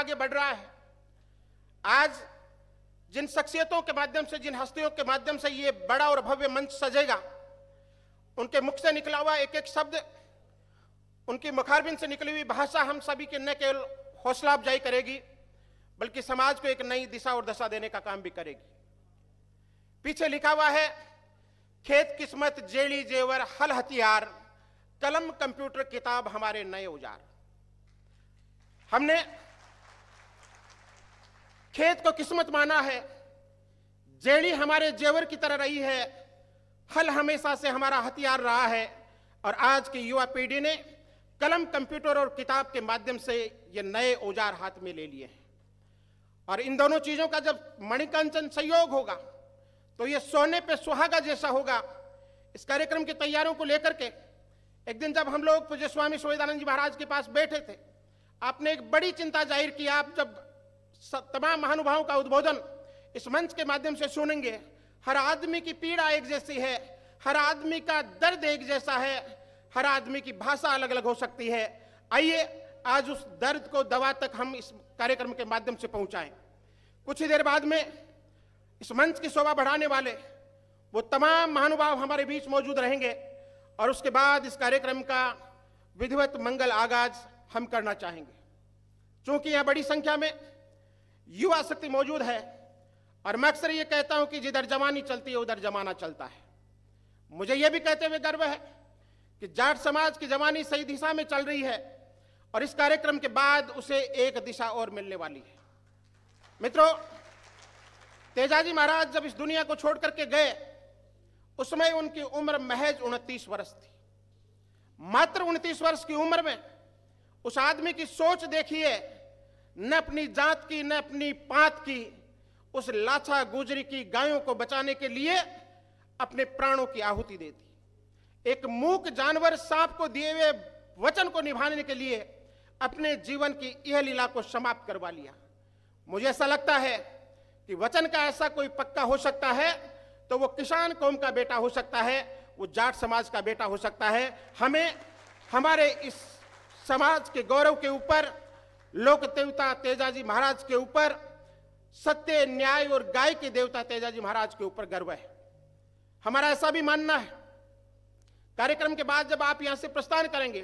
आगे बढ़ रहा है आज जिन शख्सियतों के माध्यम से जिन हस्तियों के माध्यम से ये बड़ा और भव्य मंच सजेगा उनके मुख से निकला हुआ एक एक शब्द उनकी मुखारबिन से निकली हुई भाषा हम सभी के न केवल हौसला अफजाई करेगी बल्कि समाज को एक नई दिशा और दशा देने का काम भी करेगी पीछे लिखा हुआ है खेत किस्मत जेड़ी जेवर हल हथियार कलम कंप्यूटर किताब हमारे नए औजार हमने खेत को किस्मत माना है जेड़ी हमारे जेवर की तरह रही है हल हमेशा से हमारा हथियार रहा है और आज की युवा पीढ़ी ने कलम कंप्यूटर और किताब के माध्यम से ये नए औजार हाथ में ले लिए हैं और इन दोनों चीजों का जब मणिकांचन संयोग होगा तो ये सोने पे सुहागा जैसा होगा इस कार्यक्रम की तैयारियों को लेकर के एक दिन जब हम लोग पूज्य स्वामी सुविधानंद जी महाराज के पास बैठे थे आपने एक बड़ी चिंता जाहिर की आप जब तमाम महानुभावों का उद्बोधन इस मंच के माध्यम से सुनेंगे हर आदमी की पीड़ा एक जैसी है हर आदमी का दर्द एक जैसा है हर आदमी की भाषा अलग अलग हो सकती है आइए आज उस दर्द को दवा तक हम इस कार्यक्रम के माध्यम से पहुंचाएं कुछ ही देर बाद में इस मंच की शोभा बढ़ाने वाले वो तमाम महानुभाव हमारे बीच मौजूद रहेंगे और उसके बाद इस कार्यक्रम का विधिवत मंगल आगाज हम करना चाहेंगे चूंकि यहाँ बड़ी संख्या में युवा शक्ति मौजूद है और मैं अक्सर ये कहता हूं कि जिधर जवानी चलती है उधर जमाना चलता है मुझे यह भी कहते हुए गर्व है कि जाट समाज की जवानी सही दिशा में चल रही है और इस कार्यक्रम के बाद उसे एक दिशा और मिलने वाली है मित्रों तेजाजी महाराज जब इस दुनिया को छोड़ करके गए उस समय उनकी उम्र महज उनतीस वर्ष थी मात्र उनतीस वर्ष की उम्र में उस आदमी की सोच देखिए न अपनी जात की न अपनी पात की उस लाछा गुजरी की गायों को बचाने के लिए अपने प्राणों की आहुति देती एक मूक जानवर सांप को दिए हुए वचन को निभाने के लिए अपने जीवन की यह लीला को समाप्त करवा लिया मुझे ऐसा लगता है कि वचन का ऐसा कोई पक्का हो सकता है तो वो किसान कौम का बेटा हो सकता है वो जाट समाज का बेटा हो सकता है हमें हमारे इस समाज के गौरव के ऊपर लोक देवता तेजाजी महाराज के ऊपर सत्य न्याय और गाय के देवता तेजाजी महाराज के ऊपर गर्व है हमारा ऐसा भी मानना है कार्यक्रम के बाद जब आप यहां से प्रस्थान करेंगे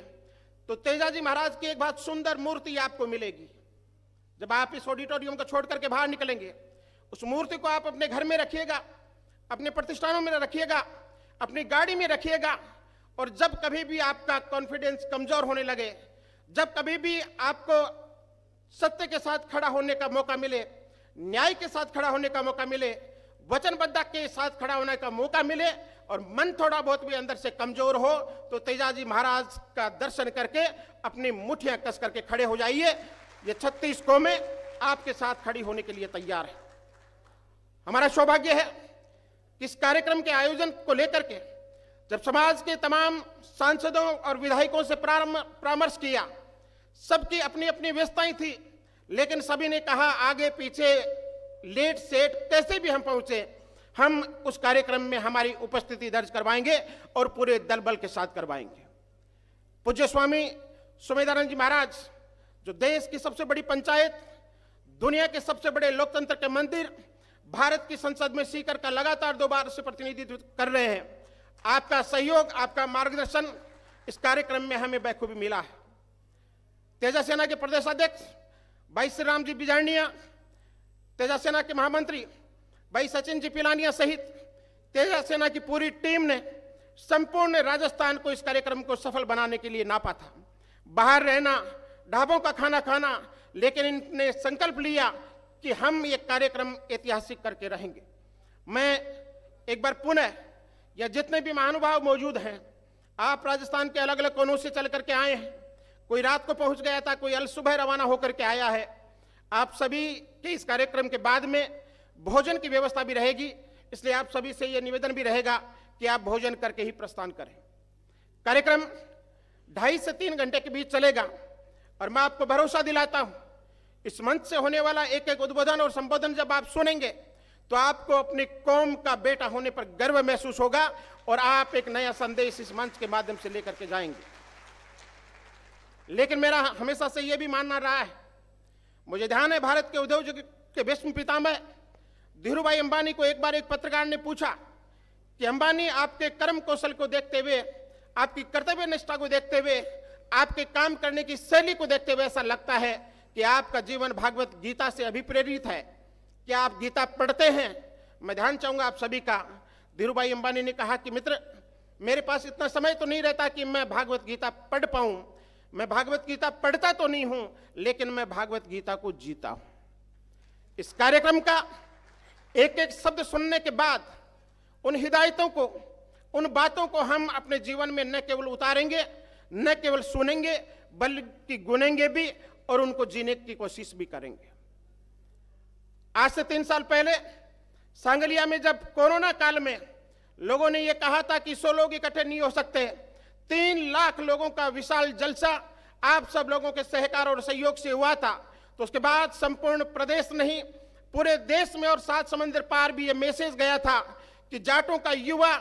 तो तेजाजी महाराज की एक बहुत सुंदर मूर्ति आपको मिलेगी जब आप इस ऑडिटोरियम को छोड़ करके बाहर निकलेंगे उस मूर्ति को आप अपने घर में रखिएगा अपने प्रतिष्ठानों में रखिएगा अपनी गाड़ी में रखिएगा और जब कभी भी आपका कॉन्फिडेंस कमजोर होने लगे जब कभी भी आपको सत्य के साथ खड़ा होने का मौका मिले न्याय के साथ खड़ा होने का मौका मिले वचनबद्धता के साथ खड़ा होने का मौका मिले और मन थोड़ा बहुत भी अंदर से कमजोर हो तो तेजाजी महाराज का दर्शन करके अपनी मुठियां कस करके खड़े हो जाइए ये छत्तीस कौमें आपके साथ खड़ी होने के लिए तैयार है हमारा सौभाग्य है कि इस कार्यक्रम के आयोजन को लेकर के जब समाज के तमाम सांसदों और विधायकों से परामर्श किया सबकी अपनी अपनी व्यवस्थाएं थी लेकिन सभी ने कहा आगे पीछे लेट सेट कैसे भी हम पहुंचे हम उस कार्यक्रम में हमारी उपस्थिति दर्ज करवाएंगे और पूरे दल बल के साथ करवाएंगे पूज्य स्वामी सुमेदानंद जी महाराज जो देश की सबसे बड़ी पंचायत दुनिया के सबसे बड़े लोकतंत्र के मंदिर भारत की संसद में सीकर का लगातार दो बार से प्रतिनिधित्व कर रहे हैं आपका सहयोग आपका मार्गदर्शन इस कार्यक्रम में हमें बखूबी मिला है तेजा सेना के प्रदेश अध्यक्ष भाई श्री राम जी बिजारणिया तेजा सेना के महामंत्री भाई सचिन जी पिलानिया सहित तेजा सेना की पूरी टीम ने संपूर्ण राजस्थान को इस कार्यक्रम को सफल बनाने के लिए नापा था बाहर रहना ढाबों का खाना खाना लेकिन इनने संकल्प लिया कि हम ये कार्यक्रम ऐतिहासिक करके रहेंगे मैं एक बार पुनः या जितने भी महानुभाव मौजूद हैं आप राजस्थान के अलग अलग कोनों से चल करके आए हैं कोई रात को पहुंच गया था कोई अल सुबह रवाना होकर के आया है आप सभी के इस कार्यक्रम के बाद में भोजन की व्यवस्था भी रहेगी इसलिए आप सभी से यह निवेदन भी रहेगा कि आप भोजन करके ही प्रस्थान करें कार्यक्रम ढाई से तीन घंटे के बीच चलेगा और मैं आपको भरोसा दिलाता हूं इस मंच से होने वाला एक एक उद्बोधन और संबोधन जब आप सुनेंगे तो आपको अपनी कौम का बेटा होने पर गर्व महसूस होगा और आप एक नया संदेश इस मंच के माध्यम से लेकर के जाएंगे लेकिन मेरा हमेशा से ये भी मानना रहा है मुझे ध्यान है भारत के उद्योग के विश्व पितामह धीरू भाई अंबानी को एक बार एक पत्रकार ने पूछा कि अंबानी आपके कर्म कौशल को देखते हुए आपकी कर्तव्य निष्ठा को देखते हुए आपके काम करने की शैली को देखते हुए ऐसा लगता है कि आपका जीवन भागवत गीता से अभिप्रेरित है क्या आप गीता पढ़ते हैं मैं ध्यान चाहूंगा आप सभी का धीरू भाई अंबानी ने कहा कि मित्र मेरे पास इतना समय तो नहीं रहता कि मैं भागवत गीता पढ़ पाऊं मैं भागवत गीता पढ़ता तो नहीं हूं लेकिन मैं भागवत गीता को जीता हूं इस कार्यक्रम का एक एक शब्द सुनने के बाद उन हिदायतों को उन बातों को हम अपने जीवन में न केवल उतारेंगे न केवल सुनेंगे बल्कि गुनेंगे भी और उनको जीने की कोशिश भी करेंगे आज से तीन साल पहले सांगलिया में जब कोरोना काल में लोगों ने यह कहा था कि सौ लोग इकट्ठे नहीं हो सकते हैं तीन लाख लोगों का विशाल जलसा आप सब लोगों के सहकार और सहयोग से हुआ था तो उसके बाद संपूर्ण प्रदेश नहीं पूरे देश में और सात समंदर पार भी ये मैसेज गया था कि जाटों का युवा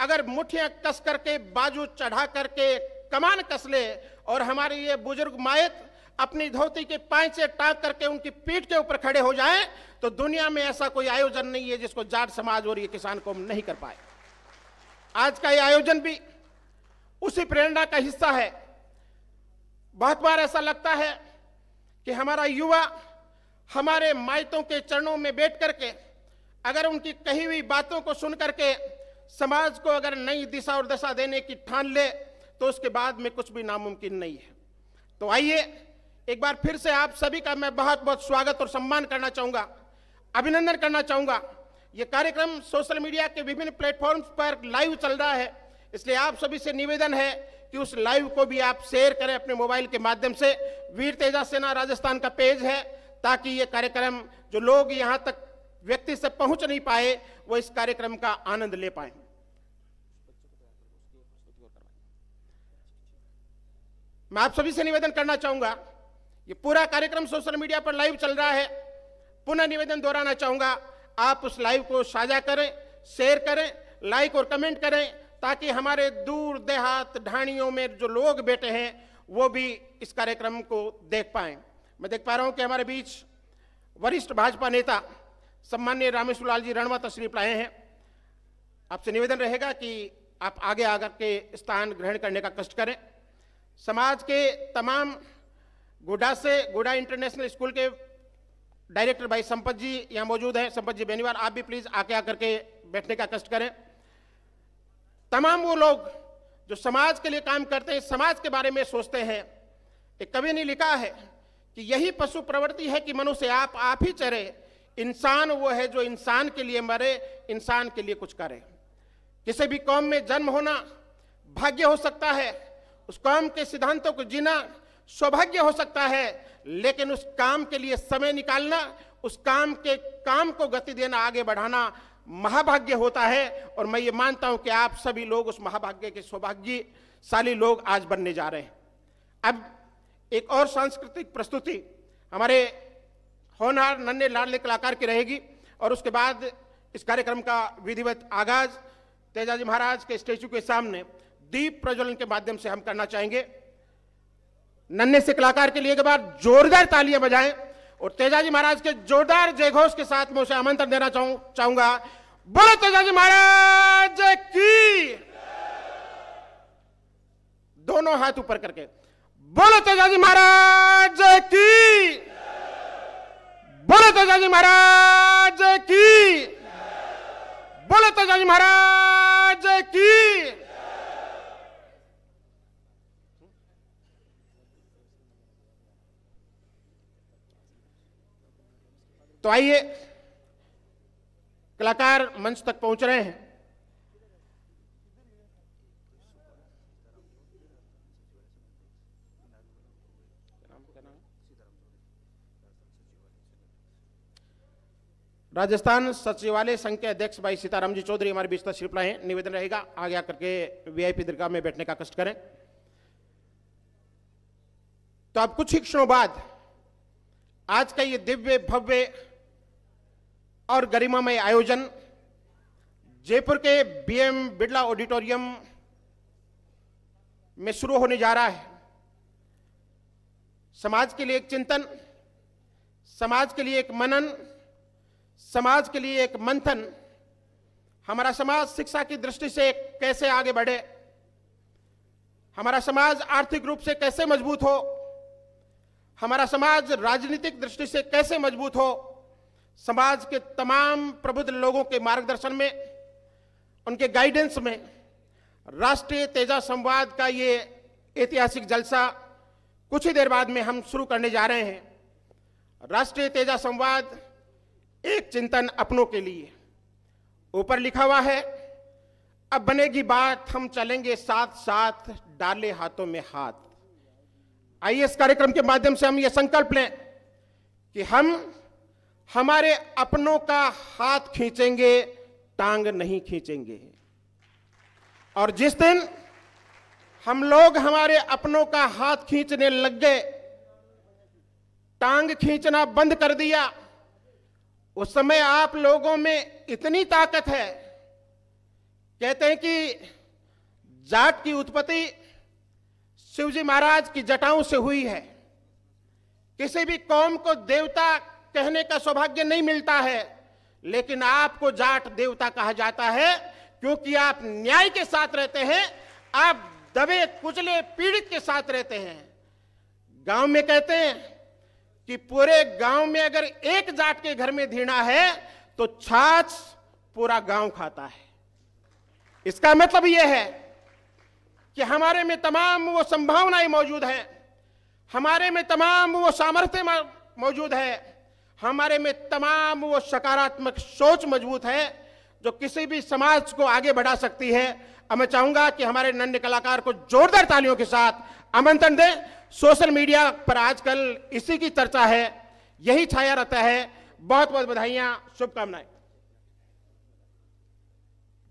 अगर मुठियां कस करके बाजू चढ़ा करके कमान कस ले और हमारे ये बुजुर्ग मायत अपनी धोती के पांच से टांग करके उनकी पीठ के ऊपर खड़े हो जाए तो दुनिया में ऐसा कोई आयोजन नहीं है जिसको जाट समाज और ये किसान को नहीं कर पाए आज का ये आयोजन भी उसी प्रेरणा का हिस्सा है बहुत बार ऐसा लगता है कि हमारा युवा हमारे मायतों के चरणों में बैठ करके अगर उनकी कही हुई बातों को सुन करके समाज को अगर नई दिशा और दशा देने की ठान ले तो उसके बाद में कुछ भी नामुमकिन नहीं है तो आइए एक बार फिर से आप सभी का मैं बहुत बहुत स्वागत और सम्मान करना चाहूँगा अभिनंदन करना चाहूँगा ये कार्यक्रम सोशल मीडिया के विभिन्न प्लेटफॉर्म्स पर लाइव चल रहा है इसलिए आप सभी से निवेदन है कि उस लाइव को भी आप शेयर करें अपने मोबाइल के माध्यम से वीर तेजा सेना राजस्थान का पेज है ताकि ये कार्यक्रम जो लोग यहाँ तक व्यक्ति से पहुंच नहीं पाए वो इस कार्यक्रम का आनंद ले पाए मैं आप सभी से निवेदन करना चाहूंगा ये पूरा कार्यक्रम सोशल मीडिया पर लाइव चल रहा है पुनः निवेदन दोहराना चाहूंगा आप उस लाइव को साझा करें शेयर करें लाइक और कमेंट करें ताकि हमारे दूर देहात ढाणियों में जो लोग बैठे हैं वो भी इस कार्यक्रम को देख पाएं मैं देख पा रहा हूं कि हमारे बीच वरिष्ठ भाजपा नेता सम्मान्य रामेश्वर लाल जी रणवा तशरीफ लाए हैं आपसे निवेदन रहेगा कि आप आगे आकर के स्थान ग्रहण करने का कष्ट करें समाज के तमाम गोडा से गोडा इंटरनेशनल स्कूल के डायरेक्टर भाई संपत जी यहाँ मौजूद हैं संपत जी बेनीवाल आप भी प्लीज़ आके आकर के बैठने का कष्ट करें तमाम वो लोग जो समाज के लिए काम करते हैं समाज के बारे में सोचते हैं एक कवि ने लिखा है कि यही पशु प्रवृत्ति है कि मनुष्य आप आप ही चरे इंसान वो है जो इंसान के लिए मरे इंसान के लिए कुछ करे किसी भी कौम में जन्म होना भाग्य हो सकता है उस कौम के सिद्धांतों को जीना सौभाग्य हो सकता है लेकिन उस काम के लिए समय निकालना उस काम के काम को गति देना आगे बढ़ाना महाभाग्य होता है और मैं ये मानता हूं कि आप सभी लोग उस महाभाग्य के सौभाग्यशाली लोग आज बनने जा रहे हैं अब एक और सांस्कृतिक प्रस्तुति हमारे होनहार नन्हे लाडले कलाकार की रहेगी और उसके बाद इस कार्यक्रम का विधिवत आगाज तेजाजी महाराज के स्टेचू के सामने दीप प्रज्वलन के माध्यम से हम करना चाहेंगे नन्हे से कलाकार के लिए एक बार जोरदार तालियां बजाएं और तेजाजी महाराज के जोरदार जयघोष के साथ मैं उसे आमंत्रण देना चाहूं चाहूंगा बोलो तेजाजी महाराज की दोनों हाथ ऊपर करके बोलो तेजाजी महाराज की बोलो तेजाजी महाराज की बोलो तेजाजी महाराज की तो आइए कलाकार मंच तक पहुंच रहे हैं राजस्थान सचिवालय संघ के अध्यक्ष भाई सीताराम जी चौधरी हमारे बीच तक शिपला है निवेदन रहेगा आगे आकर के वीआईपी दरगाह में बैठने का कष्ट करें तो अब कुछ ही क्षणों बाद आज का ये दिव्य भव्य और गरिमामय आयोजन जयपुर के बीएम बिरला ऑडिटोरियम में शुरू होने जा रहा है समाज के लिए एक चिंतन समाज के लिए एक मनन समाज के लिए एक मंथन हमारा समाज शिक्षा की दृष्टि से कैसे आगे बढ़े हमारा समाज आर्थिक रूप से कैसे मजबूत हो हमारा समाज राजनीतिक दृष्टि से कैसे मजबूत हो समाज के तमाम प्रबुद्ध लोगों के मार्गदर्शन में उनके गाइडेंस में राष्ट्रीय तेजा संवाद का ये ऐतिहासिक जलसा कुछ ही देर बाद में हम शुरू करने जा रहे हैं राष्ट्रीय तेजा संवाद एक चिंतन अपनों के लिए ऊपर लिखा हुआ है अब बनेगी बात हम चलेंगे साथ साथ डाले हाथों में हाथ आइए इस कार्यक्रम के माध्यम से हम ये संकल्प लें कि हम हमारे अपनों का हाथ खींचेंगे टांग नहीं खींचेंगे और जिस दिन हम लोग हमारे अपनों का हाथ खींचने लग गए टांग खींचना बंद कर दिया उस समय आप लोगों में इतनी ताकत है कहते हैं कि जाट की उत्पत्ति शिवजी महाराज की जटाओं से हुई है किसी भी कौम को देवता कहने का सौभाग्य नहीं मिलता है लेकिन आपको जाट देवता कहा जाता है क्योंकि आप न्याय के साथ रहते हैं आप दबे कुचले पीड़ित के साथ रहते हैं गांव में कहते हैं कि पूरे गांव में अगर एक जाट के घर में धीणा है तो छाछ पूरा गांव खाता है इसका मतलब यह है कि हमारे में तमाम वो संभावनाएं मौजूद हैं हमारे में तमाम वो सामर्थ्य मौजूद है हमारे में तमाम वो सकारात्मक सोच मजबूत है जो किसी भी समाज को आगे बढ़ा सकती है अब मैं चाहूंगा कि हमारे नन्हे कलाकार को जोरदार तालियों के साथ आमंत्रण दें सोशल मीडिया पर आजकल इसी की चर्चा है यही छाया रहता है बहुत बहुत बधाइयां शुभकामनाएं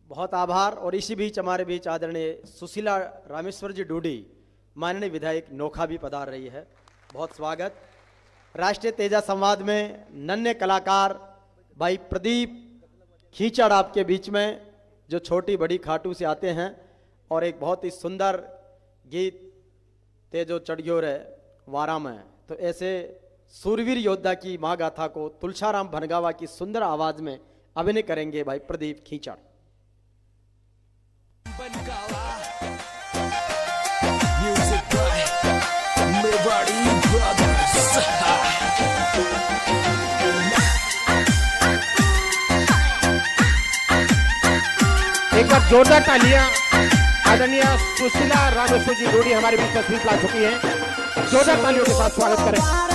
बहुत आभार और इसी बीच हमारे बीच आदरणीय सुशीला रामेश्वर जी डूडी माननीय विधायक नोखा भी पधार रही है बहुत स्वागत राष्ट्रीय तेजा संवाद में नन्हे कलाकार भाई प्रदीप खींचड़ आपके बीच में जो छोटी बड़ी खाटू से आते हैं और एक बहुत ही सुंदर गीत तेजो चढ़ियो रे वारा में तो ऐसे सूरवीर योद्धा की गाथा को तुलसाराम भनगावा की सुंदर आवाज में अभिनय करेंगे भाई प्रदीप खींचड़ साथ जोरदार तालियां आदरणीय सुशीला रामेश्वर जी जोड़ी हमारे बीच तस्वीर ला चुकी है जोरदार तालियों के साथ स्वागत करें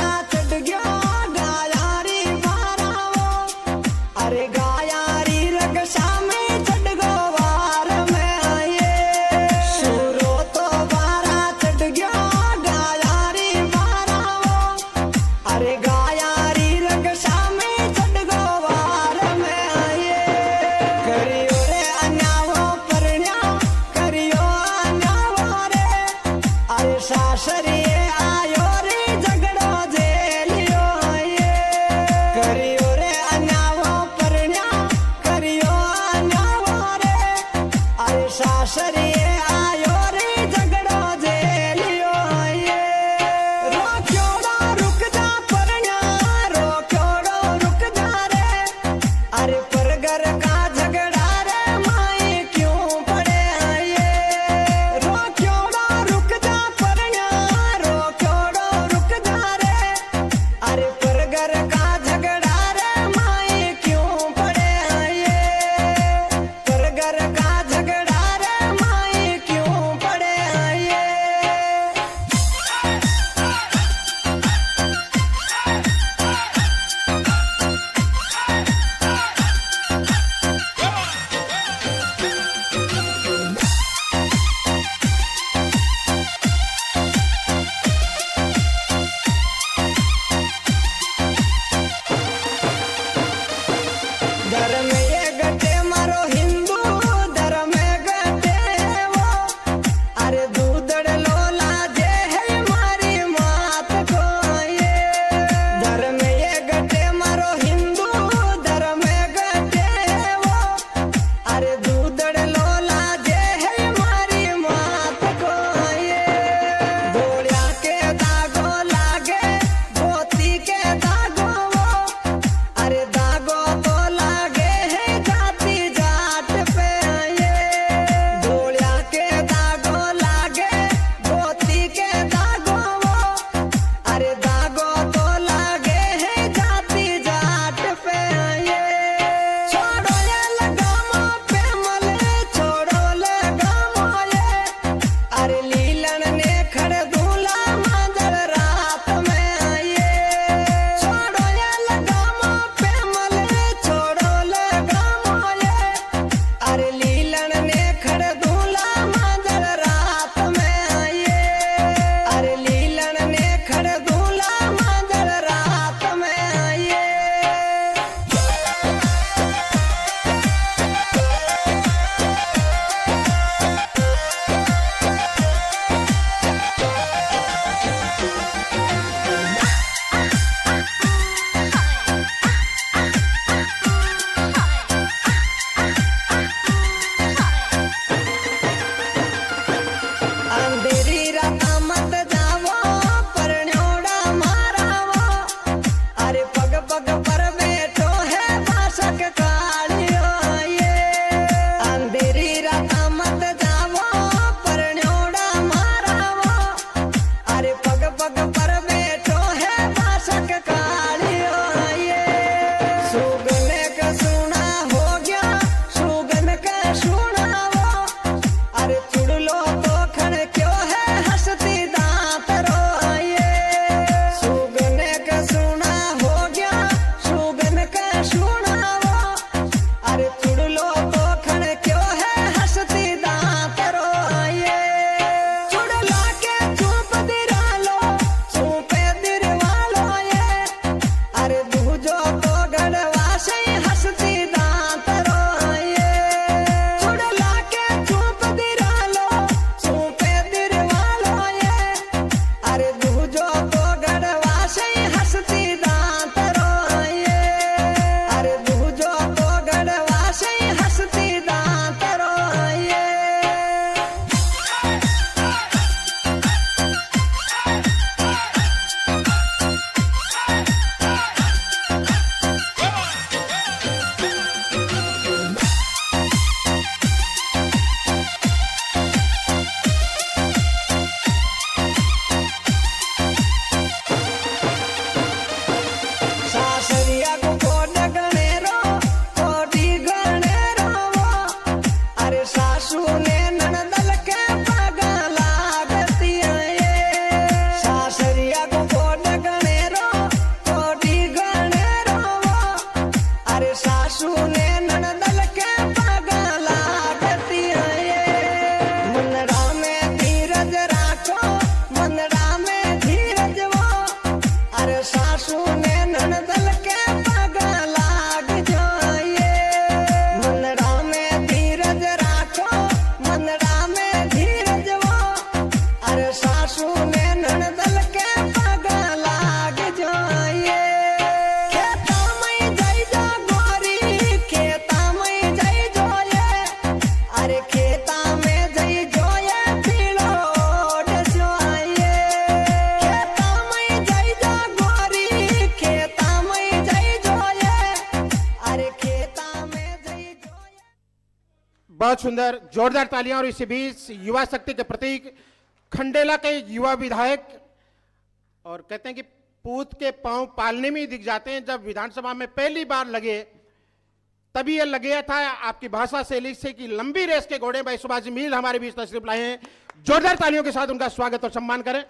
जोरदार तालियां और इसी बीच युवा शक्ति के प्रतीक खंडेला के युवा विधायक और कहते हैं कि पूत के पांव पालने में ही दिख जाते हैं जब विधानसभा में पहली बार लगे तभी यह लगे था आपकी भाषा शैली से कि लंबी रेस के घोड़े भाई सुभाष मील हमारे बीच तशरीफ लाए हैं जोरदार तालियों के साथ उनका स्वागत और सम्मान करें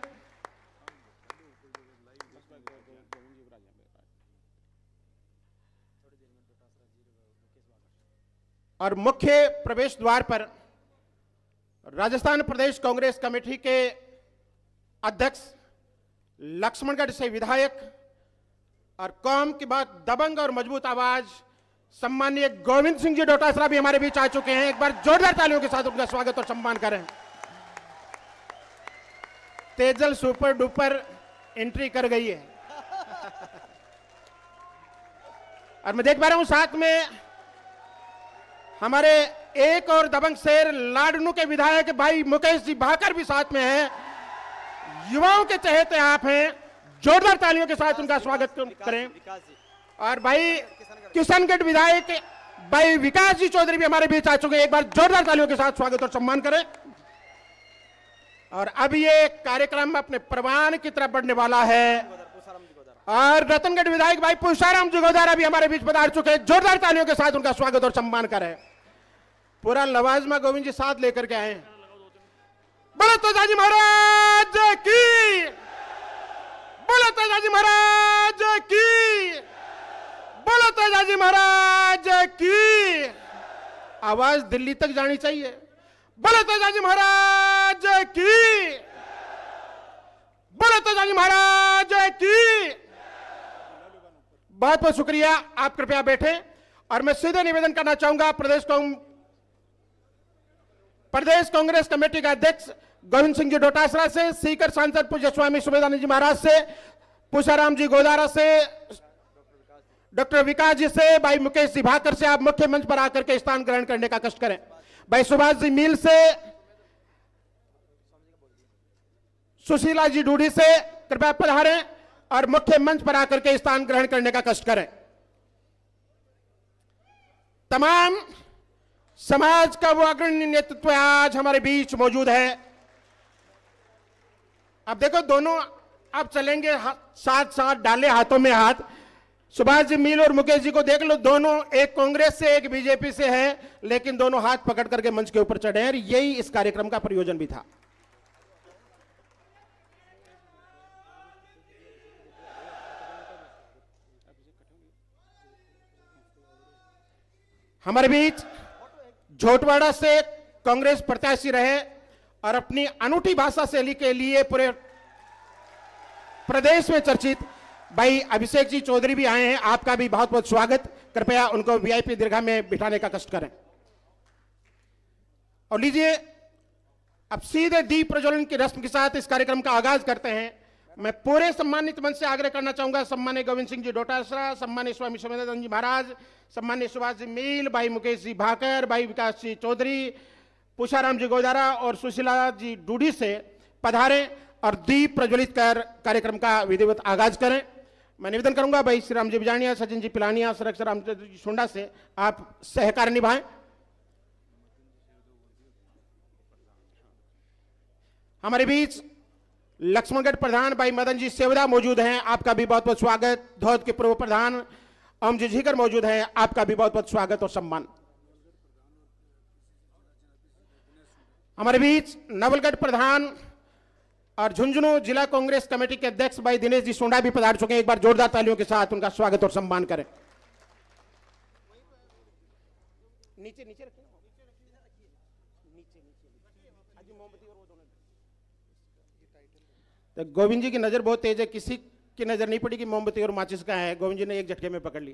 और मुख्य प्रवेश द्वार पर राजस्थान प्रदेश कांग्रेस कमेटी के अध्यक्ष लक्ष्मणगढ़ से विधायक और कौम की बात दबंग और मजबूत आवाज सम्मान्य गोविंद सिंह जी डोटासरा भी हमारे बीच आ चुके हैं एक बार जोरदार तालियों के साथ उनका स्वागत और सम्मान करें तेजल सुपर डुपर एंट्री कर गई है और मैं देख पा रहा हूं साथ में हमारे एक और दबंग शेर लाडनू के विधायक भाई मुकेश जी भाकर भी साथ में हैं युवाओं के चहेते आप हैं जोरदार तालियों के साथ उनका स्वागत करें और भाई किशनगढ़ विधायक भाई विकास जी चौधरी भी हमारे बीच आ चुके हैं एक बार जोरदार तालियों के साथ स्वागत और सम्मान करें और अब ये कार्यक्रम अपने प्रवान की तरफ बढ़ने वाला है और रतनगढ़ विधायक भाई पुरुषाराम जुगोदारा भी हमारे बीच पधार चुके हैं जोरदार तालियों के साथ उनका स्वागत और सम्मान करें पूरा लवाजमा गोविंद जी साथ लेकर के आए बोले तो जाजी महाराज की बोले तो जाजी महाराज की बोले तो जाजी महाराज की आवाज दिल्ली तक जानी चाहिए बोले तो जाजी महाराज की बोले तो जाजी महाराज की बहुत बहुत शुक्रिया आप कृपया बैठे और मैं सीधे निवेदन करना चाहूंगा प्रदेश कांग्रेस प्रदेश कांग्रेस कमेटी का अध्यक्ष गोविंद सिंह जी डोटासरा से सीकर सांसद पूज्य स्वामी सुबेदानंद जी महाराज से पूषाराम जी गोदारा से डॉक्टर विकास जी से भाई मुकेश जी भाकर से आप मुख्य मंच पर आकर के स्थान ग्रहण करने का कष्ट करें भाई सुभाष जी मील से सुशीला जी डूढ़ी से कृपया पधारें और मुख्य मंच पर आकर के स्थान ग्रहण करने का कष्ट करें तमाम समाज का वो अग्रणी नेतृत्व आज हमारे बीच मौजूद है अब देखो दोनों अब चलेंगे साथ साथ डाले हाथों में हाथ सुभाष जी मील और मुकेश जी को देख लो दोनों एक कांग्रेस से एक बीजेपी से है लेकिन दोनों हाथ पकड़ करके मंच के ऊपर चढ़े हैं यही इस कार्यक्रम का प्रयोजन भी था हमारे बीच झोटवाड़ा से कांग्रेस प्रत्याशी रहे और अपनी अनूठी भाषा शैली के लिए पूरे प्रदेश में चर्चित भाई अभिषेक जी चौधरी भी आए हैं आपका भी बहुत बहुत स्वागत कृपया उनको वीआईपी दीर्घा में बिठाने का कष्ट करें और लीजिए अब सीधे दीप प्रज्वलन की रस्म के साथ इस कार्यक्रम का आगाज करते हैं मैं पूरे सम्मानित मन से आग्रह करना चाहूंगा सम्मान्य गोविंद सिंह जी डोटासरा सम्मान्य स्वामी सोमेदानंद जी महाराज सम्मान्य सुभाष जी मील भाई मुकेश जी भाकर भाई विकास जी चौधरी पुषाराम जी गोदारा और सुशीला जी डूडी से पधारे और दीप प्रज्वलित कर कार्यक्रम का विधिवत आगाज करें मैं निवेदन करूंगा भाई श्री राम जी बिजानिया सचिन जी पिलानिया सुरक्षा रामचंद्र जी सुंडा से आप सहकार निभाएं हमारे बीच लक्ष्मणगढ़ प्रधान भाई मदन जी सेवदा मौजूद हैं आपका भी बहुत बहुत स्वागत धौद के पूर्व प्रधान अमज झीकर मौजूद हैं आपका भी बहुत बहुत स्वागत और सम्मान हमारे बीच नवलगढ़ प्रधान और झुंझुनू जिला कांग्रेस कमेटी के अध्यक्ष भाई दिनेश जी सोंडा भी पधार चुके हैं एक बार जोरदार तालियों के साथ उनका स्वागत और सम्मान करें नीचे नीचे तो गोविंद जी की नज़र बहुत तेज है किसी की नज़र नहीं पड़ी कि मोमबत्ती और माचिस का है गोविंद जी ने एक झटके में पकड़ ली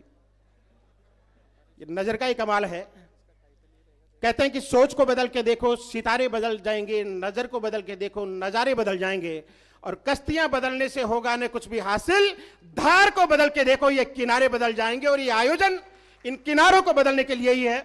ये नज़र का ही कमाल है कहते हैं कि सोच को बदल के देखो सितारे बदल जाएंगे नज़र को बदल के देखो नज़ारे बदल जाएंगे और कश्तियां बदलने से होगा ने कुछ भी हासिल धार को बदल के देखो ये किनारे बदल जाएंगे और ये आयोजन इन किनारों को बदलने के लिए ही है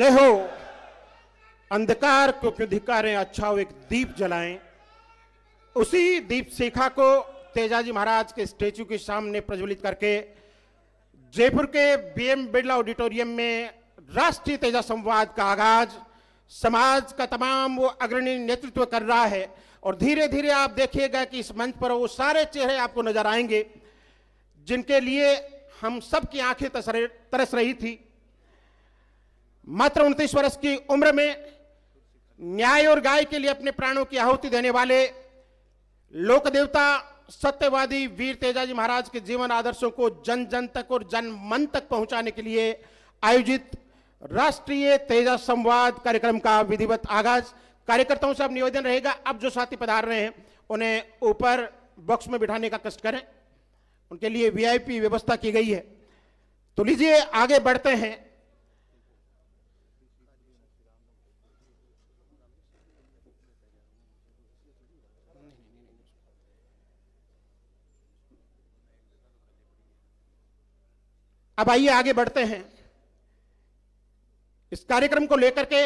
जय हो अंधकार को क्यों धिकारें अच्छा हो एक दीप जलाएं उसी दीप शिखा को तेजाजी महाराज के स्टेचू के सामने प्रज्वलित करके जयपुर के बीएम बिरला ऑडिटोरियम में राष्ट्रीय तेजा संवाद का आगाज समाज का तमाम वो अग्रणी नेतृत्व कर रहा है और धीरे धीरे आप देखिएगा कि इस मंच पर वो सारे चेहरे आपको नजर आएंगे जिनके लिए हम सबकी आंखें तरस रही थी मात्र उनतीस वर्ष की उम्र में न्याय और गाय के लिए अपने प्राणों की आहुति देने वाले लोक देवता सत्यवादी वीर तेजाजी महाराज के जीवन आदर्शों को जन जन तक और जन मन तक पहुंचाने के लिए आयोजित राष्ट्रीय तेजा संवाद कार्यक्रम का विधिवत आगाज कार्यकर्ताओं से अब निवेदन रहेगा अब जो साथी पधार रहे हैं उन्हें ऊपर बॉक्स में बिठाने का कष्ट करें उनके लिए वीआईपी व्यवस्था की गई है तो लीजिए आगे बढ़ते हैं अब आइए आगे बढ़ते हैं इस कार्यक्रम को लेकर के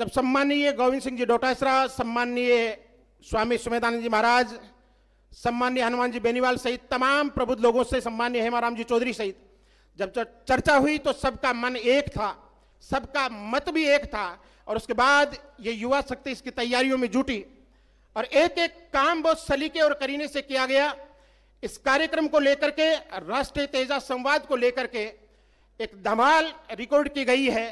जब सम्माननीय गोविंद सिंह जी डोटासरा सम्माननीय स्वामी सुमेदानंद जी महाराज सम्मान्य हनुमान जी बेनीवाल सहित तमाम प्रबुद्ध लोगों से सम्मान्य हेमाराम जी चौधरी सहित जब चर्चा हुई तो सबका मन एक था सबका मत भी एक था और उसके बाद ये युवा शक्ति इसकी तैयारियों में जुटी और एक एक काम बहुत सलीके और करीने से किया गया इस कार्यक्रम को लेकर के राष्ट्रीय तेजा संवाद को लेकर के एक धमाल रिकॉर्ड की गई है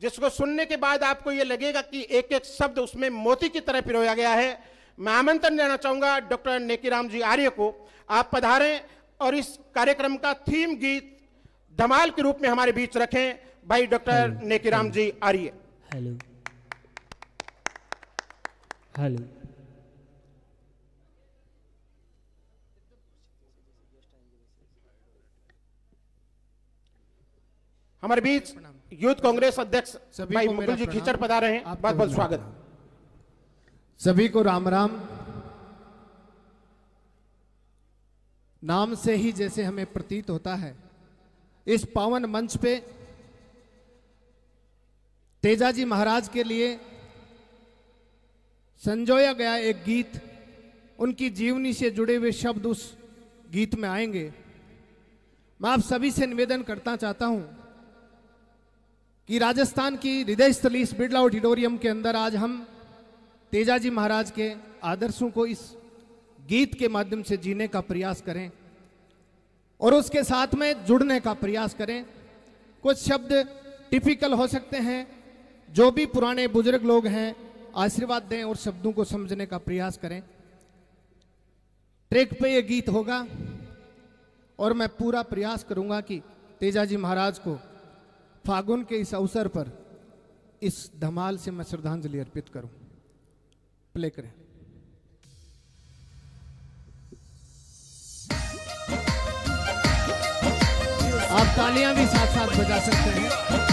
जिसको सुनने के बाद आपको ये लगेगा कि एक एक शब्द उसमें मोती की तरह पिरोया गया है मैं आमंत्रण देना चाहूँगा डॉक्टर नेकीराम जी आर्य को आप पधारें और इस कार्यक्रम का थीम गीत धमाल के रूप में हमारे बीच रखें भाई doctor Nekiram ji Arya hello hello हमारे बीच यूथ कांग्रेस अध्यक्ष भाई मुकुल जी खिचड़ रहे हैं बहुत तो बहुत स्वागत सभी को राम राम नाम से ही जैसे हमें प्रतीत होता है इस पावन मंच पे तेजाजी महाराज के लिए संजोया गया एक गीत उनकी जीवनी से जुड़े हुए शब्द उस गीत में आएंगे मैं आप सभी से निवेदन करना चाहता हूं कि राजस्थान की हृदय स्थली इस ऑडिटोरियम के अंदर आज हम तेजाजी महाराज के आदर्शों को इस गीत के माध्यम से जीने का प्रयास करें और उसके साथ में जुड़ने का प्रयास करें कुछ शब्द टिपिकल हो सकते हैं जो भी पुराने बुजुर्ग लोग हैं आशीर्वाद दें और शब्दों को समझने का प्रयास करें ट्रैक पे ये गीत होगा और मैं पूरा प्रयास करूंगा कि तेजाजी महाराज को फागुन के इस अवसर पर इस धमाल से मैं श्रद्धांजलि अर्पित करूं प्ले करें आप तालियां भी साथ साथ बजा सकते हैं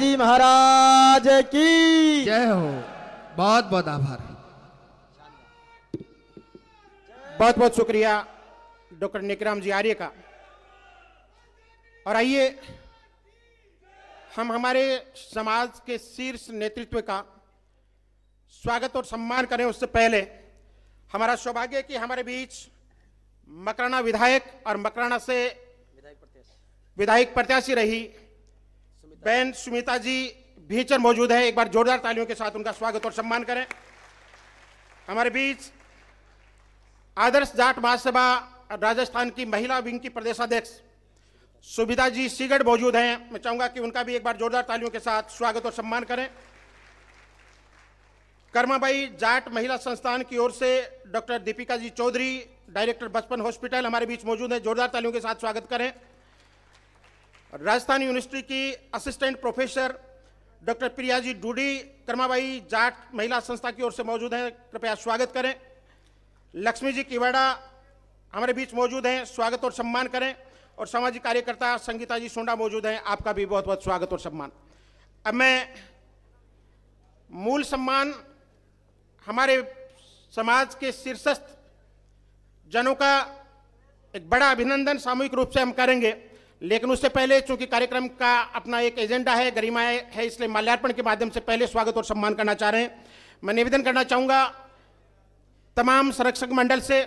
जी महाराज की जय हो बहुत बहुत आभार बहुत बहुत शुक्रिया डॉक्टर निकराम जी आर्य का और आइए हम हमारे समाज के शीर्ष नेतृत्व का स्वागत और सम्मान करें उससे पहले हमारा सौभाग्य कि हमारे बीच मकराना विधायक और मकराना से विधायक प्रत्याशी रही बहन सुमिता जी भीचर मौजूद है एक बार जोरदार तालियों के साथ उनका स्वागत और सम्मान करें हमारे बीच आदर्श जाट महासभा राजस्थान की महिला विंग की प्रदेशाध्यक्ष सुविधा जी सीगढ़ मौजूद हैं मैं चाहूंगा कि उनका भी एक बार जोरदार तालियों के साथ स्वागत और सम्मान करें कर्माबाई जाट महिला संस्थान की ओर से doctor Deepika ji Chaudhary director Bachpan hospital हमारे बीच मौजूद हैं जोरदार तालियों के साथ स्वागत करें राजस्थान यूनिवर्सिटी की assistant professor doctor Priyaji Doodi Karmabai Jat महिला संस्था की ओर से मौजूद हैं कृपया स्वागत करें लक्ष्मी जी किवाड़ा हमारे बीच मौजूद हैं स्वागत और सम्मान करें और सामाजिक कार्यकर्ता संगीता जी सोंडा मौजूद हैं आपका भी बहुत बहुत स्वागत और सम्मान अब मैं मूल सम्मान हमारे समाज के शीर्षस्थ जनों का एक बड़ा अभिनंदन सामूहिक रूप से हम करेंगे लेकिन उससे पहले चूंकि कार्यक्रम का अपना एक एजेंडा है गरिमा है इसलिए माल्यार्पण के माध्यम से पहले स्वागत और सम्मान करना चाह रहे हैं मैं निवेदन करना चाहूँगा तमाम संरक्षक मंडल से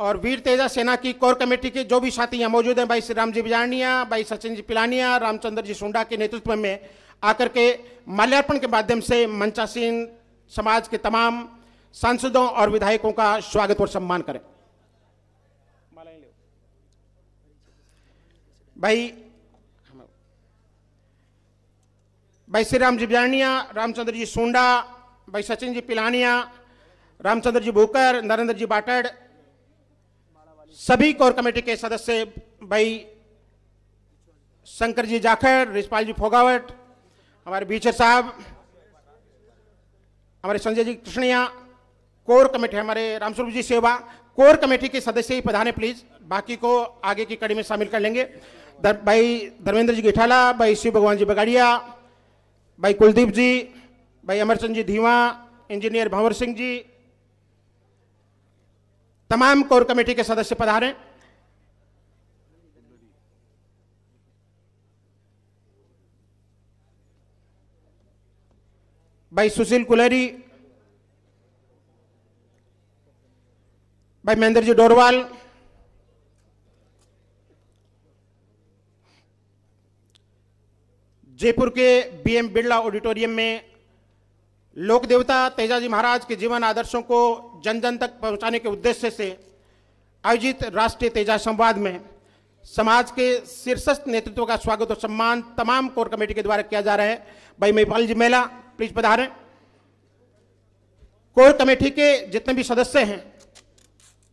और वीर तेजा सेना की कोर कमेटी के जो भी साथी यहाँ मौजूद हैं भाई श्री राम जी बिजानिया भाई सचिन जी पिलानिया रामचंद्र जी सुंडा के नेतृत्व में आकर के माल्यार्पण के माध्यम से मंचासीन समाज के तमाम सांसदों और विधायकों का स्वागत और सम्मान करें भाई भाई श्री राम जी बिजानिया रामचंद्र जी सोंडा भाई सचिन जी पिलानिया रामचंद्र जी भूकर नरेंद्र जी बाटड़ सभी कोर कमेटी के सदस्य भाई शंकर जी जाखड़ रिशपाल जी फोगावट हमारे बीचर साहब हमारे संजय जी कृष्णिया कोर कमेटी हमारे रामस्वरूप जी सेवा कोर कमेटी के सदस्य ही प्रधान है प्लीज बाकी को आगे की कड़ी में शामिल कर लेंगे भाई धर्मेंद्र जी गेठाला भाई शिव भगवान जी बगाड़िया भाई कुलदीप जी भाई अमरचंद जी धीवा इंजीनियर भंवर सिंह जी तमाम कोर कमेटी के सदस्य पधारे भाई सुशील कुलेरी भाई महेंद्र जी डोरवाल जयपुर के बीएम बिरला ऑडिटोरियम में लोक देवता तेजाजी महाराज के जीवन आदर्शों को जन जन तक पहुंचाने के उद्देश्य से आयोजित राष्ट्रीय तेजा संवाद में समाज के शीर्षस्थ नेतृत्व का स्वागत और सम्मान तमाम कोर कमेटी के द्वारा किया जा रहा है भाई महिपाल जी मेला प्लीज पधारें कोर कमेटी के जितने भी सदस्य हैं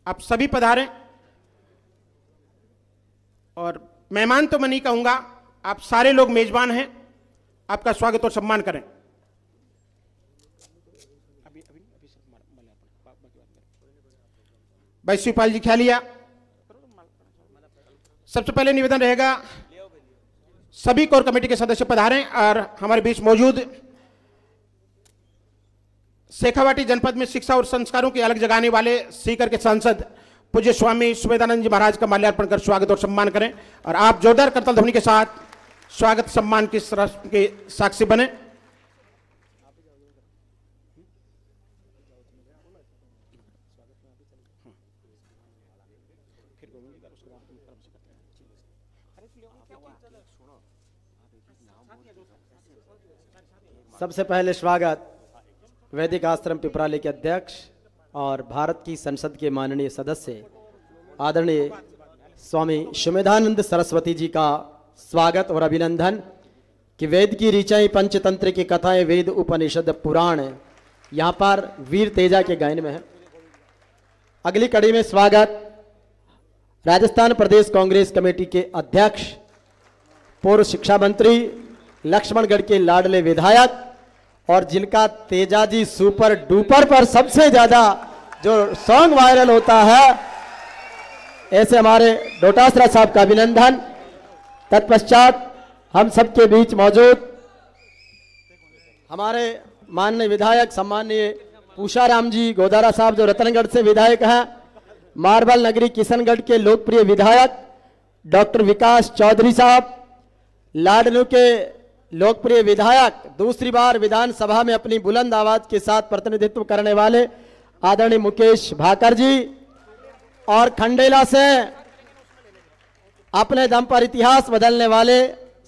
आप सभी पधारें और मेहमान तो मैं नहीं कहूँगा आप सारे लोग मेजबान हैं आपका स्वागत और सम्मान करें भाई शिवपाल जी क्या लिया सबसे पहले निवेदन रहेगा सभी कोर कमेटी के सदस्य पधारें और हमारे बीच मौजूद शेखावाटी जनपद में शिक्षा और संस्कारों की अलग जगाने वाले सीकर के सांसद पूज्य स्वामी सुवेदानंद जी महाराज का माल्यार्पण कर स्वागत और सम्मान करें और आप जोरदार करतल ध्वनि के साथ स्वागत सम्मान के के साक्षी बने सबसे पहले स्वागत वैदिक आश्रम पिपराले के अध्यक्ष और भारत की संसद के माननीय सदस्य आदरणीय स्वामी सुमेधानंद सरस्वती जी का स्वागत और अभिनंदन कि वेद की रिचाई पंचतंत्र की कथाएं वेद उपनिषद पुराण यहाँ पर वीर तेजा के गायन में है अगली कड़ी में स्वागत राजस्थान प्रदेश कांग्रेस कमेटी के अध्यक्ष पूर्व शिक्षा मंत्री लक्ष्मणगढ़ के लाडले विधायक और जिनका तेजाजी सुपर डुपर पर सबसे ज्यादा जो सॉन्ग वायरल होता है ऐसे हमारे डोटासरा साहब का अभिनंदन तत्पश्चात हम सबके बीच मौजूद हमारे माननीय विधायक पूषा पूषाराम जी गोदारा साहब जो रतनगढ़ से विधायक हैं मार्बल नगरी किशनगढ़ के लोकप्रिय विधायक डॉक्टर विकास चौधरी साहब लाडलू के लोकप्रिय विधायक दूसरी बार विधानसभा में अपनी बुलंद आवाज के साथ प्रतिनिधित्व करने वाले आदरणीय मुकेश भाकर जी और खंडेला से अपने दम पर इतिहास बदलने वाले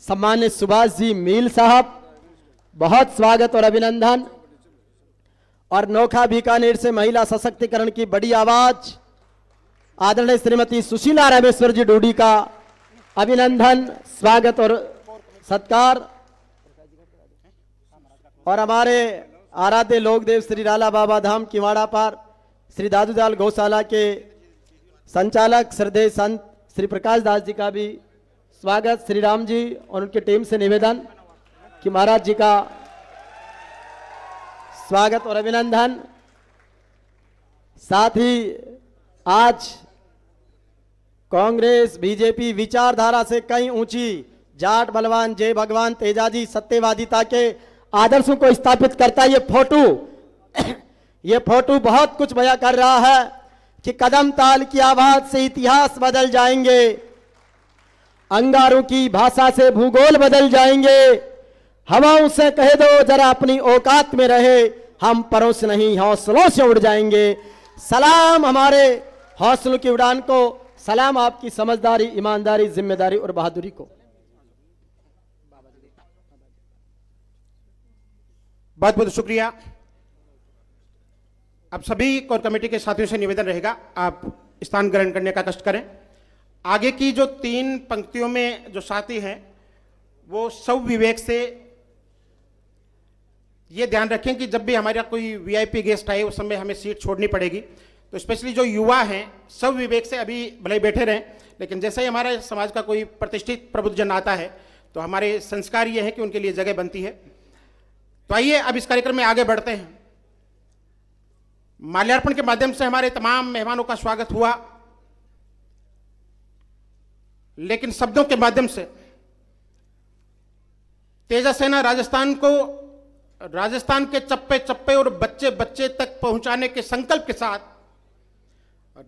सम्मान्य सुभाष जी मील साहब बहुत स्वागत और अभिनंदन और नोखा बीकानेर से महिला सशक्तिकरण की बड़ी आवाज आदरणीय श्रीमती सुशीला रामेश्वर जी डूडी का अभिनंदन स्वागत और सत्कार और हमारे आराध्य लोकदेव श्री लाला बाबा धाम किवाड़ा पर श्री दादूदाल गौशाला के संचालक श्रद्धेय संत श्री प्रकाश दास जी का भी स्वागत श्री राम जी और उनके टीम से निवेदन कि महाराज जी का स्वागत और अभिनंदन साथ ही आज कांग्रेस बीजेपी विचारधारा से कई ऊंची जाट बलवान जय भगवान तेजाजी सत्यवादिता के आदर्शों को स्थापित करता ये फोटो ये फोटो बहुत कुछ बया कर रहा है कि कदम ताल की आवाज से इतिहास बदल जाएंगे अंगारों की भाषा से भूगोल बदल जाएंगे हवाओं से कह दो जरा अपनी औकात में रहे हम परोस नहीं हौसलों से उड़ जाएंगे सलाम हमारे हौसलों की उड़ान को सलाम आपकी समझदारी ईमानदारी जिम्मेदारी और बहादुरी को बहुत बहुत शुक्रिया अब सभी कोर कमेटी के साथियों से निवेदन रहेगा आप स्थान ग्रहण करने का कष्ट करें आगे की जो तीन पंक्तियों में जो साथी हैं वो सब विवेक से ये ध्यान रखें कि जब भी हमारा कोई वीआईपी गेस्ट आए उस समय हमें सीट छोड़नी पड़ेगी तो स्पेशली जो युवा हैं सब विवेक से अभी भले बैठे रहें लेकिन जैसे ही हमारे समाज का कोई प्रतिष्ठित प्रबुद्ध जन आता है तो हमारे संस्कार ये है कि उनके लिए जगह बनती है तो आइए अब इस कार्यक्रम में आगे बढ़ते हैं माल्यार्पण के माध्यम से हमारे तमाम मेहमानों का स्वागत हुआ लेकिन शब्दों के माध्यम से तेजा सेना राजस्थान को राजस्थान के चप्पे चप्पे और बच्चे बच्चे तक पहुंचाने के संकल्प के साथ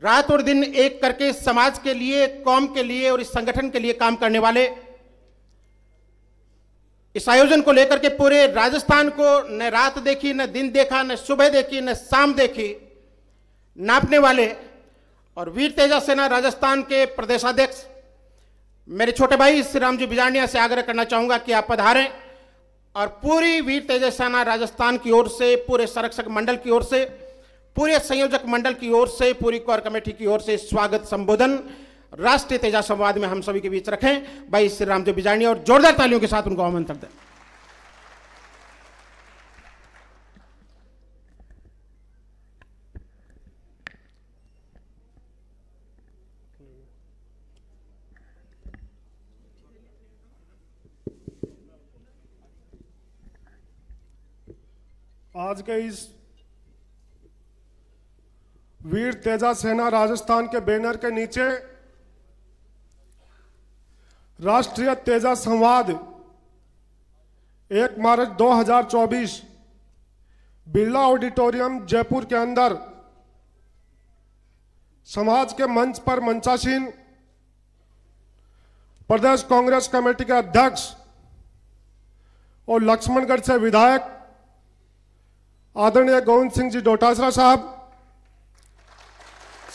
रात और दिन एक करके समाज के लिए कौम के लिए और इस संगठन के लिए काम करने वाले इस आयोजन को लेकर के पूरे राजस्थान को न रात देखी न दिन देखा न सुबह देखी न शाम देखी नापने वाले और वीर तेजा सेना राजस्थान के प्रदेशाध्यक्ष मेरे छोटे भाई श्री रामजी बिजाणिया से आग्रह करना चाहूंगा कि आप पधारें और पूरी वीर तेजा सेना राजस्थान की ओर से पूरे संरक्षक मंडल की ओर से पूरे संयोजक मंडल की ओर से पूरी कोर कमेटी की ओर से स्वागत संबोधन राष्ट्रीय तेजा संवाद में हम सभी के बीच रखें भाई श्री रामदेव बिजानी और जोरदार तालियों के साथ उनको आमंत्रण दें आज के इस वीर तेजा सेना राजस्थान के बैनर के नीचे राष्ट्रीय तेजा संवाद एक मार्च 2024 बिरला ऑडिटोरियम जयपुर के अंदर समाज के मंच पर मंचासीन प्रदेश कांग्रेस कमेटी के अध्यक्ष और लक्ष्मणगढ़ से विधायक आदरणीय गोविंद सिंह जी डोटासरा साहब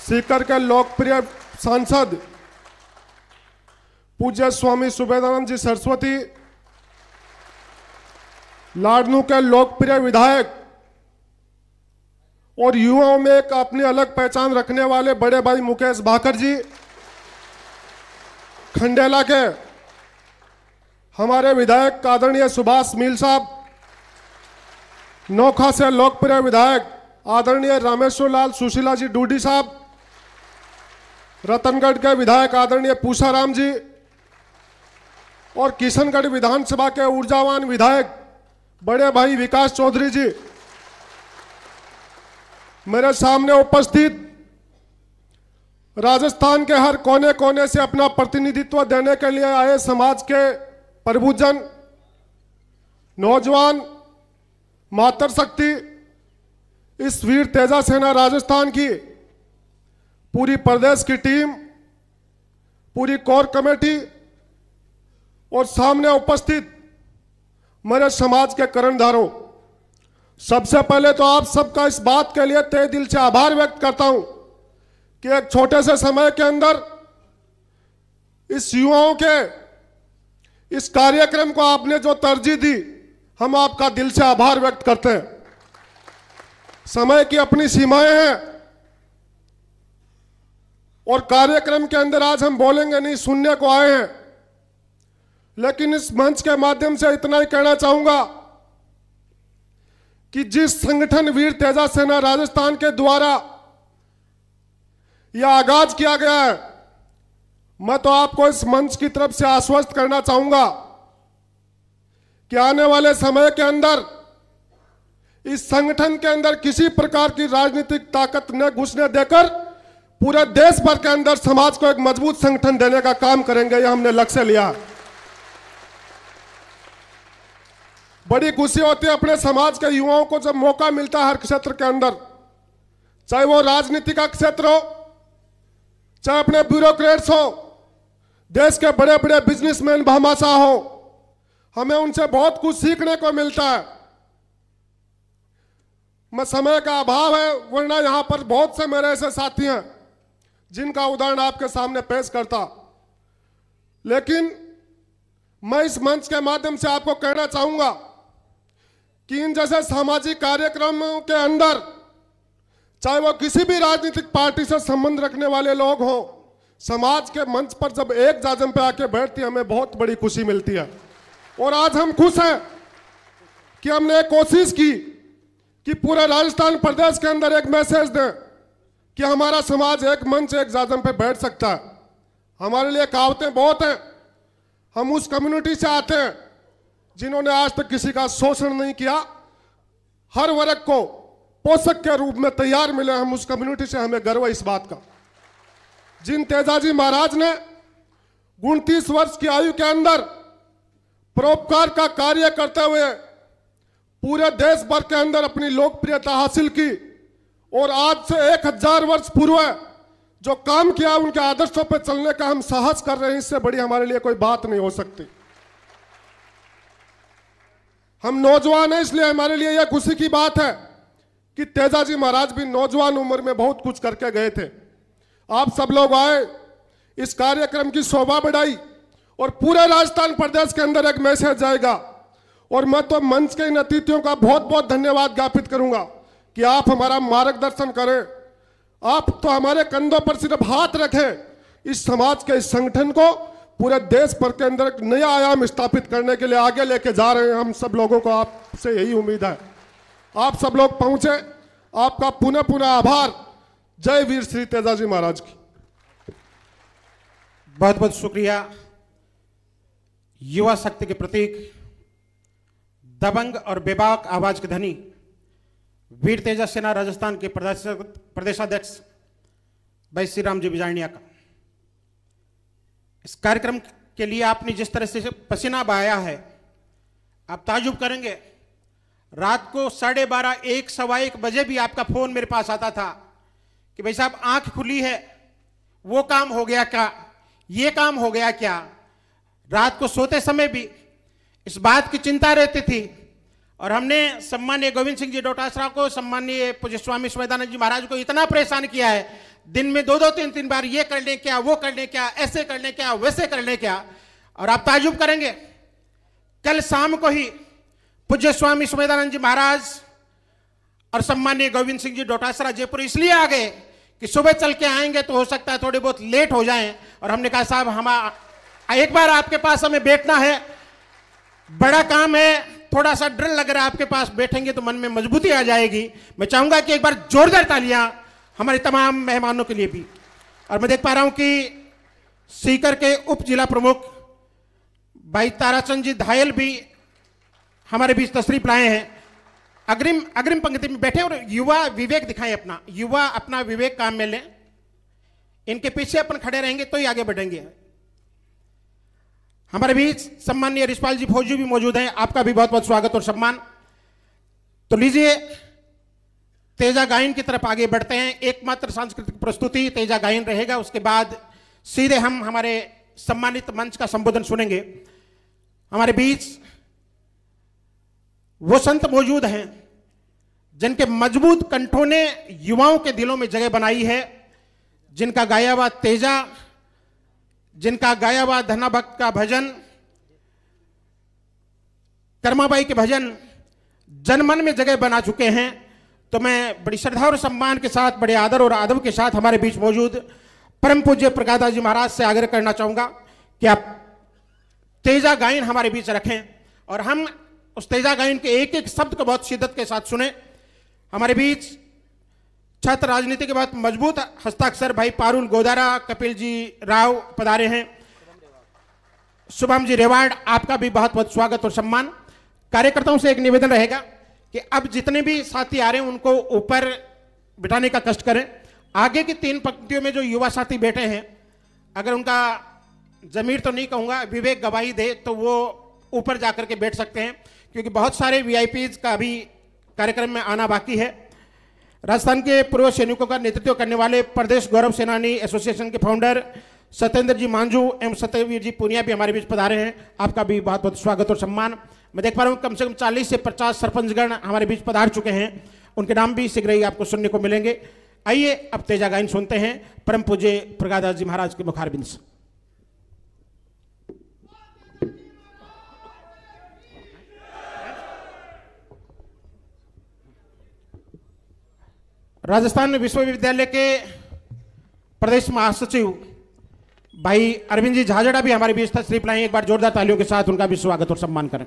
सीकर के लोकप्रिय सांसद पूज्य स्वामी सुबेदानंद जी सरस्वती लाडनू के लोकप्रिय विधायक और युवाओं में एक अपनी अलग पहचान रखने वाले बड़े भाई मुकेश भाकर जी खंडेला के हमारे विधायक आदरणीय सुभाष मील साहब नौखा से लोकप्रिय विधायक आदरणीय रामेश्वर लाल सुशीला जी डूडी साहब रतनगढ़ के विधायक आदरणीय पूषाराम जी और किशनगढ़ विधानसभा के ऊर्जावान विधायक बड़े भाई विकास चौधरी जी मेरे सामने उपस्थित राजस्थान के हर कोने कोने से अपना प्रतिनिधित्व देने के लिए आए समाज के प्रभुजन नौजवान मातर शक्ति इस वीर तेजा सेना राजस्थान की पूरी प्रदेश की टीम पूरी कोर कमेटी और सामने उपस्थित मेरे समाज के करणधारों सबसे पहले तो आप सबका इस बात के लिए तय दिल से आभार व्यक्त करता हूं कि एक छोटे से समय के अंदर इस युवाओं के इस कार्यक्रम को आपने जो तरजीह दी हम आपका दिल से आभार व्यक्त करते हैं समय की अपनी सीमाएं हैं और कार्यक्रम के अंदर आज हम बोलेंगे नहीं सुनने को आए हैं लेकिन इस मंच के माध्यम से इतना ही कहना चाहूंगा कि जिस संगठन वीर तेजा सेना राजस्थान के द्वारा यह आगाज किया गया है मैं तो आपको इस मंच की तरफ से आश्वस्त करना चाहूंगा कि आने वाले समय के अंदर इस संगठन के अंदर किसी प्रकार की राजनीतिक ताकत न घुसने देकर पूरे देश भर के अंदर समाज को एक मजबूत संगठन देने का काम करेंगे यह हमने लक्ष्य लिया है बड़ी खुशी होती है अपने समाज के युवाओं को जब मौका मिलता है हर क्षेत्र के अंदर चाहे वो राजनीति का क्षेत्र हो चाहे अपने ब्यूरोक्रेट्स हो देश के बड़े बड़े बिजनेसमैन भामाशाह हो हमें उनसे बहुत कुछ सीखने को मिलता है मैं समय का अभाव है वरना यहां पर बहुत से मेरे ऐसे साथी हैं जिनका उदाहरण आपके सामने पेश करता लेकिन मैं इस मंच के माध्यम से आपको कहना चाहूंगा कि इन जैसे सामाजिक कार्यक्रमों के अंदर चाहे वो किसी भी राजनीतिक पार्टी से संबंध रखने वाले लोग हों समाज के मंच पर जब एक जाजम पे आके बैठती है हमें बहुत बड़ी खुशी मिलती है और आज हम खुश हैं कि हमने कोशिश की कि पूरे राजस्थान प्रदेश के अंदर एक मैसेज दें कि हमारा समाज एक मंच एक जाजम पे बैठ सकता है हमारे लिए कहावतें बहुत हैं हम उस कम्युनिटी से आते हैं जिन्होंने आज तक किसी का शोषण नहीं किया हर वर्ग को पोषक के रूप में तैयार मिले हम उस कम्युनिटी से हमें गर्व इस बात का जिन तेजाजी महाराज ने उनतीस वर्ष की आयु के अंदर परोपकार का कार्य करते हुए पूरे देश भर के अंदर अपनी लोकप्रियता हासिल की और आज से एक हजार वर्ष पूर्व जो काम किया उनके आदर्शों पर चलने का हम साहस कर रहे हैं इससे बड़ी हमारे लिए कोई बात नहीं हो सकती हम नौजवान हैं इसलिए हमारे लिए यह खुशी की बात है कि तेजाजी महाराज भी नौजवान उम्र में बहुत कुछ करके गए थे आप सब लोग आए इस कार्यक्रम की शोभा बढ़ाई और पूरे राजस्थान प्रदेश के अंदर एक मैसेज जाएगा और मैं तो मंच के इन अतिथियों का बहुत बहुत धन्यवाद ज्ञापित करूंगा कि आप हमारा मार्गदर्शन करें आप तो हमारे कंधों पर सिर्फ हाथ रखें इस समाज के इस संगठन को पूरे देश भर के अंदर एक नया आयाम स्थापित करने के लिए आगे लेके जा रहे हैं हम सब लोगों को आपसे यही उम्मीद है आप सब लोग पहुंचे आपका पुनः पुनः आभार जय वीर श्री तेजाजी महाराज की बहुत बहुत शुक्रिया युवा शक्ति के प्रतीक दबंग और बेबाक आवाज के धनी वीर तेजा सेना राजस्थान के प्रदेशाध्यक्ष भाई श्री राम जी बिजाणिया का इस कार्यक्रम के लिए आपने जिस तरह से पसीना बहाया है आप ताजुब करेंगे रात को साढ़े बारह एक सवा एक बजे भी आपका फोन मेरे पास आता था कि भाई साहब आंख खुली है वो काम हो गया क्या ये काम हो गया क्या रात को सोते समय भी इस बात की चिंता रहती थी और हमने सम्मान्य गोविंद सिंह जी डोटासरा को सम्मान्य पूज्य स्वामी स्वेदानंद जी महाराज को इतना परेशान किया है दिन में दो दो तीन तीन बार ये कर लें क्या वो कर लें क्या ऐसे कर लें क्या वैसे कर लें क्या और आप ताजुब करेंगे कल शाम को ही पूज्य स्वामी सुमेदानंद जी महाराज और सम्मान्य गोविंद सिंह जी डोटासरा जयपुर इसलिए आ गए कि सुबह चल के आएंगे तो हो सकता है थोड़े बहुत लेट हो जाएं और हमने कहा साहब हम एक बार आपके पास हमें बैठना है बड़ा काम है थोड़ा सा डर लग रहा है आपके पास बैठेंगे तो मन में मजबूती आ जाएगी मैं चाहूंगा कि एक बार जोरदार तालियां हमारे तमाम मेहमानों के लिए भी और मैं देख पा रहा हूं कि सीकर के उप जिला प्रमुख भाई ताराचंद जी धायल भी हमारे बीच तशरीफ लाए हैं अग्रिम अग्रिम पंक्ति में बैठे और युवा विवेक दिखाएं अपना युवा अपना विवेक काम में लें इनके पीछे अपन खड़े रहेंगे तो ही आगे बढ़ेंगे हमारे बीच सम्मान्य रिशपाल जी फौजी भी मौजूद हैं आपका भी बहुत बहुत स्वागत और सम्मान तो लीजिए तेजा गायन की तरफ आगे बढ़ते हैं एकमात्र सांस्कृतिक प्रस्तुति तेजा गायन रहेगा उसके बाद सीधे हम हमारे सम्मानित मंच का संबोधन सुनेंगे हमारे बीच वो संत मौजूद हैं जिनके मजबूत कंठों ने युवाओं के दिलों में जगह बनाई है जिनका गाया हुआ तेजा जिनका गाया हुआ धना भक्त का भजन कर्माबाई के भजन जनमन में जगह बना चुके हैं तो मैं बड़ी श्रद्धा और सम्मान के साथ बड़े आदर और आदम के साथ हमारे बीच मौजूद परम पूज्य प्रगादा जी महाराज से आग्रह करना चाहूँगा कि आप तेजा गायन हमारे बीच रखें और हम उस तेजा गायन के एक एक शब्द को बहुत शिद्दत के साथ सुने हमारे बीच छात्र राजनीति के बाद मजबूत हस्ताक्षर भाई पारुल गोदारा कपिल जी राव पधारे हैं शुभम जी रेवाड़ आपका भी बहुत बहुत स्वागत और सम्मान कार्यकर्ताओं से एक निवेदन रहेगा कि अब जितने भी साथी आ रहे हैं उनको ऊपर बिठाने का कष्ट करें आगे की तीन पंक्तियों में जो युवा साथी बैठे हैं अगर उनका जमीर तो नहीं कहूँगा विवेक गवाही दे तो वो ऊपर जाकर के बैठ सकते हैं क्योंकि बहुत सारे वी का भी कार्यक्रम में आना बाकी है राजस्थान के पूर्व सैनिकों का नेतृत्व करने वाले प्रदेश गौरव सेनानी एसोसिएशन के फाउंडर सत्येंद्र जी मांझू एवं सत्यवीर जी पुनिया भी हमारे बीच पधारे हैं आपका भी बहुत बहुत स्वागत और सम्मान मैं देख पा रहा हूँ कम से कम चालीस से पचास सरपंचगण हमारे बीच पधार चुके हैं उनके नाम भी शीघ्र ही आपको सुनने को मिलेंगे आइए अब तेजा गायन सुनते हैं परम पूज्य प्रगादास जी महाराज के मुखारबिंद से राजस्थान विश्वविद्यालय के प्रदेश महासचिव भाई अरविंद जी झाजड़ा भी हमारे बीच श्री प्लाई एक बार जोरदार तालियों के साथ उनका भी स्वागत और सम्मान करें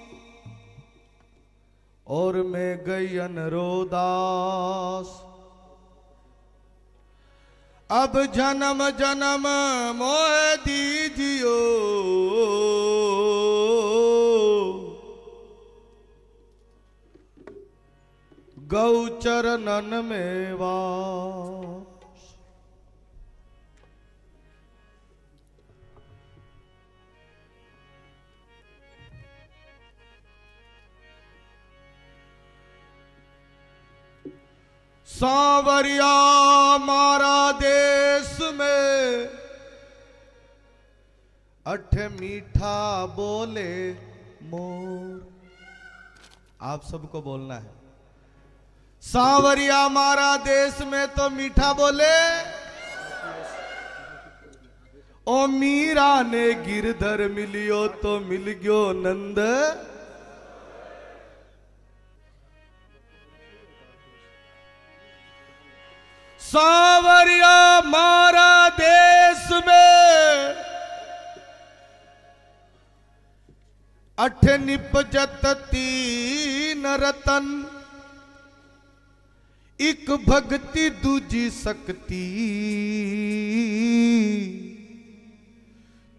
और मैं गई अनरोदास अब जन्म जन्म मोह दीजियो गौ चरणन में वाह सांवरिया मारा देश में अठ मीठा बोले मोर आप सबको बोलना है सांवरिया मारा देश में तो मीठा बोले ओ मीरा ने गिरधर मिलियो तो मिल गयो नंद सावरिया मारा देश में अठ निपजत तीन रतन एक भक्ति दूजी शक्ति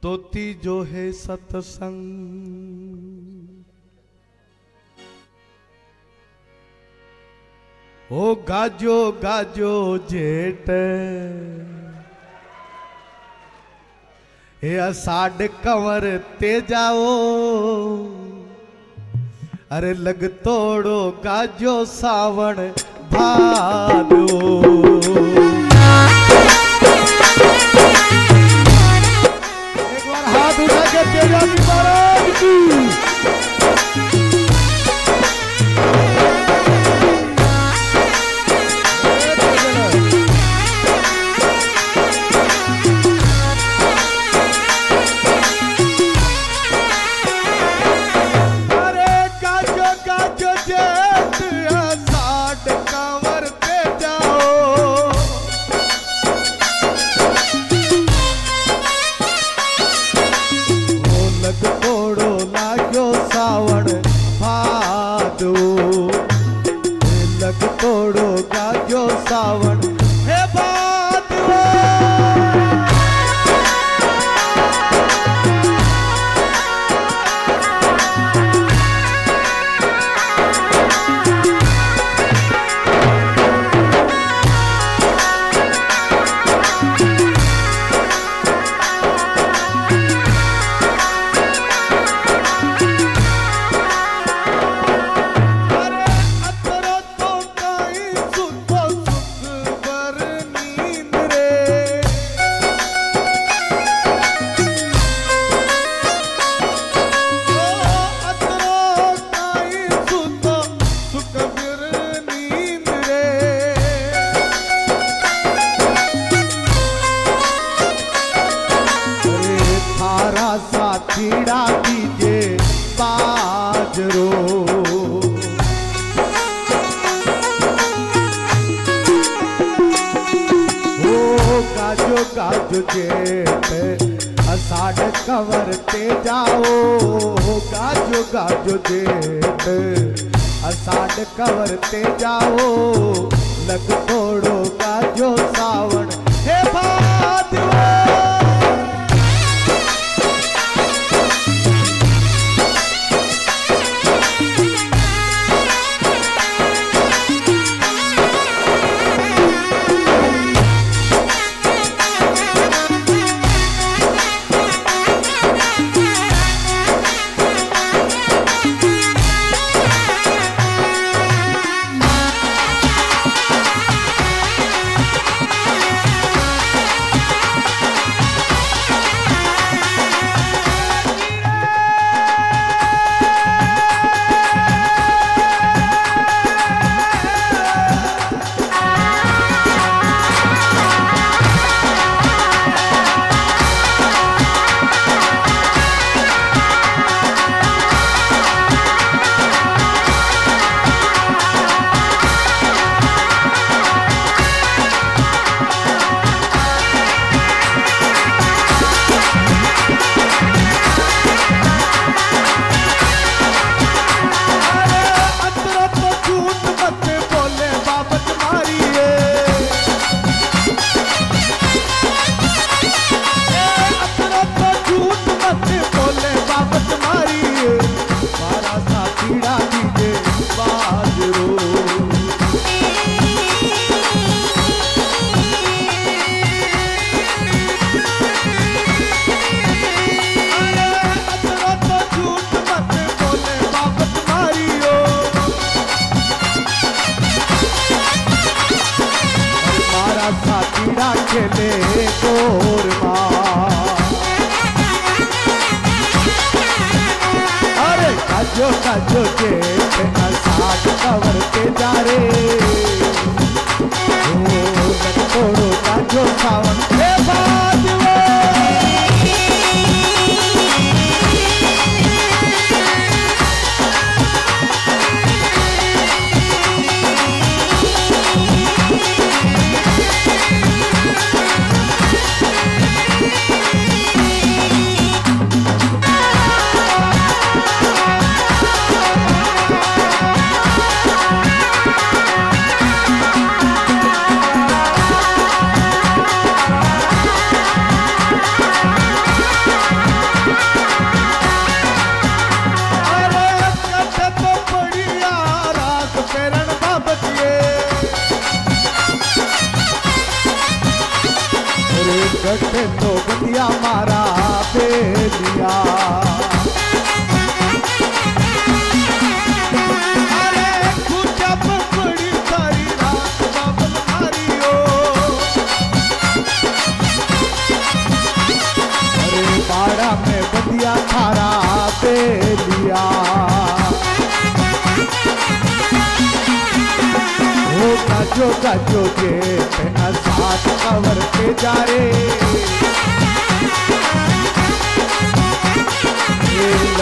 तो जो है सत्संग ओ गाजो गाजो जेठ हे अषाढ़ कंवर ते जाओ अरे लग तोड़ो गाजो सावण भादो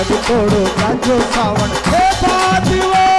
लगी तोड़ो गांजो सावन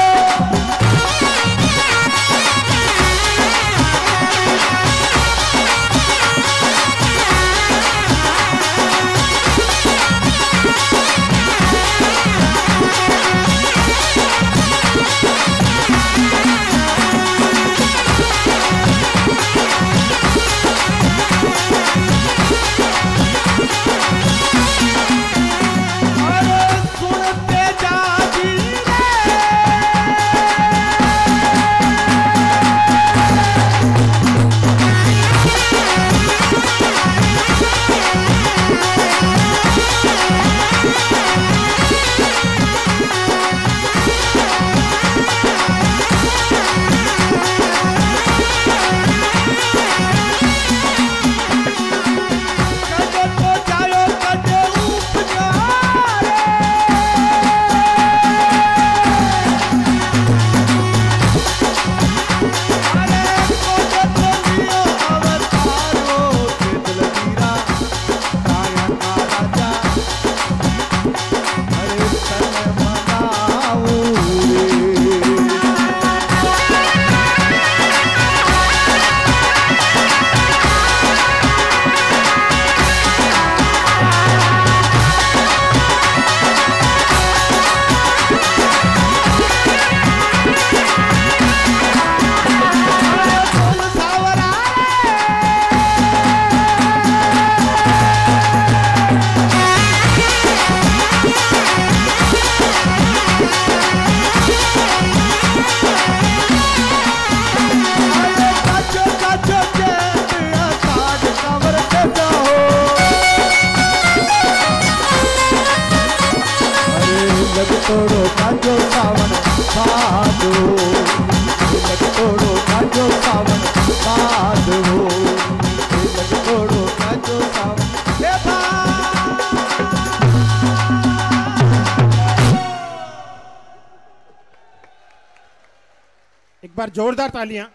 तालियां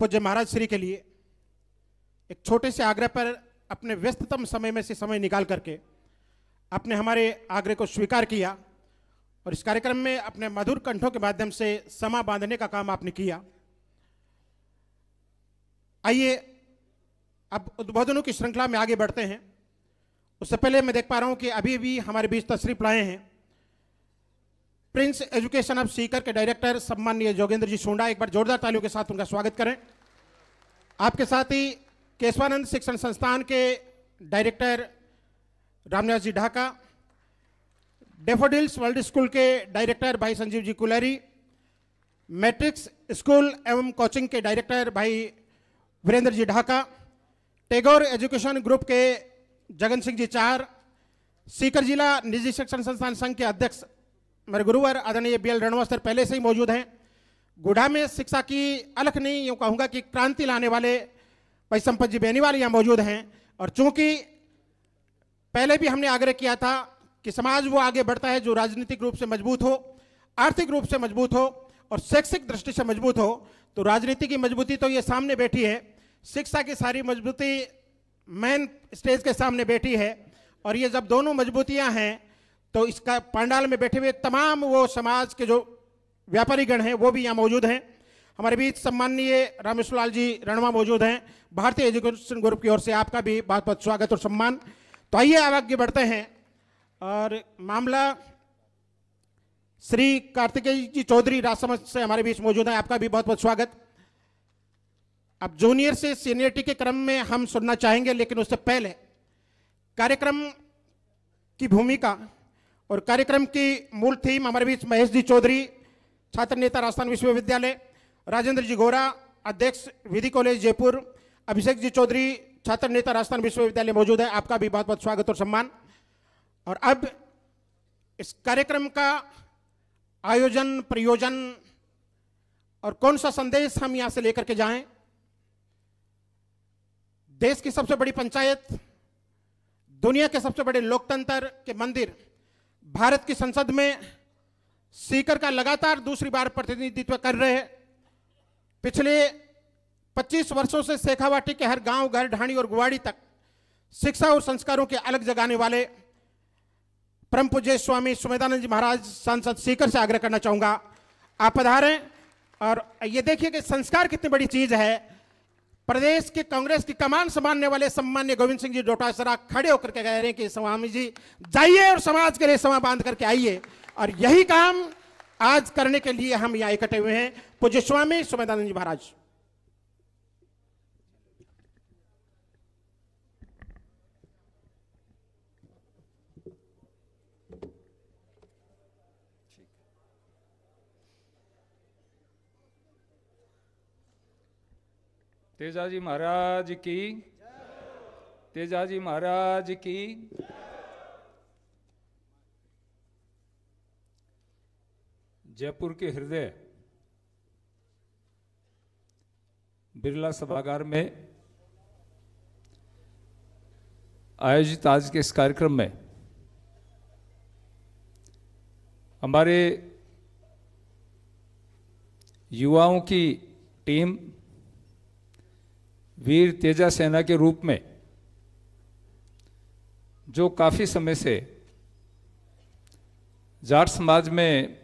पूज्य महाराज श्री के लिए एक छोटे से आग्रह पर अपने व्यस्ततम समय में से समय निकाल करके आपने हमारे आग्रह को स्वीकार किया और इस कार्यक्रम में अपने मधुर कंठों के माध्यम से समा बांधने का काम आपने किया आइए अब उद्बोधनों की श्रृंखला में आगे बढ़ते हैं उससे पहले मैं देख पा रहा हूं कि अभी भी हमारे बीच तशरीफ लाए हैं प्रिंस एजुकेशन ऑफ सीकर के डायरेक्टर सम्मान्य जोगेंद्र जी सोंडा एक बार जोरदार तालियों के साथ उनका स्वागत करें आपके साथ ही केशवानंद शिक्षण संस्थान के director Ramniwas ji Dhaka Daffodils world school के डायरेक्टर भाई संजीव जी कुलहरी मैट्रिक्स स्कूल एवं कोचिंग के डायरेक्टर भाई वीरेंद्र जी ढाका टेगोर एजुकेशन ग्रुप के जगन सिंह जी चार सीकर जिला निजी शिक्षण संस्थान संघ के अध्यक्ष मेरे गुरुवर आदरणीय बी एल रणवस्त्र पहले से ही मौजूद हैं गुढ़ा में शिक्षा की अलख नहीं यूँ कहूँगा कि क्रांति लाने वाले भाई संपत जी बेनीवाल यहाँ मौजूद हैं और चूंकि पहले भी हमने आग्रह किया था कि समाज वो आगे बढ़ता है जो राजनीतिक रूप से मजबूत हो आर्थिक रूप से मजबूत हो और शैक्षिक दृष्टि से मजबूत हो तो राजनीति की मजबूती तो ये सामने बैठी है शिक्षा की सारी मजबूती मेन स्टेज के सामने बैठी है और ये जब दोनों मजबूतियाँ हैं तो इसका पंडाल में बैठे हुए तमाम वो समाज के जो व्यापारी गण हैं वो भी यहाँ मौजूद हैं हमारे बीच सम्माननीय रामेश्वर लाल जी रणवा मौजूद हैं भारतीय एजुकेशन ग्रुप की ओर से आपका भी बहुत बहुत स्वागत और सम्मान तो आइए आप आगे बढ़ते हैं और मामला श्री कार्तिकेय जी चौधरी राजसमंद से हमारे बीच मौजूद हैं आपका भी बहुत बहुत स्वागत अब जूनियर से सीनियरिटी के क्रम में हम सुनना चाहेंगे लेकिन उससे पहले कार्यक्रम की भूमिका और कार्यक्रम की मूल थीम हमारे बीच महेश जी चौधरी छात्र नेता राजस्थान विश्वविद्यालय राजेंद्र जी गोरा अध्यक्ष विधि कॉलेज जयपुर अभिषेक जी चौधरी छात्र नेता राजस्थान विश्वविद्यालय मौजूद है आपका भी बहुत बहुत स्वागत और सम्मान और अब इस कार्यक्रम का आयोजन प्रयोजन और कौन सा संदेश हम यहां से लेकर के जाएं देश की सबसे बड़ी पंचायत दुनिया के सबसे बड़े लोकतंत्र के मंदिर भारत की संसद में सीकर का लगातार दूसरी बार प्रतिनिधित्व कर रहे हैं पिछले 25 वर्षों से शेखावाटी के हर गांव घर ढाणी और गुवाड़ी तक शिक्षा और संस्कारों के अलग जगाने वाले परम पूज्य स्वामी सुमेदानंद जी महाराज सांसद सीकर से आग्रह करना चाहूँगा आप पधारें और ये देखिए कि संस्कार कितनी बड़ी चीज़ है प्रदेश के कांग्रेस की कमान संभालने वाले सम्मान्य गोविंद सिंह जी डोटासरा खड़े होकर के कह रहे हैं कि स्वामी जी जाइए और समाज के लिए समा बांध करके आइए और यही काम आज करने के लिए हम यहाँ इकट्ठे हुए हैं पूज्य स्वामी सुमेदानंद जी महाराज तेजाजी महाराज की तेजाजी महाराज की जयपुर के हृदय बिरला सभागार में आयोजित आज के इस कार्यक्रम में हमारे युवाओं की टीम वीर तेजा सेना के रूप में जो काफ़ी समय से जाट समाज में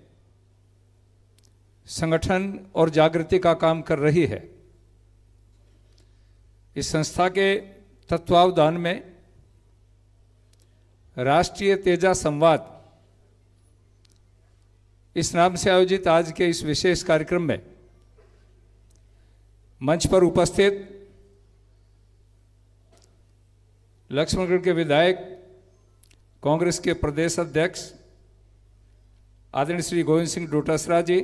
संगठन और जागृति का काम कर रही है इस संस्था के तत्वावधान में राष्ट्रीय तेजा संवाद इस नाम से आयोजित आज के इस विशेष कार्यक्रम में मंच पर उपस्थित लक्ष्मणगढ़ के विधायक कांग्रेस के प्रदेश अध्यक्ष आदरणीय श्री गोविंद सिंह डोटासरा जी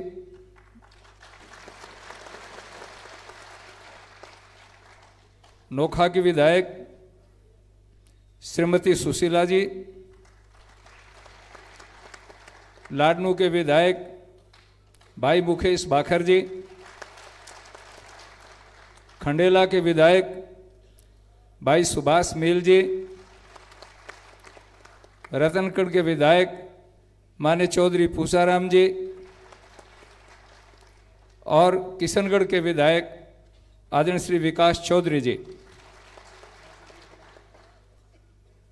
नोखा के विधायक श्रीमती सुशीला जी लाडनू के विधायक भाई मुकेश भाखर जी खंडेला के विधायक भाई सुभाष मेल जी रतनगढ़ के विधायक माने चौधरी पूसाराम जी और किशनगढ़ के विधायक आदरण श्री विकास चौधरी जी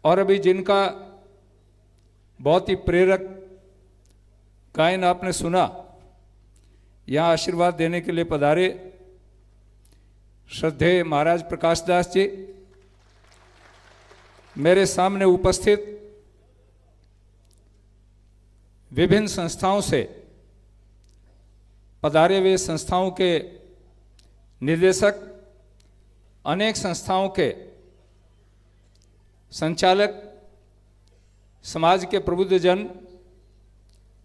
और अभी जिनका बहुत ही प्रेरक गायन आपने सुना यहाँ आशीर्वाद देने के लिए पधारे श्रद्धेय महाराज प्रकाश दास जी मेरे सामने उपस्थित विभिन्न संस्थाओं से पधारे हुए संस्थाओं के निदेशक अनेक संस्थाओं के संचालक समाज के प्रबुद्ध जन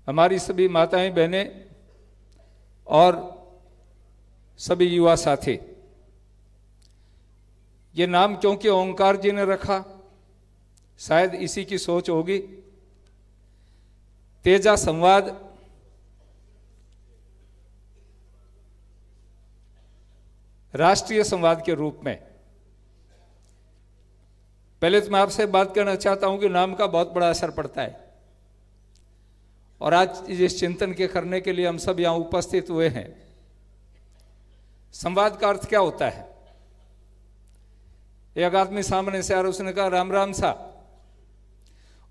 हमारी सभी माताएं बहनें और सभी युवा साथी ये नाम क्योंकि ओंकार जी ने रखा शायद इसी की सोच होगी तेजा संवाद राष्ट्रीय संवाद के रूप में पहले तो मैं आपसे बात करना चाहता हूं कि नाम का बहुत बड़ा असर पड़ता है और आज इस चिंतन के करने के लिए हम सब यहां उपस्थित हुए हैं संवाद का अर्थ क्या होता है एक आदमी सामने से आ रहा उसने कहा राम राम सा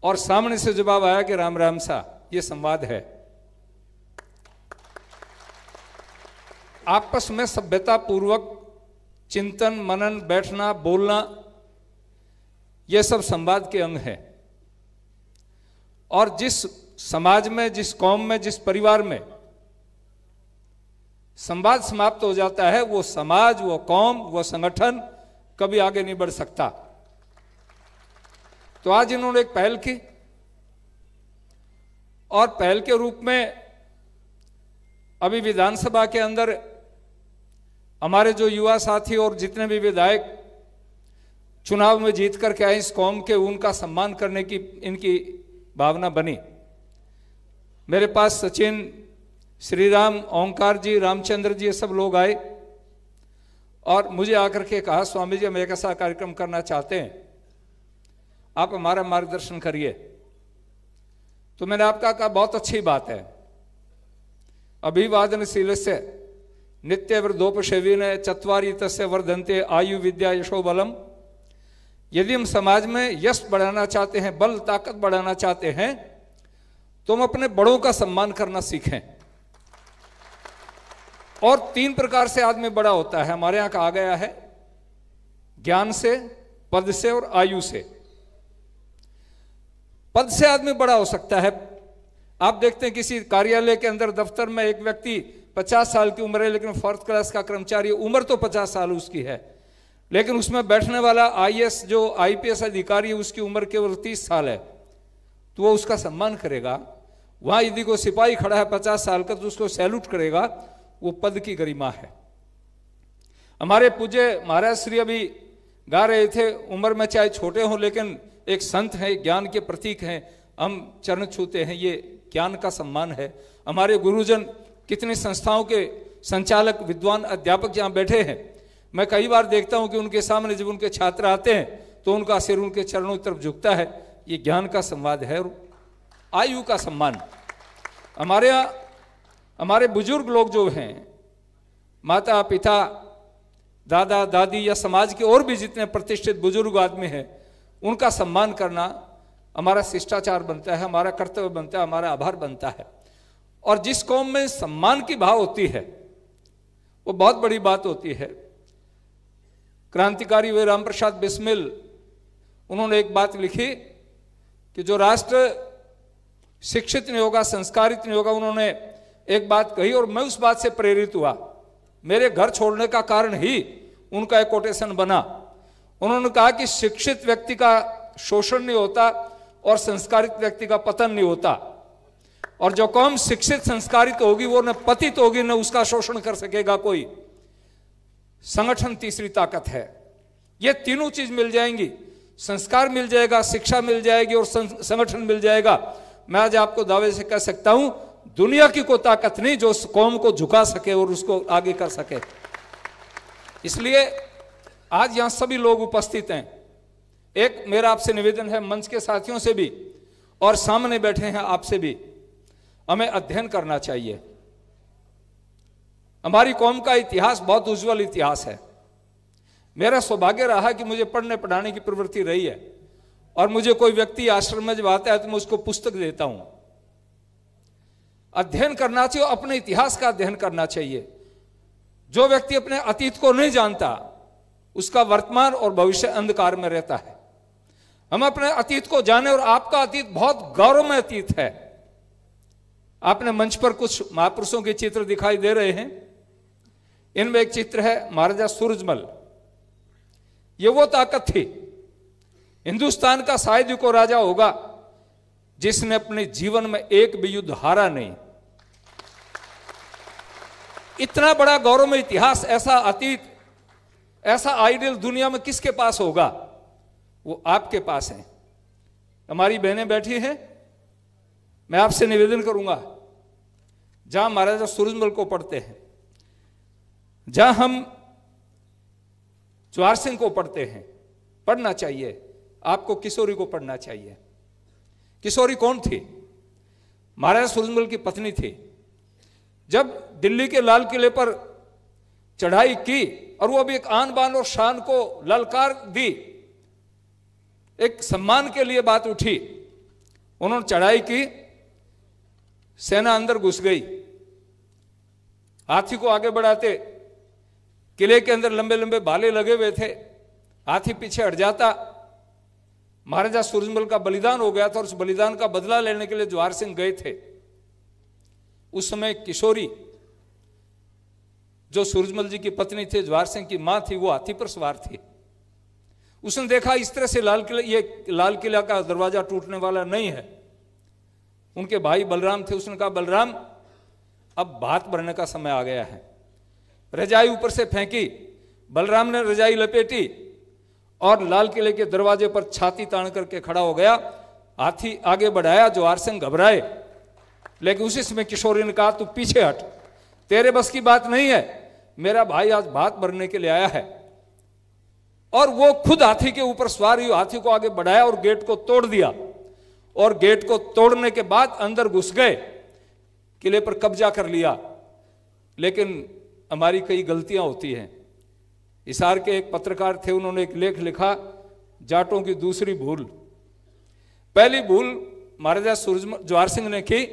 और सामने से जवाब आया कि राम राम सा ये संवाद है आपस में सभ्यता पूर्वक चिंतन मनन बैठना बोलना यह सब संवाद के अंग है और जिस समाज में जिस कौम में जिस परिवार में संवाद समाप्त हो जाता है वो समाज वो कौम वो संगठन कभी आगे नहीं बढ़ सकता तो आज इन्होंने एक पहल की और पहल के रूप में अभी विधानसभा के अंदर हमारे जो युवा साथी और जितने भी विधायक चुनाव में जीत करके आए इस कौम के उनका सम्मान करने की इनकी भावना बनी मेरे पास सचिन श्री राम ओंकार जी रामचंद्र जी ये सब लोग आए और मुझे आकर के कहा स्वामी जी हम एक ऐसा कार्यक्रम करना चाहते हैं आप हमारा मार्गदर्शन करिए तो मैंने आपका कहा बहुत अच्छी बात है अभिवादनशील से नित्य वृद्धोपसेवी ने चतवारी तस्य वर्धनते आयु विद्या यशो बलम यदि हम समाज में यश बढ़ाना चाहते हैं बल ताकत बढ़ाना चाहते हैं तो हम अपने बड़ों का सम्मान करना सीखें और तीन प्रकार से आदमी बड़ा होता है हमारे यहां का आ गया है ज्ञान से पद से और आयु से पद से आदमी बड़ा हो सकता है आप देखते हैं किसी कार्यालय के अंदर दफ्तर में एक व्यक्ति पचास साल की उम्र है लेकिन फोर्थ क्लास का कर्मचारी उम्र तो पचास साल उसकी है लेकिन उसमें बैठने वाला आईएएस जो आईपीएस अधिकारी है उसकी उम्र केवल तीस साल है तो वो उसका सम्मान करेगा वहां यदि कोई सिपाही खड़ा है पचास साल का तो उसको सैल्यूट करेगा वो पद की गरिमा है हमारे पूजे महाराज श्री अभी गा रहे थे उम्र में चाहे छोटे हों लेकिन एक संत है ज्ञान के प्रतीक हैं हम चरण छूते हैं ये ज्ञान का सम्मान है हमारे गुरुजन कितने संस्थाओं के संचालक विद्वान अध्यापक यहाँ बैठे हैं मैं कई बार देखता हूँ कि उनके सामने जब उनके छात्र आते हैं तो उनका सिर उनके चरणों तरफ झुकता है ये ज्ञान का संवाद है और आयु का सम्मान हमारे यहाँ हमारे बुजुर्ग लोग जो हैं माता पिता दादा दादी या समाज के और भी जितने प्रतिष्ठित बुजुर्ग आदमी हैं उनका सम्मान करना हमारा शिष्टाचार बनता है हमारा कर्तव्य बनता है हमारा आभार बनता है और जिस कौम में सम्मान की भाव होती है वो बहुत बड़ी बात होती है क्रांतिकारी वे राम प्रसाद बिस्मिल उन्होंने एक बात लिखी कि जो राष्ट्र शिक्षित नहीं होगा संस्कारित नहीं होगा उन्होंने एक बात कही और मैं उस बात से प्रेरित हुआ मेरे घर छोड़ने का कारण ही उनका एक कोटेशन बना उन्होंने कहा कि शिक्षित व्यक्ति का शोषण नहीं होता और संस्कारित व्यक्ति का पतन नहीं होता और जो कौम शिक्षित संस्कारित होगी वो न पतित होगी न उसका शोषण कर सकेगा कोई संगठन तीसरी ताकत है ये तीनों चीज मिल जाएंगी संस्कार मिल जाएगा शिक्षा मिल जाएगी और संगठन मिल जाएगा मैं आज आपको दावे से कह सकता हूं दुनिया की कोई ताकत नहीं जो उस कौम को झुका सके और उसको आगे कर सके इसलिए आज यहां सभी लोग उपस्थित हैं एक मेरा आपसे निवेदन है मंच के साथियों से भी और सामने बैठे हैं आपसे भी हमें अध्ययन करना चाहिए हमारी कौम का इतिहास बहुत उज्जवल इतिहास है मेरा सौभाग्य रहा कि मुझे पढ़ने पढ़ाने की प्रवृत्ति रही है और मुझे कोई व्यक्ति आश्रम में जब आता है तो मैं उसको पुस्तक देता हूं अध्ययन करना चाहिए अपने इतिहास का अध्ययन करना चाहिए जो व्यक्ति अपने अतीत को नहीं जानता उसका वर्तमान और भविष्य अंधकार में रहता है हम अपने अतीत को जाने और आपका अतीत बहुत गौरवमय अतीत है आपने मंच पर कुछ महापुरुषों के चित्र दिखाई दे रहे हैं इनमें एक चित्र है महाराजा सूरजमल ये वो ताकत थी हिंदुस्तान का शायद को राजा होगा जिसने अपने जीवन में एक भी युद्ध हारा नहीं इतना बड़ा गौरव में इतिहास ऐसा अतीत ऐसा आइडियल दुनिया में किसके पास होगा वो आपके पास है हमारी बहनें बैठी हैं मैं आपसे निवेदन करूंगा जहां महाराजा सूरजमल को पढ़ते हैं जहां हम ज्वार सिंह को पढ़ते हैं पढ़ना चाहिए आपको किशोरी को पढ़ना चाहिए किशोरी कौन थी महाराजा सूरजमल की पत्नी थी जब दिल्ली के लाल किले पर चढ़ाई की और वो भी एक आन बान और शान को ललकार दी एक सम्मान के लिए बात उठी उन्होंने चढ़ाई की सेना अंदर घुस गई हाथी को आगे बढ़ाते किले के अंदर लंबे लंबे बाले लगे हुए थे हाथी पीछे हट जाता महाराजा सूरजमल का बलिदान हो गया था और उस बलिदान का बदला लेने के लिए ज्वार सिंह गए थे उस समय किशोरी जो सूरजमल जी की पत्नी थे ज्वार सिंह की मां थी वो हाथी पर सवार थी उसने देखा इस तरह से लाल किला ये लाल किला का दरवाजा टूटने वाला नहीं है उनके भाई बलराम थे उसने कहा बलराम अब बात भरने का समय आ गया है रजाई ऊपर से फेंकी बलराम ने रजाई लपेटी और लाल किले के दरवाजे पर छाती ताण करके खड़ा हो गया हाथी आगे बढ़ाया जवाहर सिंह घबराए लेकिन उसी समय किशोरी ने कहा तू पीछे हट तेरे बस की बात नहीं है मेरा भाई आज भात भरने के लिए आया है और वो खुद हाथी के ऊपर सवार हुई हाथी को आगे बढ़ाया और गेट को तोड़ दिया और गेट को तोड़ने के बाद अंदर घुस गए किले पर कब्जा कर लिया लेकिन हमारी कई गलतियां होती हैं इसार के एक पत्रकार थे उन्होंने एक लेख लिखा जाटों की दूसरी भूल पहली भूल महाराजा सूरज ज्वार सिंह ने की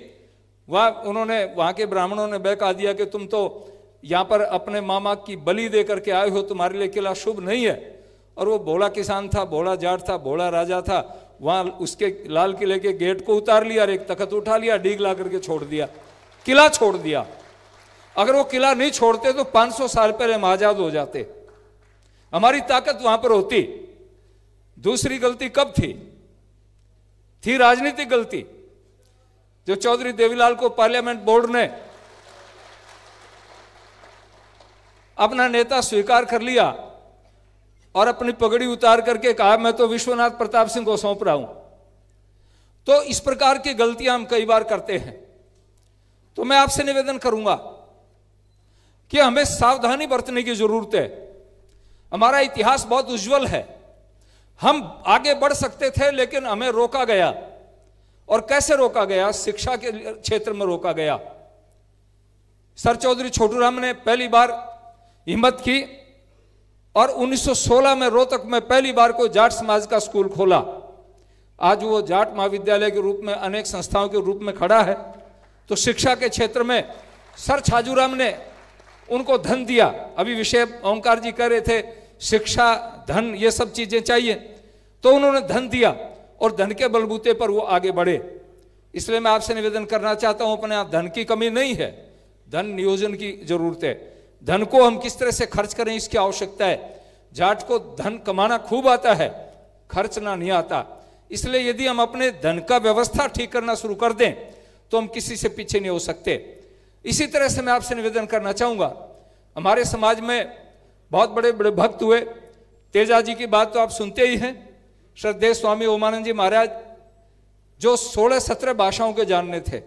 वह उन्होंने वहां के ब्राह्मणों ने बहका दिया कि तुम तो यहां पर अपने मामा की बलि दे करके आए हो तुम्हारे लिए किला शुभ नहीं है और वो भोला किसान था भोला जाट था भोला राजा था वहां उसके लाल किले के गेट को उतार लिया और एक तखत उठा लिया डीग ला करके छोड़ दिया किला छोड़ दिया अगर वो किला नहीं छोड़ते तो 500 साल पहले हम आज़ाद हो जाते हमारी ताकत वहां पर होती दूसरी गलती कब थी थी राजनीतिक गलती जो चौधरी देवीलाल को पार्लियामेंट बोर्ड ने अपना नेता स्वीकार कर लिया और अपनी पगड़ी उतार करके कहा मैं तो विश्वनाथ प्रताप सिंह को सौंप रहा हूं तो इस प्रकार की गलतियां हम कई बार करते हैं तो मैं आपसे निवेदन करूंगा कि हमें सावधानी बरतने की जरूरत है हमारा इतिहास बहुत उज्जवल है हम आगे बढ़ सकते थे लेकिन हमें रोका गया और कैसे रोका गया शिक्षा के क्षेत्र में रोका गया सर चौधरी छोटू राम ने पहली बार हिम्मत की और 1916 में रोहतक में पहली बार को जाट समाज का स्कूल खोला आज वो जाट महाविद्यालय के रूप में अनेक संस्थाओं के रूप में खड़ा है तो शिक्षा के क्षेत्र में सर छाजूराम ने उनको धन दिया अभी विषय ओंकार जी कह रहे थे शिक्षा धन ये सब चीजें चाहिए तो उन्होंने धन दिया और धन के बलबूते पर वो आगे बढ़े इसलिए मैं आपसे निवेदन करना चाहता हूं अपने आप धन की कमी नहीं है धन नियोजन की जरूरत है धन को हम किस तरह से खर्च करें इसकी आवश्यकता है जाट को धन कमाना खूब आता है खर्चना नहीं आता इसलिए यदि हम अपने धन का व्यवस्था ठीक करना शुरू कर दें तो हम किसी से पीछे नहीं हो सकते इसी तरह से मैं आपसे निवेदन करना चाहूंगा हमारे समाज में बहुत बड़े बड़े भक्त हुए तेजा जी की बात तो आप सुनते ही हैं श्रद्धेय स्वामी ओमानंद जी महाराज जो सोलह सत्रह भाषाओं के जानने थे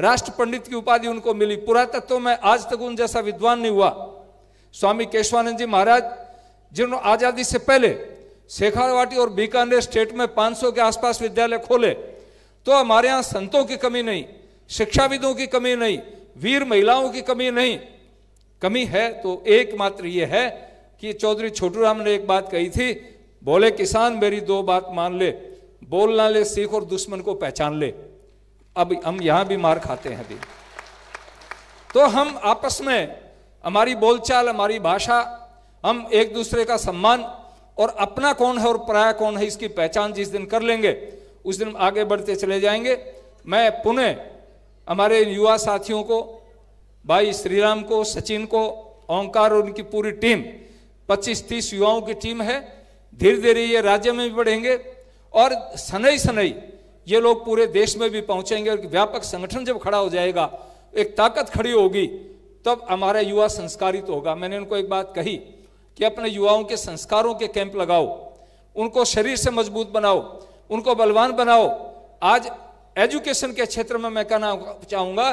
राष्ट्र पंडित की उपाधि उनको मिली पुरातत्व में आज तक उन जैसा विद्वान नहीं हुआ स्वामी केशवानंद जी महाराज जिन्होंने आजादी से पहले शेखावाटी और बीकानेर स्टेट में 500 के आसपास विद्यालय खोले तो हमारे यहां संतों की कमी नहीं शिक्षाविदों की कमी नहीं वीर महिलाओं की कमी नहीं कमी है तो एकमात्र ये है कि चौधरी छोटूराम ने एक बात कही थी बोले किसान मेरी दो बात मान ले बोल ना ले सीख और दुश्मन को पहचान ले अब हम यहां भी मार खाते हैं अभी तो हम आपस में हमारी बोलचाल हमारी भाषा हम एक दूसरे का सम्मान और अपना कौन है और पराया कौन है इसकी पहचान जिस दिन कर लेंगे उस दिन आगे बढ़ते चले जाएंगे मैं पुनः हमारे युवा साथियों को भाई श्रीराम को सचिन को ओंकार और उनकी पूरी टीम 25-30 युवाओं की टीम है धीरे धीरे ये राज्य में भी बढ़ेंगे और सनई सनई ये लोग पूरे देश में भी पहुंचेंगे और व्यापक संगठन जब खड़ा हो जाएगा एक ताकत खड़ी होगी तब हमारा युवा संस्कारित होगा मैंने उनको एक बात कही कि अपने युवाओं के संस्कारों के कैंप लगाओ उनको शरीर से मजबूत बनाओ उनको बलवान बनाओ आज एजुकेशन के क्षेत्र में मैं कहना चाहूंगा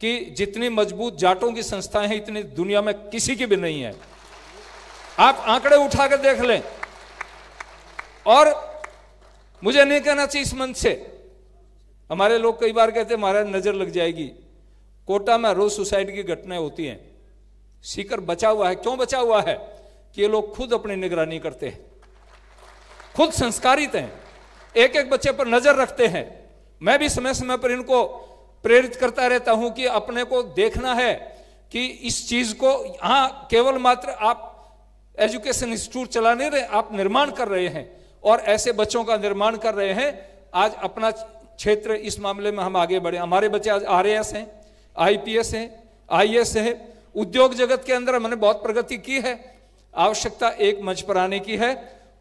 कि जितनी मजबूत जाटों की संस्थाएं हैं इतनी दुनिया में किसी की भी नहीं है आप आंकड़े उठाकर देख लें और मुझे नहीं कहना चाहिए इस मंच से हमारे लोग कई बार कहते हैं महाराज नजर लग जाएगी कोटा में रोज सुसाइड की घटनाएं होती हैं सीकर बचा हुआ है क्यों बचा हुआ है कि ये लोग खुद अपनी निगरानी करते हैं खुद संस्कारित हैं एक एक बच्चे पर नजर रखते हैं मैं भी समय समय पर इनको प्रेरित करता रहता हूं कि अपने को देखना है कि इस चीज को यहां केवल मात्र आप एजुकेशन इंस्टीट्यूट चला नहीं रहे आप निर्माण कर रहे हैं और ऐसे बच्चों का निर्माण कर रहे हैं आज अपना क्षेत्र इस मामले में हम आगे बढ़े हमारे बच्चे आज आर हैं आईपीएस हैं आईएएस हैं उद्योग जगत के अंदर हमने बहुत प्रगति की है आवश्यकता एक मंच पर आने की है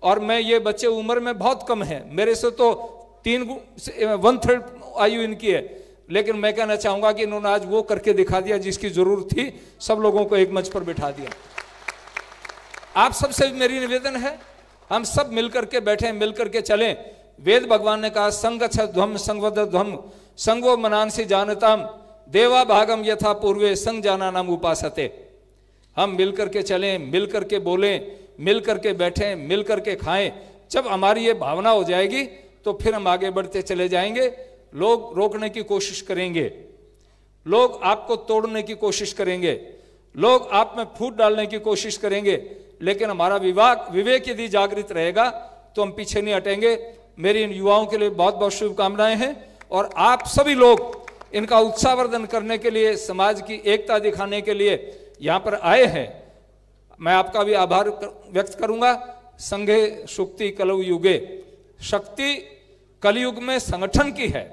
और मैं ये बच्चे उम्र में बहुत कम है मेरे से तो तीन वन थर्ड आयु इनकी है लेकिन मैं कहना चाहूंगा कि इन्होंने आज वो करके दिखा दिया जिसकी जरूरत थी सब लोगों को एक मंच पर बिठा दिया आप सबसे मेरी निवेदन है हम सब मिलकर के बैठे मिलकर के चलें वेद भगवान ने कहा संग ध्वम संगवद मनान से जानता हम देवा भागम यथा पूर्वे संग जाना नाम उपासते हम मिलकर के चलें मिलकर के बोलें मिलकर के बैठें मिलकर के खाएं जब हमारी ये भावना हो जाएगी तो फिर हम आगे बढ़ते चले जाएंगे लोग रोकने की कोशिश करेंगे लोग आपको तोड़ने की कोशिश करेंगे लोग आप में फूट डालने की कोशिश करेंगे लेकिन हमारा विवाह विवेक यदि जागृत रहेगा तो हम पीछे नहीं हटेंगे मेरी इन युवाओं के लिए बहुत बहुत शुभकामनाएं हैं और आप सभी लोग इनका उत्साहवर्धन करने के लिए समाज की एकता दिखाने के लिए यहाँ पर आए हैं मैं आपका भी आभार कर, व्यक्त करूंगा संघे शुक्ति कलव युगे शक्ति कलयुग में संगठन की है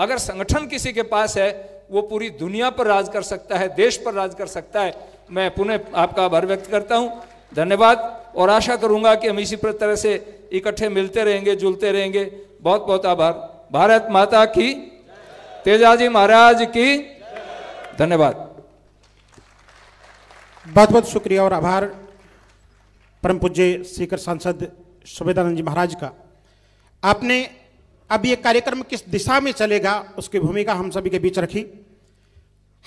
अगर संगठन किसी के पास है वो पूरी दुनिया पर राज कर सकता है देश पर राज कर सकता है मैं पुनः आपका आभार व्यक्त करता हूँ धन्यवाद और आशा करूंगा कि हम इसी तरह से इकट्ठे मिलते रहेंगे जुलते रहेंगे बहुत बहुत आभार भारत माता की तेजाजी महाराज की धन्यवाद बहुत बहुत शुक्रिया और आभार परम पूज्य सीकर सांसद सुबेदानंद जी महाराज का आपने अब ये कार्यक्रम किस दिशा में चलेगा उसकी भूमिका हम सभी के बीच रखी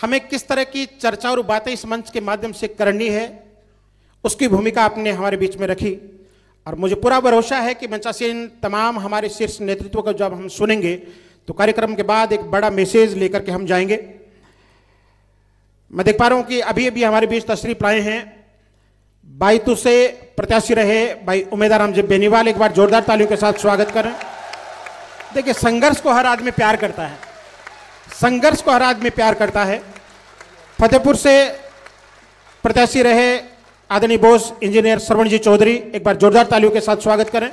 हमें किस तरह की चर्चा और बातें इस मंच के माध्यम से करनी है उसकी भूमिका आपने हमारे बीच में रखी और मुझे पूरा भरोसा है कि मनसा सेन तमाम हमारे शीर्ष नेतृत्व को जब हम सुनेंगे तो कार्यक्रम के बाद एक बड़ा मैसेज लेकर के हम जाएंगे मैं देख पा रहा हूँ कि अभी अभी हमारे बीच तशरीफ लाए हैं बाई से प्रत्याशी रहे भाई उमेदाराम जी बेनीवाल एक बार जोरदार तालियों के साथ स्वागत करें देखिए संघर्ष को हर आदमी प्यार करता है संघर्ष को हर आदमी प्यार करता है फतेहपुर से प्रत्याशी रहे आदनी बोस इंजीनियर श्रवण जी चौधरी एक बार जोरदार तालियों के साथ स्वागत करें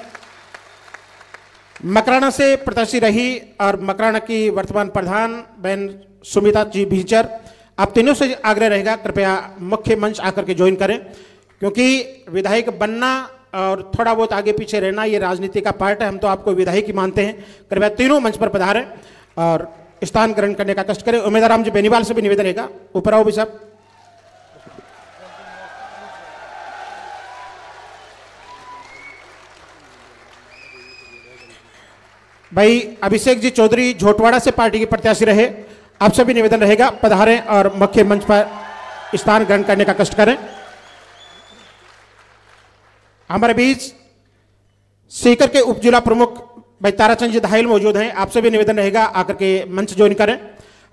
मकराना से प्रत्याशी रही और मकराना की वर्तमान प्रधान बहन सुमिता जी भीचर आप तीनों से आग्रह रहेगा कृपया मुख्य मंच आकर के ज्वाइन करें क्योंकि विधायक बनना और थोड़ा बहुत आगे पीछे रहना ये राजनीति का पार्ट है हम तो आपको विधायक ही मानते हैं कृपया तीनों मंच पर पधारें और स्थान ग्रहण करने का कष्ट करें उमेदाराम जी बेनीवाल से भी निवेदन रहेगा ऊपर आओ भी साहब भाई अभिषेक जी चौधरी झोटवाड़ा से पार्टी के प्रत्याशी रहे आप सभी निवेदन रहेगा पधारें और मुख्य मंच पर स्थान ग्रहण करने का कष्ट करें हमारे बीच सीकर के उप जिला प्रमुख भाई ताराचंद जी धाइल मौजूद हैं आप सभी निवेदन रहेगा आकर के मंच ज्वाइन करें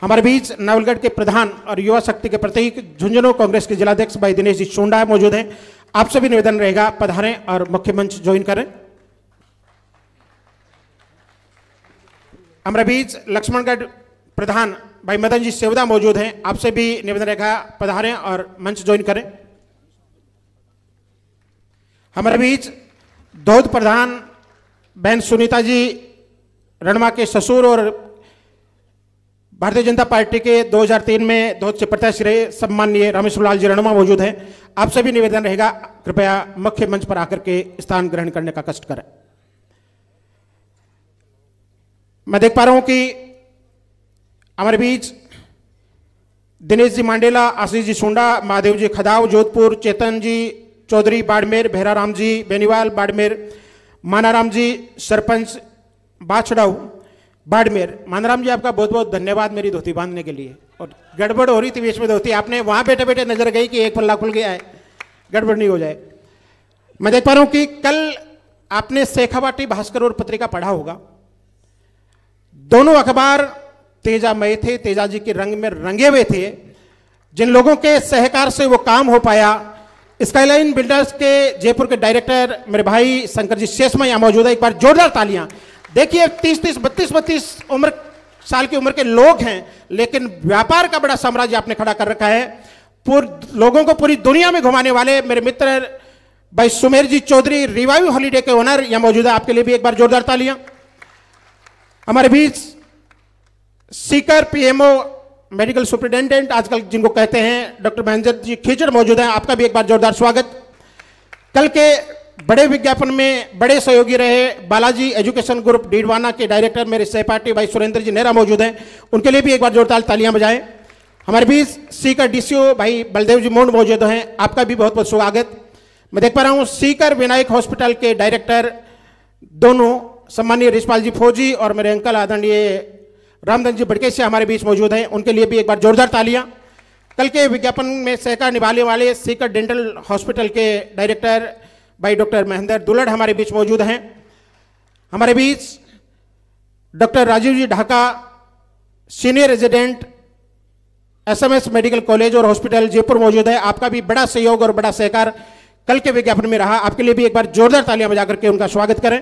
हमारे बीच नवलगढ़ के प्रधान और युवा शक्ति के प्रतीक झुंझुनू कांग्रेस के जिलाध्यक्ष भाई दिनेश जी चोंडा मौजूद हैं आप सभी निवेदन रहेगा पधारें और मुख्य मंच ज्वाइन करें हमारे बीच लक्ष्मणगढ़ प्रधान भाई मदन जी सेवदा मौजूद हैं आपसे भी निवेदन रेखा पधारें और मंच ज्वाइन करें हमारे बीच दौद प्रधान बहन सुनीता जी रणमा के ससुर और भारतीय जनता पार्टी के 2003 में दौद से प्रत्याशी रहे सम्मान्य रामेश्वर लाल जी रणमा मौजूद हैं आपसे भी निवेदन रहेगा कृपया मुख्य मंच पर आकर के स्थान ग्रहण करने का कष्ट करें मैं देख पा रहा हूं कि हमारे बीच दिनेश जी मांडेला आशीष जी सोंडा महादेव जी खदाव जोधपुर चेतन जी चौधरी बाड़मेर भैराराम जी बेनीवाल बाड़मेर मानाराम जी सरपंच बाछड़ाऊ बाड़मेर मानाराम जी आपका बहुत बहुत धन्यवाद मेरी धोती बांधने के लिए और गड़बड़ हो रही थी बीच में धोती आपने वहाँ बैठे बैठे नजर गई कि एक पल्ला खुल गया है गड़बड़ नहीं हो जाए मैं देख पा रहा हूँ कि कल आपने शेखावाटी भास्कर और पत्रिका पढ़ा होगा दोनों अखबार तेजामय थे तेजा जी के रंग में रंगे हुए थे जिन लोगों के सहकार से वो काम हो पाया स्काईलाइन बिल्डर्स के जयपुर के डायरेक्टर मेरे भाई शंकर जी शेषमा यहाँ मौजूद है एक बार जोरदार तालियां देखिए तीस तीस बत्तीस बत्तीस उम्र साल की उम्र के लोग हैं लेकिन व्यापार का बड़ा साम्राज्य आपने खड़ा कर रखा है पूर लोगों को पूरी दुनिया में घुमाने वाले मेरे मित्र भाई सुमेर जी चौधरी रिवाइव हॉलीडे के ओनर यहाँ मौजूद है आपके लिए भी एक बार जोरदार तालियां हमारे बीच सीकर पीएमओ मेडिकल सुप्रिंटेंडेंट आजकल जिनको कहते हैं डॉक्टर महेंद्र जी खीचड़ मौजूद हैं आपका भी एक बार जोरदार स्वागत कल के बड़े विज्ञापन में बड़े सहयोगी रहे बालाजी एजुकेशन ग्रुप डीडवाना के डायरेक्टर मेरे सहपाठी भाई सुरेंद्र जी नेहरा मौजूद हैं उनके लिए भी एक बार जोरदार तालियां बजाएं हमारे बीच सीकर डीसीओ भाई बलदेव जी मोड मौजूद हैं आपका भी बहुत बहुत स्वागत मैं देख पा रहा हूँ सीकर विनायक हॉस्पिटल के डायरेक्टर दोनों सम्मानीय रिशपाल जी फौजी और मेरे अंकल आदरणीय रामधन जी बड़के से हमारे बीच मौजूद हैं उनके लिए भी एक बार जोरदार तालियां कल के विज्ञापन में सहकार निभाने वाले सीकर डेंटल हॉस्पिटल के डायरेक्टर भाई डॉक्टर महेंद्र दुलड़ हमारे बीच मौजूद हैं हमारे बीच doctor Rajiv ji Dhaka senior resident SMS medical college और हॉस्पिटल जयपुर मौजूद है आपका भी बड़ा सहयोग और बड़ा सहकार कल के विज्ञापन में रहा आपके लिए भी एक बार जोरदार तालियां बजा करके उनका स्वागत करें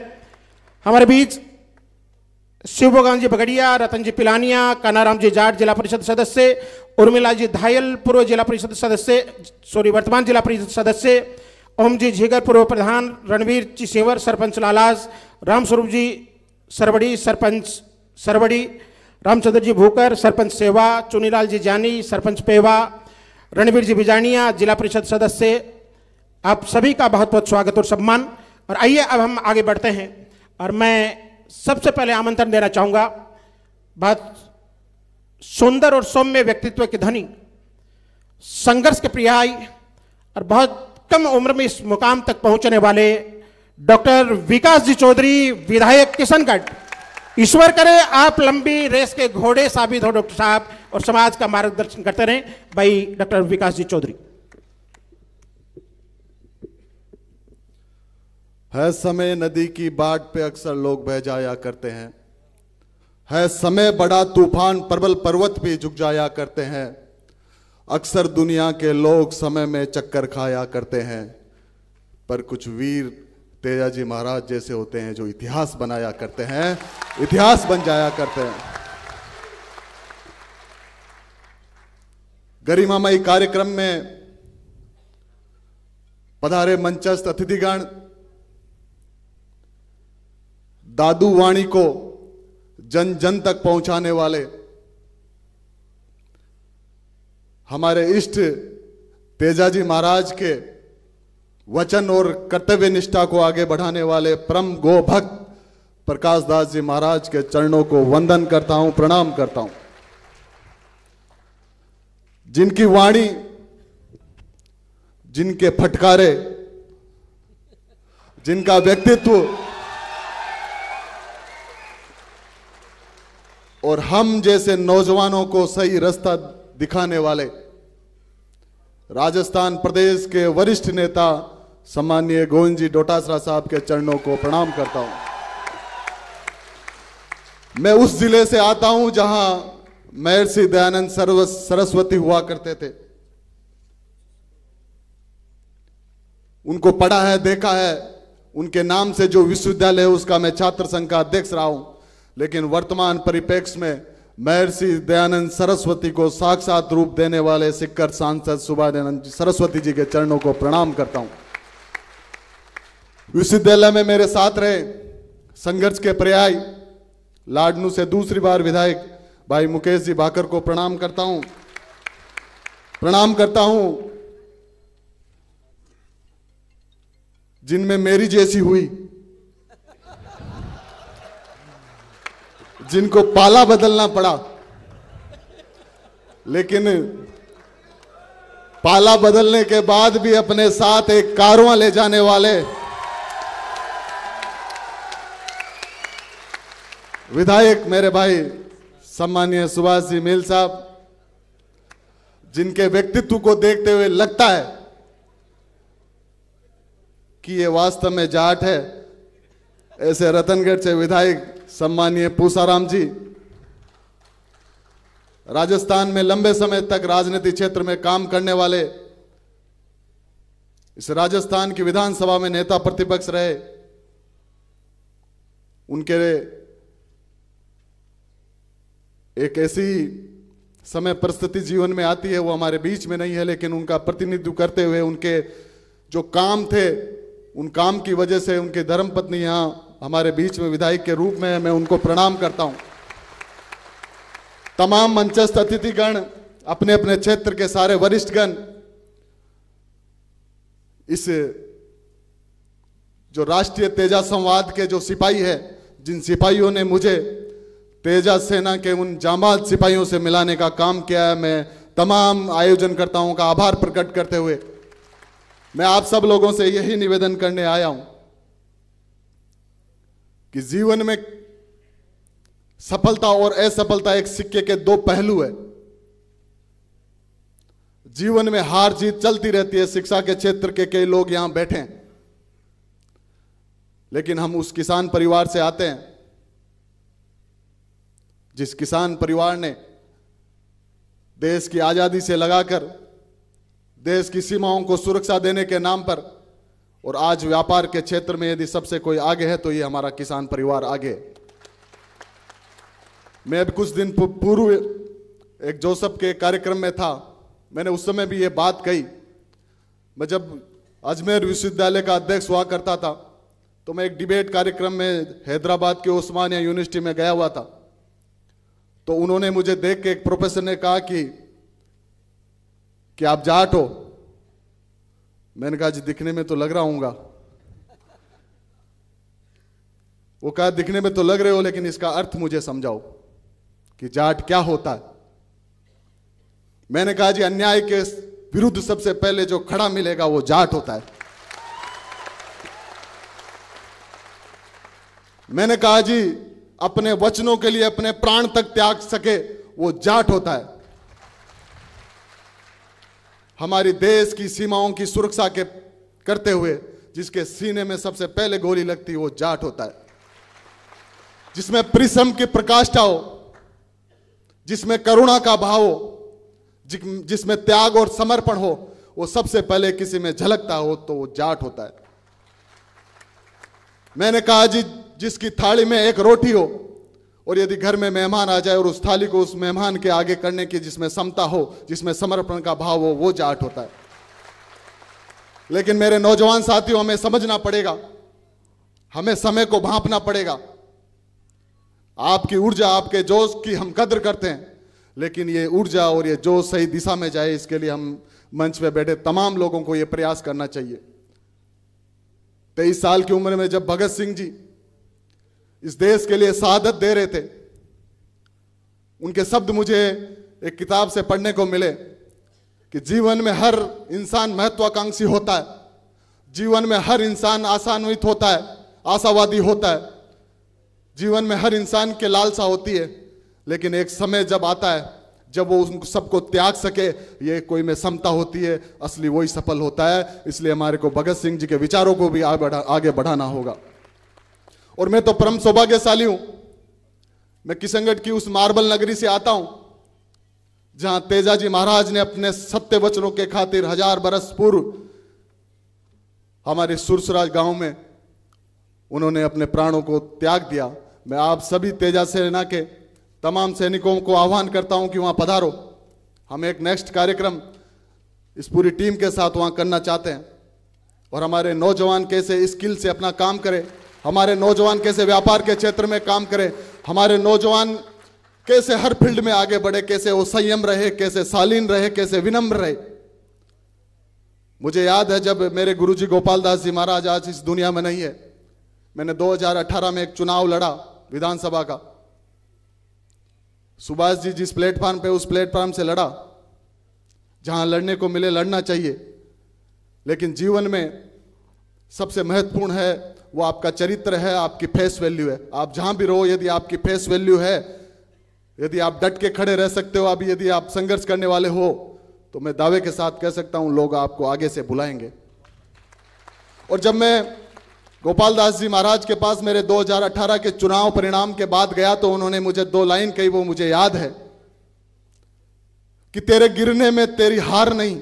हमारे बीच भगवान जी बगड़िया रतन जी पिलानिया कानाराम जी जाट जिला परिषद सदस्य उर्मिला जी धायल पूर्व जिला परिषद सदस्य सॉरी वर्तमान जिला परिषद सदस्य ओम जी झीगर पूर्व प्रधान रणवीर जी सेवर सरपंच लालाज रामस्वरूप जी सरवड़ी सरपंच सरवड़ी रामचंद्र जी भूकर सरपंच सेवा चुनीलाल जी जानी सरपंच पेवा रणवीर जी बिजानिया जिला परिषद सदस्य आप सभी का बहुत बहुत स्वागत और सम्मान और आइए अब हम आगे बढ़ते हैं और मैं सबसे पहले आमंत्रण देना चाहूँगा बहुत सुंदर और सौम्य व्यक्तित्व के धनी संघर्ष के प्रियाई और बहुत कम उम्र में इस मुकाम तक पहुंचने वाले डॉक्टर विकास जी चौधरी विधायक किशनगढ़ ईश्वर करे आप लंबी रेस के घोड़े साबित हो डॉक्टर साहब और समाज का मार्गदर्शन करते रहें भाई डॉक्टर विकास जी चौधरी हर समय नदी की बाट पे अक्सर लोग बह जाया करते हैं है समय बड़ा तूफान प्रबल पर्वत भी झुक जाया करते हैं अक्सर दुनिया के लोग समय में चक्कर खाया करते हैं पर कुछ वीर तेजा जी महाराज जैसे होते हैं जो इतिहास बनाया करते हैं इतिहास बन जाया करते हैं गरिमामयी कार्यक्रम में पधारे मंचस्थ अतिथिगण दादू वाणी को जन जन तक पहुंचाने वाले हमारे इष्ट तेजाजी महाराज के वचन और कर्तव्य निष्ठा को आगे बढ़ाने वाले परम गो भक्त प्रकाश दास जी महाराज के चरणों को वंदन करता हूं प्रणाम करता हूं जिनकी वाणी जिनके फटकारे जिनका व्यक्तित्व और हम जैसे नौजवानों को सही रास्ता दिखाने वाले राजस्थान प्रदेश के वरिष्ठ नेता सम्मान्य गोविंद जी डोटासरा साहब के चरणों को प्रणाम करता हूं मैं उस जिले से आता हूं जहां महर्षि दयानंद सर्व सरस्वती हुआ करते थे उनको पढ़ा है देखा है उनके नाम से जो विश्वविद्यालय है उसका मैं छात्र संघ का अध्यक्ष रहा हूं लेकिन वर्तमान परिप्रेक्ष्य में महर्षि दयानंद सरस्वती को साक्षात रूप देने वाले सिक्कर सांसद दयानंद सरस्वती जी के चरणों को प्रणाम करता हूं विश्वविद्यालय में मेरे साथ रहे संघर्ष के पर्याय लाडनू से दूसरी बार विधायक भाई मुकेश जी भाकर को प्रणाम करता हूं प्रणाम करता हूं जिनमें मेरी जैसी हुई जिनको पाला बदलना पड़ा लेकिन पाला बदलने के बाद भी अपने साथ एक कारवा ले जाने वाले विधायक मेरे भाई सम्मान्य सुभाष जी मेल साहब जिनके व्यक्तित्व को देखते हुए लगता है कि ये वास्तव में जाट है ऐसे रतनगढ़ से विधायक सम्मानीय पूसाराम जी राजस्थान में लंबे समय तक राजनीति क्षेत्र में काम करने वाले इस राजस्थान की विधानसभा में नेता प्रतिपक्ष रहे उनके एक ऐसी समय परिस्थिति जीवन में आती है वो हमारे बीच में नहीं है लेकिन उनका प्रतिनिधित्व करते हुए उनके जो काम थे उन काम की वजह से उनके धर्मपत्नी यहां हमारे बीच में विधायक के रूप में मैं उनको प्रणाम करता हूं तमाम मंचस्थ अतिथिगण अपने अपने क्षेत्र के सारे वरिष्ठगण इस जो राष्ट्रीय तेजा संवाद के जो सिपाही है जिन सिपाहियों ने मुझे तेजा सेना के उन जामाद सिपाहियों से मिलाने का काम किया है मैं तमाम आयोजनकर्ताओं का आभार प्रकट करते हुए मैं आप सब लोगों से यही निवेदन करने आया हूं कि जीवन में सफलता और असफलता एक सिक्के के दो पहलू है जीवन में हार जीत चलती रहती है शिक्षा के क्षेत्र के कई लोग यहां बैठे हैं लेकिन हम उस किसान परिवार से आते हैं जिस किसान परिवार ने देश की आजादी से लगाकर देश की सीमाओं को सुरक्षा देने के नाम पर और आज व्यापार के क्षेत्र में यदि सबसे कोई आगे है तो ये हमारा किसान परिवार आगे मैं अभी कुछ दिन पूर्व एक जोसफ के कार्यक्रम में था मैंने उस समय भी ये बात कही मैं जब अजमेर विश्वविद्यालय का अध्यक्ष हुआ करता था तो मैं एक डिबेट कार्यक्रम में हैदराबाद के उस्मानिया यूनिवर्सिटी में गया हुआ था तो उन्होंने मुझे देख के एक प्रोफेसर ने कहा कि कि आप जाट हो मैंने कहा जी दिखने में तो लग रहा हूंगा वो कहा दिखने में तो लग रहे हो लेकिन इसका अर्थ मुझे समझाओ कि जाट क्या होता है मैंने कहा जी अन्याय के विरुद्ध सबसे पहले जो खड़ा मिलेगा वो जाट होता है मैंने कहा जी अपने वचनों के लिए अपने प्राण तक त्याग सके वो जाट होता है हमारी देश की सीमाओं की सुरक्षा के करते हुए जिसके सीने में सबसे पहले गोली लगती वो जाट होता है जिसमें प्रिसम की प्रकाष्ठा हो जिसमें करुणा का भाव हो जिसमें त्याग और समर्पण हो वो सबसे पहले किसी में झलकता हो तो वो जाट होता है मैंने कहा जी जिसकी थाली में एक रोटी हो और यदि घर में मेहमान आ जाए और उस थाली को उस मेहमान के आगे करने की जिसमें समता हो जिसमें समर्पण का भाव हो वो जाट होता है लेकिन मेरे नौजवान साथियों हमें समझना पड़ेगा हमें समय को भांपना पड़ेगा आपकी ऊर्जा आपके जोश की हम कद्र करते हैं लेकिन ये ऊर्जा और ये जोश सही दिशा में जाए इसके लिए हम मंच पर बैठे तमाम लोगों को ये प्रयास करना चाहिए तेईस साल की उम्र में जब भगत सिंह जी इस देश के लिए शहादत दे रहे थे उनके शब्द मुझे एक किताब से पढ़ने को मिले कि जीवन में हर इंसान महत्वाकांक्षी होता है जीवन में हर इंसान आशान्वित होता है आशावादी होता है जीवन में हर इंसान के लालसा होती है लेकिन एक समय जब आता है जब वो उन सबको त्याग सके ये कोई में समता होती है असली वही सफल होता है इसलिए हमारे को भगत सिंह जी के विचारों को भी आगे बढ़ाना होगा और मैं तो परम सौभाग्यशाली हूं मैं किशनगढ़ की उस मार्बल नगरी से आता हूं जहां तेजाजी महाराज ने अपने सत्य वचनों के खातिर हजार बरस पूर्व हमारे सुरसराज गांव में उन्होंने अपने प्राणों को त्याग दिया मैं आप सभी तेजा सेना के तमाम सैनिकों को आह्वान करता हूं कि वहां पधारो हम एक नेक्स्ट कार्यक्रम इस पूरी टीम के साथ वहां करना चाहते हैं और हमारे नौजवान कैसे स्किल से अपना काम करें हमारे नौजवान कैसे व्यापार के क्षेत्र में काम करें हमारे नौजवान कैसे हर फील्ड में आगे बढ़े कैसे वो संयम रहे कैसे शालीन रहे कैसे विनम्र रहे मुझे याद है जब मेरे गुरुजी गोपालदास जी महाराज आज इस दुनिया में नहीं है मैंने 2018 में एक चुनाव लड़ा विधानसभा का सुभाष जी जिस प्लेटफार्म पे उस प्लेटफार्म से लड़ा जहां लड़ने को मिले लड़ना चाहिए लेकिन जीवन में सबसे महत्वपूर्ण है वो आपका चरित्र है आपकी फेस वैल्यू है आप जहां भी रहो यदि आपकी फेस वैल्यू है यदि आप डट के खड़े रह सकते हो अभी यदि आप संघर्ष करने वाले हो तो मैं दावे के साथ कह सकता हूं लोग आपको आगे से बुलाएंगे और जब मैं गोपाल दास जी महाराज के पास मेरे 2018 के चुनाव परिणाम के बाद गया तो उन्होंने मुझे दो लाइन कही वो मुझे याद है कि तेरे गिरने में तेरी हार नहीं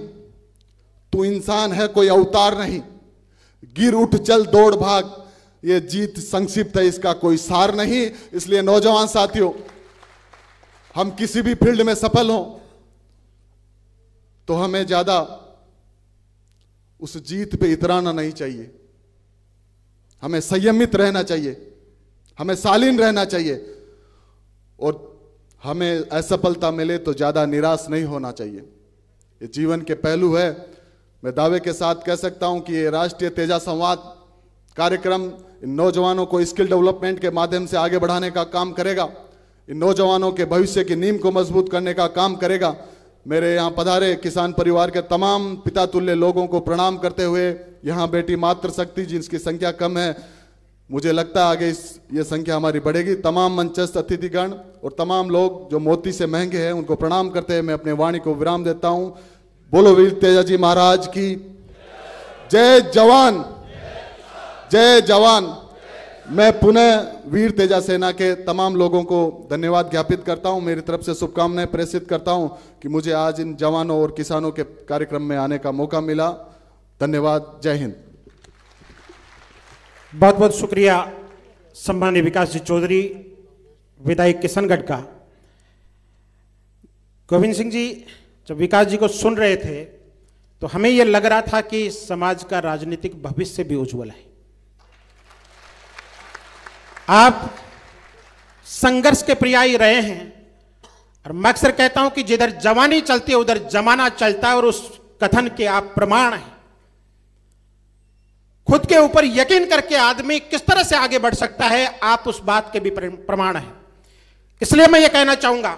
तू इंसान है कोई अवतार नहीं गिर उठ चल दौड़ भाग ये जीत संक्षिप्त है इसका कोई सार नहीं इसलिए नौजवान साथियों हम किसी भी फील्ड में सफल हों तो हमें ज्यादा उस जीत पे इतराना नहीं चाहिए हमें संयमित रहना चाहिए हमें शालीन रहना चाहिए और हमें असफलता मिले तो ज्यादा निराश नहीं होना चाहिए ये जीवन के पहलू है मैं दावे के साथ कह सकता हूं कि ये राष्ट्रीय तेजा संवाद कार्यक्रम इन नौजवानों को स्किल डेवलपमेंट के माध्यम से आगे बढ़ाने का काम करेगा इन नौजवानों के भविष्य की नींव को मजबूत करने का काम करेगा मेरे यहाँ पधारे किसान परिवार के तमाम पिता तुल्य लोगों को प्रणाम करते हुए यहाँ बेटी मात्र शक्ति जिनकी संख्या कम है मुझे लगता है आगे इस ये संख्या हमारी बढ़ेगी तमाम मंचस्थ अतिथिगण और तमाम लोग जो मोती से महंगे हैं उनको प्रणाम करते हैं मैं अपने वाणी को विराम देता हूँ बोलो वीर तेजाजी महाराज की जय जवान जय जवान मैं पुनः वीर तेजा सेना के तमाम लोगों को धन्यवाद ज्ञापित करता हूं मेरी तरफ से शुभकामनाएं प्रेषित करता हूं कि मुझे आज इन जवानों और किसानों के कार्यक्रम में आने का मौका मिला धन्यवाद जय हिंद बहुत बहुत शुक्रिया सम्मान्य विकास जी चौधरी विधायक किशनगढ़ का गोविंद सिंह जी जब विकास जी को सुन रहे थे तो हमें यह लग रहा था कि समाज का राजनीतिक भविष्य भी उज्ज्वल है आप संघर्ष के पर्यायी रहे हैं और मैं अक्सर कहता हूं कि जिधर जवानी चलती है उधर जमाना चलता है और उस कथन के आप प्रमाण हैं खुद के ऊपर यकीन करके आदमी किस तरह से आगे बढ़ सकता है आप उस बात के भी प्रमाण हैं इसलिए मैं यह कहना चाहूंगा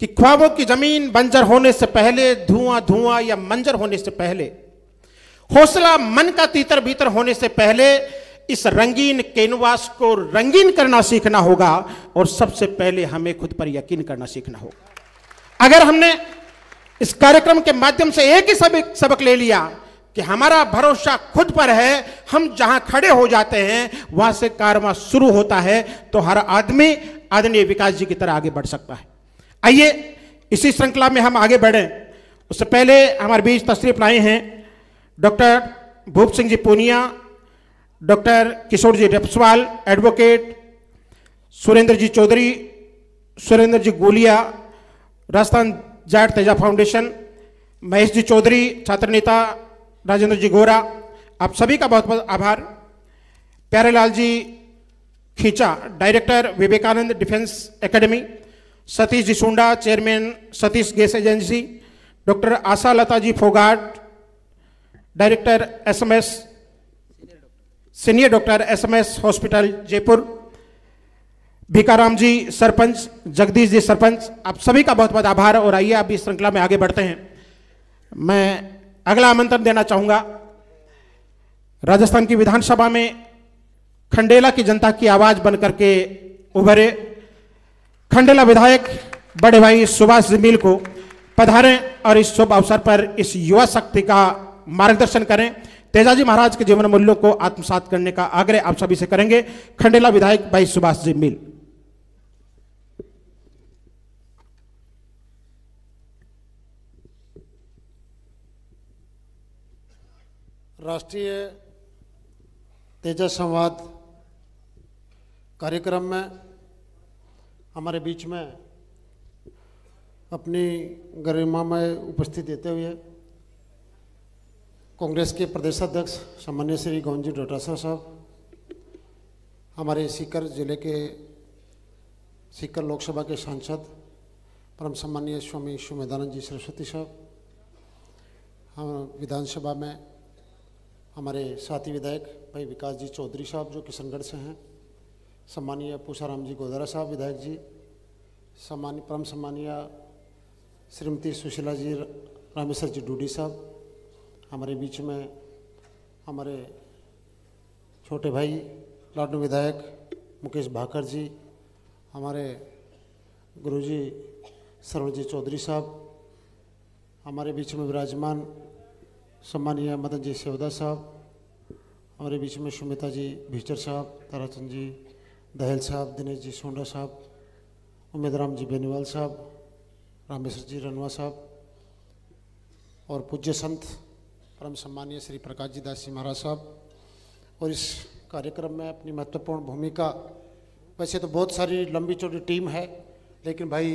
कि ख्वाबों की जमीन बंजर होने से पहले धुआं धुआं या मंजर होने से पहले हौसला मन का तीतर भीतर होने से पहले इस रंगीन कैनवास को रंगीन करना सीखना होगा और सबसे पहले हमें खुद पर यकीन करना सीखना होगा अगर हमने इस कार्यक्रम के माध्यम से एक ही सबक सबक ले लिया कि हमारा भरोसा खुद पर है हम जहां खड़े हो जाते हैं वहां से कारवा शुरू होता है तो हर आदमी आदरणीय विकास जी की तरह आगे बढ़ सकता है आइए इसी श्रृंखला में हम आगे बढ़े उससे पहले हमारे बीच तशरीफ लाए हैं doctor Bhoop Singh ji Poonia doctor Kishore ji Rapaswal advocate Surendra ji Chaudhary Surendra ji Goliya Rajasthan Jat Teja foundation Mahesh ji Chaudhary छात्र नेता राजेंद्र जी गोरा आप सभी का बहुत बहुत आभार Pyarelal ji Khincha director Vivekanand defence academy Satish ji Sunda chairman Satish gas agency doctor Asha Lata ji Phogat director SMS senior doctor SMS hospital Jaipur Bhikaram ji sarpanch Jagdish ji sarpanch आप सभी का बहुत बहुत आभार और आइए आप इस श्रृंखला में आगे बढ़ते हैं मैं अगला आमंत्रण देना चाहूँगा राजस्थान की विधानसभा में खंडेला की जनता की आवाज़ बन करके उभरे खंडेला विधायक बड़े भाई सुभाष जमील को पधारें और इस शुभ अवसर पर इस युवा शक्ति का मार्गदर्शन करें तेजाजी महाराज के जीवन मूल्यों को आत्मसात करने का आग्रह आप सभी से करेंगे खंडेला विधायक भाई सुभाष जी मिल राष्ट्रीय तेजस संवाद कार्यक्रम में हमारे बीच में अपनी गरिमा में उपस्थित देते हुए कांग्रेस के प्रदेश अध्यक्ष सामान्य श्री गौंजी डोटासा साहब हमारे सीकर जिले के सीकर लोकसभा के सांसद परम सम्मान्य स्वामी सुमेदानंद जी सरस्वती साहब हम विधानसभा में हमारे साथी विधायक भाई विकास जी चौधरी साहब जो किशनगढ़ से हैं सम्मानीय पूषाराम जी गोदारा साहब विधायक जी सम्मान्य परम सम्मानीय श्रीमती सुशीला जी रामेश्वर जी डूडी साहब हमारे बीच में हमारे छोटे भाई लाडू विधायक मुकेश भाकर जी हमारे गुरुजी जी चौधरी साहब हमारे बीच में विराजमान सम्मानीय मदन जी सेवदा साहब हमारे बीच में सुमिता जी भीचर साहब ताराचंद जी दहल साहब दिनेश जी सोंडा साहब राम जी बेनीवाल साहब रामेश्वर जी रनवा साहब और पूज्य संत परम सम्मानीय श्री प्रकाश जी दास जी महाराज साहब और इस कार्यक्रम में अपनी महत्वपूर्ण भूमिका वैसे तो बहुत सारी लंबी चौड़ी टीम है लेकिन भाई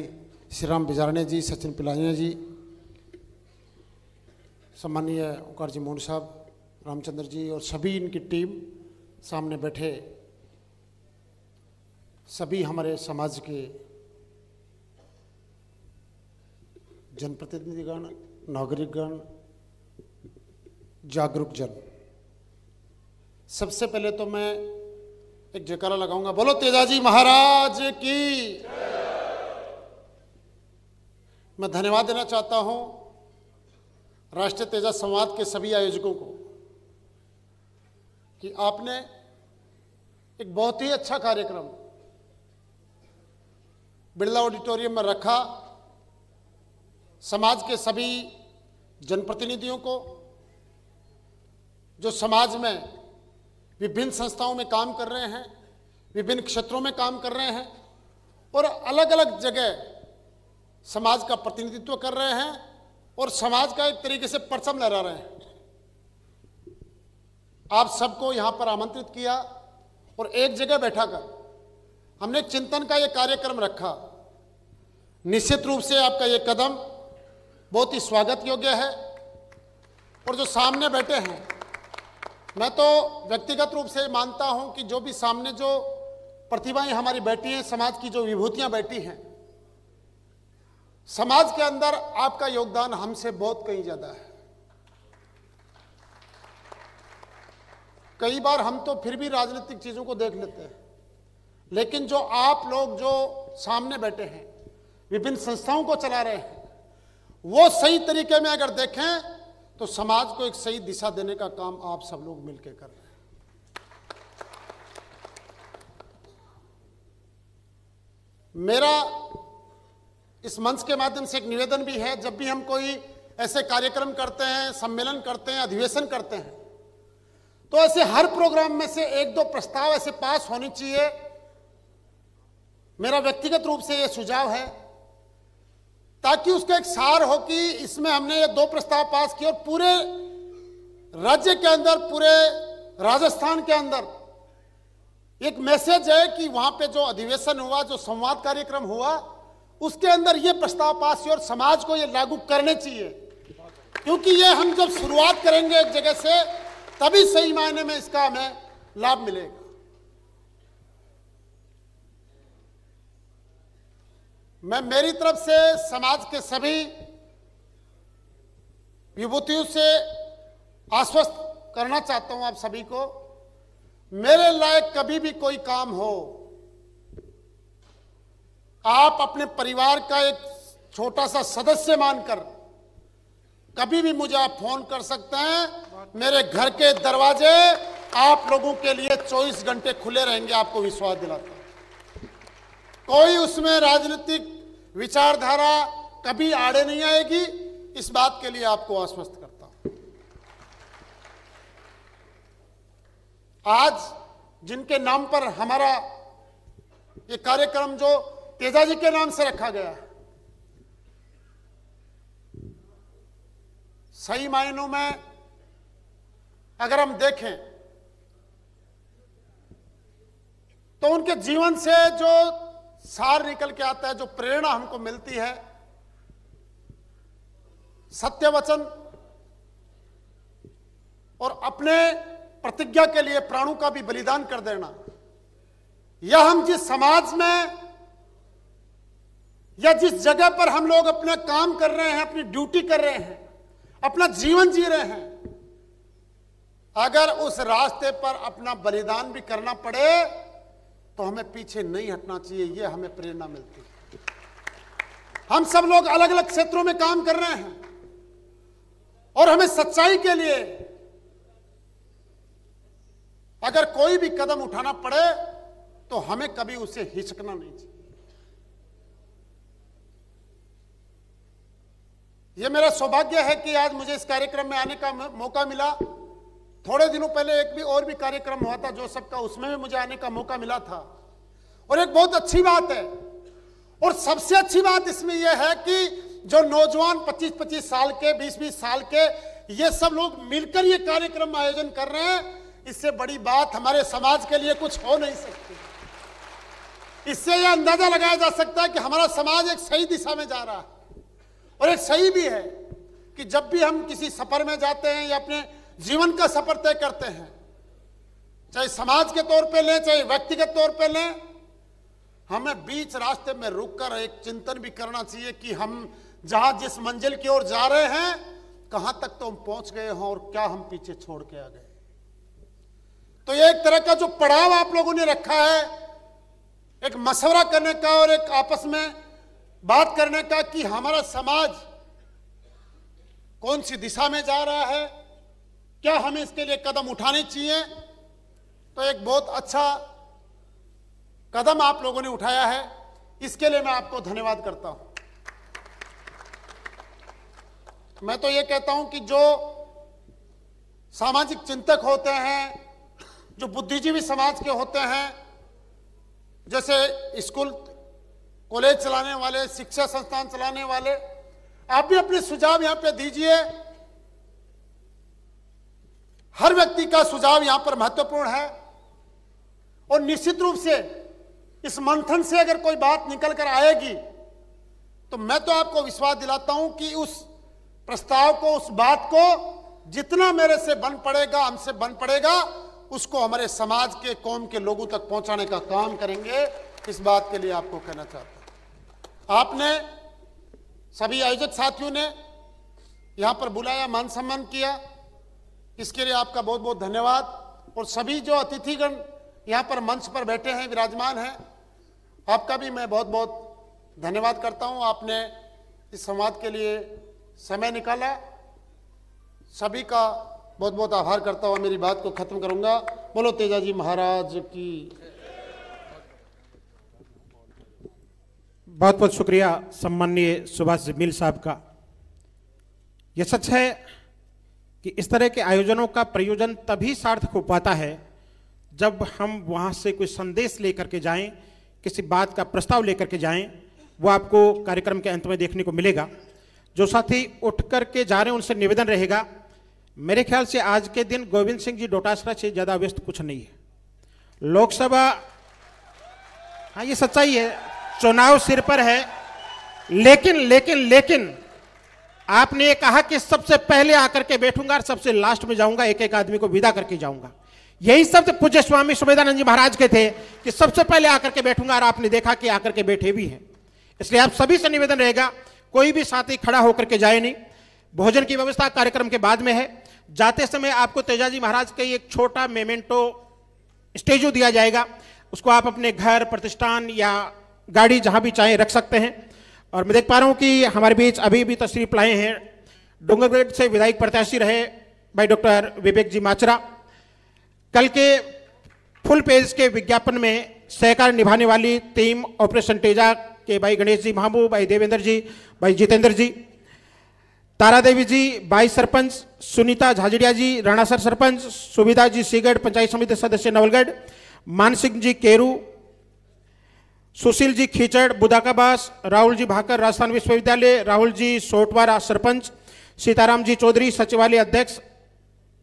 श्री राम बिजारने जी सचिन पिलानिया जी सम्मानीय ओकार जी मोहन साहब रामचंद्र जी और सभी इनकी टीम सामने बैठे सभी हमारे समाज के जनप्रतिनिधिगण नागरिकगण जागरूक जन सबसे पहले तो मैं एक जयकारा लगाऊंगा बोलो तेजाजी महाराज की मैं धन्यवाद देना चाहता हूं राष्ट्रीय तेजा संवाद के सभी आयोजकों को कि आपने एक बहुत ही अच्छा कार्यक्रम बिरला ऑडिटोरियम में रखा समाज के सभी जनप्रतिनिधियों को जो समाज में विभिन्न संस्थाओं में काम कर रहे हैं विभिन्न क्षेत्रों में काम कर रहे हैं और अलग अलग जगह समाज का प्रतिनिधित्व कर रहे हैं और समाज का एक तरीके से परचम लहरा रहे हैं आप सबको यहां पर आमंत्रित किया और एक जगह बैठा कर हमने चिंतन का यह कार्यक्रम रखा निश्चित रूप से आपका यह कदम बहुत ही स्वागत योग्य है और जो सामने बैठे हैं मैं तो व्यक्तिगत रूप से मानता हूं कि जो भी सामने जो प्रतिभाएं हमारी बैठी हैं समाज की जो विभूतियां बैठी हैं समाज के अंदर आपका योगदान हमसे बहुत कहीं ज्यादा है कई बार हम तो फिर भी राजनीतिक चीजों को देख लेते हैं लेकिन जो आप लोग जो सामने बैठे हैं विभिन्न संस्थाओं को चला रहे हैं वो सही तरीके में अगर देखें तो समाज को एक सही दिशा देने का काम आप सब लोग मिलकर कर रहे हैं मेरा इस मंच के माध्यम से एक निवेदन भी है जब भी हम कोई ऐसे कार्यक्रम करते हैं सम्मेलन करते हैं अधिवेशन करते हैं तो ऐसे हर प्रोग्राम में से एक दो प्रस्ताव ऐसे पास होने चाहिए मेरा व्यक्तिगत रूप से यह सुझाव है ताकि उसका एक सार हो कि इसमें हमने ये दो प्रस्ताव पास किए और पूरे राज्य के अंदर पूरे राजस्थान के अंदर एक मैसेज है कि वहां पे जो अधिवेशन हुआ जो संवाद कार्यक्रम हुआ उसके अंदर ये प्रस्ताव पास किया और समाज को ये लागू करने चाहिए क्योंकि ये हम जब शुरुआत करेंगे एक जगह से तभी सही मायने में इसका हमें लाभ मिलेगा मैं मेरी तरफ से समाज के सभी विभूतियों से आश्वस्त करना चाहता हूं आप सभी को मेरे लायक कभी भी कोई काम हो आप अपने परिवार का एक छोटा सा सदस्य मानकर कभी भी मुझे आप फोन कर सकते हैं मेरे घर के दरवाजे आप लोगों के लिए 24 घंटे खुले रहेंगे आपको विश्वास दिलाता कोई उसमें राजनीतिक विचारधारा कभी आड़े नहीं आएगी इस बात के लिए आपको आश्वस्त करता हूं आज जिनके नाम पर हमारा ये कार्यक्रम जो तेजा जी के नाम से रखा गया है सही मायनों में अगर हम देखें तो उनके जीवन से जो सार निकल के आता है जो प्रेरणा हमको मिलती है सत्य वचन और अपने प्रतिज्ञा के लिए प्राणों का भी बलिदान कर देना या हम जिस समाज में या जिस जगह पर हम लोग अपना काम कर रहे हैं अपनी ड्यूटी कर रहे हैं अपना जीवन जी रहे हैं अगर उस रास्ते पर अपना बलिदान भी करना पड़े तो हमें पीछे नहीं हटना चाहिए यह हमें प्रेरणा मिलती है हम सब लोग अलग अलग क्षेत्रों में काम कर रहे हैं और हमें सच्चाई के लिए अगर कोई भी कदम उठाना पड़े तो हमें कभी उसे हिचकना नहीं चाहिए यह मेरा सौभाग्य है कि आज मुझे इस कार्यक्रम में आने का मौका मिला थोड़े दिनों पहले एक भी और भी कार्यक्रम हुआ था जो सबका उसमें भी मुझे आने का मौका मिला था और एक बहुत अच्छी बात है और सबसे अच्छी बात इसमें यह है कि जो नौजवान 25-25 साल के 20-20 साल के ये सब लोग मिलकर ये कार्यक्रम आयोजन कर रहे हैं इससे बड़ी बात हमारे समाज के लिए कुछ हो नहीं सकती इससे यह अंदाजा लगाया जा सकता है कि हमारा समाज एक सही दिशा में जा रहा है और एक सही भी है कि जब भी हम किसी सफर में जाते हैं या अपने जीवन का सफर तय करते हैं चाहे समाज के तौर पे लें चाहे व्यक्तिगत तौर पे लें हमें बीच रास्ते में रुककर एक चिंतन भी करना चाहिए कि हम जहां जिस मंजिल की ओर जा रहे हैं कहां तक तो हम पहुंच गए हों और क्या हम पीछे छोड़ के आ गए तो ये एक तरह का जो पड़ाव आप लोगों ने रखा है एक मशवरा करने का और एक आपस में बात करने का कि हमारा समाज कौन सी दिशा में जा रहा है क्या हमें इसके लिए कदम उठाने चाहिए तो एक बहुत अच्छा कदम आप लोगों ने उठाया है इसके लिए मैं आपको धन्यवाद करता हूं मैं तो ये कहता हूं कि जो सामाजिक चिंतक होते हैं जो बुद्धिजीवी समाज के होते हैं जैसे स्कूल कॉलेज चलाने वाले शिक्षा संस्थान चलाने वाले आप भी अपने सुझाव यहां पे दीजिए हर व्यक्ति का सुझाव यहां पर महत्वपूर्ण है और निश्चित रूप से इस मंथन से अगर कोई बात निकल कर आएगी तो मैं तो आपको विश्वास दिलाता हूं कि उस प्रस्ताव को उस बात को जितना मेरे से बन पड़ेगा हमसे बन पड़ेगा उसको हमारे समाज के कौम के लोगों तक पहुंचाने का काम करेंगे इस बात के लिए आपको कहना चाहता हूं आपने सभी आयोजक साथियों ने यहां पर बुलाया मान सम्मान किया इसके लिए आपका बहुत बहुत धन्यवाद और सभी जो अतिथिगण यहाँ पर मंच पर बैठे हैं विराजमान हैं आपका भी मैं बहुत बहुत धन्यवाद करता हूँ आपने इस संवाद के लिए समय निकाला सभी का बहुत बहुत आभार करता हूँ मेरी बात को खत्म करूंगा बोलो तेजा जी महाराज की बहुत बहुत शुक्रिया सम्माननीय सुभाष मिल साहब का यह सच है कि इस तरह के आयोजनों का प्रयोजन तभी सार्थक हो पाता है जब हम वहाँ से कोई संदेश लेकर के जाएं किसी बात का प्रस्ताव लेकर के जाएं वो आपको कार्यक्रम के अंत में देखने को मिलेगा जो साथी उठ कर के जा रहे हैं उनसे निवेदन रहेगा मेरे ख्याल से आज के दिन गोविंद सिंह जी डोटासरा से ज़्यादा व्यस्त कुछ नहीं है लोकसभा हाँ ये सच्चाई है चुनाव सिर पर है लेकिन लेकिन लेकिन आपने ये कहा कि सबसे पहले आकर के बैठूंगा और सबसे लास्ट में जाऊंगा एक एक आदमी को विदा करके जाऊंगा यही शब्द पूज्य स्वामी सुमेदानंद जी महाराज के थे कि सबसे पहले आकर के बैठूंगा और आपने देखा कि आकर के बैठे भी हैं इसलिए आप सभी से निवेदन रहेगा कोई भी साथी खड़ा होकर के जाए नहीं भोजन की व्यवस्था कार्यक्रम के बाद में है जाते समय आपको तेजाजी महाराज का एक छोटा मेमेंटो स्टेजू दिया जाएगा उसको आप अपने घर प्रतिष्ठान या गाड़ी जहां भी चाहें रख सकते हैं और मैं देख पा रहा हूँ कि हमारे बीच अभी भी तशरीफ लाए हैं डोंगरगढ़ से विधायक प्रत्याशी रहे भाई डॉक्टर विवेक जी माचरा कल के फुल पेज के विज्ञापन में सहकार निभाने वाली टीम ऑपरेशन टेजा के भाई गणेश जी महाबू भाई देवेंद्र जी भाई जितेंद्र जी तारा देवी जी बाई सरपंच सुनीता झाजड़िया जी राणासर सरपंच सुविधा जी सीगढ़ पंचायत समिति सदस्य नवलगढ़ मानसिंह जी केरू सुशील जी खीचड़ बुदाकाबास राहुल जी भाकर राजस्थान विश्वविद्यालय राहुल जी सोटवारा सरपंच सीताराम जी चौधरी सचिवालय अध्यक्ष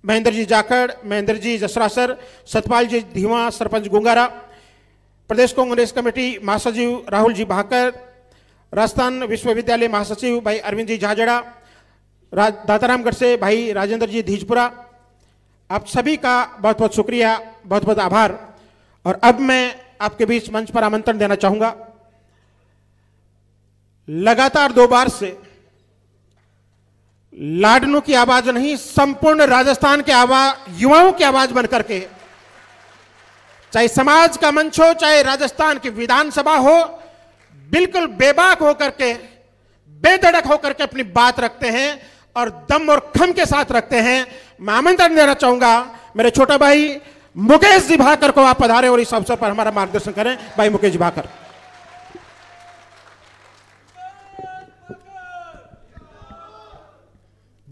महेंद्र जी जाखड़ महेंद्र जी जसरासर सतपाल जी धीवा सरपंच गुंगारा प्रदेश कांग्रेस कमेटी महासचिव राहुल जी भाकर राजस्थान विश्वविद्यालय महासचिव भाई अरविंद जी झाजड़ा दातारामगढ़ से भाई राजेंद्र जी धीजपुरा आप सभी का बहुत बहुत शुक्रिया बहुत बहुत आभार और अब मैं आपके बीच मंच पर आमंत्रण देना चाहूंगा लगातार दो बार से लाडनों की आवाज नहीं संपूर्ण राजस्थान के आवाज युवाओं की आवाज बनकर के चाहे समाज का मंच हो चाहे राजस्थान की विधानसभा हो बिल्कुल बेबाक होकर के बेधड़क होकर के अपनी बात रखते हैं और दम और खम के साथ रखते हैं मैं आमंत्रण देना चाहूंगा मेरे छोटा भाई मुकेश जी भाकर को आप पधारे और इस अवसर पर हमारा मार्गदर्शन करें भाई मुकेश भाकर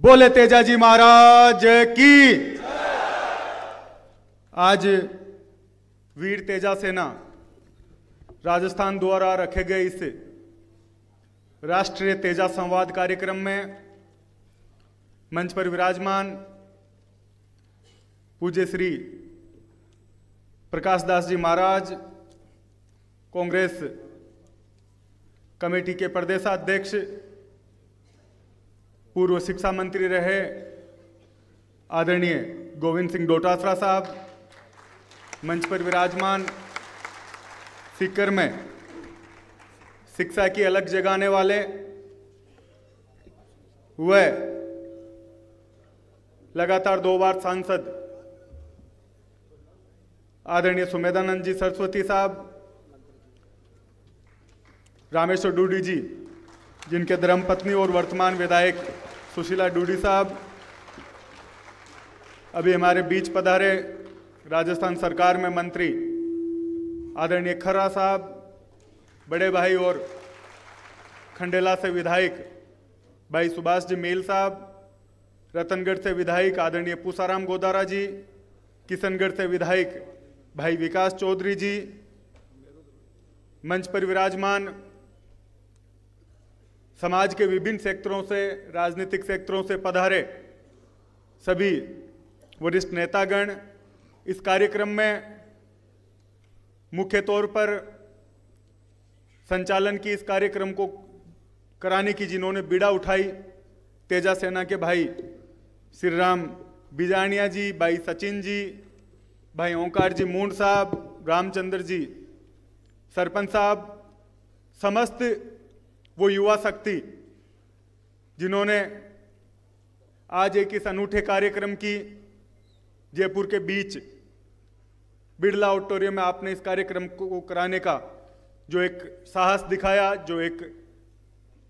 बोले तेजा जी महाराज की आज वीर तेजा सेना राजस्थान द्वारा रखे गए इस राष्ट्रीय तेजा संवाद कार्यक्रम में मंच पर विराजमान पूज्य श्री प्रकाश दास जी महाराज कांग्रेस कमेटी के प्रदेशाध्यक्ष पूर्व शिक्षा मंत्री रहे आदरणीय गोविंद सिंह डोटासरा साहब मंच पर विराजमान सीकर में शिक्षा की अलग जगाने वाले वह लगातार दो बार सांसद आदरणीय सुमेधानंद जी सरस्वती साहब रामेश्वर डूडी जी जिनके धर्मपत्नी और वर्तमान विधायक सुशीला डूडी साहब अभी हमारे बीच पधारे राजस्थान सरकार में मंत्री आदरणीय खरा साहब बड़े भाई और खंडेला से विधायक भाई सुभाष जी मेल साहब रतनगढ़ से विधायक आदरणीय पूसाराम गोदारा जी किशनगढ़ से विधायक भाई विकास चौधरी जी मंच पर विराजमान समाज के विभिन्न सेक्टरों से राजनीतिक सेक्टरों से पधारे सभी वरिष्ठ नेतागण इस कार्यक्रम में मुख्य तौर पर संचालन की इस कार्यक्रम को कराने की जिन्होंने बीड़ा उठाई तेजा सेना के भाई श्री राम बिजानिया जी भाई सचिन जी भाई ओंकार जी मूंड साहब रामचंद्र जी सरपंच साहब समस्त वो युवा शक्ति जिन्होंने आज एक इस अनूठे कार्यक्रम की जयपुर के बीच बिरला ऑडिटोरियम में आपने इस कार्यक्रम को कराने का जो एक साहस दिखाया जो एक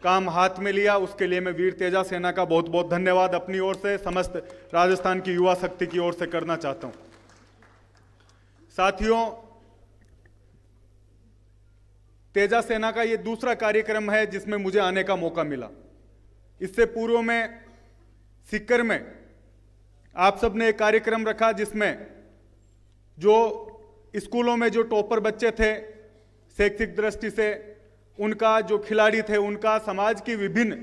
काम हाथ में लिया उसके लिए मैं वीर तेजा सेना का बहुत बहुत धन्यवाद अपनी ओर से समस्त राजस्थान की युवा शक्ति की ओर से करना चाहता हूँ साथियों तेजा सेना का ये दूसरा कार्यक्रम है जिसमें मुझे आने का मौका मिला इससे पूर्व में सिक्कर में आप सब ने एक कार्यक्रम रखा जिसमें जो स्कूलों में जो टॉपर बच्चे थे शैक्षिक दृष्टि से उनका जो खिलाड़ी थे उनका समाज की विभिन्न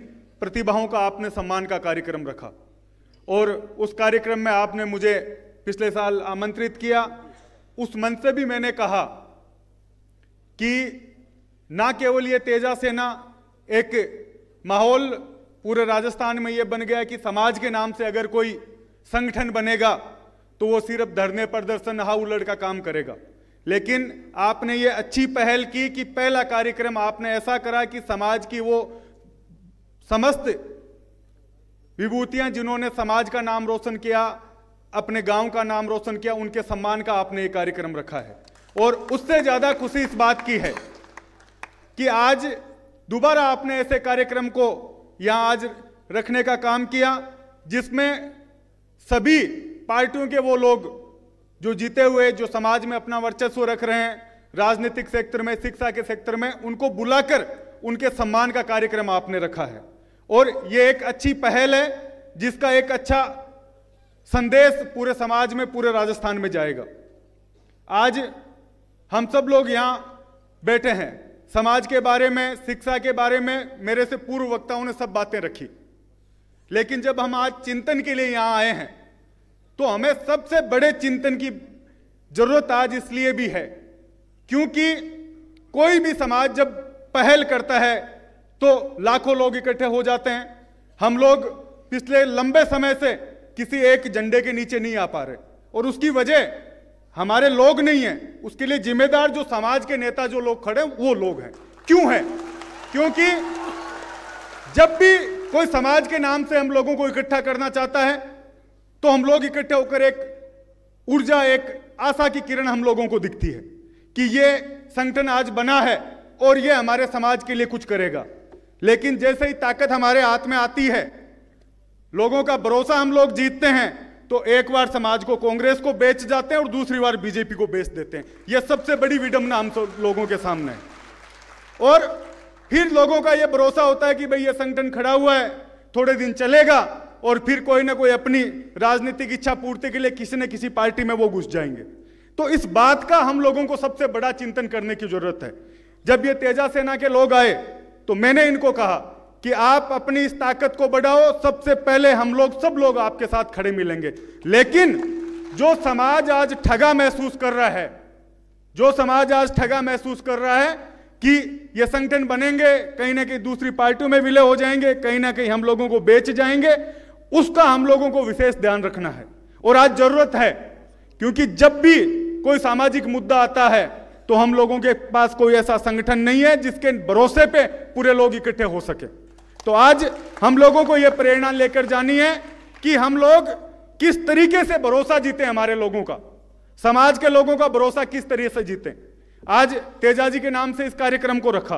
प्रतिभाओं का आपने सम्मान का कार्यक्रम रखा और उस कार्यक्रम में आपने मुझे पिछले साल आमंत्रित किया उस मंच से भी मैंने कहा कि ना केवल ये तेजा सेना एक माहौल पूरे राजस्थान में ये बन गया कि समाज के नाम से अगर कोई संगठन बनेगा तो वो सिर्फ धरने प्रदर्शन हा उलट का काम करेगा लेकिन आपने ये अच्छी पहल की कि पहला कार्यक्रम आपने ऐसा करा कि समाज की वो समस्त विभूतियां जिन्होंने समाज का नाम रोशन किया अपने गांव का नाम रोशन किया उनके सम्मान का आपने ये कार्यक्रम रखा है और उससे ज़्यादा खुशी इस बात की है कि आज दोबारा आपने ऐसे कार्यक्रम को यहाँ आज रखने का काम किया जिसमें सभी पार्टियों के वो लोग जो जीते हुए जो समाज में अपना वर्चस्व रख रहे हैं राजनीतिक सेक्टर में शिक्षा के सेक्टर में उनको बुलाकर उनके सम्मान का कार्यक्रम आपने रखा है और ये एक अच्छी पहल है जिसका एक अच्छा संदेश पूरे समाज में पूरे राजस्थान में जाएगा आज हम सब लोग यहाँ बैठे हैं समाज के बारे में शिक्षा के बारे में मेरे से पूर्व वक्ताओं ने सब बातें रखी लेकिन जब हम आज चिंतन के लिए यहाँ आए हैं तो हमें सबसे बड़े चिंतन की जरूरत आज इसलिए भी है क्योंकि कोई भी समाज जब पहल करता है तो लाखों लोग इकट्ठे हो जाते हैं हम लोग पिछले लंबे समय से किसी एक झंडे के नीचे नहीं आ पा रहे और उसकी वजह हमारे लोग नहीं है उसके लिए जिम्मेदार जो समाज के नेता जो लोग खड़े वो लोग हैं क्यों है क्योंकि जब भी कोई समाज के नाम से हम लोगों को इकट्ठा करना चाहता है तो हम लोग इकट्ठे होकर एक ऊर्जा एक आशा की किरण हम लोगों को दिखती है कि ये संगठन आज बना है और ये हमारे समाज के लिए कुछ करेगा लेकिन जैसे ही ताकत हमारे हाथ में आती है लोगों का भरोसा हम लोग जीतते हैं तो एक बार समाज को कांग्रेस को बेच जाते हैं और दूसरी बार बीजेपी को बेच देते हैं यह सबसे बड़ी विडंबना हम लोगों के सामने है और फिर लोगों का यह भरोसा होता है कि भाई यह संगठन खड़ा हुआ है थोड़े दिन चलेगा और फिर कोई ना कोई अपनी राजनीतिक इच्छा पूर्ति के लिए किसी न किसी पार्टी में वो घुस जाएंगे तो इस बात का हम लोगों को सबसे बड़ा चिंतन करने की जरूरत है जब ये तेजा सेना के लोग आए तो मैंने इनको कहा कि आप अपनी इस ताकत को बढ़ाओ सबसे पहले हम लोग सब लोग आपके साथ खड़े मिलेंगे लेकिन जो समाज आज ठगा महसूस कर रहा है जो समाज आज ठगा महसूस कर रहा है कि ये संगठन बनेंगे कहीं ना कहीं दूसरी पार्टियों में विलय हो जाएंगे कहीं ना कहीं हम लोगों को बेच जाएंगे उसका हम लोगों को विशेष ध्यान रखना है और आज जरूरत है क्योंकि जब भी कोई सामाजिक मुद्दा आता है तो हम लोगों के पास कोई ऐसा संगठन नहीं है जिसके भरोसे पे पूरे लोग इकट्ठे हो सके तो आज हम लोगों को यह प्रेरणा लेकर जानी है कि हम लोग किस तरीके से भरोसा जीते हमारे लोगों का समाज के लोगों का भरोसा किस तरीके से जीते आज तेजाजी के नाम से इस कार्यक्रम को रखा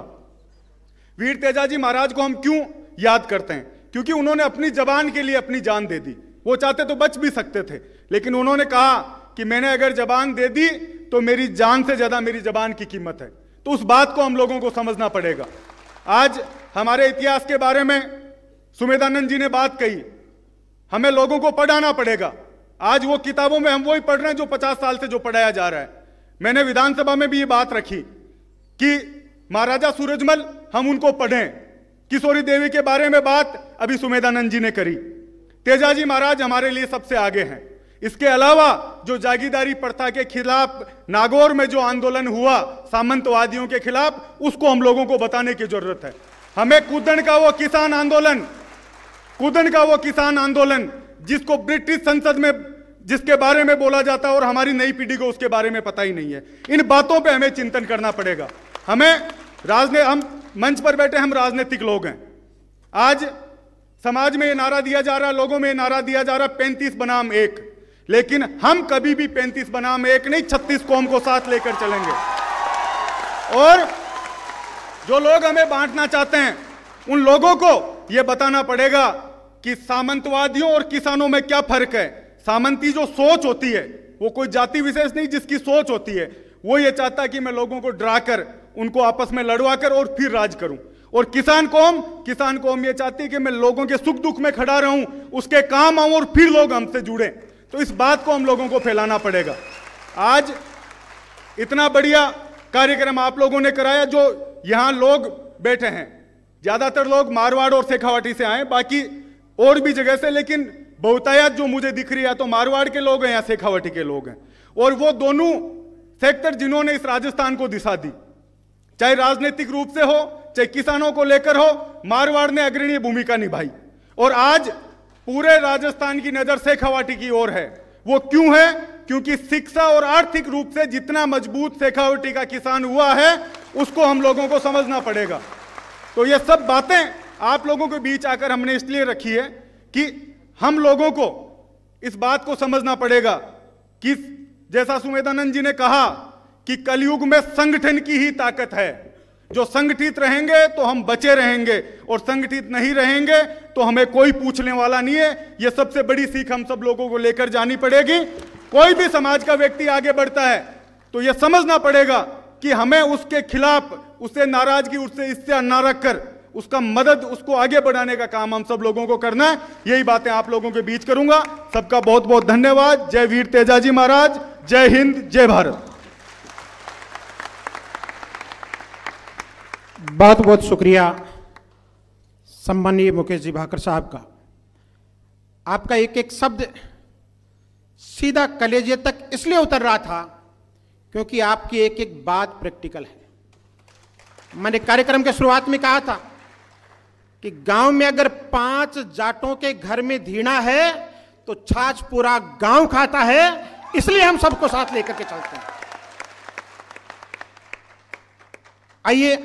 वीर तेजाजी महाराज को हम क्यों याद करते हैं क्योंकि उन्होंने अपनी जबान के लिए अपनी जान दे दी वो चाहते तो बच भी सकते थे लेकिन उन्होंने कहा कि मैंने अगर जबान दे दी तो मेरी जान से ज़्यादा मेरी जबान की कीमत है तो उस बात को हम लोगों को समझना पड़ेगा आज हमारे इतिहास के बारे में सुमेधानंद जी ने बात कही हमें लोगों को पढ़ाना पड़ेगा आज वो किताबों में हम वही पढ़ रहे हैं जो पचास साल से जो पढ़ाया जा रहा है मैंने विधानसभा में भी ये बात रखी कि महाराजा सूरजमल हम उनको पढ़ें किशोरी देवी के बारे में बात अभी सुमेधानंद जी ने करी तेजाजी महाराज हमारे लिए सबसे आगे हैं इसके अलावा जो जागीदारी प्रथा के खिलाफ नागौर में जो आंदोलन हुआ सामंतवादियों के खिलाफ उसको हम लोगों को बताने की जरूरत है हमें कुदन का वो किसान आंदोलन कुदन का वो किसान आंदोलन जिसको ब्रिटिश संसद में जिसके बारे में बोला जाता है और हमारी नई पीढ़ी को उसके बारे में पता ही नहीं है इन बातों पे हमें चिंतन करना पड़ेगा हमें राजने हम मंच पर बैठे हम राजनीतिक लोग हैं आज समाज में ये नारा दिया जा रहा है लोगों में ये नारा दिया जा रहा है पैंतीस बनाम एक लेकिन हम कभी भी 35 बनाम एक नहीं 36 कौम को साथ लेकर चलेंगे और जो लोग हमें बांटना चाहते हैं उन लोगों को यह बताना पड़ेगा कि सामंतवादियों और किसानों में क्या फर्क है सामंती जो सोच होती है वो कोई जाति विशेष नहीं जिसकी सोच होती है वो ये चाहता है कि मैं लोगों को डरा कर उनको आपस में लड़वा कर और फिर राज करूं और किसान कौम किसान कौम ये चाहती है कि मैं लोगों के सुख दुख में खड़ा रहूं उसके काम आऊं और फिर लोग हमसे जुड़ें तो इस बात को हम लोगों को फैलाना पड़ेगा आज इतना बढ़िया कार्यक्रम आप लोगों ने कराया जो यहाँ लोग बैठे हैं ज़्यादातर लोग मारवाड़ और शेखावाटी से आए बाकी और भी जगह से लेकिन बहुतायत जो मुझे दिख रही है तो मारवाड़ के लोग हैं या सेखावटी के लोग हैं और वो दोनों सेक्टर जिन्होंने इस राजस्थान को दिशा दी चाहे राजनीतिक रूप से हो चाहे किसानों को लेकर हो मारवाड़ ने अग्रणी भूमिका निभाई और आज पूरे राजस्थान की नज़र शेखावाटी की ओर है वो क्यों है क्योंकि शिक्षा और आर्थिक रूप से जितना मजबूत शेखावटी का किसान हुआ है उसको हम लोगों को समझना पड़ेगा तो ये सब बातें आप लोगों के बीच आकर हमने इसलिए रखी है कि हम लोगों को इस बात को समझना पड़ेगा कि जैसा सुमेधानंद जी ने कहा कि कलयुग में संगठन की ही ताकत है जो संगठित रहेंगे तो हम बचे रहेंगे और संगठित नहीं रहेंगे तो हमें कोई पूछने वाला नहीं है यह सबसे बड़ी सीख हम सब लोगों को लेकर जानी पड़ेगी कोई भी समाज का व्यक्ति आगे बढ़ता है तो यह समझना पड़ेगा कि हमें उसके खिलाफ उसे नाराजगी उससे इससे ना रखकर उसका मदद उसको आगे बढ़ाने का काम हम सब लोगों को करना है यही बातें आप लोगों के बीच करूंगा सबका बहुत बहुत धन्यवाद जय वीर तेजाजी महाराज जय हिंद जय भारत बहुत बहुत शुक्रिया सम्मानीय मुकेश जी भाकर साहब का आपका एक एक शब्द सीधा कलेजे तक इसलिए उतर रहा था क्योंकि आपकी एक एक बात प्रैक्टिकल है मैंने कार्यक्रम के शुरुआत में कहा था कि गांव में अगर पांच जाटों के घर में धीणा है तो छाछ पूरा गांव खाता है इसलिए हम सबको साथ लेकर के चलते हैं आइए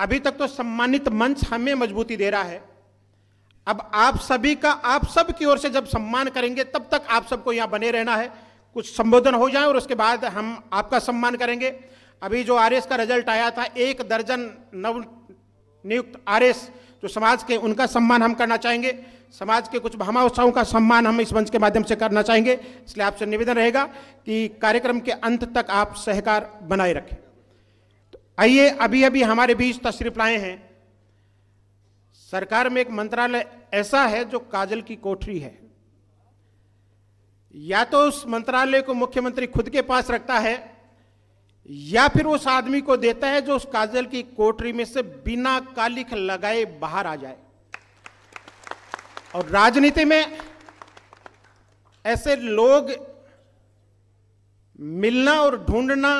अभी तक तो सम्मानित मंच हमें मजबूती दे रहा है अब आप सभी का आप सब की ओर से जब सम्मान करेंगे तब तक आप सबको यहां बने रहना है कुछ संबोधन हो जाए और उसके बाद हम आपका सम्मान करेंगे अभी जो आरएस का रिजल्ट आया था एक दर्जन नव नियुक्त आरएस जो समाज के उनका सम्मान हम करना चाहेंगे समाज के कुछ भामावस्थाओं का सम्मान हम इस मंच के माध्यम से करना चाहेंगे इसलिए आपसे निवेदन रहेगा कि कार्यक्रम के अंत तक आप सहकार बनाए रखें आइए अभी अभी हमारे बीच तशरीफ लाए हैं सरकार में एक मंत्रालय ऐसा है जो काजल की कोठरी है या तो उस मंत्रालय को मुख्यमंत्री खुद के पास रखता है या फिर उस आदमी को देता है जो उस काजल की कोठरी में से बिना कालिख लगाए बाहर आ जाए और राजनीति में ऐसे लोग मिलना और ढूंढना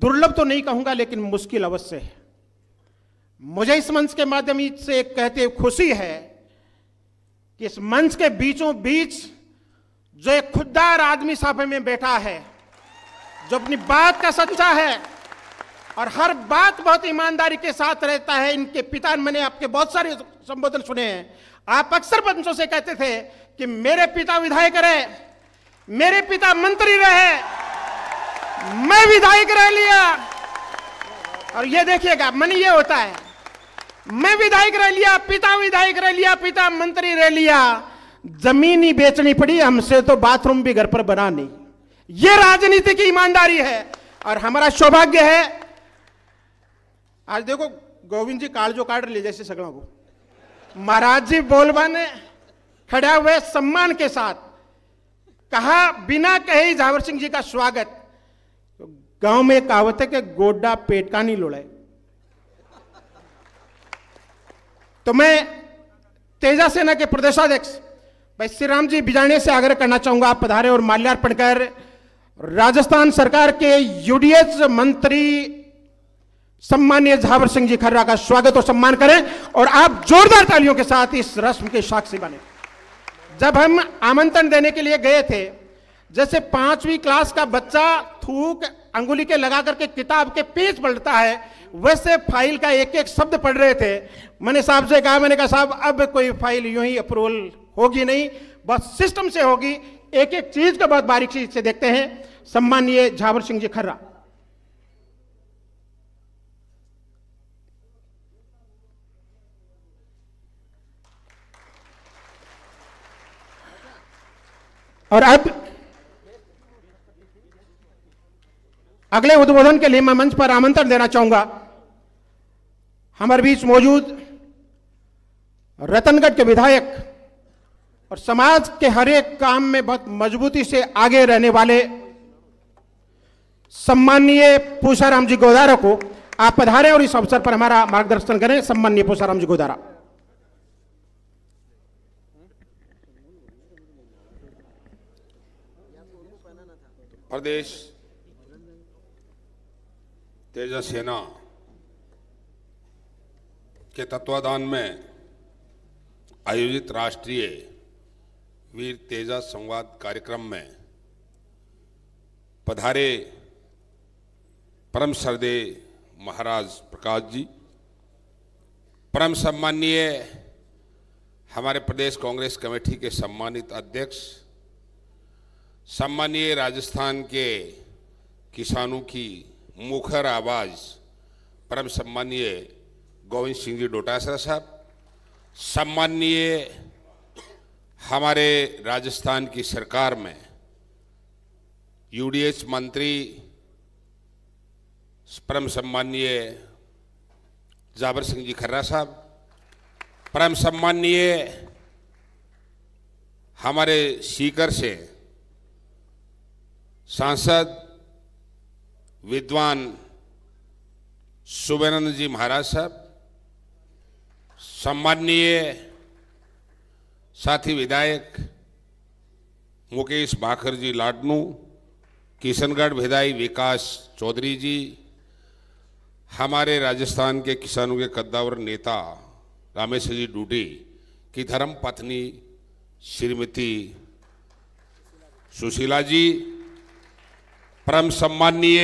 दुर्लभ तो नहीं कहूंगा लेकिन मुश्किल अवश्य है मुझे इस मंच के माध्यम से कहते खुशी है कि इस मंच के बीचों बीच जो एक खुददार आदमी साफे में बैठा है जो अपनी बात का सच्चा है और हर बात बहुत ईमानदारी के साथ रहता है इनके पिता मैंने आपके बहुत सारे संबोधन सुने हैं आप अक्सर पंचों से कहते थे कि मेरे पिता विधायक रहे मेरे पिता मंत्री रहे मैं विधायक रह लिया और ये देखिएगा मन ये होता है मैं विधायक रह लिया पिता विधायक रह लिया पिता मंत्री रह लिया जमीन ही बेचनी पड़ी हमसे तो बाथरूम भी घर पर बना नहीं ये राजनीति की ईमानदारी है और हमारा सौभाग्य है आज देखो गोविंद जी जो काट ले जैसे सगड़ा को महाराज जी बोलवा ने खड़ा हुए सम्मान के साथ कहा बिना कहे झावर सिंह जी का स्वागत गांव में एक कहावत है कि गोड्डा पेट का नहीं लोड़ा तो मैं तेजा सेना के प्रदेशाध्यक्ष भाई श्री राम जी बिजाने से आग्रह करना चाहूंगा आप पधारे और माल्यार्पण कर राजस्थान सरकार के यूडीएच मंत्री सम्मान्य झावर सिंह जी खर्रा का स्वागत और सम्मान करें और आप जोरदार तालियों के साथ इस रस्म के साक्षी बने जब हम आमंत्रण देने के लिए गए थे जैसे पांचवी क्लास का बच्चा थूक अंगुली के लगा करके किताब के पेज पलटता है वैसे फाइल का एक एक शब्द पढ़ रहे थे मैंने साहब से कहा मैंने कहा साहब अब कोई फाइल यूं ही अप्रूवल होगी नहीं बस सिस्टम से होगी एक एक चीज को बहुत बारीकी से देखते हैं सम्मानीय झावर सिंह जी खर्रा और अब अगले उद्बोधन के लिए मैं मंच पर आमंत्रण देना चाहूंगा हमारे बीच मौजूद रतनगढ़ के विधायक और समाज के हर एक काम में बहुत मजबूती से आगे रहने वाले सम्माननीय पूषाराम जी गोदारा को आप पधारें और इस अवसर पर हमारा मार्गदर्शन करें सम्माननीय पूषाराम जी गोदारा प्रदेश तेजा सेना के तत्वाधान में आयोजित राष्ट्रीय वीर तेजस संवाद कार्यक्रम में पधारे परम सरदे महाराज प्रकाश जी परम सम्माननीय हमारे प्रदेश कांग्रेस कमेटी के सम्मानित अध्यक्ष सम्माननीय राजस्थान के किसानों की मुखर आवाज़ परम सम्मानीय गोविंद सिंह जी डोटासरा साहब सम्मानीय हमारे राजस्थान की सरकार में यूडीएच मंत्री परम सम्मानीय जावर सिंह जी खर्रा साहब परम सम्मानीय हमारे सीकर से सांसद विद्वान सुबेनंद जी महाराज साहब सम्माननीय साथी विधायक मुकेश भाखर जी लाडनू किशनगढ़ भिदाई विकास चौधरी जी हमारे राजस्थान के किसानों के कद्दावर नेता रामेश्वर जी डूडी की धर्म पत्नी श्रीमती सुशीला जी परम सम्माननीय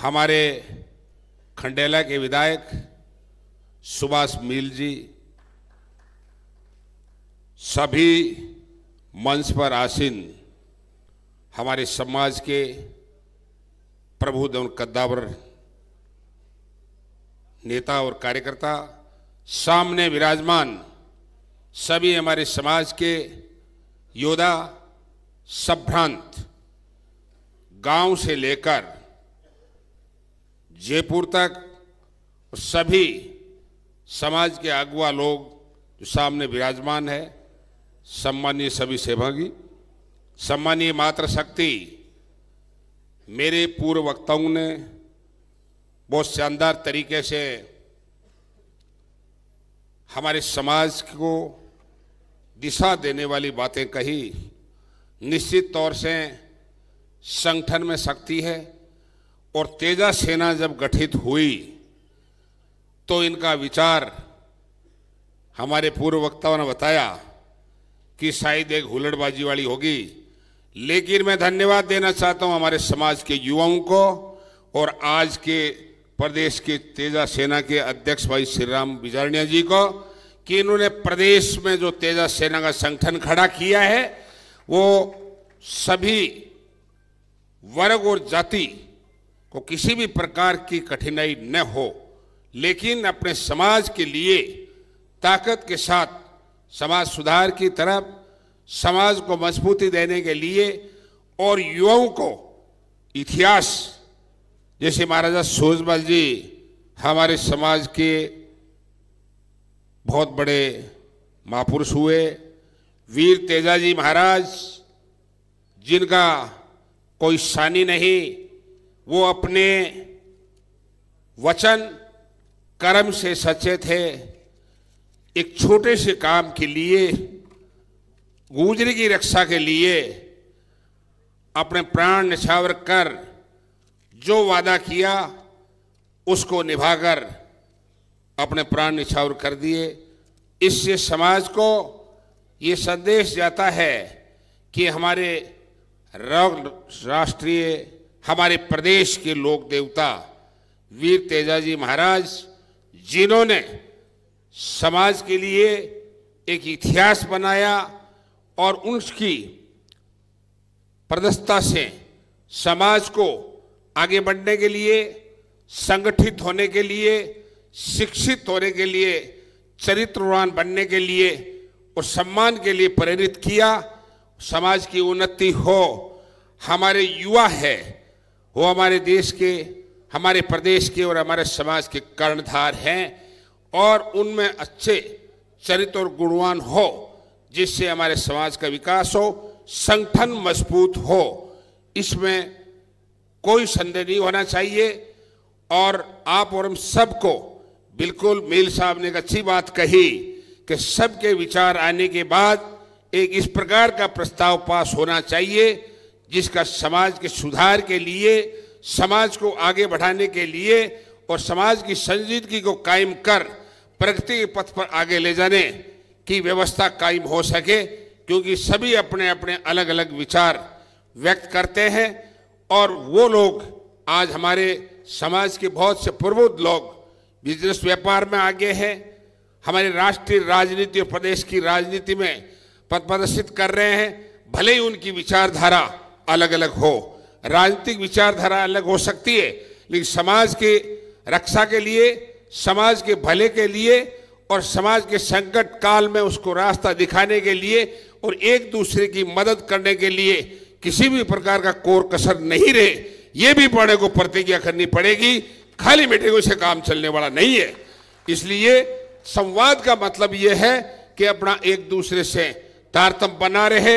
हमारे खंडेला के विधायक सुभाष मील जी सभी मंच पर आसीन हमारे समाज के दौन कद्दावर नेता और कार्यकर्ता सामने विराजमान सभी हमारे समाज के योद्धा सभ्रांत गांव से लेकर जयपुर तक सभी समाज के अगुआ लोग जो सामने विराजमान है सम्मानीय सभी सेवागी सम्मानीय मातृशक्ति मेरे पूर्व वक्ताओं ने बहुत शानदार तरीके से हमारे समाज को दिशा देने वाली बातें कही निश्चित तौर से संगठन में शक्ति है और तेजा सेना जब गठित हुई तो इनका विचार हमारे पूर्व वक्ताओं ने बताया कि शायद एक हुलड़बाजी वाली होगी लेकिन मैं धन्यवाद देना चाहता हूं हमारे समाज के युवाओं को और आज के प्रदेश के तेजा सेना के अध्यक्ष भाई श्री राम बिजारणिया जी को कि इन्होंने प्रदेश में जो तेजा सेना का संगठन खड़ा किया है वो सभी वर्ग और जाति को किसी भी प्रकार की कठिनाई न हो लेकिन अपने समाज के लिए ताकत के साथ समाज सुधार की तरफ समाज को मजबूती देने के लिए और युवाओं को इतिहास जैसे महाराजा सोजमल जी हमारे समाज के बहुत बड़े महापुरुष हुए वीर तेजाजी महाराज जिनका कोई सानी नहीं वो अपने वचन कर्म से सच्चे थे एक छोटे से काम के लिए गुजरे की रक्षा के लिए अपने प्राण निछावर कर जो वादा किया उसको निभाकर अपने प्राण निछावर कर दिए इससे समाज को ये संदेश जाता है कि हमारे राष्ट्रीय हमारे प्रदेश के लोक देवता वीर तेजाजी महाराज जिन्होंने समाज के लिए एक इतिहास बनाया और उनकी प्रदस्ता से समाज को आगे बढ़ने के लिए संगठित होने के लिए शिक्षित होने के लिए चरित्रवान बनने के लिए और सम्मान के लिए प्रेरित किया समाज की उन्नति हो हमारे युवा है वो हमारे देश के हमारे प्रदेश के और हमारे समाज के कर्णधार हैं और उनमें अच्छे चरित्र और गुणवान हो जिससे हमारे समाज का विकास हो संगठन मजबूत हो इसमें कोई संदेह नहीं होना चाहिए और आप और हम सबको बिल्कुल मेल साहब ने एक अच्छी बात कही कि सबके विचार आने के बाद एक इस प्रकार का प्रस्ताव पास होना चाहिए जिसका समाज के सुधार के लिए समाज को आगे बढ़ाने के लिए और समाज की संजीदगी को कायम कर प्रगति के पथ पर आगे ले जाने की व्यवस्था कायम हो सके क्योंकि सभी अपने अपने अलग अलग विचार व्यक्त करते हैं और वो लोग आज हमारे समाज के बहुत से प्रबुद्ध लोग बिजनेस व्यापार में आगे हैं हमारे राष्ट्रीय राजनीति और प्रदेश की राजनीति में पथ प्रदर्शित कर रहे हैं भले ही उनकी विचारधारा अलग अलग हो राजनीतिक विचारधारा अलग हो सकती है लेकिन समाज के रक्षा के लिए समाज के भले के लिए और समाज के संकट काल में उसको रास्ता दिखाने के लिए और एक दूसरे की मदद करने के लिए किसी भी प्रकार का कोर कसर नहीं रहे ये भी पढ़े को प्रतिज्ञा करनी पड़ेगी खाली बैठे को इसे काम चलने वाला नहीं है इसलिए संवाद का मतलब यह है कि अपना एक दूसरे से तारतम बना रहे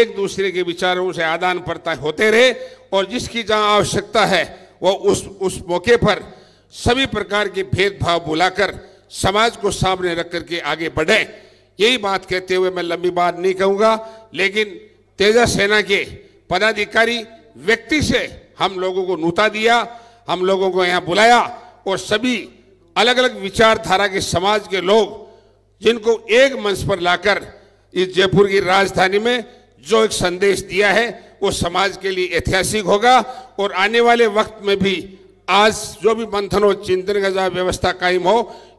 एक दूसरे के विचारों से आदान प्रदान होते रहे और जिसकी जहां आवश्यकता है वह उस उस मौके पर सभी प्रकार के भेदभाव बुलाकर समाज को सामने रख करके आगे बढ़े यही बात कहते हुए मैं लंबी बात नहीं कहूंगा लेकिन तेजा सेना के पदाधिकारी व्यक्ति से हम लोगों को नूता दिया हम लोगों को यहाँ बुलाया और सभी अलग अलग विचारधारा के समाज के लोग जिनको एक मंच पर लाकर इस जयपुर की राजधानी में जो एक संदेश दिया है वो समाज के लिए ऐतिहासिक होगा और आने वाले वक्त में भी आज जो भी मंथन और चिंतन का व्यवस्था कायम हो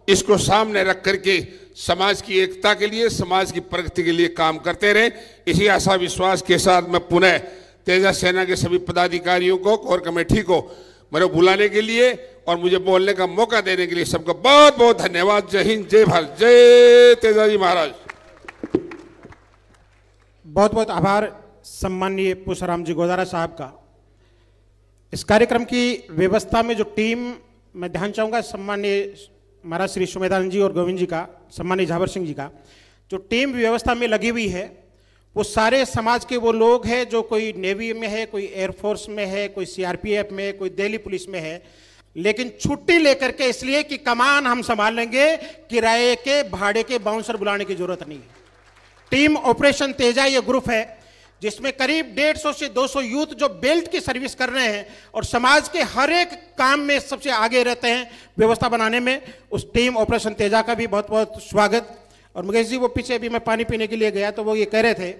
इसको सामने रख करके समाज की एकता के लिए समाज की प्रगति के लिए काम करते रहे इसी आशा विश्वास के साथ मैं पुनः तेजा सेना के सभी पदाधिकारियों को कोर कमेटी को मेरे बुलाने के लिए और मुझे बोलने का मौका देने के लिए सबको बहुत बहुत धन्यवाद जय हिंद जय भारत जय तेजाजी महाराज बहुत बहुत आभार सम्माननीय पुषाराम जी गोदारा साहब का इस कार्यक्रम की व्यवस्था में जो टीम मैं ध्यान चाहूँगा सम्मान्य महाराज श्री सुमेदान जी और गोविंद जी का सम्मान्य झावर सिंह जी का जो टीम व्यवस्था में लगी हुई है वो सारे समाज के वो लोग हैं जो कोई नेवी में है कोई एयरफोर्स में है कोई सीआरपीएफ में है कोई दिल्ली पुलिस में है लेकिन छुट्टी लेकर के इसलिए कि कमान हम संभाल लेंगे किराए के भाड़े के बाउंसर बुलाने की जरूरत नहीं है टीम ऑपरेशन तेजा ये ग्रुप है जिसमें करीब 150 से 200 यूथ जो बेल्ट की सर्विस कर रहे हैं और समाज के हर एक काम में सबसे आगे रहते हैं व्यवस्था बनाने में उस टीम ऑपरेशन तेजा का भी बहुत बहुत स्वागत और मुकेश जी वो पीछे अभी मैं पानी पीने के लिए गया तो वो ये कह रहे थे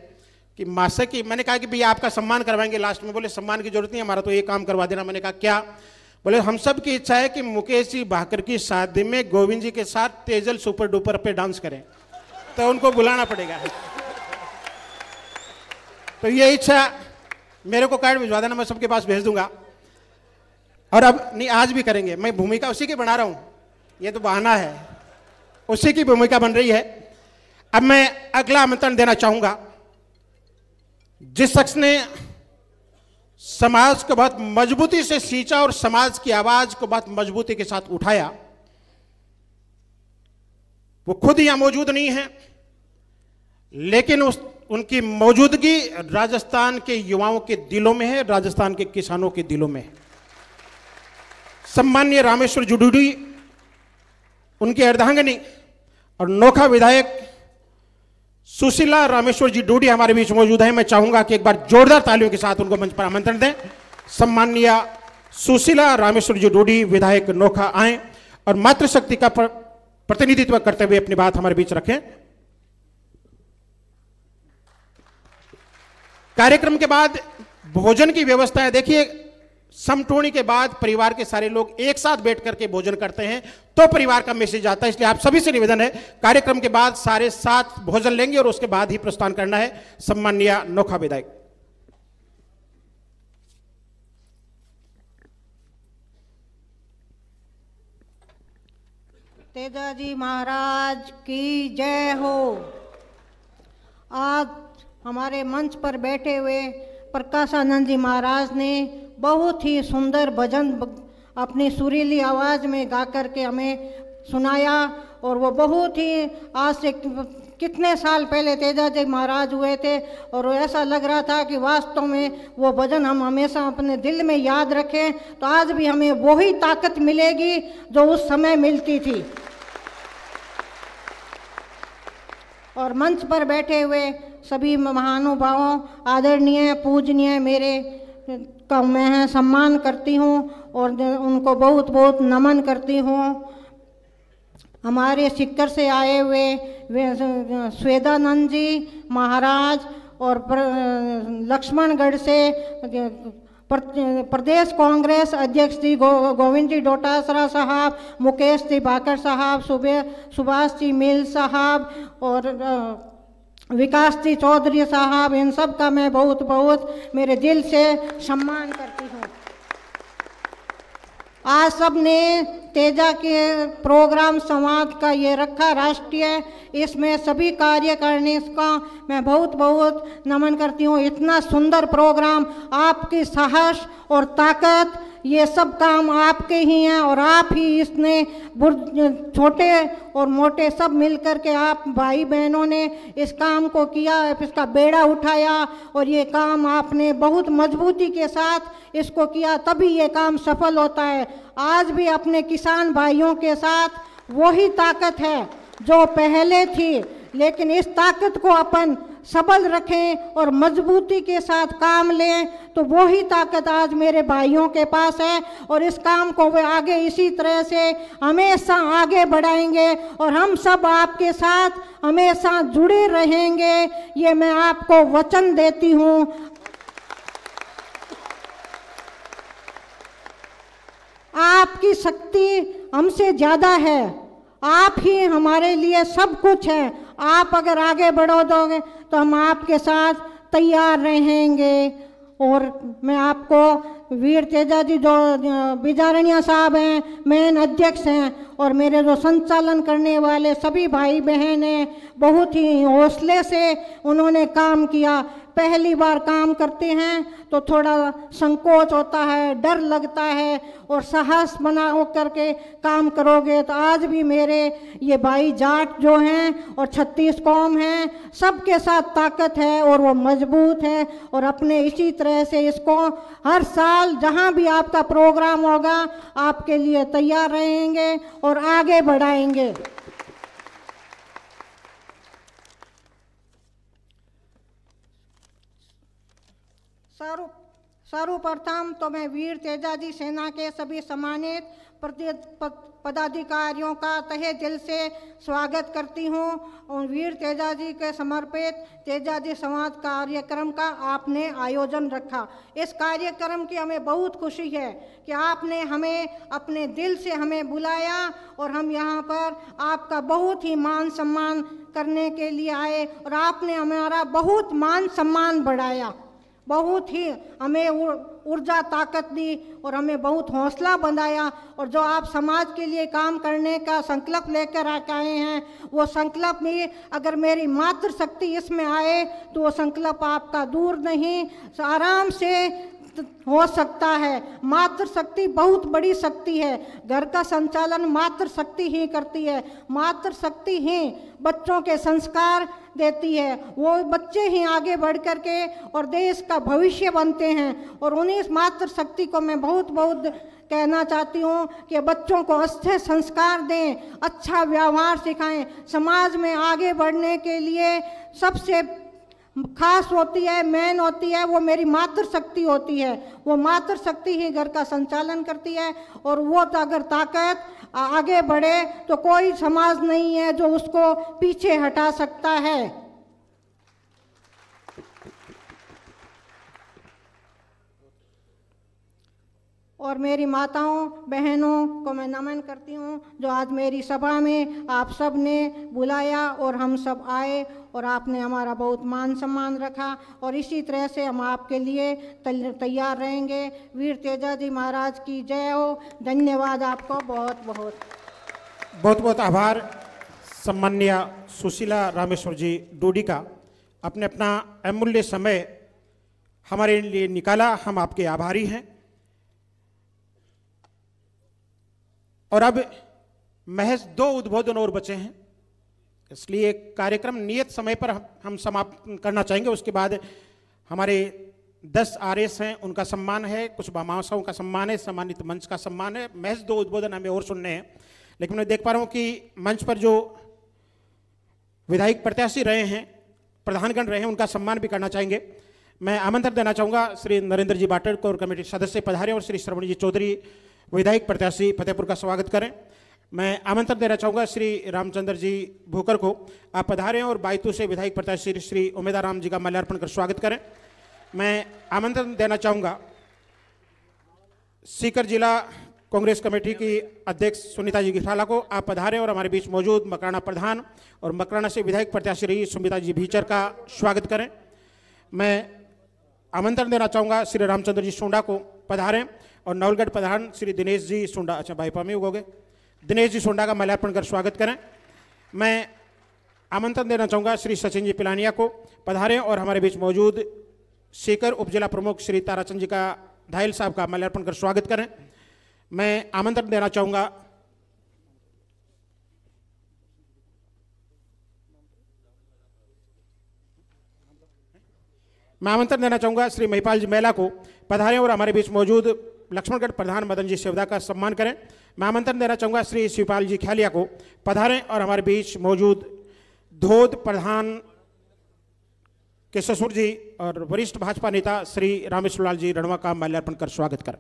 कि मासे की मैंने कहा कि भैया आपका सम्मान करवाएंगे लास्ट में बोले सम्मान की जरूरत नहीं हमारा तो ये काम करवा देना मैंने कहा क्या बोले हम सब की इच्छा है कि मुकेश जी भाकर की शादी में गोविंद जी के साथ तेजल सुपर डुपर पे डांस करें तो उनको बुलाना पड़ेगा तो ये इच्छा मेरे को कार्ड भिजवा देना मैं सबके पास भेज दूंगा और अब नहीं आज भी करेंगे मैं भूमिका उसी की बना रहा हूं ये तो बहाना है उसी की भूमिका बन रही है अब मैं अगला आमंत्रण देना चाहूंगा जिस शख्स ने समाज को बहुत मजबूती से सींचा और समाज की आवाज को बहुत मजबूती के साथ उठाया वो खुद यहां मौजूद नहीं है लेकिन उस उनकी मौजूदगी राजस्थान के युवाओं के दिलों में है राजस्थान के किसानों के दिलों में है सम्मान्य रामेश्वर जुडूडी उनकी अर्धांगनी और नोखा विधायक सुशीला रामेश्वर जी डूडी हमारे बीच मौजूद है मैं चाहूंगा कि एक बार जोरदार तालियों के साथ उनको मंच पर आमंत्रण दें सम्मान्य सुशीला रामेश्वर जी डूडी विधायक नोखा आए और मातृशक्ति का प्रतिनिधित्व करते हुए अपनी बात हमारे बीच रखें कार्यक्रम के बाद भोजन की व्यवस्था है देखिए समटोणी के बाद परिवार के सारे लोग एक साथ बैठ करके भोजन करते हैं तो परिवार का मैसेज आता है इसलिए आप सभी से निवेदन है कार्यक्रम के बाद सारे साथ भोजन लेंगे और उसके बाद ही प्रस्थान करना है सम्मान्य नोखा विधायक तेजाजी महाराज की जय हो आज हमारे मंच पर बैठे हुए प्रकाशानंद जी महाराज ने बहुत ही सुंदर भजन अपनी सुरीली आवाज़ में गा करके हमें सुनाया और वो बहुत ही आज से कितने साल पहले तेजा जी महाराज हुए थे और ऐसा लग रहा था कि वास्तव में वो भजन हम हमेशा अपने दिल में याद रखें तो आज भी हमें वही ताकत मिलेगी जो उस समय मिलती थी और मंच पर बैठे हुए सभी महानुभावों आदरणीय पूजनीय मेरे का मैं सम्मान करती हूँ और उनको बहुत बहुत नमन करती हूँ हमारे सिक्कर से आए हुए स्वेदानंद जी महाराज और लक्ष्मणगढ़ से प्रदेश कांग्रेस अध्यक्ष जी गो, गोविंद जी डोटासरा साहब मुकेश दिबाकर साहब सुबे सुभाष जी मिल साहब और विकास जी चौधरी साहब इन सब का मैं बहुत बहुत मेरे दिल से सम्मान करती हूँ आज सब ने तेजा के प्रोग्राम संवाद का ये रखा राष्ट्रीय इसमें सभी कार्य करने का मैं बहुत बहुत नमन करती हूँ इतना सुंदर प्रोग्राम आपकी साहस और ताकत ये सब काम आपके ही हैं और आप ही इसने छोटे और मोटे सब मिलकर के आप भाई बहनों ने इस काम को किया इसका बेड़ा उठाया और ये काम आपने बहुत मजबूती के साथ इसको किया तभी ये काम सफल होता है आज भी अपने किसान भाइयों के साथ वही ताकत है जो पहले थी लेकिन इस ताकत को अपन सबल रखें और मजबूती के साथ काम लें तो वही ताकत आज मेरे भाइयों के पास है और इस काम को वे आगे इसी तरह से हमेशा आगे बढ़ाएंगे और हम सब आपके साथ हमेशा जुड़े रहेंगे ये मैं आपको वचन देती हूँ आपकी शक्ति हमसे ज़्यादा है आप ही हमारे लिए सब कुछ है आप अगर आगे बढ़ो दोगे तो हम आपके साथ तैयार रहेंगे और मैं आपको वीर तेजा जी जो बिजारणिया साहब हैं मेन अध्यक्ष हैं और मेरे जो संचालन करने वाले सभी भाई बहन हैं बहुत ही हौसले से उन्होंने काम किया पहली बार काम करते हैं तो थोड़ा संकोच होता है डर लगता है और साहस बना हो करके काम करोगे तो आज भी मेरे ये भाई जाट जो हैं और छत्तीस कौम हैं सबके साथ ताकत है और वो मजबूत है और अपने इसी तरह से इसको हर साल जहाँ भी आपका प्रोग्राम होगा आपके लिए तैयार रहेंगे और आगे बढ़ाएंगे स्वरूप सर्वप्रथम तो मैं वीर तेजाजी सेना के सभी सम्मानित पदाधिकारियों का तहे दिल से स्वागत करती हूँ और वीर तेजाजी के समर्पित तेजाजी संवाद कार्यक्रम का आपने आयोजन रखा इस कार्यक्रम की हमें बहुत खुशी है कि आपने हमें अपने दिल से हमें बुलाया और हम यहाँ पर आपका बहुत ही मान सम्मान करने के लिए आए और आपने हमारा बहुत मान सम्मान बढ़ाया बहुत ही हमें ऊर्जा ताकत दी और हमें बहुत हौसला बनाया और जो आप समाज के लिए काम करने का संकल्प लेकर आए हैं वो संकल्प भी अगर मेरी मातृशक्ति इसमें आए तो वो संकल्प आपका दूर नहीं आराम से हो सकता है मातृशक्ति बहुत बड़ी शक्ति है घर का संचालन मातृशक्ति ही करती है मातृशक्ति ही बच्चों के संस्कार देती है वो बच्चे ही आगे बढ़ कर के और देश का भविष्य बनते हैं और उन्हीं मातृशक्ति को मैं बहुत बहुत कहना चाहती हूँ कि बच्चों को अच्छे संस्कार दें अच्छा व्यवहार सिखाएं समाज में आगे बढ़ने के लिए सबसे खास होती है मेन होती है वो मेरी मातृशक्ति होती है वो मातृशक्ति ही घर का संचालन करती है और वो तो अगर ताकत आगे बढ़े तो कोई समाज नहीं है जो उसको पीछे हटा सकता है और मेरी माताओं बहनों को मैं नमन करती हूँ जो आज मेरी सभा में आप सब ने बुलाया और हम सब आए और आपने हमारा बहुत मान सम्मान रखा और इसी तरह से हम आपके लिए तैयार रहेंगे वीर तेजा जी महाराज की जय हो धन्यवाद आपको बहुत बहुत बहुत बहुत आभार सम्मान्य सुशीला रामेश्वर जी डोडी का आपने अपना अमूल्य समय हमारे लिए निकाला हम आपके आभारी हैं और अब महज दो उद्बोधन और बचे हैं इसलिए कार्यक्रम नियत समय पर हम, समाप्त करना चाहेंगे उसके बाद हमारे दस आर हैं उनका सम्मान है कुछ बामाशाओं का सम्मान है सम्मानित मंच का सम्मान है महज दो उद्बोधन हमें और सुनने हैं लेकिन मैं देख पा रहा हूँ कि मंच पर जो विधायक प्रत्याशी रहे हैं प्रधानगण रहे हैं उनका सम्मान भी करना चाहेंगे मैं आमंत्रण देना चाहूँगा श्री नरेंद्र जी बाटर कोर कमेटी सदस्य पधारे और श्री श्रवण जी चौधरी विधायक प्रत्याशी फतेहपुर का स्वागत करें मैं आमंत्रण देना चाहूँगा श्री रामचंद्र जी भोकर को आप पधारें और बायतू से विधायक प्रत्याशी श्री उमेदा राम जी का माल्यार्पण कर स्वागत करें मैं आमंत्रण देना चाहूँगा सीकर जिला कांग्रेस कमेटी की अध्यक्ष सुनीता जी घिठाला को आप पधारें और हमारे बीच मौजूद मकराना प्रधान और मकराना से विधायक प्रत्याशी रही सुमिता जी भीचर का स्वागत करें मैं आमंत्रण देना चाहूँगा श्री रामचंद्र जी सोंडा को पधारें और नवलगढ़ प्रधान श्री दिनेश जी सोंडा अच्छा भाईपा में उगोगे दिनेश जी सोंडा का मल्यार्पण कर स्वागत करें मैं आमंत्रण देना चाहूँगा श्री सचिन जी पिलानिया को पधारें और हमारे बीच मौजूद सीकर उपजिला प्रमुख श्री ताराचंद जी का धायल साहब का मल्यार्पण कर स्वागत करें मैं आमंत्रण देना चाहूँगा मैं आमंत्रण देना चाहूँगा श्री महिपाल जी मेला को पधारें और हमारे बीच मौजूद लक्ष्मणगढ़ प्रधान मदन जी सेवदा का सम्मान करें मैं आमंत्रण देना चाहूँगा श्री शिवपाल जी ख्यालिया को पधारें और हमारे बीच मौजूद धोध प्रधान के ससुर जी और वरिष्ठ भाजपा नेता श्री रामेश्वर लाल जी रणवा का माल्यार्पण कर स्वागत कर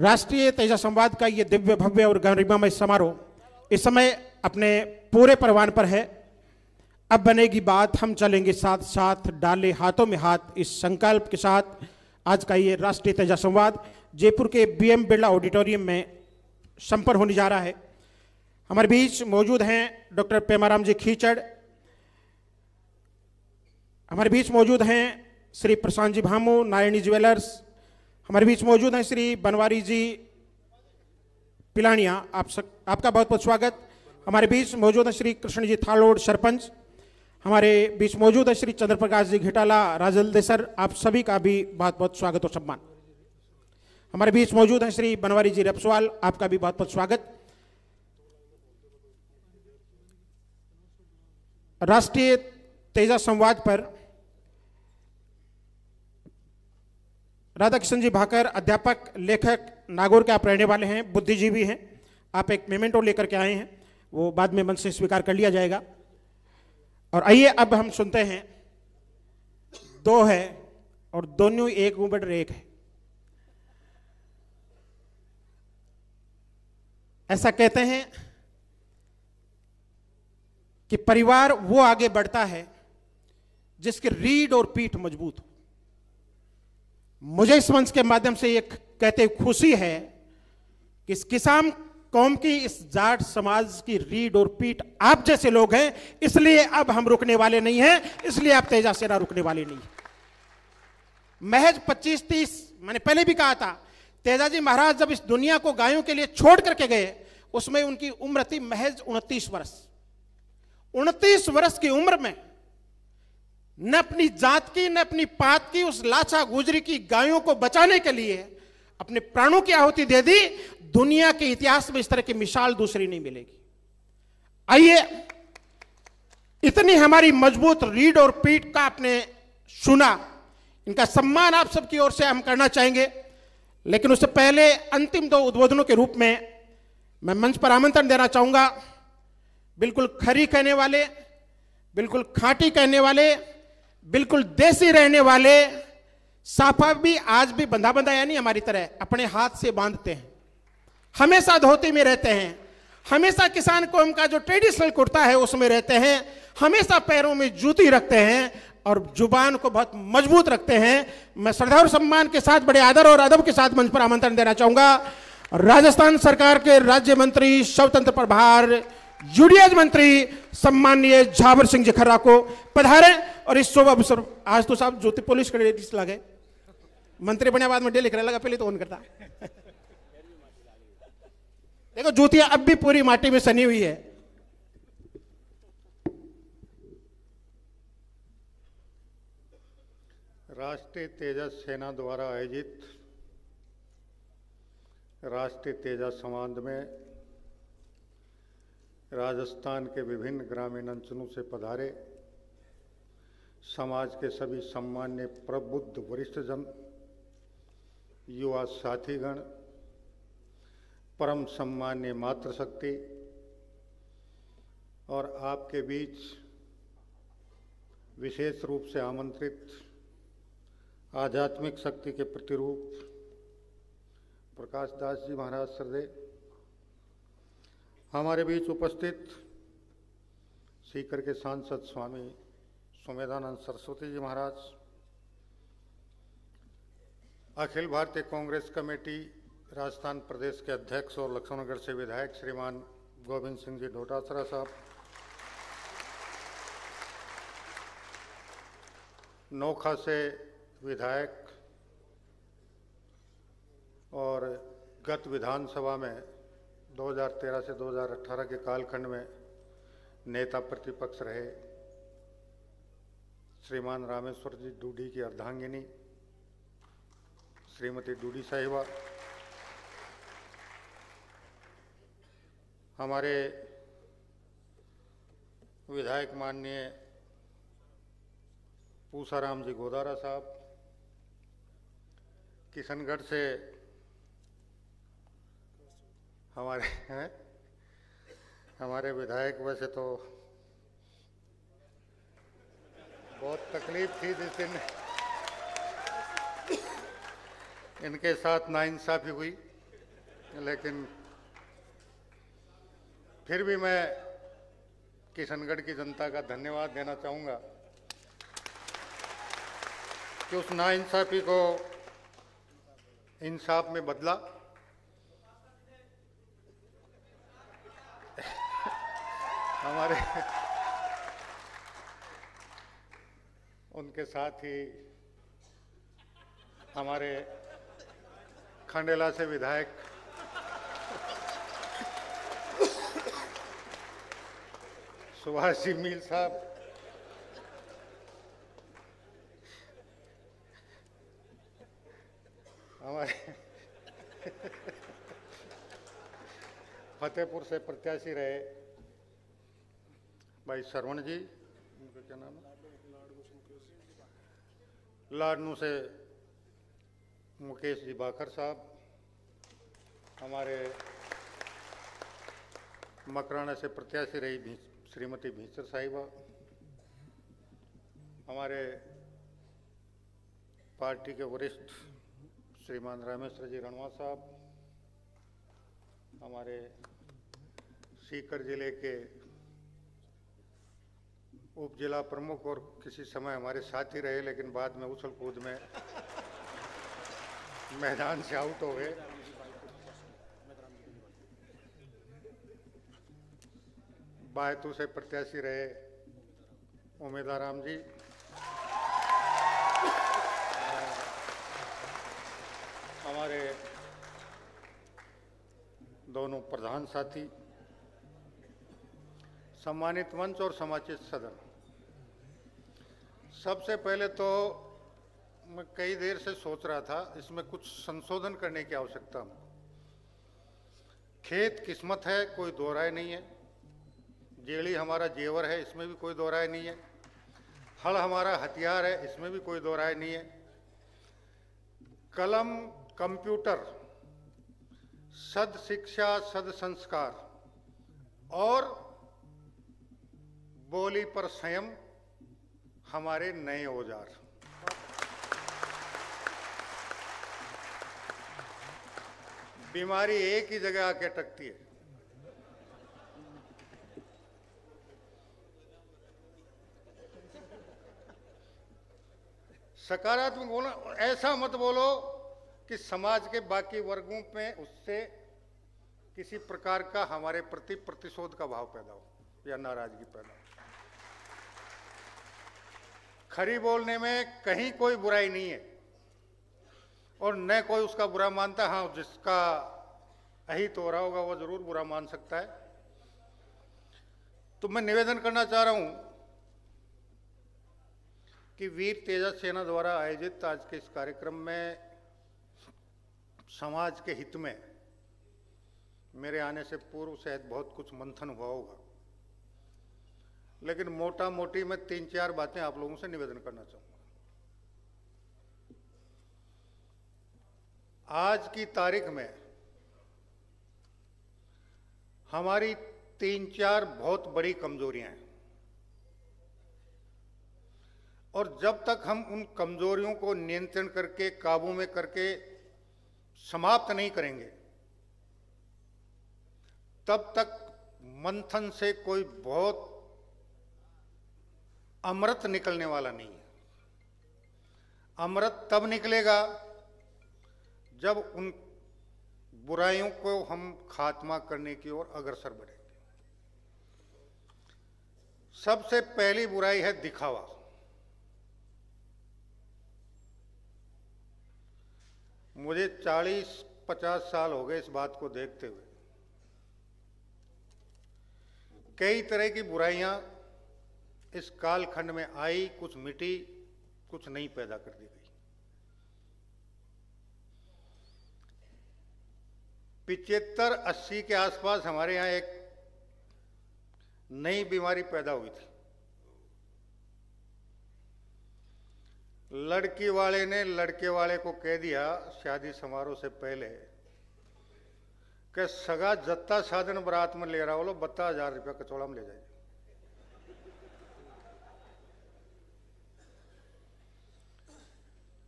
राष्ट्रीय तेजा संवाद का ये दिव्य भव्य और गरिमामय समारोह इस समय अपने पूरे परवान पर है अब बनेगी बात हम चलेंगे साथ साथ डाले हाथों में हाथ इस संकल्प के साथ आज का ये राष्ट्रीय तेजा संवाद जयपुर के बीएम बिरला ऑडिटोरियम में संपन्न होने जा रहा है हमारे बीच मौजूद हैं डॉक्टर पेमाराम जी खीचड़ हमारे बीच मौजूद हैं श्री प्रशांत जी भामू नारायणी ज्वेलर्स हमारे बीच मौजूद हैं श्री बनवारी जी पिलानिया आप सक, आपका बहुत बहुत स्वागत हमारे बीच मौजूद हैं श्री कृष्ण जी थालोड़ सरपंच हमारे बीच मौजूद है श्री चंद्र प्रकाश जी घिटाला राजल देसर आप सभी का भी बहुत बहुत स्वागत और सम्मान हमारे बीच मौजूद है श्री बनवारी जी रपसवाल आपका भी बहुत बहुत स्वागत राष्ट्रीय तेजा संवाद पर राधा कृष्ण जी भाकर अध्यापक लेखक नागौर के आप रहने वाले हैं बुद्धिजीवी हैं आप एक मेमेंटो लेकर के आए हैं वो बाद में मन से स्वीकार कर लिया जाएगा और आइए अब हम सुनते हैं दो है और दोनों एक उबड़ एक है ऐसा कहते हैं कि परिवार वो आगे बढ़ता है जिसके रीढ़ और पीठ मजबूत हो मुझे इस मंच के माध्यम से ये कहते खुशी है कि इस किसान कौम की इस जाट समाज की रीढ़ और पीठ आप जैसे लोग हैं इसलिए अब हम रुकने वाले नहीं हैं इसलिए आप तेजा सेना रुकने वाले नहीं महज 25-30 मैंने पहले भी कहा था तेजाजी महाराज जब इस दुनिया को गायों के लिए छोड़ करके गए उसमें उनकी उम्र थी महज उनतीस वर्ष उनतीस वर्ष की उम्र में न अपनी जात की न अपनी पात की उस लाछा गुजरी की गायों को बचाने के लिए अपने प्राणों की आहुति दे दी दुनिया के इतिहास में इस तरह की मिसाल दूसरी नहीं मिलेगी आइए इतनी हमारी मजबूत रीड और पीठ का आपने सुना इनका सम्मान आप सबकी ओर से हम करना चाहेंगे लेकिन उससे पहले अंतिम दो उद्बोधनों के रूप में मैं मंच पर आमंत्रण देना चाहूंगा बिल्कुल खरी कहने वाले बिल्कुल खाटी कहने वाले बिल्कुल देसी रहने वाले साफा भी आज भी बंधा बंधा यानी हमारी तरह अपने हाथ से बांधते हैं हमेशा धोती में रहते हैं हमेशा किसान को का जो ट्रेडिशनल कुर्ता है उसमें रहते हैं हमेशा पैरों में जूती रखते हैं और जुबान को बहुत मजबूत रखते हैं मैं श्रद्धा और सम्मान के साथ बड़े आदर और अदब के साथ मंच पर आमंत्रण देना चाहूंगा राजस्थान सरकार के राज्य मंत्री स्वतंत्र प्रभार यूडीएच मंत्री सम्मान्य झावर सिंह जखर्रा को पधारे और इस शुभ अवसर आज तो साहब ज्योति पुलिस के लगे मंत्री बने बाद में डे लिख लगा पहले तो ऑन करता देखो जूतियां अब भी पूरी माटी में सनी हुई है राष्ट्रीय तेजस सेना द्वारा आयोजित राष्ट्रीय तेजस संवाद में राजस्थान के विभिन्न ग्रामीण अंचलों से पधारे समाज के सभी सम्मान्य प्रबुद्ध वरिष्ठ जन युवा साथीगण परम सम्मान्य मातृशक्ति और आपके बीच विशेष रूप से आमंत्रित आध्यात्मिक शक्ति के प्रतिरूप प्रकाश दास जी महाराज सरदे हमारे बीच उपस्थित सीकर के सांसद स्वामी सुमेधानंद सरस्वती जी महाराज अखिल भारतीय कांग्रेस कमेटी राजस्थान प्रदेश के अध्यक्ष और लक्ष्मणगढ़ से विधायक श्रीमान गोविंद सिंह जी डोटासरा साहब नोखा से विधायक और गत विधानसभा में 2013 से 2018 के कालखंड में नेता प्रतिपक्ष रहे श्रीमान रामेश्वर जी डूडी की अर्धांगिनी श्रीमती डूडी साहिबा हमारे विधायक माननीय पूसाराम जी गोदारा साहब किशनगढ़ से हमारे हैं हमारे विधायक वैसे तो बहुत तकलीफ थी जिस दिन इनके साथ नाइंसाफ़ी हुई लेकिन फिर भी मैं किशनगढ़ की जनता का धन्यवाद देना चाहूँगा कि उस नाइंसाफ़ी को इंसाफ में बदला हमारे उनके साथ ही हमारे खंडेला से विधायक सुभाष जी मील साहब हमारे फतेहपुर से प्रत्याशी रहे भाई श्रवण जी उनका क्या नाम है लाडनू से मुकेश जी बाखर साहब हमारे मकराना से प्रत्याशी रही श्रीमती भीसर साहिबा हमारे पार्टी के वरिष्ठ श्रीमान रामेश्वर जी रणवा साहब हमारे सीकर जिले के उप जिला प्रमुख और किसी समय हमारे साथ ही रहे लेकिन बाद में उछल कूद में मैदान से आउट हो गए बायतू से प्रत्याशी रहे उमेदाराम जी हमारे दोनों प्रधान साथी सम्मानित मंच और समाचित सदन सबसे पहले तो मैं कई देर से सोच रहा था इसमें कुछ संशोधन करने की आवश्यकता खेत किस्मत है कोई दोहराए नहीं है जेली हमारा जेवर है इसमें भी कोई दो नहीं है हल हमारा हथियार है इसमें भी कोई दोहराय नहीं है कलम कंप्यूटर सद शिक्षा सद संस्कार और बोली पर संयम हमारे नए औजार बीमारी एक ही जगह आके अटकती है सकारात्मक बोलो ऐसा मत बोलो कि समाज के बाकी वर्गों में उससे किसी प्रकार का हमारे प्रति प्रतिशोध का भाव पैदा हो या नाराजगी पैदा हो खरी बोलने में कहीं कोई बुराई नहीं है और न कोई उसका बुरा मानता हाँ जिसका अहित हो रहा होगा वह जरूर बुरा मान सकता है तो मैं निवेदन करना चाह रहा हूं कि वीर तेजा सेना द्वारा आयोजित आज के इस कार्यक्रम में समाज के हित में मेरे आने से पूर्व शायद बहुत कुछ मंथन हुआ होगा लेकिन मोटा मोटी मैं तीन चार बातें आप लोगों से निवेदन करना चाहूंगा आज की तारीख में हमारी तीन चार बहुत बड़ी कमजोरियां हैं और जब तक हम उन कमजोरियों को नियंत्रण करके काबू में करके समाप्त नहीं करेंगे तब तक मंथन से कोई बहुत अमृत निकलने वाला नहीं है अमृत तब निकलेगा जब उन बुराइयों को हम खात्मा करने की ओर अग्रसर बढ़ेंगे सबसे पहली बुराई है दिखावा मुझे चालीस पचास साल हो गए इस बात को देखते हुए कई तरह की बुराइयां इस कालखंड में आई कुछ मिटी कुछ नहीं पैदा कर दी गई पिचहत्तर अस्सी के आसपास हमारे यहां एक नई बीमारी पैदा हुई थी लड़की वाले ने लड़के वाले को कह दिया शादी समारोह से पहले कि सगा जत्ता साधन बरात में ले रहा बोलो बत्ता हजार रुपया कचौड़ा में ले जाइए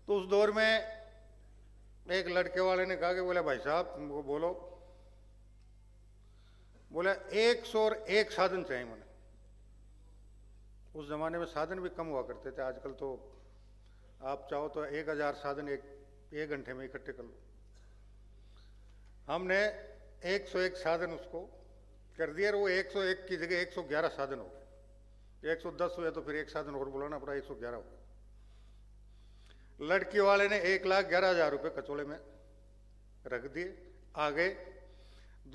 तो उस दौर में एक लड़के वाले ने कहा कि बोले भाई साहब तुमको बोलो बोले एक सौ और एक साधन चाहिए मैंने उस जमाने में साधन भी कम हुआ करते थे आजकल तो आप चाहो तो एक हज़ार साधन एक एक घंटे में इकट्ठे कर लो हमने 101 साधन उसको कर दिया वो 101 की जगह 111 साधन हो गए 110 हुए तो फिर एक साधन और बुलाना पड़ा 111 हो गया लड़की वाले ने एक लाख ग्यारह हज़ार रुपये कचोले में रख दिए आ गए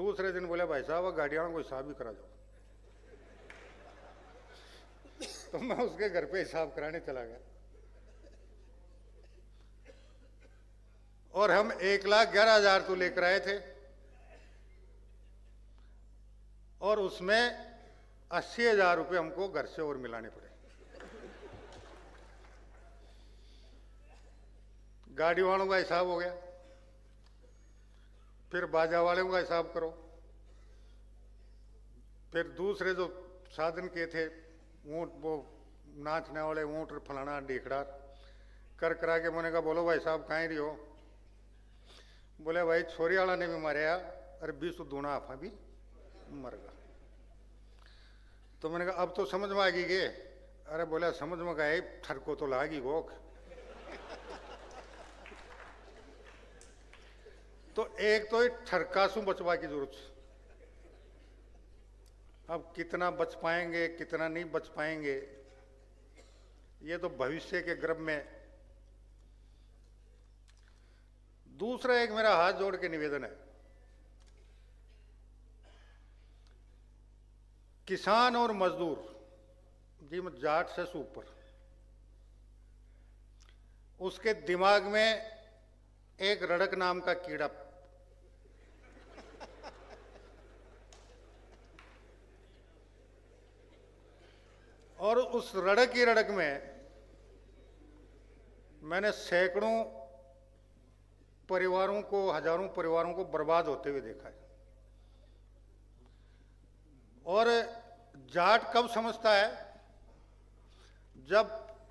दूसरे दिन बोले भाई साहब गाड़ी वालों को हिसाब भी करा जाओ तो मैं उसके घर पे हिसाब कराने चला गया और हम एक लाख ग्यारह हजार तो लेकर आए थे और उसमें अस्सी हजार रुपये हमको घर से और मिलाने पड़े गाड़ी वालों का हिसाब हो गया फिर बाजा वालों का हिसाब करो फिर दूसरे जो साधन के थे ऊँट वो नाचने वाले ऊँट फलाना ढीकड़ा कर करा के मैंने कहा बोलो भाई साहब कहीं रही हो बोले भाई छोरी वाला ने भी मारे अरे बीस दूना आफा भी मर गया तो मैंने कहा अब तो समझ में आ गई गे अरे बोले समझ में गए ठरको तो लागी गोख तो एक तो ठरकासू बचवा की जरूरत अब कितना बच पाएंगे कितना नहीं बच पाएंगे ये तो भविष्य के गर्भ में दूसरा एक मेरा हाथ जोड़ के निवेदन है किसान और मजदूर जी जाट से सुपर उसके दिमाग में एक रड़क नाम का कीड़ा और उस रड़क ही रड़क में मैंने सैकड़ों परिवारों को हजारों परिवारों को बर्बाद होते हुए देखा है और जाट कब समझता है जब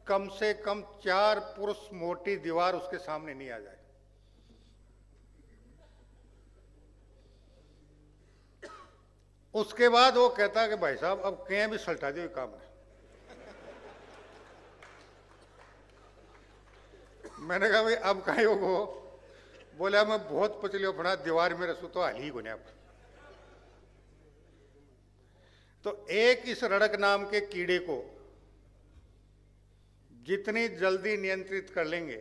कम से कम चार पुरुष मोटी दीवार उसके सामने नहीं आ जाए उसके बाद वो कहता है कि भाई साहब अब कहीं भी सलटा दे काम है मैंने कहा भाई अब कहीं हो बोले मैं बहुत पचलियो फणा दीवार में रसू तो हाल ही गुने तो एक इस रड़क नाम के कीड़े को जितनी जल्दी नियंत्रित कर लेंगे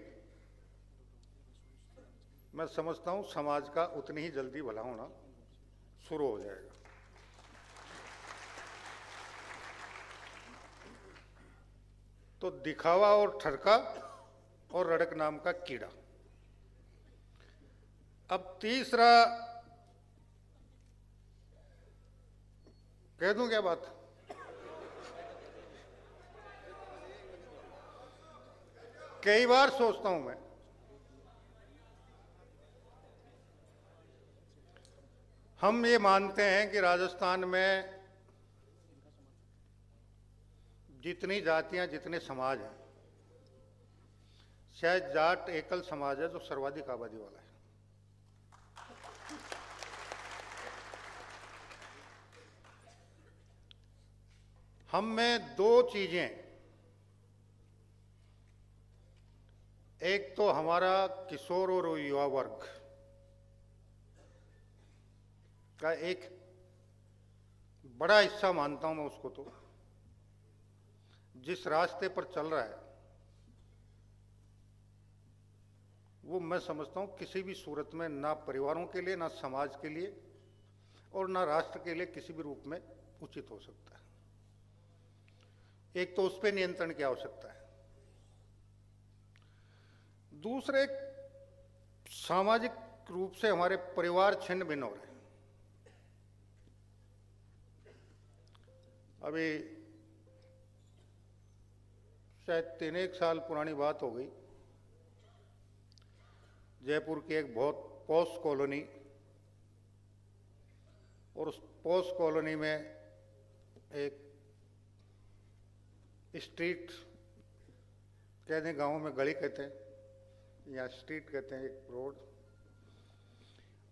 मैं समझता हूं समाज का उतनी ही जल्दी भला होना शुरू हो जाएगा तो दिखावा और ठरका और रड़क नाम का कीड़ा अब तीसरा कह दूं क्या बात कई बार सोचता हूं मैं हम ये मानते हैं कि राजस्थान में जितनी जातियां जितने समाज हैं शायद जाट एकल समाज है जो सर्वाधिक आबादी वाला है हम में दो चीजें एक तो हमारा किशोर और युवा वर्ग का एक बड़ा हिस्सा मानता हूं मैं उसको तो जिस रास्ते पर चल रहा है वो मैं समझता हूं किसी भी सूरत में ना परिवारों के लिए ना समाज के लिए और ना राष्ट्र के लिए किसी भी रूप में उचित हो सकता है एक तो उस पर नियंत्रण की आवश्यकता है दूसरे सामाजिक रूप से हमारे परिवार छिन्न भिन्न हो रहे हैं अभी शायद तीन एक साल पुरानी बात हो गई जयपुर की एक बहुत पौष कॉलोनी और उस पौष कॉलोनी में एक स्ट्रीट कहते हैं गाँव में गली कहते हैं या स्ट्रीट कहते हैं एक रोड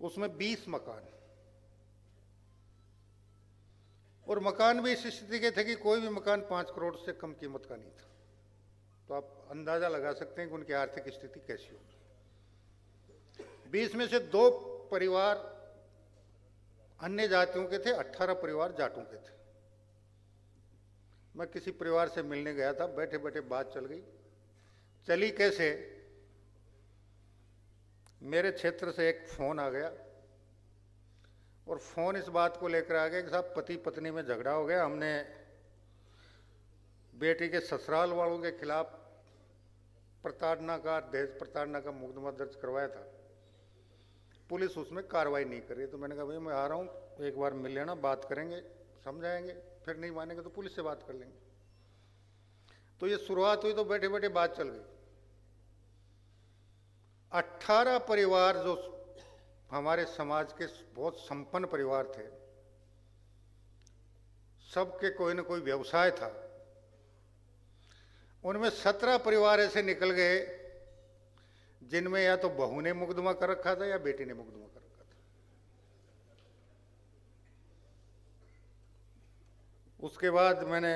उसमें 20 मकान और मकान भी इस स्थिति के थे कि कोई भी मकान पांच करोड़ से कम कीमत का नहीं था तो आप अंदाजा लगा सकते हैं कि उनकी आर्थिक स्थिति कैसी होगी बीस में से दो परिवार अन्य जातियों के थे अट्ठारह परिवार जाटों के थे मैं किसी परिवार से मिलने गया था बैठे बैठे बात चल गई चली कैसे मेरे क्षेत्र से एक फोन आ गया और फोन इस बात को लेकर आ गया कि साहब पति पत्नी में झगड़ा हो गया हमने बेटी के ससुराल वालों के खिलाफ प्रताड़ना का दहेज प्रताड़ना का मुकदमा दर्ज करवाया था पुलिस उसमें कार्रवाई नहीं कर रही तो मैंने कहा भाई मैं आ रहा हूँ एक बार मिल लेना बात करेंगे समझाएंगे फिर नहीं मानेंगे तो पुलिस से बात कर लेंगे तो ये शुरुआत हुई तो बैठे बैठे बात चल गई अठारह परिवार जो हमारे समाज के बहुत संपन्न परिवार थे सबके कोई ना कोई व्यवसाय था उनमें सत्रह परिवार ऐसे निकल गए जिनमें या तो बहू ने मुकदमा कर रखा था या बेटी ने मुकदमा उसके बाद मैंने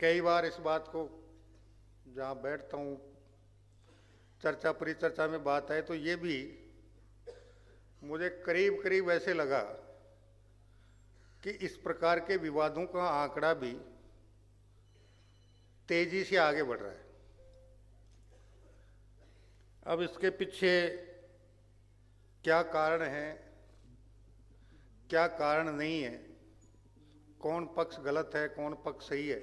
कई बार इस बात को जहाँ बैठता हूँ चर्चा परिचर्चा में बात आए तो ये भी मुझे करीब करीब ऐसे लगा कि इस प्रकार के विवादों का आंकड़ा भी तेजी से आगे बढ़ रहा है अब इसके पीछे क्या कारण है क्या कारण नहीं है कौन पक्ष गलत है कौन पक्ष सही है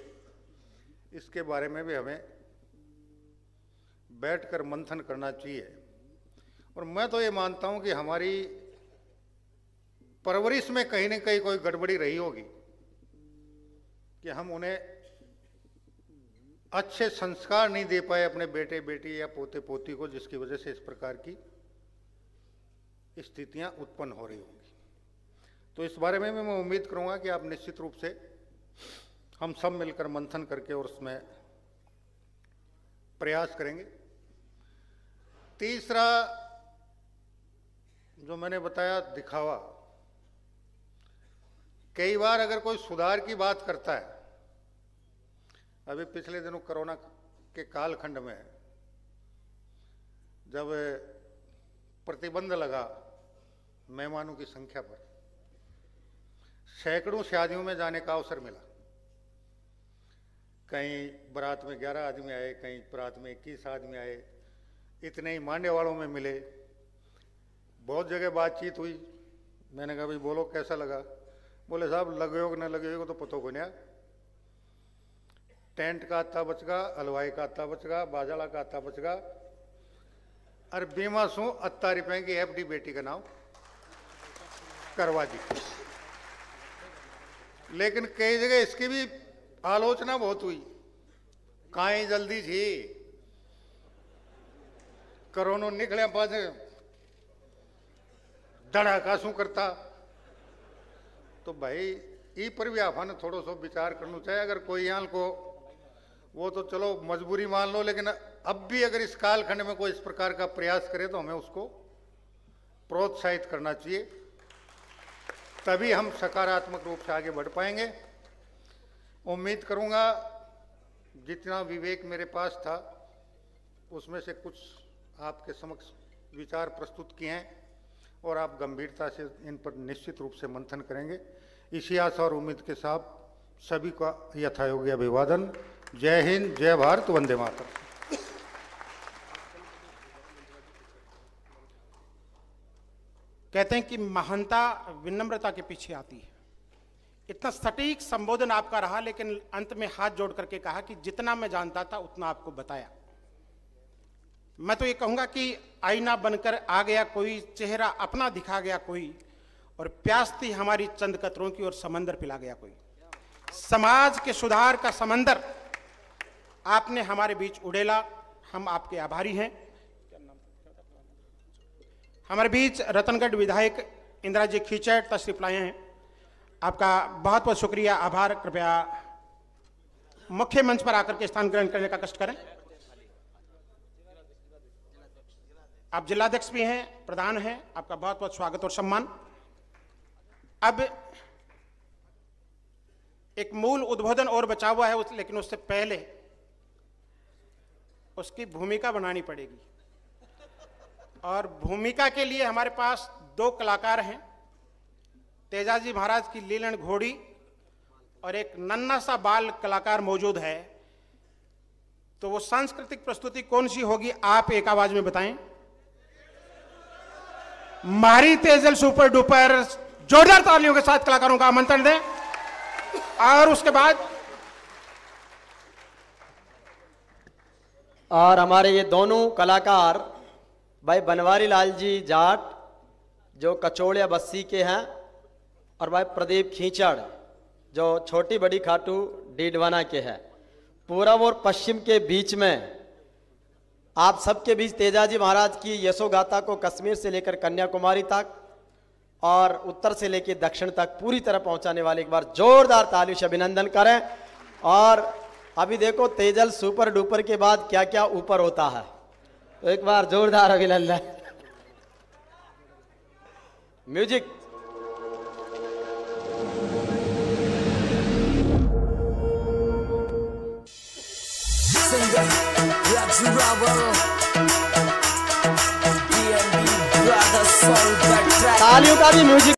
इसके बारे में भी हमें बैठकर मंथन करना चाहिए और मैं तो ये मानता हूँ कि हमारी परवरिश में कहीं ना कहीं कोई गड़बड़ी रही होगी कि हम उन्हें अच्छे संस्कार नहीं दे पाए अपने बेटे बेटी या पोते पोती को जिसकी वजह से इस प्रकार की स्थितियां उत्पन्न हो रही होंगी तो इस बारे में भी मैं उम्मीद करूंगा कि आप निश्चित रूप से हम सब मिलकर मंथन करके और उसमें प्रयास करेंगे तीसरा जो मैंने बताया दिखावा कई बार अगर कोई सुधार की बात करता है अभी पिछले दिनों कोरोना के कालखंड में जब प्रतिबंध लगा मेहमानों की संख्या पर सैकड़ों शादियों में जाने का अवसर मिला कहीं बारात में ग्यारह आदमी आए कहीं बरात में इक्कीस आदमी आए इतने ही मान्य वालों में मिले बहुत जगह बातचीत हुई मैंने कहा भाई बोलो कैसा लगा बोले साहब लगे हो ना लगे हो तो पतो को नया टेंट का आता बचगा हलवाई का आता बचगा बाजाला का आता बचगा और बीमा सू अत्ता रुपये की डी बेटी का नाम करवा दी लेकिन कई जगह इसकी भी आलोचना बहुत हुई काई जल्दी थी करोनो निकले पास धड़ाका शू करता तो भाई ई पर भी आपने थोड़ा सा विचार करना चाहिए अगर कोई यहाँ को वो तो चलो मजबूरी मान लो लेकिन अब भी अगर इस कालखंड में कोई इस प्रकार का प्रयास करे तो हमें उसको प्रोत्साहित करना चाहिए तभी हम सकारात्मक रूप से आगे बढ़ पाएंगे उम्मीद करूंगा जितना विवेक मेरे पास था उसमें से कुछ आपके समक्ष विचार प्रस्तुत किए हैं और आप गंभीरता से इन पर निश्चित रूप से मंथन करेंगे इसी आशा और उम्मीद के साथ सभी का यथायोग्य अभिवादन जय हिंद जय भारत वंदे मातरम कहते हैं कि महानता विनम्रता के पीछे आती है इतना सटीक संबोधन आपका रहा लेकिन अंत में हाथ जोड़ करके कहा कि जितना मैं जानता था उतना आपको बताया मैं तो ये कहूंगा कि आईना बनकर आ गया कोई चेहरा अपना दिखा गया कोई और प्यास थी हमारी चंद कतरों की और समंदर पिला गया कोई समाज के सुधार का समंदर आपने हमारे बीच उड़ेला हम आपके आभारी हैं हमारे बीच रतनगढ़ विधायक इंदिरा जी खीचड़ तशरीफ लाए हैं आपका बहुत बहुत शुक्रिया आभार कृपया मुख्य मंच पर आकर के स्थान ग्रहण करने का कष्ट करें आप जिलाध्यक्ष भी हैं प्रधान हैं आपका बहुत बहुत स्वागत और सम्मान अब एक मूल उद्बोधन और बचा हुआ है उस, लेकिन उससे पहले उसकी भूमिका बनानी पड़ेगी और भूमिका के लिए हमारे पास दो कलाकार हैं तेजाजी महाराज की लीलन घोड़ी और एक नन्ना सा बाल कलाकार मौजूद है तो वो सांस्कृतिक प्रस्तुति कौन सी होगी आप एक आवाज में बताएं मारी तेजल सुपर डुपर जोरदार तालियों के साथ कलाकारों का आमंत्रण दें और उसके बाद और हमारे ये दोनों कलाकार भाई बनवारी लाल जी जाट जो कचोड़िया बस्सी के हैं और भाई प्रदीप खींचड़ जो छोटी बड़ी खाटू डीडवाना के हैं पूरब और पश्चिम के बीच में आप सबके बीच तेजाजी महाराज की यशोगाथा को कश्मीर से लेकर कन्याकुमारी तक और उत्तर से लेकर दक्षिण तक पूरी तरह पहुंचाने वाले एक बार जोरदार ताली से अभिनंदन करें और अभी देखो तेजल सुपर डुपर के बाद क्या क्या ऊपर होता है तो एक बार जोरदार अभिनंदन म्यूजिक तालियों का भी म्यूजिक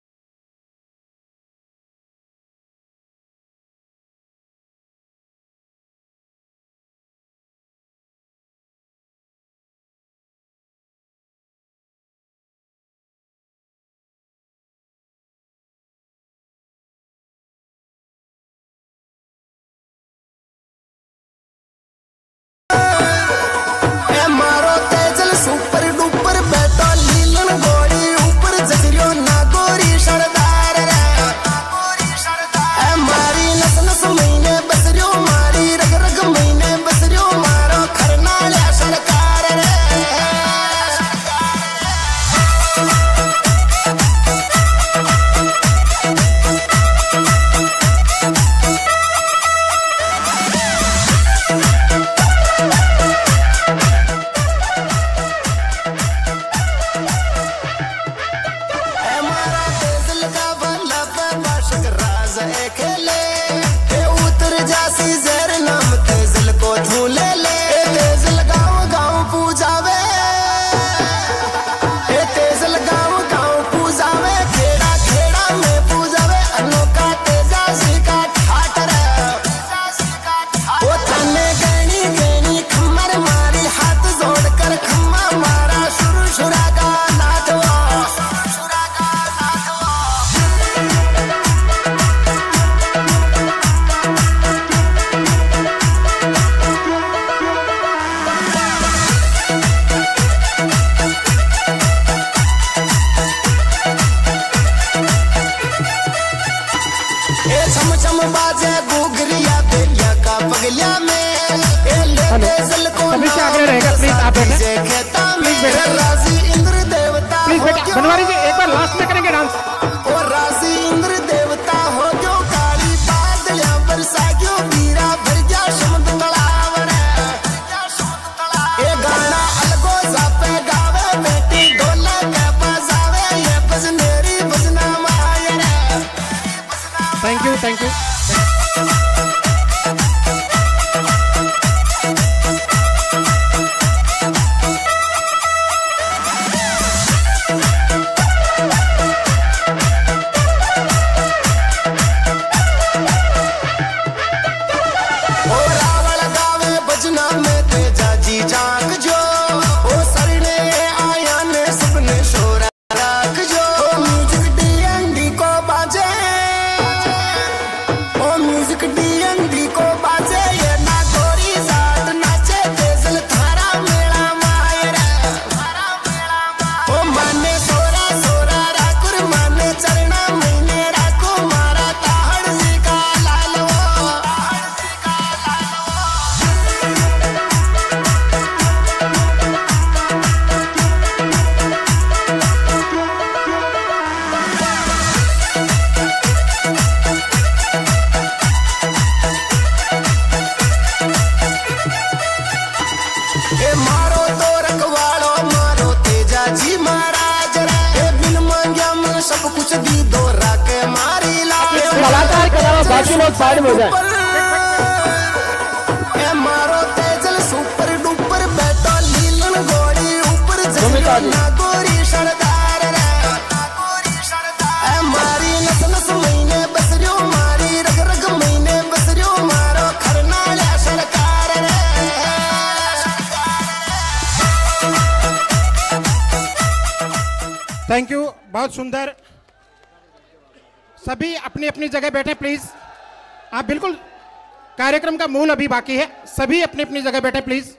मूल अभी बाकी है सभी अपनी अपनी जगह बैठे प्लीज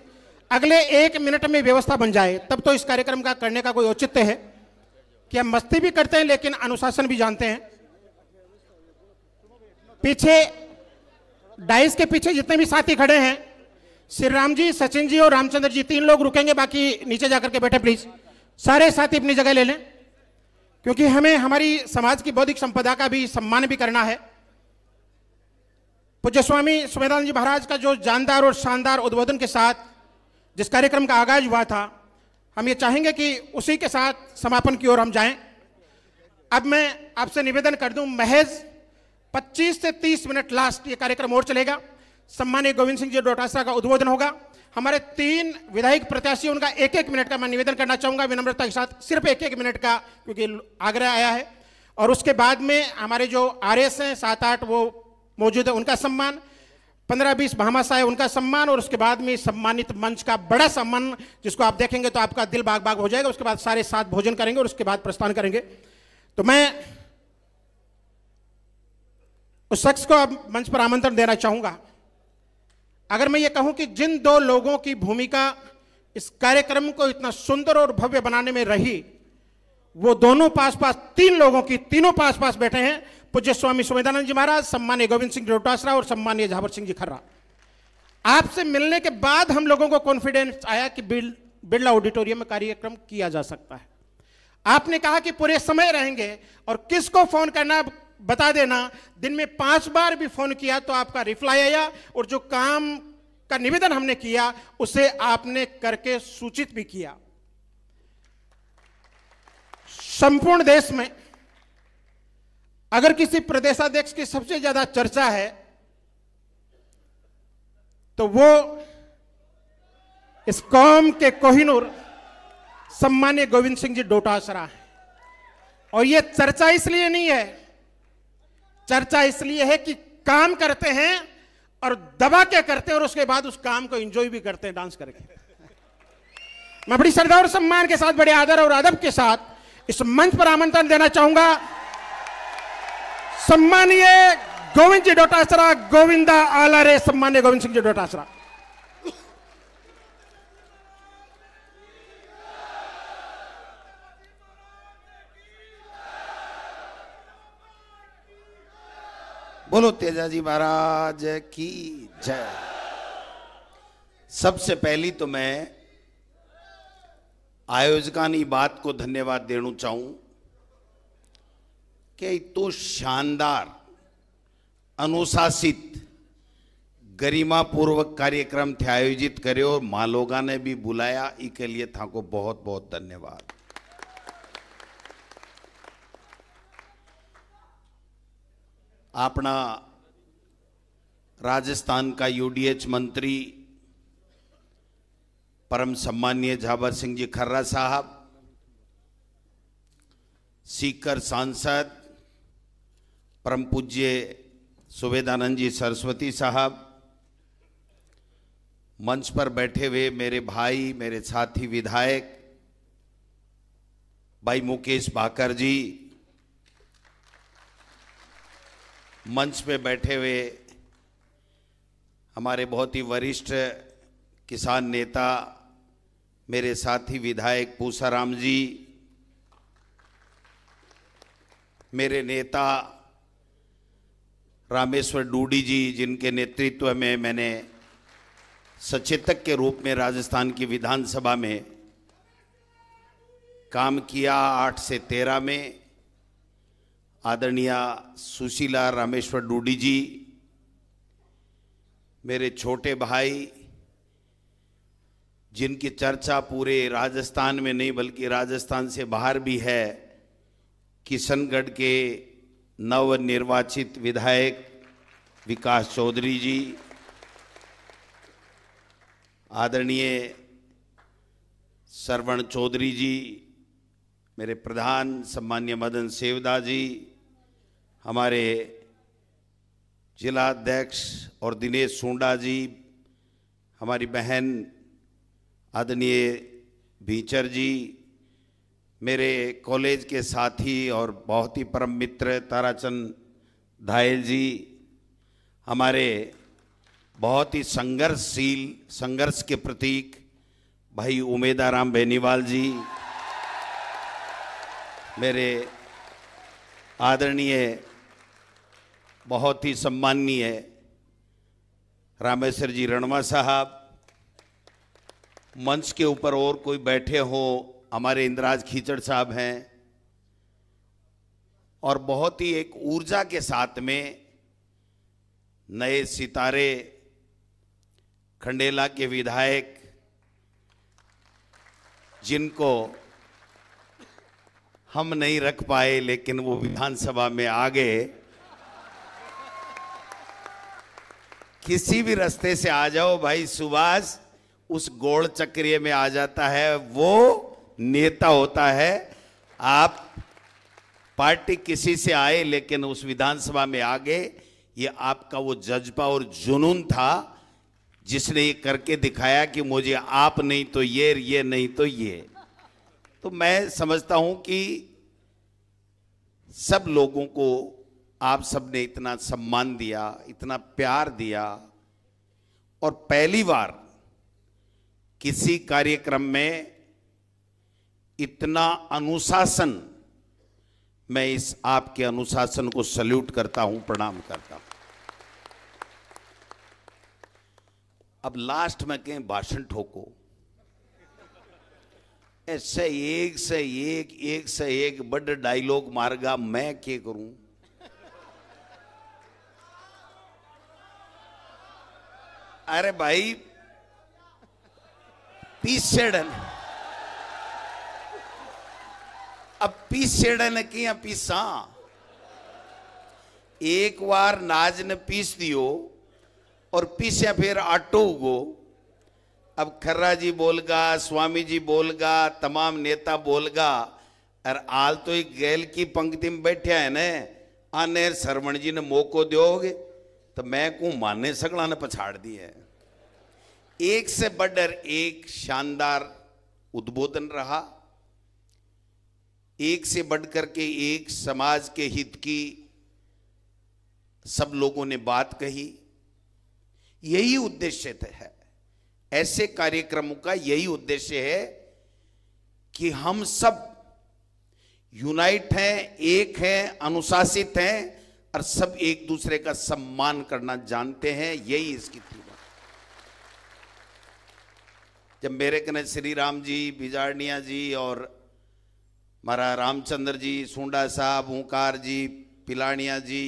अगले एक मिनट में व्यवस्था बन जाए तब तो इस कार्यक्रम का करने का कोई औचित्य है कि हम मस्ती भी करते हैं लेकिन अनुशासन भी जानते हैं पीछे डाइस के पीछे जितने भी साथी खड़े हैं श्री राम जी सचिन जी और रामचंद्र जी तीन लोग रुकेंगे बाकी नीचे जाकर के बैठे प्लीज सारे साथी अपनी जगह ले लें क्योंकि हमें हमारी समाज की बौद्धिक संपदा का भी सम्मान भी करना है पूज्य स्वामी सुमेदान जी महाराज का जो जानदार और शानदार उद्बोधन के साथ जिस कार्यक्रम का आगाज हुआ था हम ये चाहेंगे कि उसी के साथ समापन की ओर हम जाएं। अब मैं आपसे निवेदन कर दूं महज 25 से 30 मिनट लास्ट ये कार्यक्रम और चलेगा सम्मानित गोविंद सिंह जी डोटासरा का उद्बोधन होगा हमारे तीन विधायक प्रत्याशी उनका एक एक मिनट का मैं निवेदन करना चाहूँगा विनम्रता के साथ सिर्फ एक एक मिनट का क्योंकि आग्रह आया है और उसके बाद में हमारे जो आर एस हैं सात आठ वो मौजूद है उनका सम्मान पंद्रह बीस भामाशाह साहेब उनका सम्मान और उसके बाद में सम्मानित मंच का बड़ा सम्मान जिसको आप देखेंगे तो आपका दिल बाग बाग हो जाएगा उसके बाद सारे साथ भोजन करेंगे और उसके बाद प्रस्थान करेंगे तो मैं उस शख्स को अब मंच पर आमंत्रण देना चाहूंगा अगर मैं ये कहूं कि जिन दो लोगों की भूमिका इस कार्यक्रम को इतना सुंदर और भव्य बनाने में रही वो दोनों पास पास तीन लोगों की तीनों पास पास बैठे हैं पूज्य स्वामी सुमेदानंद जी महाराज सम्मान्य गोविंद सिंह डोटासरा और सम्मान्य झावर सिंह जी खर्रा आपसे मिलने के बाद हम लोगों को कॉन्फिडेंस आया कि बिरला ऑडिटोरियम में कार्यक्रम किया जा सकता है आपने कहा कि पूरे समय रहेंगे और किसको फोन करना बता देना दिन में पांच बार भी फोन किया तो आपका रिप्लाई आया और जो काम का निवेदन हमने किया उसे आपने करके सूचित भी किया संपूर्ण देश में अगर किसी प्रदेशाध्यक्ष की सबसे ज्यादा चर्चा है तो वो इस कौम के कोहिनूर सम्मान्य गोविंद सिंह जी डोटासरा है और ये चर्चा इसलिए नहीं है चर्चा इसलिए है कि काम करते हैं और दबा के करते हैं और उसके बाद उस काम को एंजॉय भी करते हैं डांस करके मैं बड़ी श्रद्धा और सम्मान के साथ बड़े आदर और अदब के साथ इस मंच पर आमंत्रण देना चाहूंगा सम्मानीय गोविंद जी डोटासरा गोविंदा आलारे सम्मान्य गोविंद सिंह जी डोटासरा बोलो तेजा जी महाराज की जय सबसे पहली तो मैं आयोजकानी बात को धन्यवाद देना चाहूं इतो शानदार अनुशासित गरिमा पूर्वक कार्यक्रम थे आयोजित करे और मालोगा ने भी बुलाया इसके लिए था को बहुत बहुत धन्यवाद अपना राजस्थान का यूडीएच मंत्री परम सम्मान्य झाबर सिंह जी खर्रा साहब सीकर सांसद परम पूज्य सुवेदानंद जी सरस्वती साहब मंच पर बैठे हुए मेरे भाई मेरे साथी विधायक भाई मुकेश भाकर जी मंच पे बैठे हुए हमारे बहुत ही वरिष्ठ किसान नेता मेरे साथी विधायक पूसाराम जी मेरे नेता रामेश्वर डूडी जी जिनके नेतृत्व में मैंने सचेतक के रूप में राजस्थान की विधानसभा में काम किया आठ से तेरह में आदरणीय सुशीला रामेश्वर डूडी जी मेरे छोटे भाई जिनकी चर्चा पूरे राजस्थान में नहीं बल्कि राजस्थान से बाहर भी है किशनगढ़ के नवनिर्वाचित विधायक विकास चौधरी जी आदरणीय श्रवण चौधरी जी मेरे प्रधान सम्मान्य मदन सेवदा जी हमारे जिलाध्यक्ष और दिनेश सोंडा जी हमारी बहन आदरणीय भीचर जी मेरे कॉलेज के साथी और बहुत ही परम मित्र ताराचंद धायल जी हमारे बहुत ही संघर्षशील संघर्ष के प्रतीक भाई उमेदाराम बेनीवाल जी मेरे आदरणीय बहुत ही सम्माननीय रामेश्वर जी रणवा साहब मंच के ऊपर और कोई बैठे हों हमारे इंदिराज खीचड़ साहब हैं और बहुत ही एक ऊर्जा के साथ में नए सितारे खंडेला के विधायक जिनको हम नहीं रख पाए लेकिन वो विधानसभा में आ गए किसी भी रास्ते से आ जाओ भाई सुभाष उस गोल चक्रिय में आ जाता है वो नेता होता है आप पार्टी किसी से आए लेकिन उस विधानसभा में आ गए ये आपका वो जज्बा और जुनून था जिसने ये करके दिखाया कि मुझे आप नहीं तो ये ये नहीं तो ये तो मैं समझता हूं कि सब लोगों को आप सबने इतना सम्मान दिया इतना प्यार दिया और पहली बार किसी कार्यक्रम में इतना अनुशासन मैं इस आपके अनुशासन को सल्यूट करता हूं प्रणाम करता हूं अब लास्ट में कहें भाषण ठोको ऐसे एक से एक एक से एक बड डायलॉग मारगा मैं क्या करूं अरे भाई पीस से डन अपी ने किया पीसा एक बार नाज ने पीस दियो और पीसे फिर आटो उगो अब खर्रा जी बोलगा स्वामी जी बोलगा तमाम नेता बोलगा अरे आल तो एक गैल की पंक्ति में बैठे है ने आने सरवण जी ने मौको दोगे तो मैं को माने सगड़ा ने पछाड़ दी है एक से बढ़कर एक शानदार उद्बोधन रहा एक से बढ़कर के एक समाज के हित की सब लोगों ने बात कही यही उद्देश्य तो है ऐसे कार्यक्रमों का यही उद्देश्य है कि हम सब यूनाइट हैं एक हैं अनुशासित हैं और सब एक दूसरे का सम्मान करना जानते हैं यही इसकी थी जब मेरे कने श्री राम जी बिजारणिया जी और मारा रामचंद्र जी सूडा साहब ओंकार जी पिलानिया जी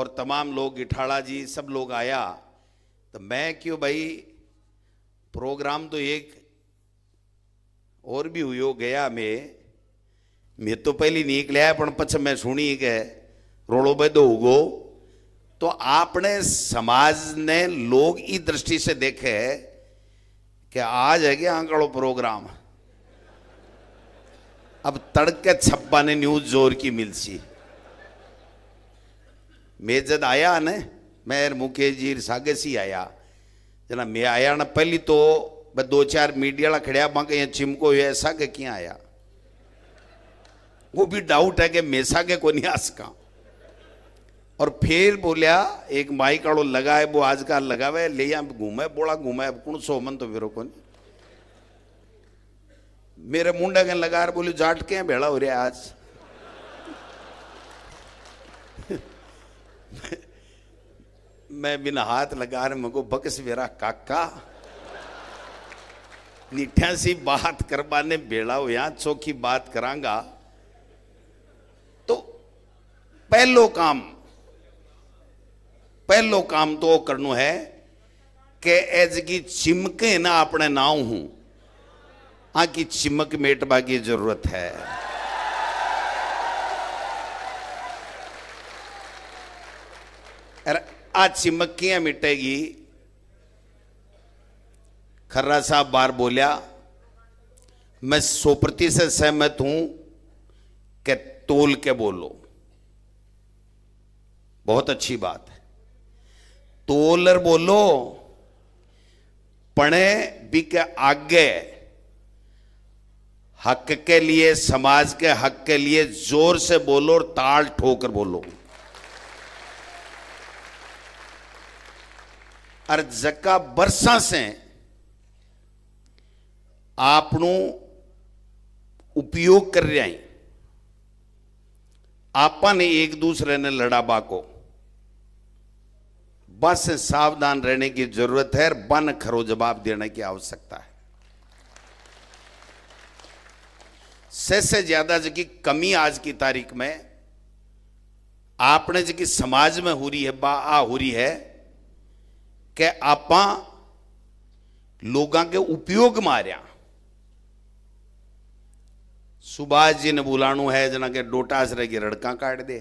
और तमाम लोग गिठाड़ा जी सब लोग आया तो मैं क्यों भाई प्रोग्राम तो एक और भी हुयो गया मैं मैं तो पहली નીકળ્યા પણ પછી मैं सुनी કે રોળો બધો उगो तो आपने समाज ने लोग इस दृष्टि से देखे कि आज है क्या आंकड़ों प्रोग्राम अब तड़के छप्पा ने न्यूज जोर की मिलसी मेजद आया ने मैं मुकेश जी सी आया जना मैं आया ना पहली तो मैं दो चार मीडिया खड़िया खड़ा कहीं चिमको हुआ ऐसा के क्या आया वो भी डाउट है कि मैसा के को नहीं आ सका और फिर बोलिया एक माइक आड़ो है वो आजकल है ले घूमे बोला घूमे कौन सो मन तो मेरे को नहीं मेरे मुंडा के लगार बोले जाट के भेड़ा हो रहा आज मैं बिना हाथ लगा रहे मगो बकस मेरा काका निठ्या सी बात करवा ने बेड़ा हो यहां चौखी बात करांगा तो पहलो काम पहलो काम तो करनो है के एज की चिमके ना अपने नाव हूं आकी चिमक मेटबा की जरूरत है आ चिमक किया मिटेगी खर्रा साहब बार बोलिया मैं सौ प्रतिशत सहमत हूं कि तोल के बोलो बहुत अच्छी बात है तोलर बोलो पणे भी के आगे हक के लिए समाज के हक के लिए जोर से बोलो और ताल ठोकर बोलो और जका बरसा से आपू उपयोग कर रहा आपा ने एक दूसरे ने लड़ाबा को बस सावधान रहने की जरूरत है और बन खरो जवाब देने की आवश्यकता है से से ज्यादा जी कमी आज की तारीख में आपने जी समाज में हो रही है बा आ हो रही है कि आप लोगों के उपयोग मारिया सुभाष जी ने बुलाणु है जना के डोटासरे की रड़का काट दे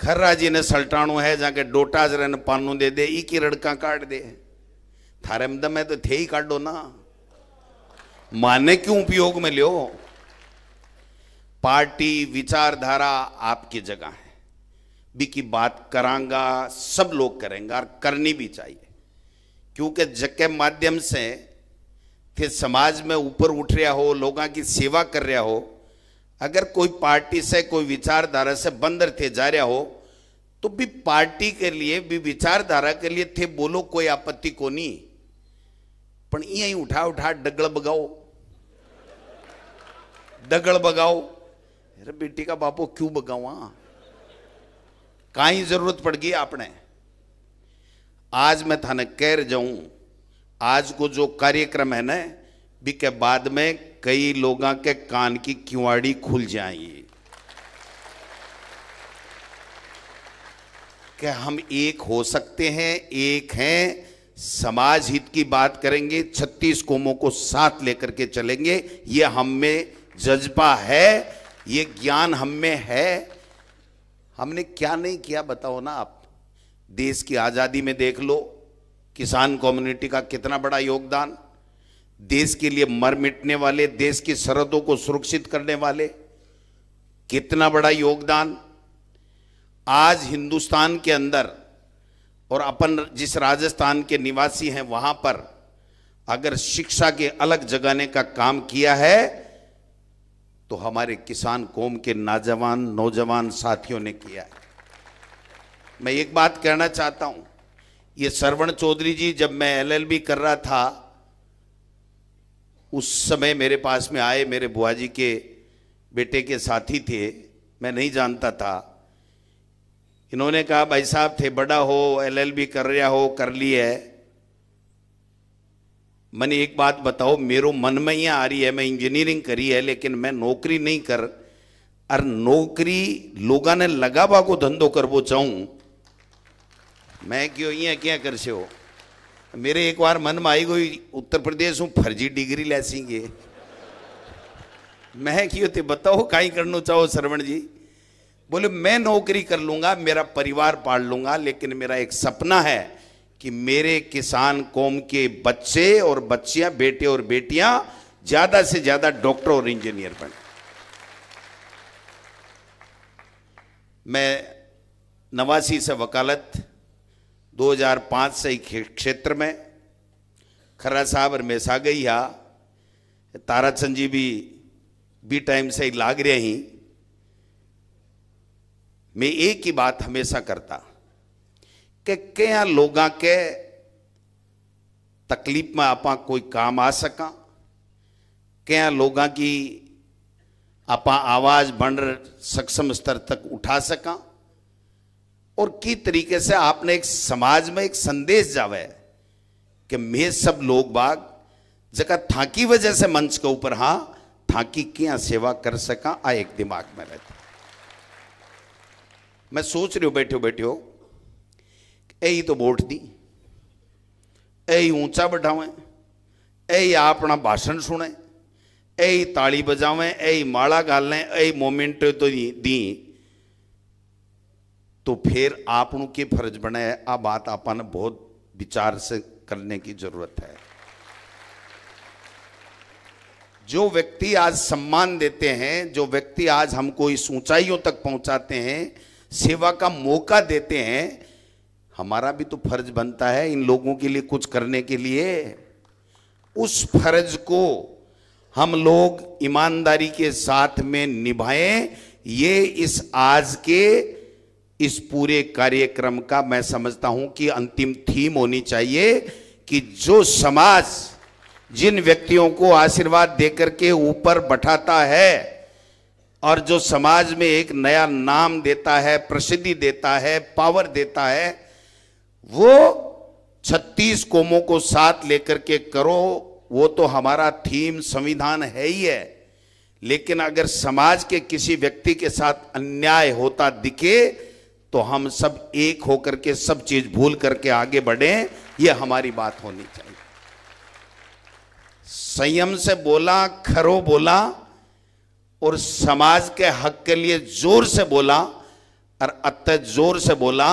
खर्रा जी ने सलटाणु है जहाँ के डोटासरे ने पानू दे दे ई की रड़का काट दे थारे में तो थे ही काटो ना माने क्यों उपयोग में लो पार्टी विचारधारा आपकी जगह है भी की बात करांगा सब लोग करेंगे और करनी भी चाहिए क्योंकि जगह माध्यम से थे समाज में ऊपर उठ रहा हो लोगों की सेवा कर रहा हो अगर कोई पार्टी से कोई विचारधारा से बंदर थे जा रहा हो तो भी पार्टी के लिए भी विचारधारा के लिए थे बोलो कोई आपत्ति को नहीं પણ उठा उठा ઉઠા ડગળ बगाओ ડગળ બગાવો અરે બેટી કા બાપો ક્યુ બગાવા કાંઈ जरूरत पड़ गई आपने आज मैं थाने कह जाऊं आज को जो कार्यक्रम है ना भी के बाद में कई लोगों के कान की क्युआड़ी खुल जाएंगी कि हम एक हो सकते हैं एक हैं समाज हित की बात करेंगे छत्तीस कोमों को साथ लेकर के चलेंगे ये हम में जज्बा है ये ज्ञान हम में है हमने क्या नहीं किया बताओ ना आप देश की आज़ादी में देख लो किसान कम्युनिटी का कितना बड़ा योगदान देश के लिए मर मिटने वाले देश की सरहदों को सुरक्षित करने वाले कितना बड़ा योगदान आज हिंदुस्तान के अंदर और अपन जिस राजस्थान के निवासी हैं वहां पर अगर शिक्षा के अलग जगाने का काम किया है तो हमारे किसान कौम के नौजवान नौजवान साथियों ने किया है मैं एक बात कहना चाहता हूं ये सरवण चौधरी जी जब मैं एलएलबी कर रहा था उस समय मेरे पास में आए मेरे बुआ जी के बेटे के साथी थे मैं नहीं जानता था इन्होंने कहा भाई साहब थे बड़ा हो एलएलबी कर रहा हो कर ली है मैंने एक बात बताओ मेरे मन में ही आ रही है मैं इंजीनियरिंग करी है लेकिन मैं नौकरी नहीं कर और नौकरी लोगा ने लगावा को धंधो करवो चाहूँ मैं क्यों यहां क्या कर से हो मेरे एक बार मन में आई गई उत्तर प्रदेश हूँ फर्जी डिग्री लैसेंगे मैं क्यों थे बताओ का ही करना चाहो श्रवण जी बोले मैं नौकरी कर लूंगा मेरा परिवार पाल लूंगा लेकिन मेरा एक सपना है कि मेरे किसान कौम के बच्चे और बच्चियां बेटे और बेटियां ज़्यादा से ज़्यादा डॉक्टर और इंजीनियर बने मैं नवासी से वकालत 2005 से ही क्षेत्र में खरा साहब और गई हा तारा भी बी टाइम से लाग हैं मैं एक ही बात हमेशा करता कि क्या लोग के तकलीफ में आप कोई काम आ सका क्या लोग की आप आवाज बन सक्षम स्तर तक उठा सका और की तरीके से आपने एक समाज में एक संदेश जावे कि मैं सब लोग बाग जगह थाकी वजह से मंच के ऊपर हाँ थाकी क्या सेवा कर सका आ एक दिमाग में रहता मैं सोच रहे हो बैठे हो बैठे हो यही तो वोट दी यही ऊंचा बैठावे यही अपना भाषण सुने यही ताली बजावे यही माला गाल यही मोमेंट तो दी तो फिर आप फर्ज बने आ बात आपने बहुत विचार से करने की जरूरत है जो व्यक्ति आज सम्मान देते हैं जो व्यक्ति आज हमको इस ऊंचाइयों तक पहुंचाते हैं सेवा का मौका देते हैं हमारा भी तो फर्ज बनता है इन लोगों के लिए कुछ करने के लिए उस फर्ज को हम लोग ईमानदारी के साथ में निभाएं ये इस आज के इस पूरे कार्यक्रम का मैं समझता हूं कि अंतिम थीम होनी चाहिए कि जो समाज जिन व्यक्तियों को आशीर्वाद देकर के ऊपर बैठाता है और जो समाज में एक नया नाम देता है प्रसिद्धि देता है पावर देता है वो छत्तीस कोमों को साथ लेकर के करो वो तो हमारा थीम संविधान है ही है लेकिन अगर समाज के किसी व्यक्ति के साथ अन्याय होता दिखे तो हम सब एक होकर के सब चीज भूल करके आगे बढ़े ये हमारी बात होनी चाहिए संयम से बोला खरो बोला और समाज के हक के लिए जोर से बोला और अत्य जोर से बोला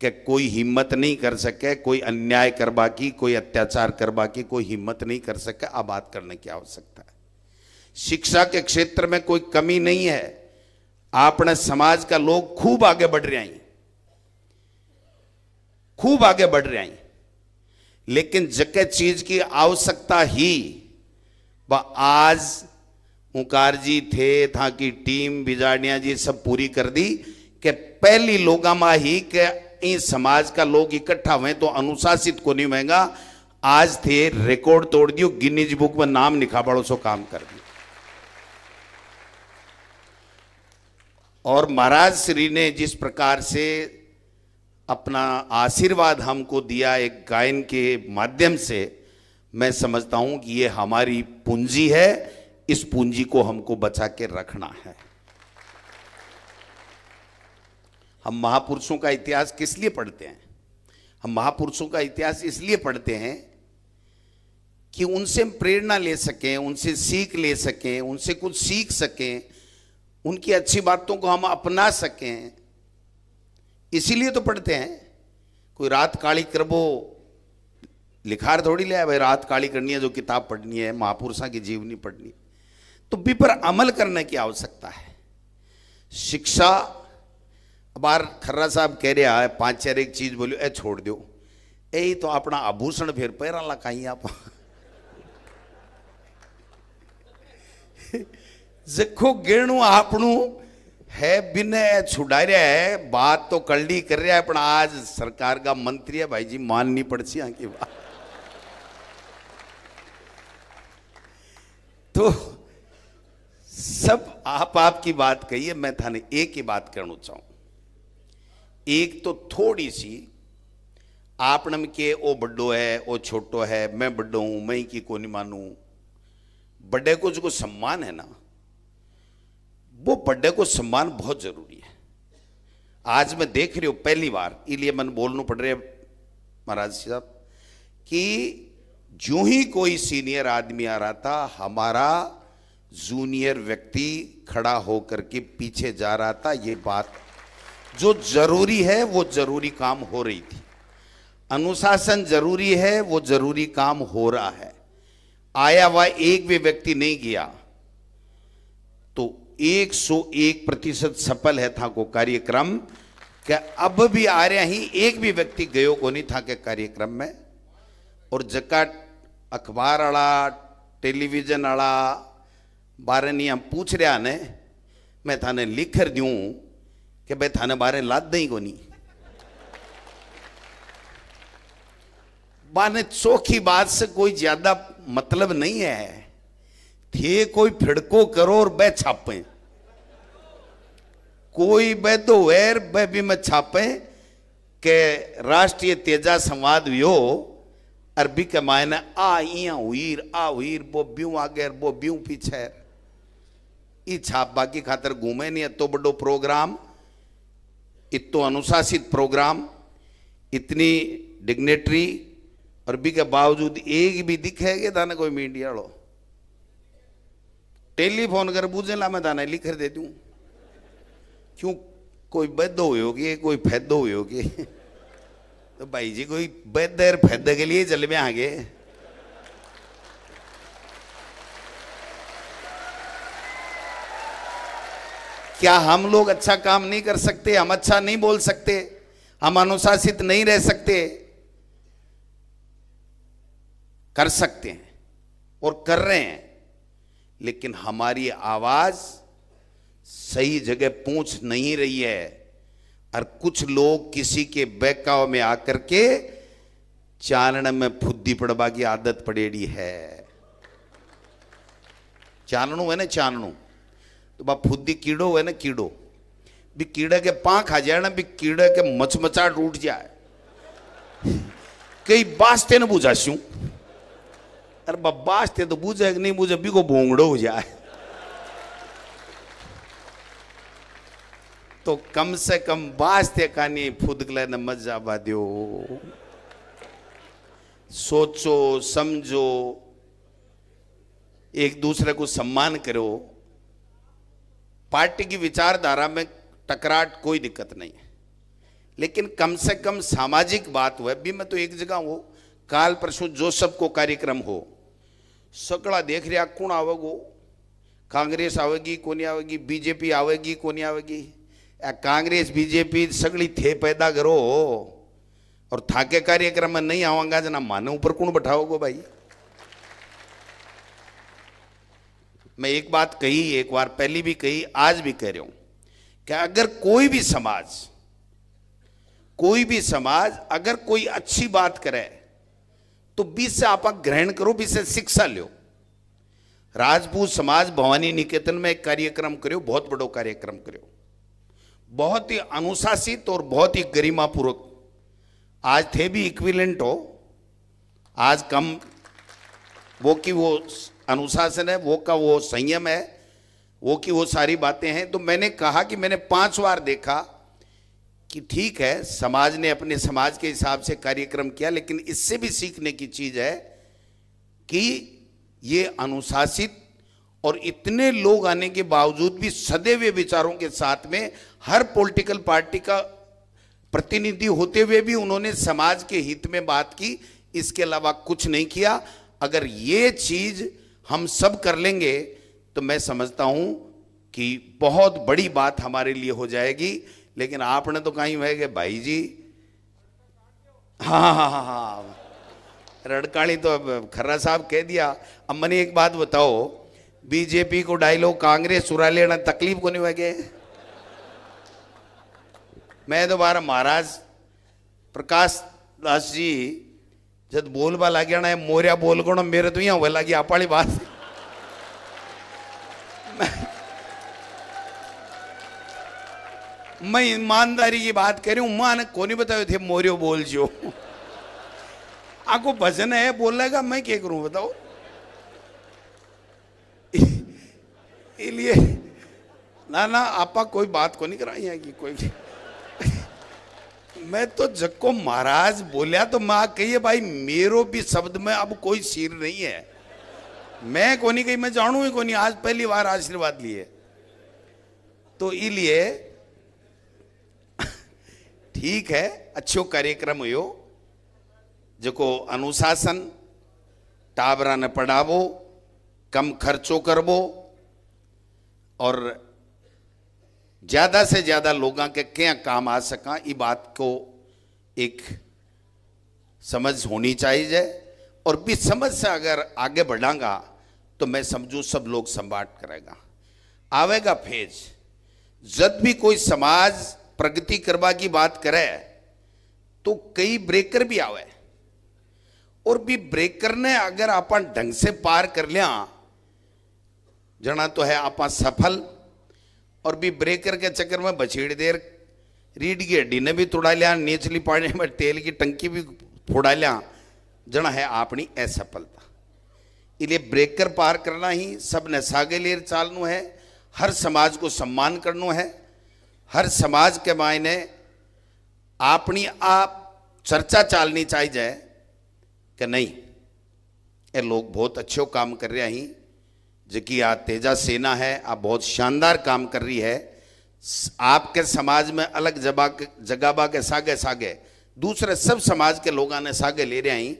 कि कोई हिम्मत नहीं कर सके कोई अन्याय कर बाकी कोई अत्याचार कर बाकी कोई हिम्मत नहीं कर सके अब बात करने की आवश्यकता है शिक्षा के क्षेत्र में कोई कमी नहीं है आपने समाज का लोग खूब आगे बढ़ रहे हैं खूब आगे बढ़ रहे हैं लेकिन जगह चीज की आवश्यकता ही वह आज ओंकार जी थे था की टीम बिजाड़िया जी सब पूरी कर दी के पहली लोगा मा ही के इन समाज का लोग इकट्ठा हुए तो अनुशासित को नहीं होगा आज थे रिकॉर्ड तोड़ दियो गिनीज बुक में नाम लिखा पड़ो सो काम कर दियो और महाराज श्री ने जिस प्रकार से अपना आशीर्वाद हमको दिया एक गायन के माध्यम से मैं समझता हूं कि ये हमारी पूंजी है इस पूंजी को हमको बचा के रखना है हम महापुरुषों का इतिहास किस लिए पढ़ते हैं हम महापुरुषों का इतिहास इसलिए पढ़ते हैं कि उनसे प्रेरणा ले सकें उनसे सीख ले सकें उनसे कुछ सीख सकें उनकी अच्छी बातों को हम अपना सकें इसीलिए तो पढ़ते हैं कोई रात काली करबो लिखार थोड़ी ले भाई रात काली करनी है जो किताब पढ़नी है महापुरुषा की जीवनी पढ़नी तो भी पर अमल करने की आवश्यकता है शिक्षा बार खर्रा साहब कह रहा है पांच चार एक चीज बोलियो ए छोड़ दो यही तो अपना आभूषण फिर पैरा ला कहीं आप जखो गिरणु आपणू है बिन छुड़ा रहा है बात तो कलडी कर रहा है पर आज सरकार का मंत्री है भाई जी माननी पड़ती यहाँ की बात तो सब आप आपकी बात कही है मैं थाने एक ही बात करना चाहूं एक तो थोड़ी सी आप नम के ओ बड्डो है ओ छोटो है मैं बड्डो हूं मैं ही की को नहीं मानू बड्डे को जो सम्मान है ना वो बड्डे को सम्मान बहुत जरूरी है आज मैं देख रही हूं पहली बार इसलिए मन बोलना पड़ रहा है महाराज साहब कि जो ही कोई सीनियर आदमी आ रहा था हमारा जूनियर व्यक्ति खड़ा होकर के पीछे जा रहा था ये बात जो जरूरी है वो जरूरी काम हो रही थी अनुशासन जरूरी है वो जरूरी काम हो रहा है आया हुआ एक भी व्यक्ति नहीं गया तो 101 प्रतिशत सफल है था को कार्यक्रम क्या अब भी आ रहा ही एक भी व्यक्ति गयो को नहीं था के कार्यक्रम में और जका अखबार आड़ा टेलीविजन आड़ा बारे नहीं पूछ रहा ने मैं थाने लिख दू कि भाई थाने बारे लाद ही को नहीं बाने चौखी बात से कोई ज्यादा मतलब नहीं है थे कोई फिड़को करो और बह छापे कोई बह तो वैर बह भी मैं छापे के राष्ट्रीय तेजा संवाद व्यो अरबी के मायने आ हुईर आ हुईर वो ब्यू आगे वो ब्यू पीछे छाप बाकी खातर घूमे नहीं अतो बडो प्रोग्राम इतो अनुशासित प्रोग्राम इतनी डिग्नेटरी और भी के बावजूद एक भी दिखेगा दाने कोई मीडिया वालों टेलीफोन कर बूझे ला मैं दाने लिख दे दू क्यों कोई बैद होगी कोई फैदो हुए होगी तो भाई जी कोई बेदर फैदे के लिए चल में आगे क्या हम लोग अच्छा काम नहीं कर सकते हम अच्छा नहीं बोल सकते हम अनुशासित नहीं रह सकते कर सकते हैं और कर रहे हैं लेकिन हमारी आवाज सही जगह पहुंच नहीं रही है और कुछ लोग किसी के बहकाव में आकर के चारण में फुद्दी पड़वा की आदत पड़ेड़ी है चारणु है ना चारणु तो बा फुद्दी कीड़ो है ना कीड़ो भी कीड़े के पांख आ जाए ना भी कीड़े के मचमचाट उठ जाए कई बास्ते ना बूझा शू अरे बासते बास्ते तो बुझे नहीं बुझे भी को भोंगड़ो हो जाए तो कम से कम बास्ते कानी फुदगले न मत मजा दो सोचो समझो एक दूसरे को सम्मान करो पार्टी की विचारधारा में टकराट कोई दिक्कत नहीं है लेकिन कम से कम सामाजिक बात हुआ भी मैं तो एक जगह हूँ काल परसों जो सबको कार्यक्रम हो सकड़ा देख रहा कौन आवेगो कांग्रेस आवेगी कौन आवेगी बीजेपी आवेगी नहीं आवेगी कांग्रेस बीजेपी सगड़ी थे पैदा करो और थाके कार्यक्रम में नहीं आवागा जना माने ऊपर कौन बैठाओगे भाई मैं एक बात कही एक बार पहले भी कही आज भी कह रहा हूं कि अगर कोई भी समाज कोई भी समाज अगर कोई अच्छी बात करे तो बीस से आप ग्रहण करो बीस से शिक्षा लो राजपूत समाज भवानी निकेतन में एक कार्यक्रम करो बहुत बड़ो कार्यक्रम करो बहुत ही अनुशासित और बहुत ही गरिमापूर्वक आज थे भी इक्विलेंट हो आज कम वो कि वो अनुशासन है वो का वो संयम है वो की वो सारी बातें हैं तो मैंने कहा कि मैंने पांच बार देखा कि ठीक है समाज ने अपने समाज के हिसाब से कार्यक्रम किया लेकिन इससे भी सीखने की चीज़ है कि ये अनुशासित और इतने लोग आने के बावजूद भी सदैव विचारों के साथ में हर पॉलिटिकल पार्टी का प्रतिनिधि होते हुए भी उन्होंने समाज के हित में बात की इसके अलावा कुछ नहीं किया अगर ये चीज़ हम सब कर लेंगे तो मैं समझता हूं कि बहुत बड़ी बात हमारे लिए हो जाएगी लेकिन आपने तो कहीं वह गए भाई जी हाँ हाँ हाँ हाँ रड़काणी तो खर्रा साहब कह दिया अब मैंने एक बात बताओ बीजेपी को डायलॉग कांग्रेस चुरा लेना तकलीफ को नहीं हुआ मैं दोबारा महाराज प्रकाश दास जी जब लग जाना मोरिया बोल મોર્યા मेरे तो તો અહીંયા હોય आप वाली बात मैं ईमानदारी की बात करी हूं मां ने को नहीं बताया थे मोरियो बोल जो आपको भजन है बोलेगा मैं क्या करूं बताओ इसलिए ना ना आपा कोई बात को नहीं कराई है कि कोई मैं तो को महाराज बोलिया तो माँ कही भाई मेरो भी शब्द में अब कोई सिर नहीं है मैं कोनी कही मैं जानू ही कोनी आज पहली बार आशीर्वाद लिए तो इसलिए ठीक है अच्छो कार्यक्रम हो जो अनुशासन टाबरा ने पढ़ावो कम खर्चो करबो और ज़्यादा से ज़्यादा लोगों के क्या काम आ सका इस बात को एक समझ होनी चाहिए और भी समझ से अगर आगे बढ़ांगा तो मैं समझूँ सब लोग संवाद करेगा आवेगा फेज जब भी कोई समाज प्रगति करवा की बात करे तो कई ब्रेकर भी आवे और भी ब्रेकर ने अगर आप ढंग से पार कर लिया जना तो है आप सफल और भी ब्रेकर के चक्कर में बछेड़ देर रीढ़ की हड्डी ने भी तोड़ा लिया निचली पानी में तेल की टंकी भी फोड़ा लिया जना है अपनी असफलता इसलिए ब्रेकर पार करना ही सब ने सागे लेर चालनू है हर समाज को सम्मान करनो है हर समाज के मायने अपनी आप चर्चा चालनी चाहिए कि नहीं ये लोग बहुत अच्छे काम कर रहे हैं जबकि आज तेजा सेना है आप बहुत शानदार काम कर रही है आपके समाज में अलग जबा जगाबा के सागे सागे दूसरे सब समाज के लोगों ने सागे ले रहे हैं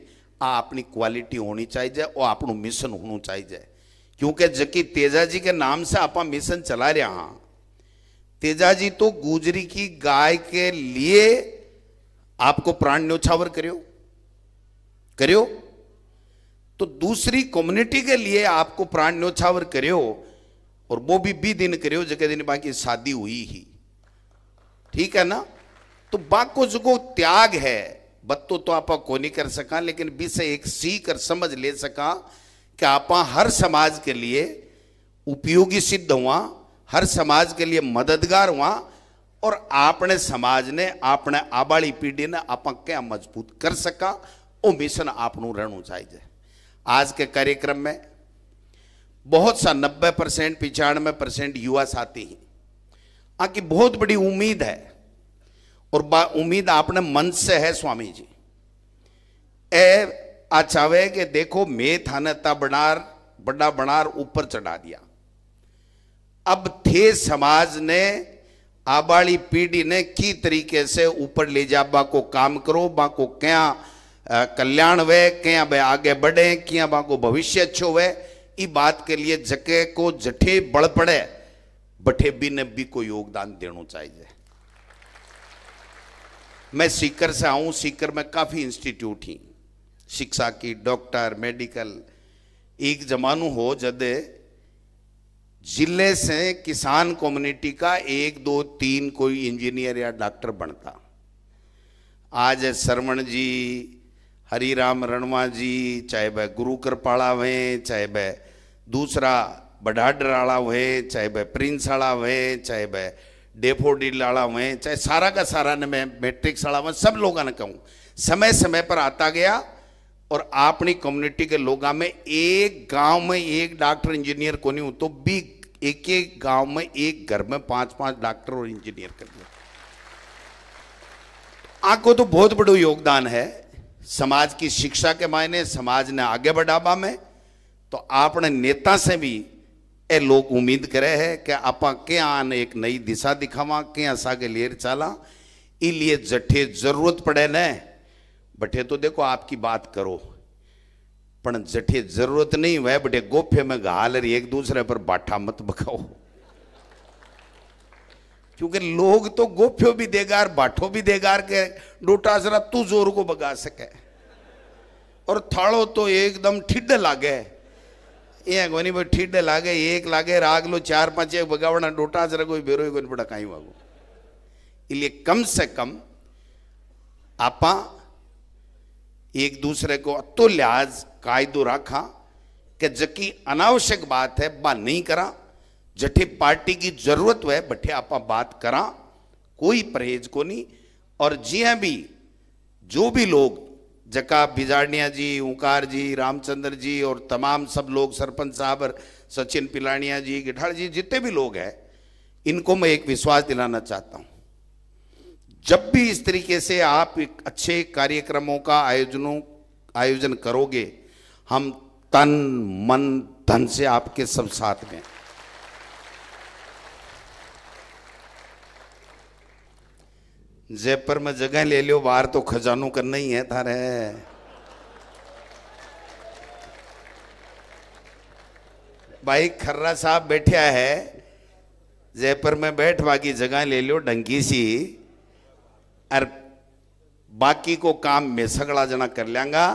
आ अपनी क्वालिटी होनी चाहिए और आपू मिशन होना चाहिए क्योंकि जबकि तेजा जी के नाम से आप मिशन चला रहे हाँ तेजा जी तो गुजरी की गाय के लिए आपको प्राण न्योछावर करो करो तो दूसरी कम्युनिटी के लिए आपको प्राण न्योछावर करो और वो भी बी दिन करो जगह दिन बाकी शादी हुई ही ठीक है ना तो बाको जो त्याग है बत्तो तो आप को नहीं कर सका लेकिन बी से एक सी कर समझ ले सका कि आप हर समाज के लिए उपयोगी सिद्ध हुआ हर समाज के लिए मददगार हुआ और आपने समाज ने आपने आबाड़ी पीढ़ी ने आप क्या मजबूत कर सका वो मिशन आपू रहू चाहिए आज के कार्यक्रम में बहुत सा 90 परसेंट पिचानवे परसेंट युवा साथी हैं आपकी बहुत बड़ी उम्मीद है और उम्मीद आपने मन से है स्वामी जी ए आ के देखो मैं थाने ता बनार बड़ा बनार ऊपर चढ़ा दिया अब थे समाज ने आबाड़ी पीढ़ी ने की तरीके से ऊपर ले बा को काम करो बा को क्या कल्याण वे क्या भाई आगे बढ़े क्या बाको भविष्य अच्छो वे ई बात के लिए जके को जठे बढ़ पड़े बठे भी ने भी को योगदान देना चाहिए मैं सीकर से आऊं सीकर में काफ़ी इंस्टीट्यूट ही शिक्षा की डॉक्टर मेडिकल एक जमानू हो जद जिले से किसान कम्युनिटी का एक दो तीन कोई इंजीनियर या डॉक्टर बनता आज श्रवण जी हरी राम रणवा जी चाहे वह गुरु कृपाला हुए चाहे वह दूसरा बढाडराड़ा हुए चाहे वह प्रिंस आला हुए चाहे वह डेफोडिल आला हुए चाहे सारा का सारा ने मैं मैट्रिक्स आला हुए सब लोगों ने कहूँ समय समय पर आता गया और अपनी कम्युनिटी के लोगों में एक गांव में एक डॉक्टर इंजीनियर को नहीं हूँ तो भी एक एक गांव में एक घर में पांच पांच डॉक्टर और इंजीनियर कर दिया आपको तो बहुत बड़ा योगदान है समाज की शिक्षा के मायने समाज ने आगे बढ़ावा में तो आपने नेता से भी ये लोग उम्मीद करे है कि आप क्या आने एक नई दिशा दिखावा क्या सागे लेर चाला इलिए जटे जरूरत पड़े न बठे तो देखो आपकी बात करो पर जटे जरूरत नहीं वह बटे गोफे में घाल एक दूसरे पर बाठा मत बकाओ क्योंकि लोग तो गोफ्यो भी देगा बाठो भी देगा के डोटा जरा तू जोर को बगा सके और थाड़ो तो एकदम ठिड लागे ये कोनी भाई ठिड लागे एक लागे राग लो चार पांच एक बगावना डोटा जरा कोई बेरो कोई बड़ा कहीं वागो इसलिए कम से कम आपा एक दूसरे को अतो लिहाज कायदो रखा कि जबकि अनावश्यक बात है बा नहीं करा जठे पार्टी की जरूरत हुए बठे आप बात करा कोई परहेज को नहीं और जिया भी जो भी लोग जका बिजाड़िया जी ओंकार जी रामचंद्र जी और तमाम सब लोग सरपंच साहब और सचिन पिलानिया जी गिठाड़ जी जितने भी लोग हैं इनको मैं एक विश्वास दिलाना चाहता हूँ जब भी इस तरीके से आप एक अच्छे कार्यक्रमों का आयोजनों आयोजन करोगे हम तन मन धन से आपके सब साथ में जयपुर पर में जगह ले लियो बाहर तो खजानो करना ही है थारे भाई खर्रा साहब बैठा है जयपुर में बैठ बाकी जगह ले लो ढंकी सी और बाकी को काम में सगड़ा जना कर लेंगा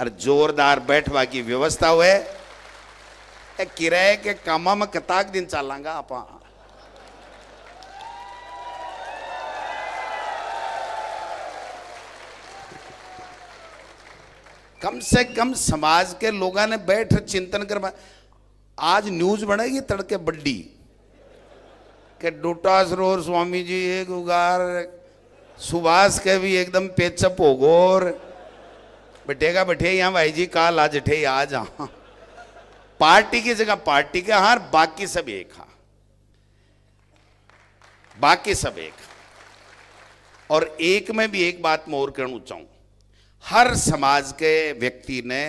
और जोरदार बैठ बाकी व्यवस्था हुए किराए के कामा में कताक दिन चलांगा आप कम से कम समाज के लोगों ने बैठ चिंतन कर आज न्यूज बनेगी तड़के बड्डी के डोटा सरोर स्वामी जी एक उगार सुभाष के भी एकदम पेचअप हो गोर बैठेगा बैठे यहाँ भाई जी काल ला जठे आज हाँ पार्टी की जगह पार्टी के हार बाकी सब एक हा बाकी सब एक हाँ। और एक में भी एक बात मैं और कहना चाहूँ हर समाज के व्यक्ति ने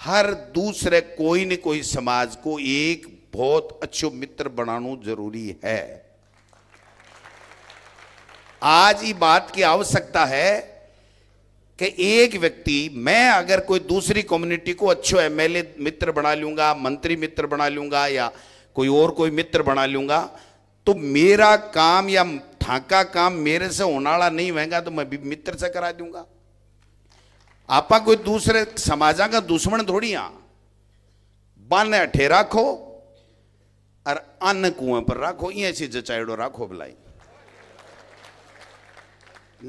हर दूसरे कोई न कोई समाज को एक बहुत अच्छो मित्र बनानू जरूरी है आज ये बात की आवश्यकता है कि एक व्यक्ति मैं अगर कोई दूसरी कम्युनिटी को अच्छो एमएलए मित्र बना लूंगा मंत्री मित्र बना लूंगा या कोई और कोई मित्र बना लूंगा तो मेरा काम या ठाका काम मेरे से होनाड़ा नहीं होगा तो मैं भी मित्र से करा दूंगा आपा कोई दूसरे समाजा का दुश्मन थोड़ी हाँ बान अठे राखो और अन्न कुएं पर राखो ये चीज जचाइडो राखो भलाई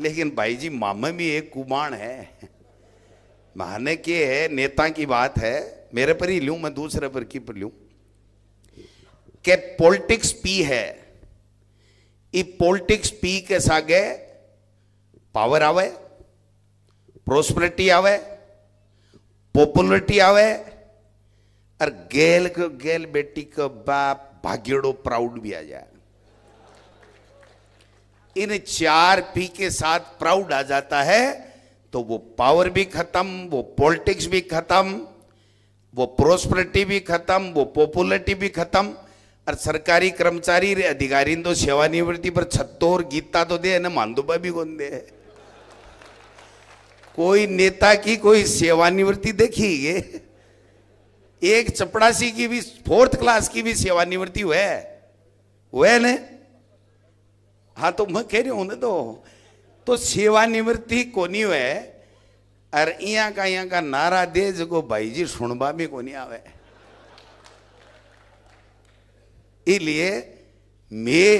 लेकिन भाई जी मामा भी एक कुमान है माने के है नेता की बात है मेरे पर ही लू मैं दूसरे पर की पर लू के पॉलिटिक्स पी है ई पॉलिटिक्स पी के सागे पावर आवे प्रोस्परिटी आवे पॉपुलरिटी आवे और गेल को गेल बेटी को बाप भाग्यड़ो प्राउड भी आ जाए इन चार पी के साथ प्राउड आ जाता है तो वो पावर भी खत्म वो पॉलिटिक्स भी खत्म वो प्रोस्परिटी भी खत्म वो पॉपुलरिटी भी खत्म और सरकारी कर्मचारी अधिकारी तो सेवानिवृत्ति पर छत्तो और गीता तो दे ना मानदोबा भी कौन दे है कोई नेता की कोई सेवानिवृत्ति देखी ये एक चपड़ासी की भी फोर्थ क्लास की भी सेवानिवृत्ति हुए हुए ने हाँ तो मैं कह रही हूं ना तो तो सेवानिवृत्ति को नहीं हुए अरे इं का यहां का नारा दे जो भाई जी सुनबा भी को नहीं आवे इसलिए मैं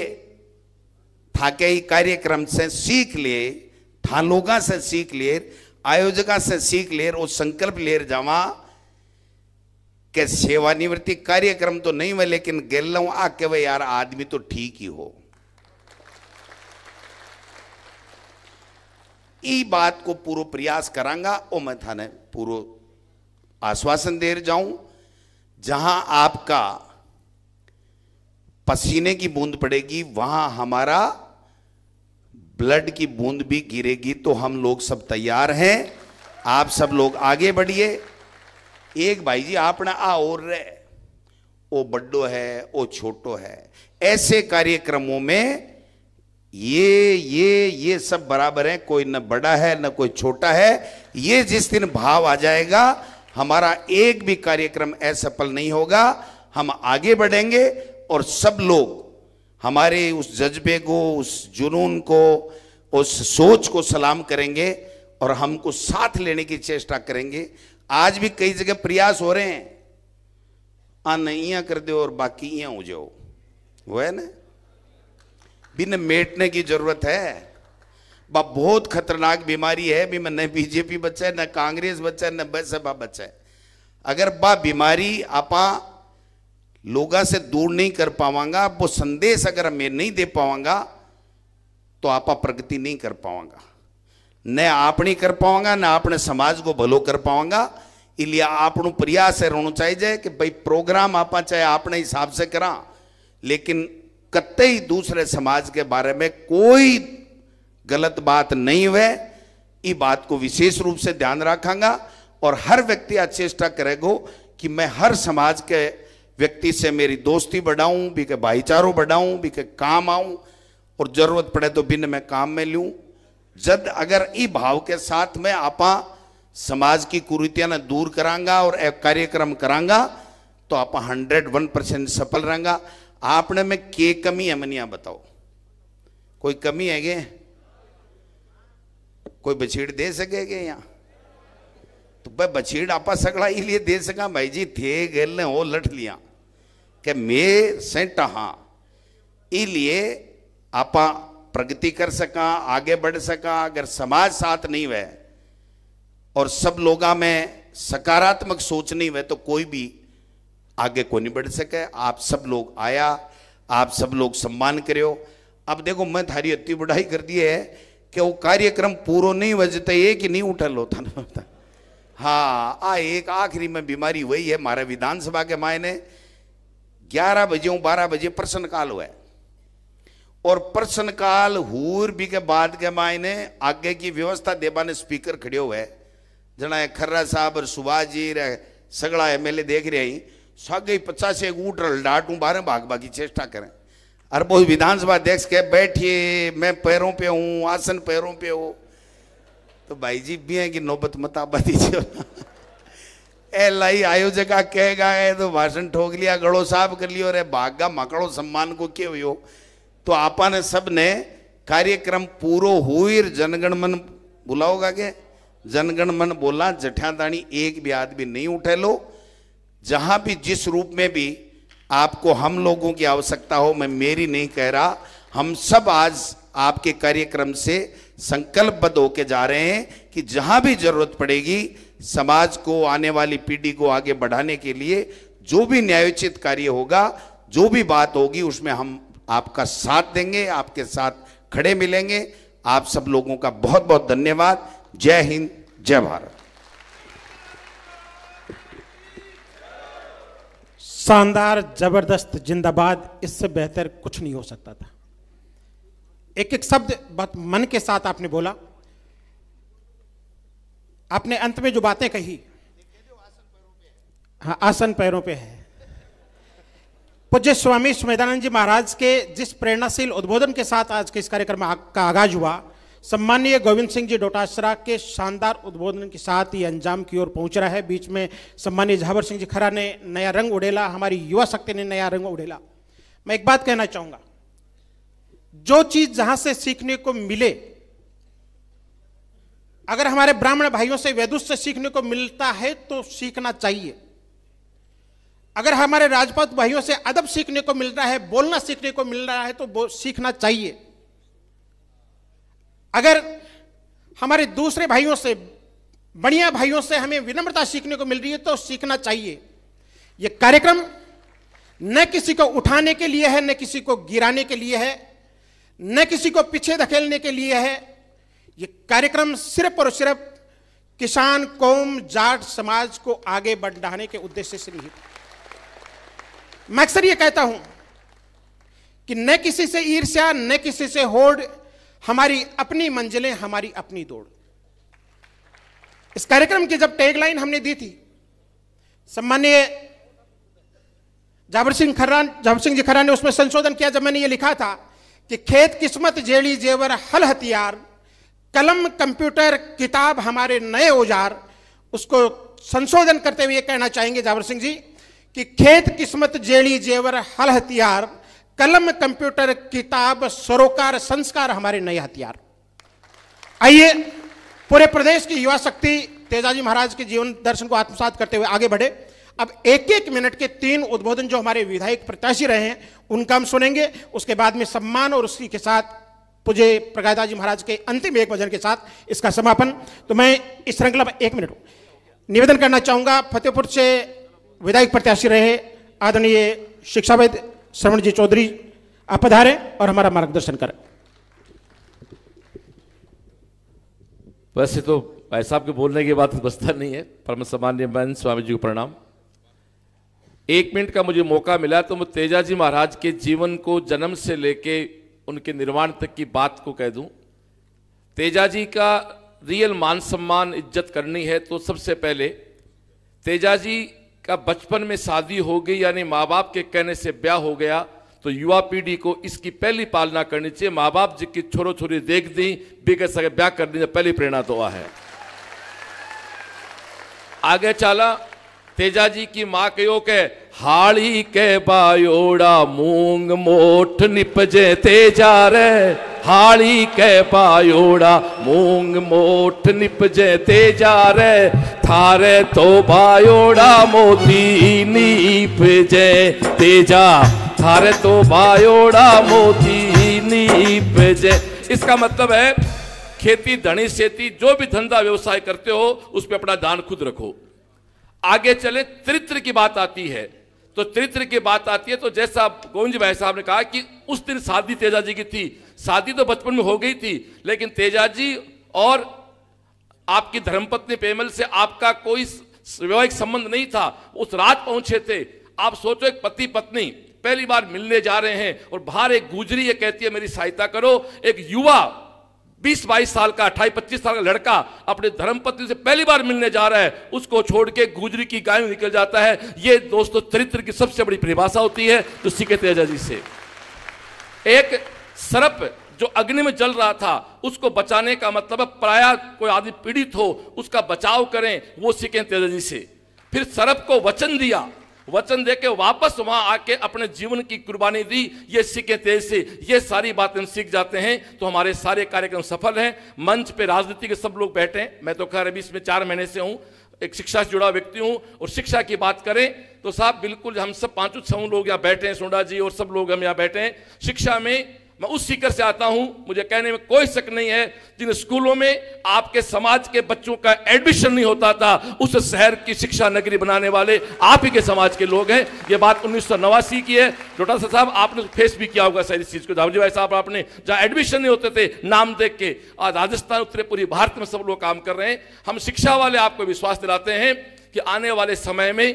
था कार्यक्रम से सीख लिए था लोगों से सीख लिए आयोजक से सीख लेर और संकल्प लेर जावा के सेवानिवृत्ति कार्यक्रम तो नहीं मैं लेकिन गेल आ के भाई यार आदमी तो ठीक ही हो ई बात को पूरा प्रयास करांगा और मैं थाने पूरा आश्वासन दे जाऊं जहां आपका पसीने की बूंद पड़ेगी वहां हमारा ब्लड की बूंद भी गिरेगी तो हम लोग सब तैयार हैं आप सब लोग आगे बढ़िए एक भाई जी आपने आ और रहे ओ बड्डो है ओ छोटो है ऐसे कार्यक्रमों में ये ये ये सब बराबर है कोई न बड़ा है न कोई छोटा है ये जिस दिन भाव आ जाएगा हमारा एक भी कार्यक्रम असफल नहीं होगा हम आगे बढ़ेंगे और सब लोग हमारे उस जज्बे को उस जुनून को उस सोच को सलाम करेंगे और हमको साथ लेने की चेष्टा करेंगे आज भी कई जगह प्रयास हो रहे हैं आ नहीं कर दो और बाकी इं हो जाओ वो है ना बिन मेटने की जरूरत है बा बहुत खतरनाक बीमारी है भी न बीजेपी बच्चा है न कांग्रेस बच्चा है न बसपा बच्चा है अगर बा बीमारी आपा लोगा से दूर नहीं कर पावांगा वो संदेश अगर मैं नहीं दे पावांगा तो आप प्रगति नहीं कर पावांगा न आप नहीं कर पाऊंगा ना अपने समाज को भलो कर पाऊंगा इसलिए आप प्रयास है रहना चाहिए कि भाई प्रोग्राम आप चाहे अपने हिसाब से करा लेकिन कतई दूसरे समाज के बारे में कोई गलत बात नहीं हुए ये बात को विशेष रूप से ध्यान रखांगा और हर व्यक्ति चेष्टा करेगो कि मैं हर समाज के व्यक्ति से मेरी दोस्ती बढ़ाऊं भी के भाईचारो बढ़ाऊं भी के काम आऊं और जरूरत पड़े तो बिन मैं काम में लूं जद अगर ई भाव के साथ में आपा समाज की कुरीतियां ने दूर करांगा और एक कार्यक्रम करांगा तो आप हंड्रेड वन परसेंट सफल रहेंगा आपने में के कमी है मनिया बताओ कोई कमी है गे कोई बछेड़ दे सकेगे यहाँ तो भाई बछेड़ आपा सगड़ा इसलिए दे सका भाई जी थे गल ने हो लठ लिया કે मैं सेंट हाँ इसलिए आप प्रगति कर सका आगे बढ़ सका अगर समाज साथ नहीं हुए और सब लोगों में सकारात्मक सोच नहीं हुए तो कोई भी आगे को नहीं बढ़ सके आप सब लोग आया आप सब लोग सम्मान करो अब देखो मैं थारी अति बढ़ाई कर दी है कि वो कार्यक्रम पूरा नहीं वजते ये कि नहीं उठा लो था हाँ आ एक आखिरी में बीमारी वही है हमारे विधानसभा के मायने ग्यारह बजे बारह बजे प्रश्न काल हुआ और प्रश्न काल हूर भी के बाद के मायने आगे की व्यवस्था देबा ने स्पीकर खड़े हुए जना है खर्रा साहब और सुभाष जी सगड़ा एम एल देख रहे हैं सागे पचास एक ऊट डाटू बारह भाग बाकी चेष्टा करें और बहुत विधानसभा अध्यक्ष के बैठिए मैं पैरों पे हूँ आसन पैरों पे हो तो भाई जी भी है कि नौबत मत आबा दीजिए लाई आयोजक कहेगा है तो भाषण ठोक लिया गड़ो साफ कर लिया और भागा मकड़ो सम्मान को क्यों हो तो आपा ने सब ने कार्यक्रम पूरो हुई जनगण मन बुलाओगा के जनगण मन बोला जठादानी एक भी आदमी नहीं उठे लो जहां भी जिस रूप में भी आपको हम लोगों की आवश्यकता हो मैं मेरी नहीं कह रहा हम सब आज आपके कार्यक्रम से संकल्पबद्ध होके जा रहे हैं कि जहां भी जरूरत पड़ेगी समाज को आने वाली पीढ़ी को आगे बढ़ाने के लिए जो भी न्यायोचित कार्य होगा जो भी बात होगी उसमें हम आपका साथ देंगे आपके साथ खड़े मिलेंगे आप सब लोगों का बहुत बहुत धन्यवाद जय हिंद जय भारत शानदार जबरदस्त जिंदाबाद इससे बेहतर कुछ नहीं हो सकता था एक एक शब्द मन के साथ आपने बोला आपने अंत में जो बातें कही हाँ आसन पैरों पे है पूज्य स्वामी सुमेदानंद जी महाराज के जिस प्रेरणाशील उद्बोधन के साथ आज के इस कार्यक्रम का आगाज हुआ सम्मान्य गोविंद सिंह जी डोटासरा के शानदार उद्बोधन के साथ ही अंजाम की ओर पहुंच रहा है बीच में सम्मानीय झावर सिंह जी खरा ने नया रंग उड़ेला हमारी युवा शक्ति ने नया रंग उड़ेला मैं एक बात कहना चाहूंगा जो चीज जहां से सीखने को मिले अगर हमारे ब्राह्मण भाइयों से से सीखने को मिलता है तो सीखना चाहिए अगर हमारे राजपूत भाइयों से अदब सीखने को मिल रहा है बोलना सीखने को मिल रहा है तो सीखना चाहिए अगर हमारे दूसरे भाइयों से बढ़िया भाइयों से हमें विनम्रता सीखने को मिल रही है तो सीखना चाहिए यह कार्यक्रम न किसी को उठाने के लिए है न किसी को गिराने के लिए है न किसी को पीछे धकेलने के लिए है ये कार्यक्रम सिर्फ और सिर्फ किसान कौम जाट समाज को आगे बढ़ाने के उद्देश्य से नहीं मैं अक्सर ये कहता हूं कि न किसी से ईर्ष्या न किसी से होड़ हमारी अपनी मंजिलें हमारी अपनी दौड़ इस कार्यक्रम की जब टैगलाइन हमने दी थी सम्मान्य जावर सिंह खर्रा जावर सिंह जी खरा ने उसमें संशोधन किया जब मैंने ये लिखा था कि खेत किस्मत जेड़ी जेवर हल हथियार कलम कंप्यूटर किताब हमारे नए औजार उसको संशोधन करते हुए कहना चाहेंगे जावर सिंह जी कि खेत किस्मत जेड़ी जेवर हल हथियार कलम कंप्यूटर किताब सरोकार संस्कार हमारे नए हथियार आइए पूरे प्रदेश की युवा शक्ति तेजाजी महाराज के जीवन दर्शन को आत्मसात करते हुए आगे बढ़े अब एक एक मिनट के तीन उद्बोधन जो हमारे विधायक प्रत्याशी रहे हैं उनका हम सुनेंगे उसके बाद में सम्मान और उसी के साथ पूजे प्रकाशदास जी महाराज के अंतिम एक भजन के साथ इसका समापन तो मैं इस श्रृंखला पर एक मिनट निवेदन करना चाहूँगा फतेहपुर से विधायक प्रत्याशी रहे आदरणीय शिक्षाविद श्रवण जी चौधरी आप पधारें और हमारा मार्गदर्शन करें वैसे तो भाई साहब के बोलने की बात बस्तर नहीं है परम सामान्य बहन स्वामी जी को प्रणाम एक मिनट का मुझे मौका मिला तो मैं तेजा जी महाराज के जीवन को जन्म से लेके उनके निर्माण तक की बात को कह दूं तेजा जी का रियल मान सम्मान इज्जत करनी है तो सबसे पहले तेजा जी का बचपन में शादी हो गई यानी माँ बाप के कहने से ब्याह हो गया तो युवा पीढ़ी को इसकी पहली पालना करनी चाहिए माँ बाप जी की छोरों छोरी देख दी बिगड़ सके ब्याह दी से तो पहली प्रेरणा तो है आगे चला तेजा जी की माँ के योग है हाड़ी के बायोड़ा मूंग मोठ निपजे तेजा रे हाली के पायोड़ा मूंग मोठ निपजे तेजा रे थारे तो बायोड़ा मोती नीपजे तेजा थारे तो पायोड़ा मोती नीपजे इसका मतलब है खेती धनी खेती जो भी धंधा व्यवसाय करते हो उस पर अपना दान खुद रखो आगे चले चरित्र की बात आती है तो चरित्र की बात आती है तो जैसा गोविंद भाई साहब ने कहा कि उस दिन शादी तेजा जी की थी शादी तो बचपन में हो गई थी लेकिन तेजा जी और आपकी धर्मपत्नी पेमल से आपका कोई वैवाहिक संबंध नहीं था उस रात पहुंचे थे आप सोचो एक पति पत्नी पहली बार मिलने जा रहे हैं और बाहर एक गुजरी ये कहती है मेरी सहायता करो एक युवा बीस बाईस साल का अट्ठाईस पच्चीस साल का लड़का अपने धर्मपत्नी से पहली बार मिलने जा रहा है उसको छोड़ के गुजरी की गाय निकल जाता है ये दोस्तों चरित्र की सबसे बड़ी परिभाषा होती है जो सीखे तेजा जी से एक सरप जो अग्नि में जल रहा था उसको बचाने का मतलब प्राय कोई आदमी पीड़ित हो उसका बचाव करें वो सीखे तेजा जी से फिर सरप को वचन दिया वचन देके वापस वहां आके अपने जीवन की कुर्बानी दी ये सीखे तेज से ये सारी बातें हम सीख जाते हैं तो हमारे सारे कार्यक्रम सफल हैं मंच पे राजनीति के सब लोग बैठे हैं मैं तो खैर अभी इसमें चार महीने से हूं एक शिक्षा से जुड़ा व्यक्ति हूं और शिक्षा की बात करें तो साहब बिल्कुल हम सब पांचों छह लोग यहाँ बैठे हैं सोडा जी और सब लोग हम यहाँ बैठे हैं शिक्षा में मैं उस सीकर से आता हूं मुझे कहने में कोई शक नहीं है जिन स्कूलों में आपके समाज के बच्चों का एडमिशन नहीं होता था उस शहर की शिक्षा नगरी बनाने वाले आप ही के समाज के लोग हैं ये बात उन्नीस की है डोटा साहब आपने फेस तो भी किया होगा शायद इस चीज़ को दामजी भाई साहब आपने जहाँ एडमिशन नहीं होते थे नाम देख के आज राजस्थान उत्तरे पूरी भारत में सब लोग काम कर रहे हैं हम शिक्षा वाले आपको विश्वास दिलाते हैं कि आने वाले समय में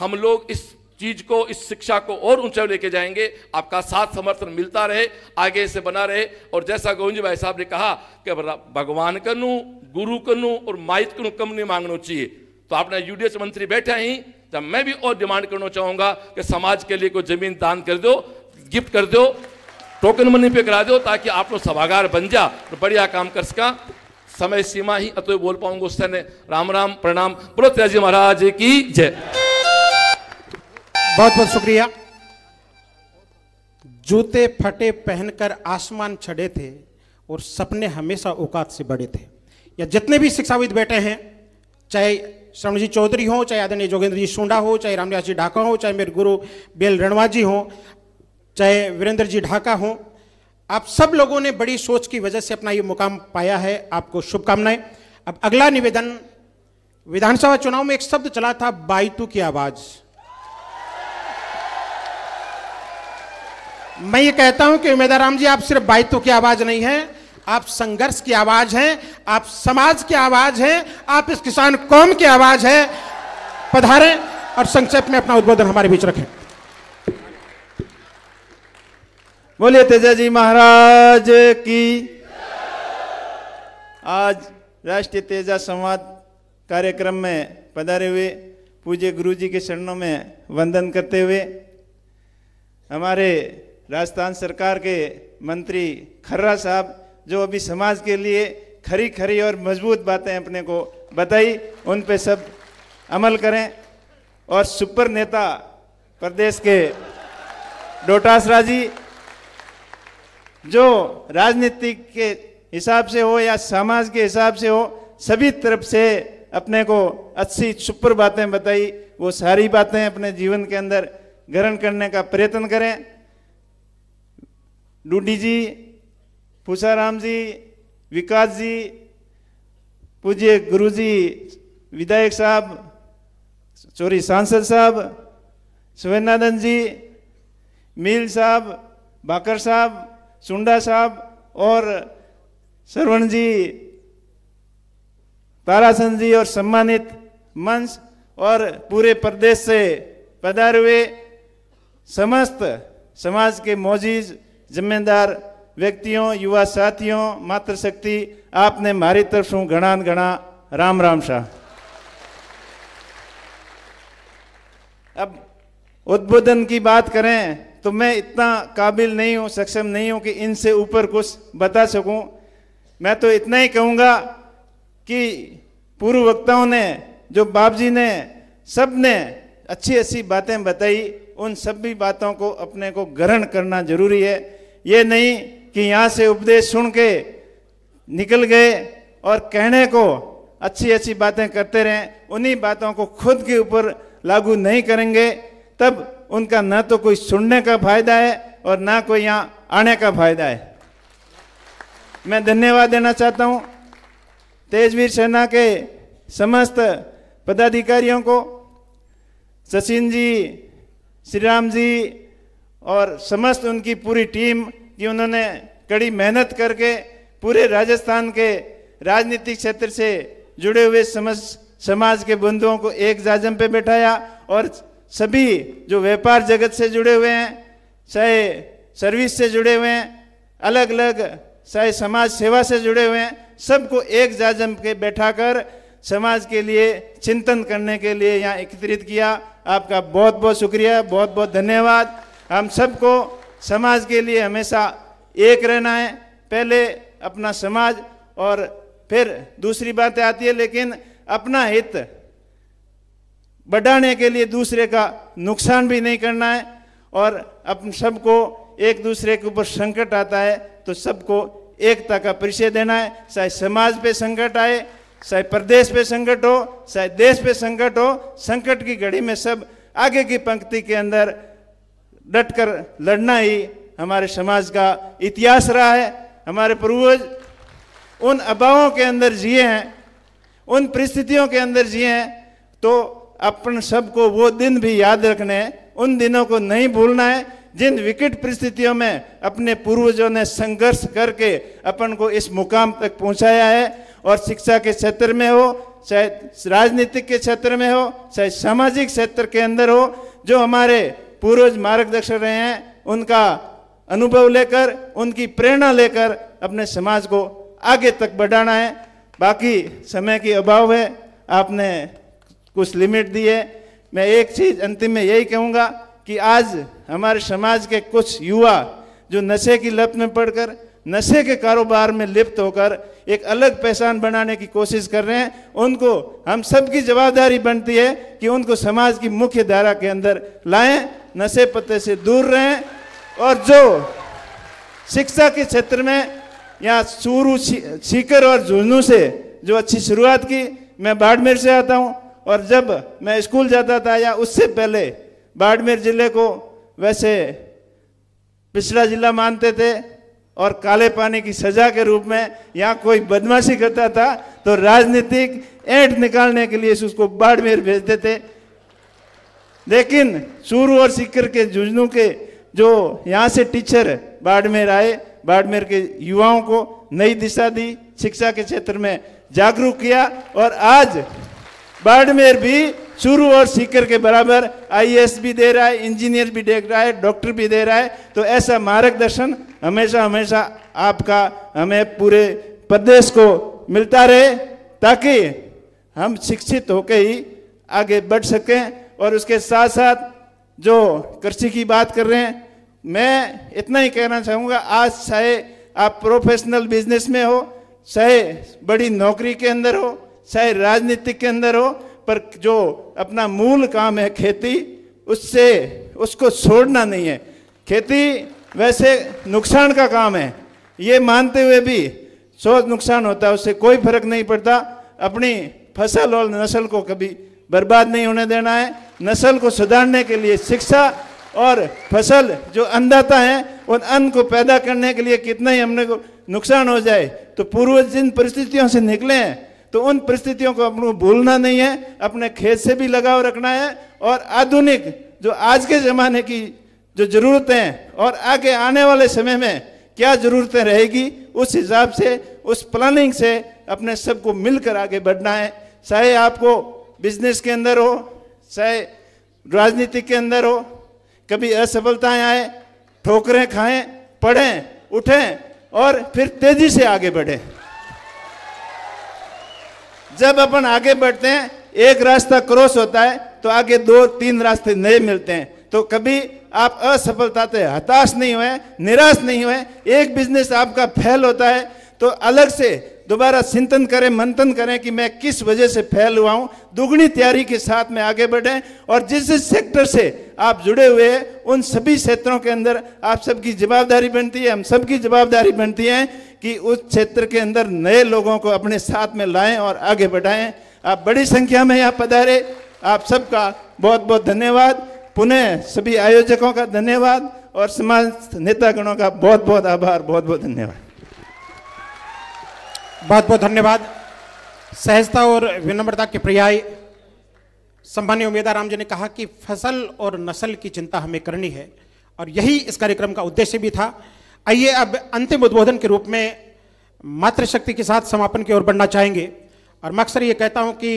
हम लोग इस चीज को इस शिक्षा को और ऊंचा लेके जाएंगे आपका साथ समर्थन मिलता रहे आगे से बना रहे और जैसा गोविंद भाई साहब ने कहा कि भगवान कनु गुरु कनु और माइत कनु कम नहीं मांगना चाहिए तो आपने यूडीएस मंत्री बैठे ही तब तो मैं भी और डिमांड करना चाहूंगा कि समाज के लिए कोई जमीन दान कर दो गिफ्ट कर दो टोकन मनी पे करा दो ताकि आप लोग सभागार बन जा और बढ़िया काम कर सका समय सीमा ही अतो बोल पाऊंगा उस राम राम प्रणाम बोलो त्याजी महाराज की जय बहुत बहुत शुक्रिया जूते फटे पहनकर आसमान चढ़े थे और सपने हमेशा औकात से बड़े थे या जितने भी शिक्षाविद बैठे हैं चाहे श्रवण जी चौधरी हों चाहे आदरणीय जोगेंद्र जी सोंडा हो चाहे रामदास जी ढाका हो चाहे मेरे गुरु बेल रणवा जी हों चाहे वीरेंद्र जी ढाका हों आप सब लोगों ने बड़ी सोच की वजह से अपना ये मुकाम पाया है आपको शुभकामनाएं अब अगला निवेदन विधानसभा चुनाव में एक शब्द चला था बाईतू की आवाज़ मैं ये कहता हूं कि उमेदाराम जी आप सिर्फ बाइतों की आवाज नहीं है आप संघर्ष की आवाज हैं आप समाज की आवाज हैं आप इस किसान कौम की आवाज है पधारे और संक्षेप में अपना उद्बोधन हमारे बीच रखें बोलिए तेजा जी महाराज की आज राष्ट्रीय तेजा संवाद कार्यक्रम में पधारे हुए पूज्य गुरुजी के चरणों में वंदन करते हुए हमारे राजस्थान सरकार के मंत्री खर्रा साहब जो अभी समाज के लिए खरी खरी और मजबूत बातें अपने को बताई उन पे सब अमल करें और सुपर नेता प्रदेश के डोटासरा जी जो राजनीति के हिसाब से हो या समाज के हिसाब से हो सभी तरफ से अपने को अच्छी सुपर बातें बताई वो सारी बातें अपने जीवन के अंदर ग्रहण करने का प्रयत्न करें डूडी जी पूछाराम जी विकास जी पूज्य गुरु जी विधायक साहब सॉरी सांसद साहब स्वर्णानंद जी मील साहब बाकर साहब सुंडा साहब और श्रवण जी तारासन जी और सम्मानित मंच और पूरे प्रदेश से पधारे हुए समस्त समाज के मौजिज जिम्मेदार व्यक्तियों युवा साथियों मातृशक्ति आपने मारी तरफ તરફ હું ઘણા राम राम शाह अब उद्बोधन की बात करें तो मैं इतना काबिल नहीं हूँ सक्षम नहीं हूँ कि इनसे ऊपर कुछ बता सकूँ मैं तो इतना ही कहूँगा कि पूर्व वक्ताओं ने जो बाप जी ने सब ने अच्छी अच्छी बातें बताई उन सभी बातों को अपने को ग्रहण करना जरूरी है ये नहीं कि यहाँ से उपदेश सुन के निकल गए और कहने को अच्छी अच्छी बातें करते रहें उन्हीं बातों को खुद के ऊपर लागू नहीं करेंगे तब उनका ना तो कोई सुनने का फायदा है और ना कोई यहाँ आने का फायदा है मैं धन्यवाद देना चाहता हूँ तेजवीर सेना के समस्त पदाधिकारियों को सचिन जी श्री राम जी और समस्त उनकी पूरी टीम कि उन्होंने कड़ी मेहनत करके पूरे राजस्थान के राजनीतिक क्षेत्र से जुड़े हुए समस्त समाज के बंधुओं को एक जाजम पे बैठाया और सभी जो व्यापार जगत से जुड़े हुए हैं चाहे सर्विस से जुड़े हुए हैं अलग अलग चाहे समाज सेवा से जुड़े हुए हैं सबको एक जाजम के बैठाकर समाज के लिए चिंतन करने के लिए यहाँ एकत्रित किया आपका बहुत बहुत शुक्रिया बहुत बहुत धन्यवाद हम सबको समाज के लिए हमेशा एक रहना है पहले अपना समाज और फिर दूसरी बातें आती है लेकिन अपना हित बढ़ाने के लिए दूसरे का नुकसान भी नहीं करना है और अपन सबको एक दूसरे के ऊपर संकट आता है तो सबको एकता का परिचय देना है चाहे समाज पे संकट आए चाहे प्रदेश पे संकट हो चाहे देश पे संकट हो संकट की घड़ी में सब आगे की पंक्ति के अंदर डट कर लड़ना ही हमारे समाज का इतिहास रहा है हमारे पूर्वज उन अभावों के अंदर जिए हैं उन परिस्थितियों के अंदर जिए हैं तो अपन सबको वो दिन भी याद रखने हैं उन दिनों को नहीं भूलना है जिन विकट परिस्थितियों में अपने पूर्वजों ने संघर्ष करके अपन को इस मुकाम तक पहुंचाया है और शिक्षा के क्षेत्र में हो चाहे राजनीतिक के क्षेत्र में हो चाहे सामाजिक क्षेत्र के अंदर हो जो हमारे पूर्वज मार्गदर्शक रहे हैं उनका अनुभव लेकर उनकी प्रेरणा लेकर अपने समाज को आगे तक बढ़ाना है बाकी समय की अभाव है आपने कुछ लिमिट दी है मैं एक चीज़ अंतिम में यही कहूँगा कि आज हमारे समाज के कुछ युवा जो नशे की लत में पड़कर नशे के कारोबार में लिप्त होकर एक अलग पहचान बनाने की कोशिश कर रहे हैं उनको हम सबकी जवाबदारी बनती है कि उनको समाज की मुख्य धारा के अंदर लाएं नशे पत्ते से दूर रहें और जो शिक्षा के क्षेत्र में यहाँ चूरू सीकर और झुंझुनू से जो अच्छी शुरुआत की मैं बाड़मेर से आता हूँ और जब मैं स्कूल जाता था या उससे पहले बाड़मेर ज़िले को वैसे पिछड़ा ज़िला मानते थे और काले पानी की सजा के रूप में यहाँ कोई बदमाशी करता था तो राजनीतिक ऐंठ निकालने के लिए उसको बाड़मेर भेजते थे लेकिन शुरू और सिकर के जुजनू के जो यहाँ से टीचर बाड़मेर आए बाड़मेर के युवाओं को नई दिशा दी शिक्षा के क्षेत्र में जागरूक किया और आज बाड़मेर भी शुरू और सीकर के बराबर आईएएस भी दे रहा है इंजीनियर भी दे रहा है डॉक्टर भी दे रहा है तो ऐसा मार्गदर्शन हमेशा हमेशा आपका हमें पूरे प्रदेश को मिलता रहे ताकि हम शिक्षित होकर ही आगे बढ़ सकें और उसके साथ साथ जो कृषि की बात कर रहे हैं मैं इतना ही कहना चाहूँगा आज चाहे आप प्रोफेशनल बिजनेस में हो चाहे बड़ी नौकरी के अंदर हो चाहे राजनीतिक के अंदर हो पर जो अपना मूल काम है खेती उससे उसको छोड़ना नहीं है खेती वैसे नुकसान का काम है ये मानते हुए भी सोच नुकसान होता है उससे कोई फर्क नहीं पड़ता अपनी फसल और नस्ल को कभी बर्बाद नहीं होने देना है नस्ल को सुधारने के लिए शिक्षा और फसल जो अन्नदाता है उन अन्न को पैदा करने के लिए कितना ही हमने को नुकसान हो जाए तो पूर्वज जिन परिस्थितियों से निकले हैं तो उन परिस्थितियों को अपने भूलना नहीं है अपने खेत से भी लगाव रखना है और आधुनिक जो आज के ज़माने की जो ज़रूरतें और आगे आने वाले समय में क्या ज़रूरतें रहेगी उस हिसाब से उस प्लानिंग से अपने सबको मिलकर आगे बढ़ना है चाहे आपको बिजनेस के अंदर हो चाहे राजनीति के अंदर हो कभी असफलताएं आए ठोकरें खाएं पढ़ें उठें और फिर तेजी से आगे बढ़ें जब अपन आगे बढ़ते हैं एक रास्ता क्रॉस होता है तो आगे दो तीन रास्ते नए मिलते हैं तो कभी आप असफलता से हताश नहीं हुए निराश नहीं हुए एक बिजनेस आपका फेल होता है तो अलग से दोबारा चिंतन करें मंथन करें कि मैं किस वजह से फैल हुआ हूँ दुगनी तैयारी के साथ में आगे बढ़ें और जिस जिस सेक्टर से आप जुड़े हुए हैं उन सभी क्षेत्रों के अंदर आप सबकी जिम्मेदारी बनती है हम सबकी जिम्मेदारी बनती है कि उस क्षेत्र के अंदर नए लोगों को अपने साथ में लाएं और आगे बढ़ाएं आप बड़ी संख्या में यहाँ पधारे आप सबका बहुत बहुत धन्यवाद पुनः सभी आयोजकों का धन्यवाद और समाज नेतागणों का बहुत बहुत आभार बहुत बहुत धन्यवाद बहुत बहुत धन्यवाद सहजता और विनम्रता के पर्याय सम्मान्य उम्मीदा राम जी ने कहा कि फसल और नस्ल की चिंता हमें करनी है और यही इस कार्यक्रम का उद्देश्य भी था आइए अब अंतिम उद्बोधन के रूप में मातृशक्ति के साथ समापन की ओर बढ़ना चाहेंगे और मैं अक्सर ये कहता हूँ कि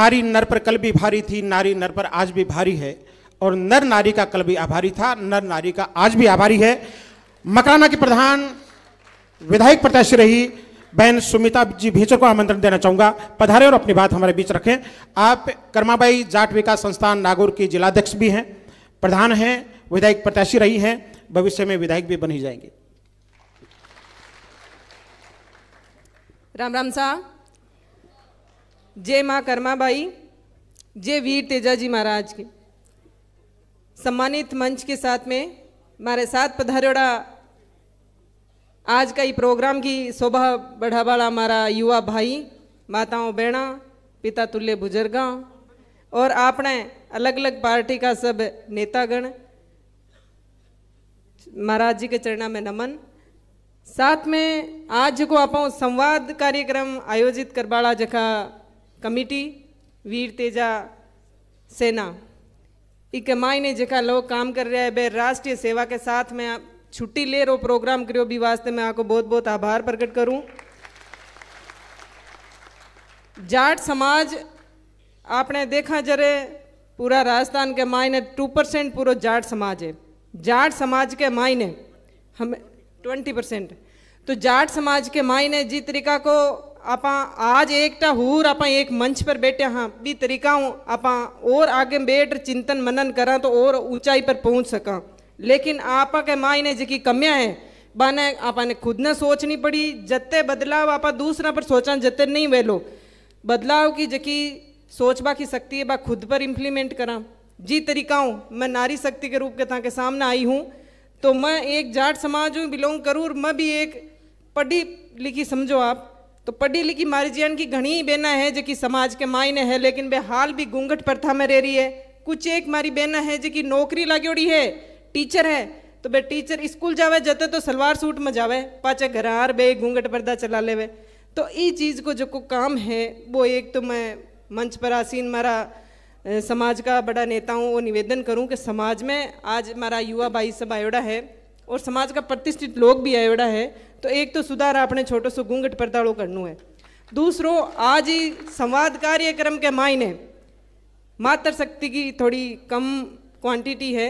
नारी नर पर कल भी भारी थी नारी नर पर आज भी भारी है और नर नारी का कल भी आभारी था नर नारी का आज भी आभारी है मकराना के प्रधान विधायक प्रत्याशी रही बहन सुमिता जी भीचर को आमंत्रण देना चाहूंगा पधारे और अपनी बात हमारे बीच रखें आप कर्माबाई जाट विकास संस्थान नागौर के जिलाध्यक्ष भी हैं प्रधान हैं विधायक प्रत्याशी रही हैं भविष्य में विधायक भी बन ही जाएंगे राम राम साहब जय माँ कर्माबाई जय वीर तेजा जी महाराज के सम्मानित मंच के साथ में हमारे साथ पधारेड़ा आज का ये प्रोग्राम की शोभा बढ़ावाला हमारा युवा भाई माताओं बहना पिता तुल्य बुजुर्गा और आपने अलग अलग पार्टी का सब नेतागण महाराज जी के चरणा में नमन साथ में आज को आप संवाद कार्यक्रम आयोजित बाड़ा जखा कमिटी वीर तेजा सेना इक मायने जखा लोग काम कर रहे हैं बे राष्ट्रीय सेवा के साथ में छुट्टी ले रो प्रोग्राम करो भी वास्ते मैं आपको बहुत बहुत आभार प्रकट करूं जाट समाज आपने देखा जरे पूरा राजस्थान के मायने टू परसेंट पूरा जाट समाज है जाट समाज के मायने हम ट्वेंटी परसेंट तो जाट समाज के मायने जी तरीका को आप आज एकटा हूर आप एक मंच पर बैठे हाँ भी तरीका आप और आगे बैठ चिंतन मनन करा तो और ऊंचाई पर पहुंच सका लेकिन आप के मायने जी कमियां हैं बाने आपने खुद ने सोचनी पड़ी जत्ते बदलाव आप दूसरा पर सोचा जत्ते नहीं वेलो बदलाव की जकी सोचबा की शक्ति है बा खुद पर इम्प्लीमेंट करा जी तरीकाओं मैं नारी शक्ति के रूप के था के सामने आई हूँ तो मैं एक जाट समाज हूँ बिलोंग करूँ और मैं भी एक पढ़ी लिखी समझो आप तो पढ़ी लिखी मारी जीवन की घनी बहना है जो कि समाज के मायने है लेकिन वे हाल भी घूंघट प्रथा में रह रही है कुछ एक मारी बहना है जो कि नौकरी लागोड़ी है टीचर है तो भाई टीचर स्कूल जावे जाते तो सलवार सूट में जावे पाचे घर आर बे घूंघट पर्दा चला लेवे तो ये चीज़ को जो को काम है वो एक तो मैं मंच पर आसीन मारा समाज का बड़ा नेता हूँ वो निवेदन करूँ कि समाज में आज हमारा युवा भाई सब आयोडा है और समाज का प्रतिष्ठित लोग भी आयोडा है तो एक तो सुधार अपने छोटो सो घूंघट पर्दाड़ो करनू है दूसरो आज ही संवाद कार्यक्रम के मायने मातृशक्ति की थोड़ी कम क्वांटिटी है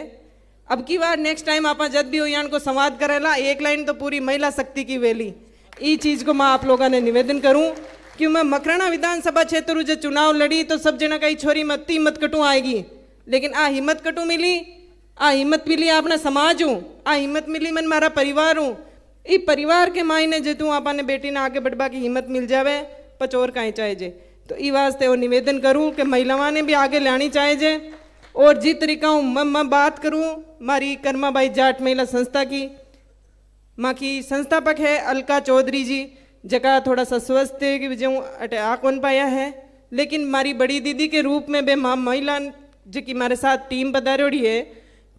अब की बार नेक्स्ट टाइम आप जब भी हो को संवाद करेला एक लाइन तो पूरी महिला शक्ति की वेली ई चीज को मैं आप लोगों ने निवेदन करूं कि मैं मकराना विधानसभा क्षेत्र जो चुनाव लड़ी तो सब जना कही छोरी मत ती हिम्मत कटू आएगी लेकिन आ हिम्मत कटू मिली आ हिम्मत मिली आपने समाज हूँ आ हिम्मत मिली मन मारा परिवार हूँ ई परिवार के मायने जे तू आपने बेटी ने आगे बढ़वा की हिम्मत मिल जावे पचोर कहीं जे तो ई वास्ते वो निवेदन करूँ कि महिलाओं ने भी आगे लानी चाहे जे और जी तरीका हूँ मैं मैं बात करूँ मारी कर्मा बाई जाट महिला संस्था की माँ की संस्थापक है अलका चौधरी जी जगह थोड़ा सा स्वस्थ कि वजह अटे आ कौन पाया है लेकिन मारी बड़ी दीदी के रूप में बे माँ महिला जो कि हमारे साथ टीम रही है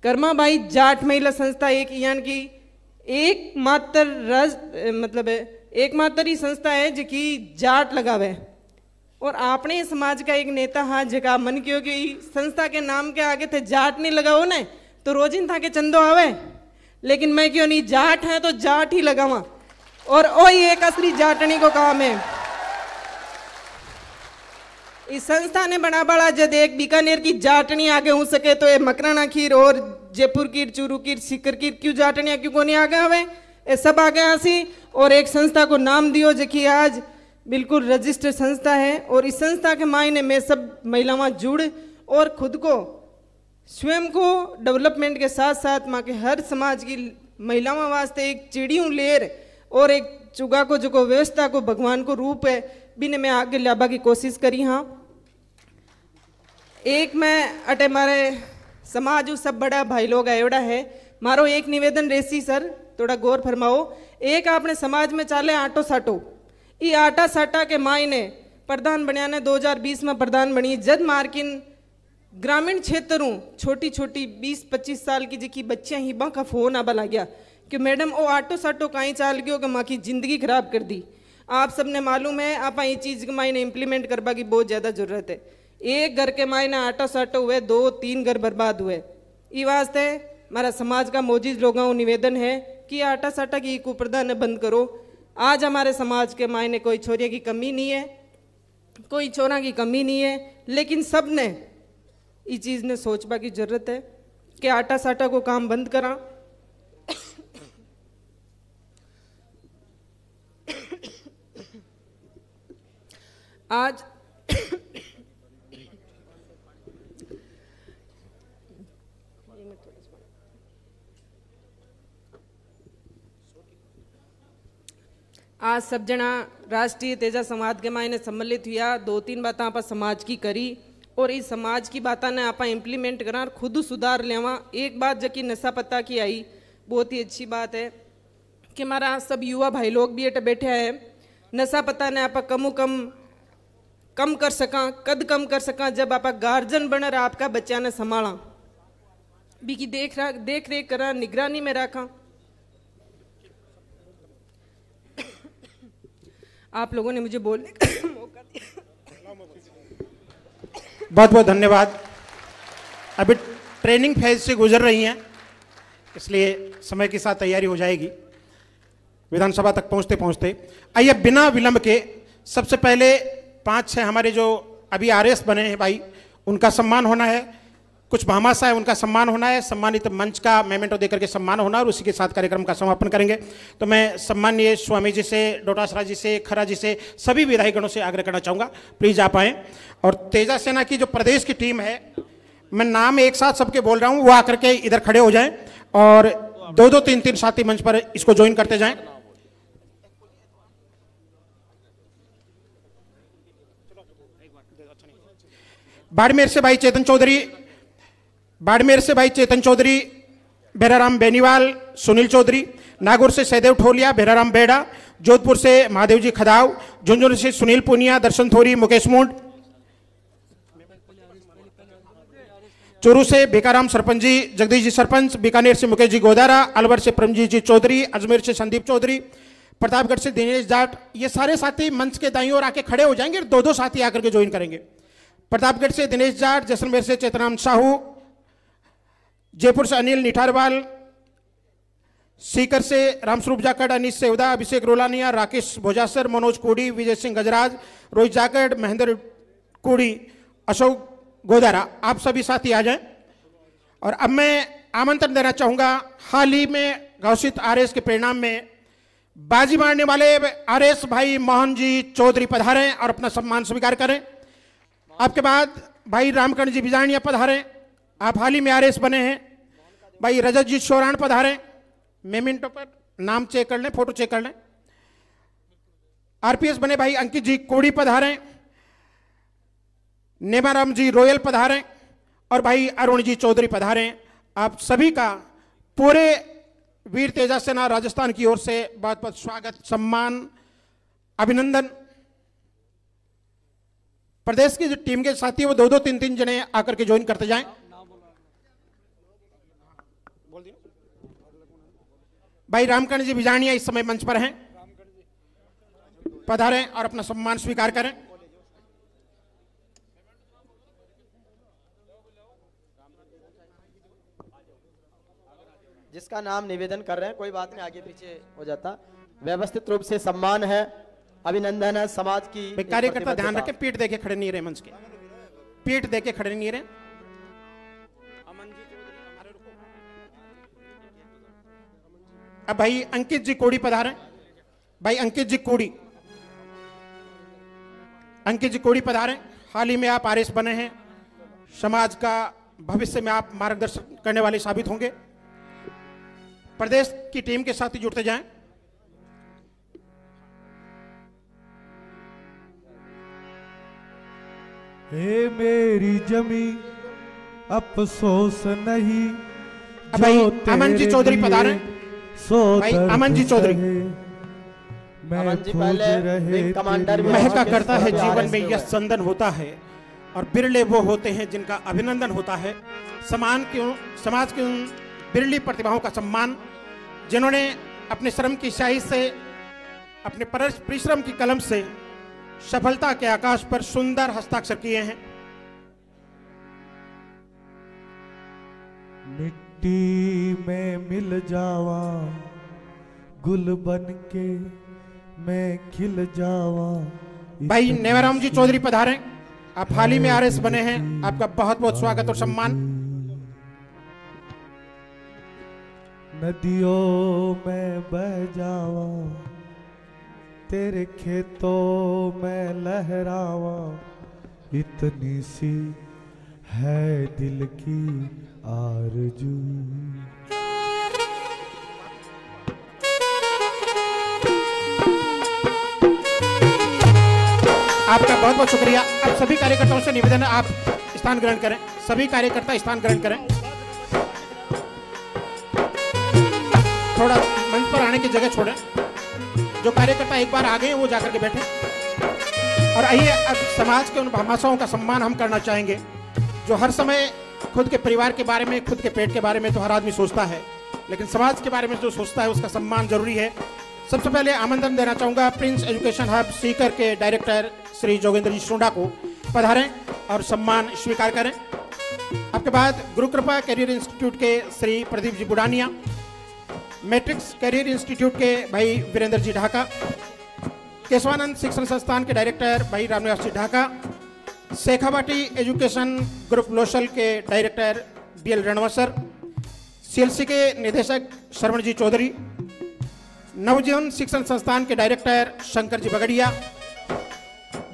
कर्माबाई जाट महिला संस्था एक यान की एकमात्र रज मतलब एकमात्र ही संस्था है जो कि जाट लगावे और आपने समाज का एक नेता हाथ जगा मन क्यों क्योंकि संस्था के नाम के आगे थे जाट नहीं लगाओ ने तो रोज था के चंदो आवे लेकिन मैं क्यों नहीं जाट है तो जाट ही लगावा और ओ ये एक असली जाटनी को काम है इस संस्था ने बना बड़ा जद एक बीकानेर की जाटनी आगे हो सके तो ये मकराना खीर और जयपुर की चूरू की सिकर की क्यों जाटनिया क्यों को नहीं आगे हवे ये सब आगे हसी और एक संस्था को नाम दियो जबकि आज बिल्कुल रजिस्टर्ड संस्था है और इस संस्था के मायने में सब महिलावां जुड़ और खुद को स्वयं को डेवलपमेंट के साथ साथ माँ के हर समाज की महिलाओं वास्ते एक चिड़ियों लेर और एक चुगा को जो व्यवस्था को भगवान को रूप है बिने मैं आगे लाभा की कोशिश करी हाँ एक मैं अटे मारे समाज सब बड़ा भाई लोग आयोड़ा है मारो एक निवेदन रेसी सर थोड़ा गौर फरमाओ एक आपने समाज में चाले आटो साटो ये आटा साटा के मायने प्रधान बनया ने 2020 में प्रधान बनी जद मार्किन ग्रामीण क्षेत्रों छोटी छोटी 20-25 साल की जिकी बच्चियां ही का फोन आबा लग गया कि मैडम वो आटो साटो कहीं चाल गयो कि माँ की जिंदगी खराब कर दी आप सबने मालूम है आप ये चीज़ के मायने इम्प्लीमेंट करवा की बहुत ज़्यादा ज़रूरत है एक घर के मायने आटो साटो हुए दो तीन घर बर्बाद हुए ये वास्ते हमारा समाज का मोजिज लोगों निवेदन है कि आटा साटा की कुप्रदा ने बंद करो आज हमारे समाज के मायने कोई छोरिया की कमी नहीं है कोई छोरा की कमी नहीं है लेकिन सब ने इस चीज़ ने सोचवा की जरूरत है कि आटा साटा को काम बंद करा आज आज सब जना राष्ट्रीय तेजा समाज के मायने सम्मिलित हुआ दो तीन बात आप समाज की करी और इस समाज की बात ने आप इम्प्लीमेंट करा खुद सुधार लेवा एक बात जबकि नशा पत्ता की आई बहुत ही अच्छी बात है कि हमारा सब युवा भाई लोग भी अट बैठे हैं नशा पता ने आप कम कम कम कर सका कद कम कर सका जब आप गार्जियन बन रहा आपका बच्चा ने संभाला बीकी की देख रहा देख रेख करा निगरानी में रखा आप लोगों ने मुझे बोलने का मौका दिया बहुत बहुत धन्यवाद अभी ट्रेनिंग फेज से गुजर रही हैं इसलिए समय के साथ तैयारी हो जाएगी विधानसभा तक पहुंचते पहुंचते आइए बिना विलंब के सबसे पहले पांच छः हमारे जो अभी आर बने हैं भाई उनका सम्मान होना है कुछ भामाशा है उनका सम्मान होना है सम्मानित मंच का मेमेंटो देकर के सम्मान होना और उसी के साथ कार्यक्रम का समापन करेंगे तो मैं सम्मान्य स्वामी जी से डोटासरा जी से खरा जी से सभी विधायकगणों से आग्रह करना चाहूँगा प्लीज आप पाएँ और तेजा सेना की जो प्रदेश की टीम है मैं नाम एक साथ सबके बोल रहा हूँ वो आकर के इधर खड़े हो जाएँ और दो दो तीन तीन साथी मंच पर इसको ज्वाइन करते जाएँ बाड़मेर से भाई चेतन चौधरी बाड़मेर से भाई चेतन चौधरी बेहराराम बेनीवाल सुनील चौधरी नागौर से सहदेव ठोलिया भेराराम बेड़ा जोधपुर से महादेव जी खदाव झुंझुनू से सुनील पुनिया दर्शन थोरी मुकेश मुंड चूरू से भिकाराम सरपंच जी जगदीश जी सरपंच बीकानेर से मुकेश जी गोदारा अलवर से परमजीत जी चौधरी अजमेर से संदीप चौधरी प्रतापगढ़ से दिनेश जाट ये सारे साथी मंच के दाई और आके खड़े हो जाएंगे दो दो साथी आकर के ज्वाइन करेंगे प्रतापगढ़ से दिनेश जाट जैसलमेर से चेतनाम साहू जयपुर से अनिल निठारवाल सीकर से रामस्वरूप जाकड़ अनिश सेवदा अभिषेक रोलानिया राकेश भोजासर मनोज कोड़ी विजय सिंह गजराज रोहित जाकड़ महेंद्र कोड़ी अशोक गोदारा आप सभी साथी आ जाएं और अब मैं आमंत्रण देना चाहूँगा हाल ही में घोषित आर के परिणाम में बाजी मारने वाले आर भाई मोहन जी चौधरी पधारें और अपना सम्मान स्वीकार करें आपके बाद भाई रामकरण जी बिजानिया पधारें आप हाल ही में आर बने हैं भाई रजत जी चौराण पधारे मेमिंटो पर नाम चेक कर लें फोटो चेक कर लें आरपीएस बने भाई अंकित जी कोड़ी पधारे नेमाराम जी रॉयल पधारे और भाई अरुण जी चौधरी पधारे आप सभी का पूरे वीर तेजा सेना राजस्थान की ओर से बहुत बहुत स्वागत सम्मान अभिनंदन प्रदेश की जो टीम के साथी वो दो दो तीन तीन जने आकर के ज्वाइन करते जाएं भाई रामकरण जी बिजानिया इस समय मंच पर हैं पधारें और अपना सम्मान स्वीकार करें जिसका नाम निवेदन कर रहे हैं कोई बात नहीं आगे पीछे हो जाता व्यवस्थित रूप से सम्मान है अभिनंदन है समाज की कार्यकर्ता ध्यान रखें पीठ देके खड़े नहीं रहे मंच के पीठ देके खड़े नहीं रहे अब भाई अंकित जी कोड़ी पधारे भाई अंकित जी कोड़ी अंकित जी कोड़ी पधारे हाल ही में आप आर बने हैं समाज का भविष्य में आप मार्गदर्शन करने वाले साबित होंगे प्रदेश की टीम के साथ ही जुड़ते जाएं हे मेरी जमी अफसोस नहीं अमन जी चौधरी पधारे भाई अमन जी चौधरी अमन जी पहले कमांडर महका करता है जीवन में यह संदन होता है और बिरले वो होते हैं जिनका अभिनंदन होता है समान की समाज के उन बिरली प्रतिभाओं का सम्मान जिन्होंने अपने श्रम की शाही से अपने परिश्रम की कलम से सफलता के आकाश पर सुंदर हस्ताक्षर किए हैं मिट्टी में मिल जावा गुल बन के मैं खिल जावा भाई नेवराम जी चौधरी पधारे आप हाल ही में एस बने हैं आपका बहुत बहुत स्वागत और सम्मान नदियों में बह जावा तेरे खेतों में लहरावा इतनी सी है दिल की आरजू आपका बहुत बहुत शुक्रिया आप सभी कार्यकर्ताओं से निवेदन है आप स्थान ग्रहण करें सभी कार्यकर्ता स्थान ग्रहण करें थोड़ा मंच पर आने की जगह छोड़ें जो कार्यकर्ता एक बार आ गए वो जाकर के बैठे और आइए अब समाज के उन भाषाओं का सम्मान हम करना चाहेंगे जो हर समय खुद के परिवार के बारे में खुद के पेट के बारे में तो हर आदमी सोचता है लेकिन समाज के बारे में जो सोचता है उसका सम्मान जरूरी है सबसे पहले आमंत्रण देना चाहूँगा प्रिंस एजुकेशन हब सीकर के डायरेक्टर श्री जोगेंद्र जी सोडा को पधारें और सम्मान स्वीकार करें आपके बाद गुरुकृपा कैरियर इंस्टीट्यूट के Shri Pradeep ji Budania Matrix career institute के भाई वीरेंद्र जी ढाका केशवानंद शिक्षण संस्थान के डायरेक्टर भाई रामनिवास जी ढाका शेखावाटी एजुकेशन ग्रुप लोशल के director B L Ranwa C के निदेशक श्रवण जी चौधरी नवजीवन शिक्षण संस्थान के director Shankar ji Bagdiya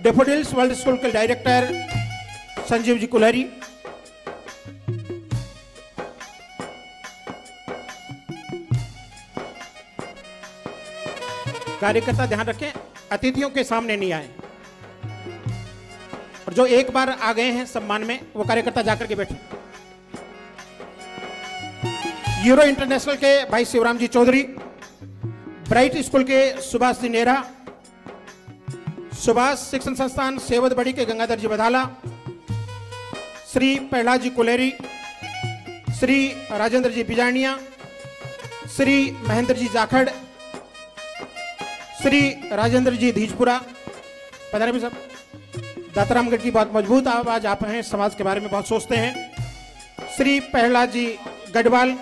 Daffodils world school के डायरेक्टर संजीव जी कुलहरी कार्यकर्ता ध्यान रखें अतिथियों के सामने नहीं आए और जो एक बार आ गए हैं सम्मान में वो कार्यकर्ता जाकर के बैठे यूरो इंटरनेशनल के भाई शिवराम जी चौधरी ब्राइट स्कूल के सुभाष सिंह नेहरा सुभाष शिक्षण संस्थान सेवद बड़ी के गंगाधर जी बधाला श्री प्रहलाद जी कुलेरी श्री राजेंद्र जी बिजानिया श्री महेंद्र जी जाखड़ श्री राजेंद्र जी धीजपुरा पधारे भी साहब दातारामगढ़ की बहुत मजबूत आवाज आप हैं समाज के बारे में बहुत सोचते हैं श्री पहला जी गढ़वाल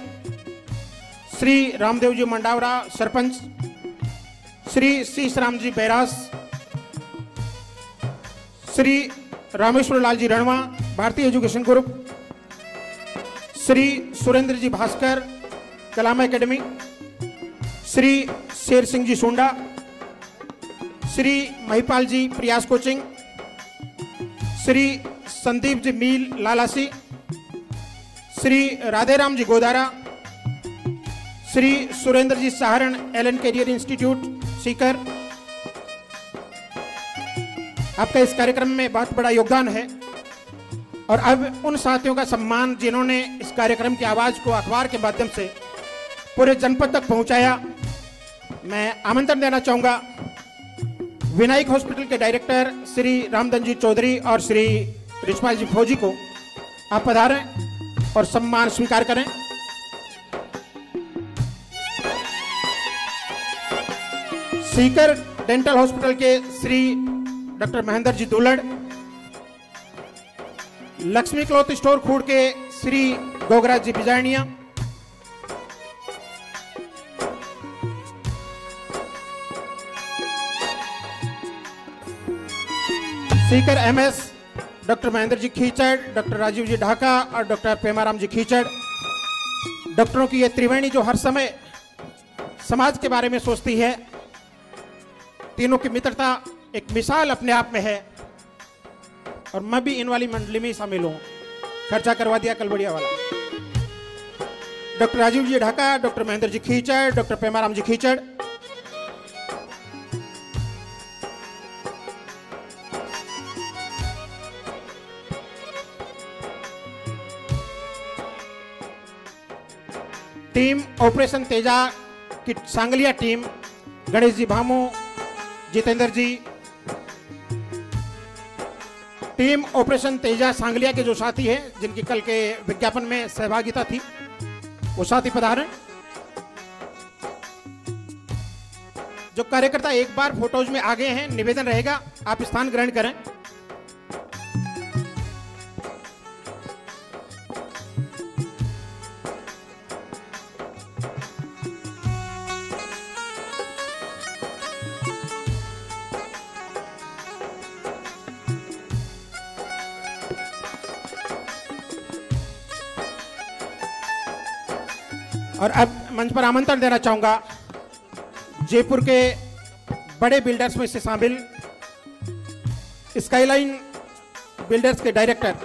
श्री रामदेव जी मंडावरा सरपंच श्री शीश राम जी बैरास श्री रामेश्वर लाल ji Ranwa Bharatiya education group Shri Surendra ji Bhaskar Kalam academy Shri Sher Singh ji Sonda Shri Mahipal ji Prayas coaching Shri Sandeep ji Meel Lalasi Shri Radheram ji Godara Shri Surendra ji Saharan L N career institute Sikar आपका इस कार्यक्रम में बहुत बड़ा योगदान है और अब उन साथियों का सम्मान जिन्होंने इस कार्यक्रम की आवाज़ को अखबार के माध्यम से पूरे जनपद तक पहुंचाया मैं आमंत्रण देना चाहूँगा विनायक हॉस्पिटल के डायरेक्टर श्री रामधन जी चौधरी और श्री रिश्मा जी फौजी को आप पधारें और सम्मान स्वीकार करें सीकर डेंटल हॉस्पिटल के Shri doctor Mahendra ji Dulad Lakshmi cloth store Khud के Shri Gograj ji Bijaniya Sikar MS doctor Mahendra ji Khichar doctor Rajiv ji Dhaka और डॉक्टर पेमाराम जी खीचड़ डॉक्टरों की यह त्रिवेणी जो हर समय समाज के बारे में सोचती है तीनों की मित्रता एक मिसाल अपने आप में है और मैं भी इन वाली मंडली में शामिल हूं खर्चा करवा दिया कलबड़िया वाला doctor Rajiv ji Dhaka doctor Mahendra ji Khichar doctor Pemaram ji Khichar team operation Teja की Sangliya team Ganesh ji Bhamu Jitendra ji team operation Teja Sangliya के जो साथी हैं जिनकी कल के विज्ञापन में सहभागिता थी वो साथी पधारण जो कार्यकर्ता एक बार फोटोज में आ गए हैं निवेदन रहेगा आप स्थान ग्रहण करें और अब मंच पर आमंत्रण देना चाहूंगा जयपुर के बड़े बिल्डर्स में से शामिल स्काईलाइन बिल्डर्स के डायरेक्टर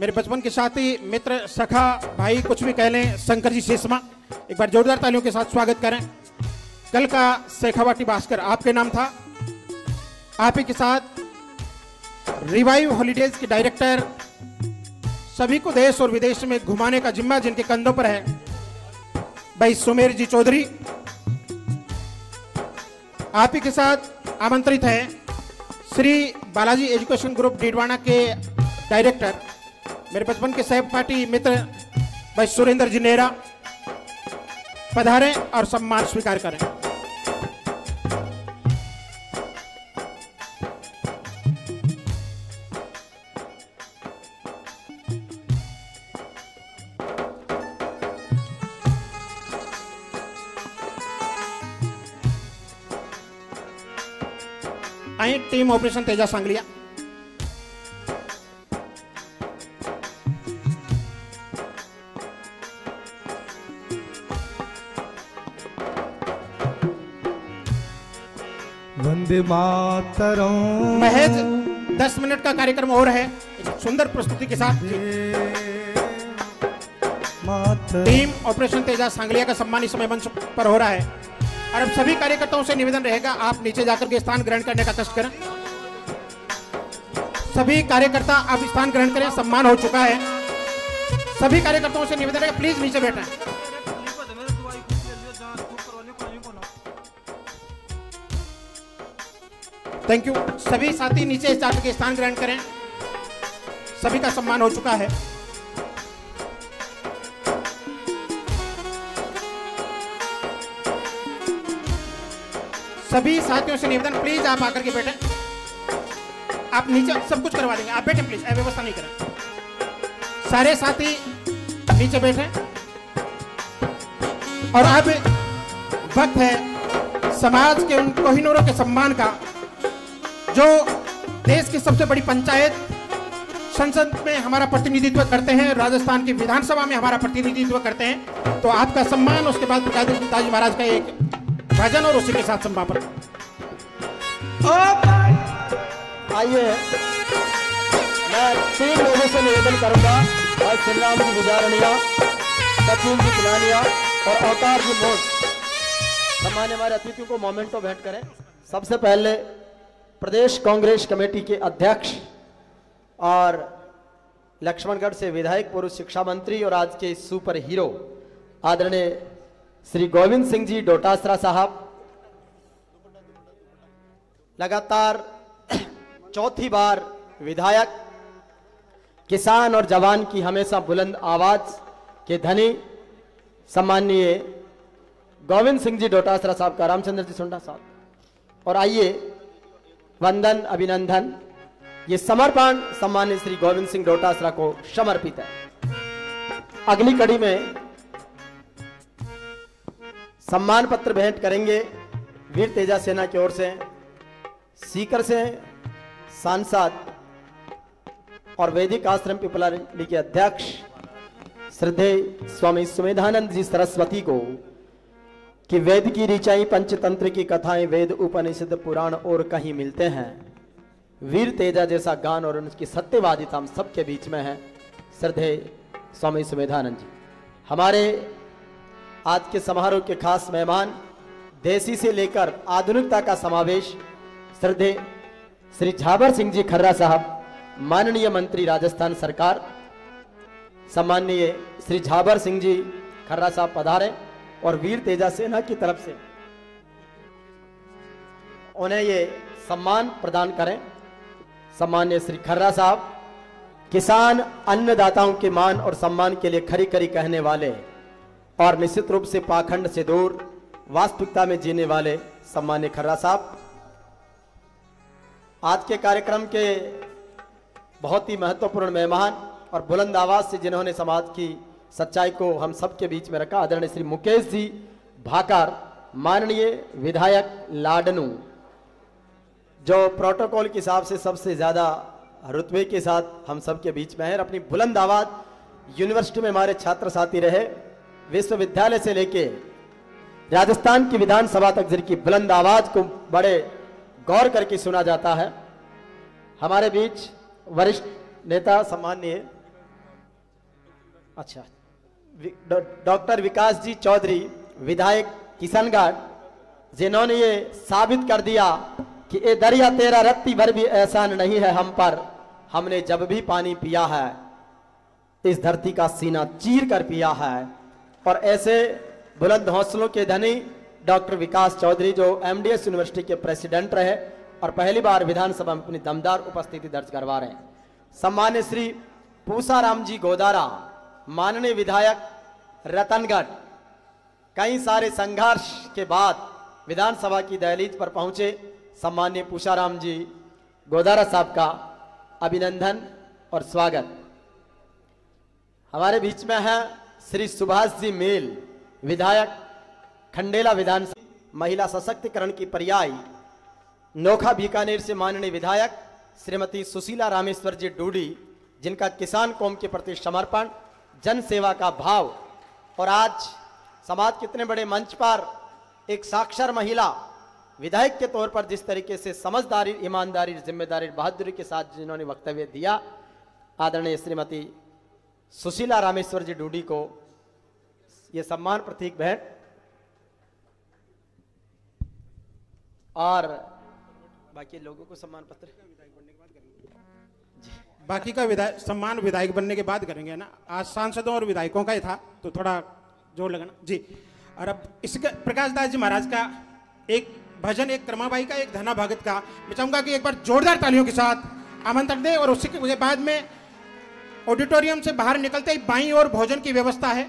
मेरे बचपन के साथी मित्र सखा भाई कुछ भी कह लें शंकर जी शेषमा एक बार जोरदार तालियों के साथ स्वागत करें कल का शेखावाटी भास्कर आपके नाम था आप ही के साथ रिवाइव हॉलीडेज के डायरेक्टर सभी को देश और विदेश में घुमाने का जिम्मा जिनके कंधों पर है भाई सुमेर जी चौधरी आप ही के साथ आमंत्रित है श्री बालाजी एजुकेशन ग्रुप डीडवाना के डायरेक्टर मेरे बचपन के पार्टी मित्र भाई सुरेंद्र जी नेहरा पधारें और सम्मान स्वीकार करें टीम ऑपरेशन तेजा सांगलिया वंदे मातरम महज दस मिनट का कार्यक्रम और है सुंदर प्रस्तुति के साथ टीम ऑपरेशन तेजा सांगलिया का सम्मान इस समय मंच पर हो रहा है और अब सभी कार्यकर्ताओं से निवेदन रहेगा आप नीचे जाकर के स्थान ग्रहण करने का कष्ट करें सभी कार्यकर्ता अब स्थान ग्रहण करें सम्मान हो चुका है सभी कार्यकर्ताओं से निवेदन है प्लीज नीचे बैठा थैंक यू सभी साथी नीचे के स्थान ग्रहण करें सभी का सम्मान हो चुका है सभी साथियों से निवेदन प्लीज आप आकर के बैठे आप नीचे सब कुछ करवा देंगे आप बैठे प्लीज व्यवस्था नहीं करें सारे साथी नीचे बैठे और अब वक्त है समाज के उन कोहिनूरों के सम्मान का जो देश की सबसे बड़ी पंचायत संसद में हमारा प्रतिनिधित्व करते हैं राजस्थान की विधानसभा में हमारा प्रतिनिधित्व करते हैं तो आपका सम्मान उसके बाद पिताजी महाराज का एक भजन और उसी के साथ समापन आइए मैं तीन लोगों से निवेदन करूंगा और श्रीराम जी गुजारणिया सचिन जी पिलानिया और अवतार जी मोट सामान्य हमारे अतिथियों को मोमेंटो भेंट करें सबसे पहले प्रदेश कांग्रेस कमेटी के अध्यक्ष और लक्ष्मणगढ़ से विधायक पूर्व शिक्षा मंत्री और आज के सुपर हीरो आदरणीय श्री गोविंद सिंह जी डोटासरा साहब लगातार चौथी बार विधायक किसान और जवान की हमेशा बुलंद आवाज के धनी सम्माननीय गोविंद सिंह जी डोटासरा साहब का रामचंद्र जी सुंडा साहब और आइए वंदन अभिनंदन ये समर्पण सम्मान्य श्री गोविंद सिंह डोटासरा को समर्पित है अगली कड़ी में सम्मान पत्र भेंट करेंगे वीर तेजा सेना की ओर से सीकर से सांसद और वैदिक आश्रम पिपला के अध्यक्ष श्रद्धे स्वामी सुमेधानंद जी सरस्वती को कि वेद की रिचाई पंचतंत्र की कथाएं वेद उपनिषद पुराण और कहीं मिलते हैं वीर तेजा जैसा गान और उनकी सत्यवादिता हम सबके बीच में है श्रद्धे स्वामी सुमेधानंद जी हमारे आज के समारोह के खास मेहमान देसी से लेकर आधुनिकता का समावेश श्रद्धे श्री झाबर सिंह जी खर्रा साहब माननीय मंत्री राजस्थान सरकार सम्मान्य श्री झाबर सिंह जी खर्रा साहब पधारे और वीर तेजा सेना की तरफ से उन्हें ये सम्मान प्रदान करें सम्मान्य श्री खर्रा साहब किसान अन्नदाताओं के मान और सम्मान के लिए खरी खरी कहने वाले और निश्चित रूप से पाखंड से दूर वास्तविकता में जीने वाले सम्मान्य खर्रा साहब आज के कार्यक्रम के बहुत ही महत्वपूर्ण मेहमान और बुलंद आवाज से जिन्होंने समाज की सच्चाई को हम सबके बीच में रखा आदरणीय श्री मुकेश जी भाकर माननीय विधायक लाडनू जो प्रोटोकॉल के हिसाब से सबसे ज़्यादा रुतबे के साथ हम सबके बीच में है और अपनी बुलंद आवाज यूनिवर्सिटी में हमारे छात्र साथी रहे विश्वविद्यालय से लेके राजस्थान की विधानसभा तक जिनकी बुलंद आवाज को बड़े गौर करके सुना जाता है हमारे बीच वरिष्ठ नेता सम्मान्य अच्छा डॉक्टर विकास जी चौधरी विधायक किशनगढ़ जिन्होंने ये साबित कर दिया कि ये दरिया तेरा रत्ती भर भी एहसान नहीं है हम पर हमने जब भी पानी पिया है इस धरती का सीना चीर कर पिया है और ऐसे बुलंद हौसलों के धनी डॉक्टर विकास चौधरी जो एमडीएस यूनिवर्सिटी के प्रेसिडेंट रहे और पहली बार विधानसभा में अपनी दमदार उपस्थिति दर्ज करवा रहे हैं सम्मान्य श्री पूसाराम जी गोदारा माननीय विधायक रतनगढ़ कई सारे संघर्ष के बाद विधानसभा की दहलीज पर पहुंचे सम्मान्य पूषाराम जी गोदारा साहब का अभिनंदन और स्वागत हमारे बीच में हैं श्री सुभाष जी मेल विधायक खंडेला विधानसभा महिला सशक्तिकरण की पर्याय नोखा बीकानेर से माननीय विधायक श्रीमती सुशीला रामेश्वर जी डूडी जिनका किसान कौम के प्रति समर्पण जन सेवा का भाव और आज समाज कितने बड़े मंच पर एक साक्षर महिला विधायक के तौर पर जिस तरीके से समझदारी ईमानदारी जिम्मेदारी बहादुरी के साथ जिन्होंने वक्तव्य दिया आदरणीय श्रीमती सुशीला रामेश्वर जी डूडी को ये सम्मान प्रतीक भेंट और बाकी लोगों को सम्मान पत्र बाकी का विधायक सम्मान विधायक बनने के बाद करेंगे ना आज सांसदों और विधायकों का ही था तो थोड़ा जोर लगाना जी और अब इसके प्रकाश दास जी महाराज का एक भजन एक क्रमाबाई का एक धना भगत का मैं चाहूंगा कि एक बार जोरदार तालियों के साथ आमंत्रण दे और उसी उसके बाद में ऑडिटोरियम से बाहर निकलते ही बाई और भोजन की व्यवस्था है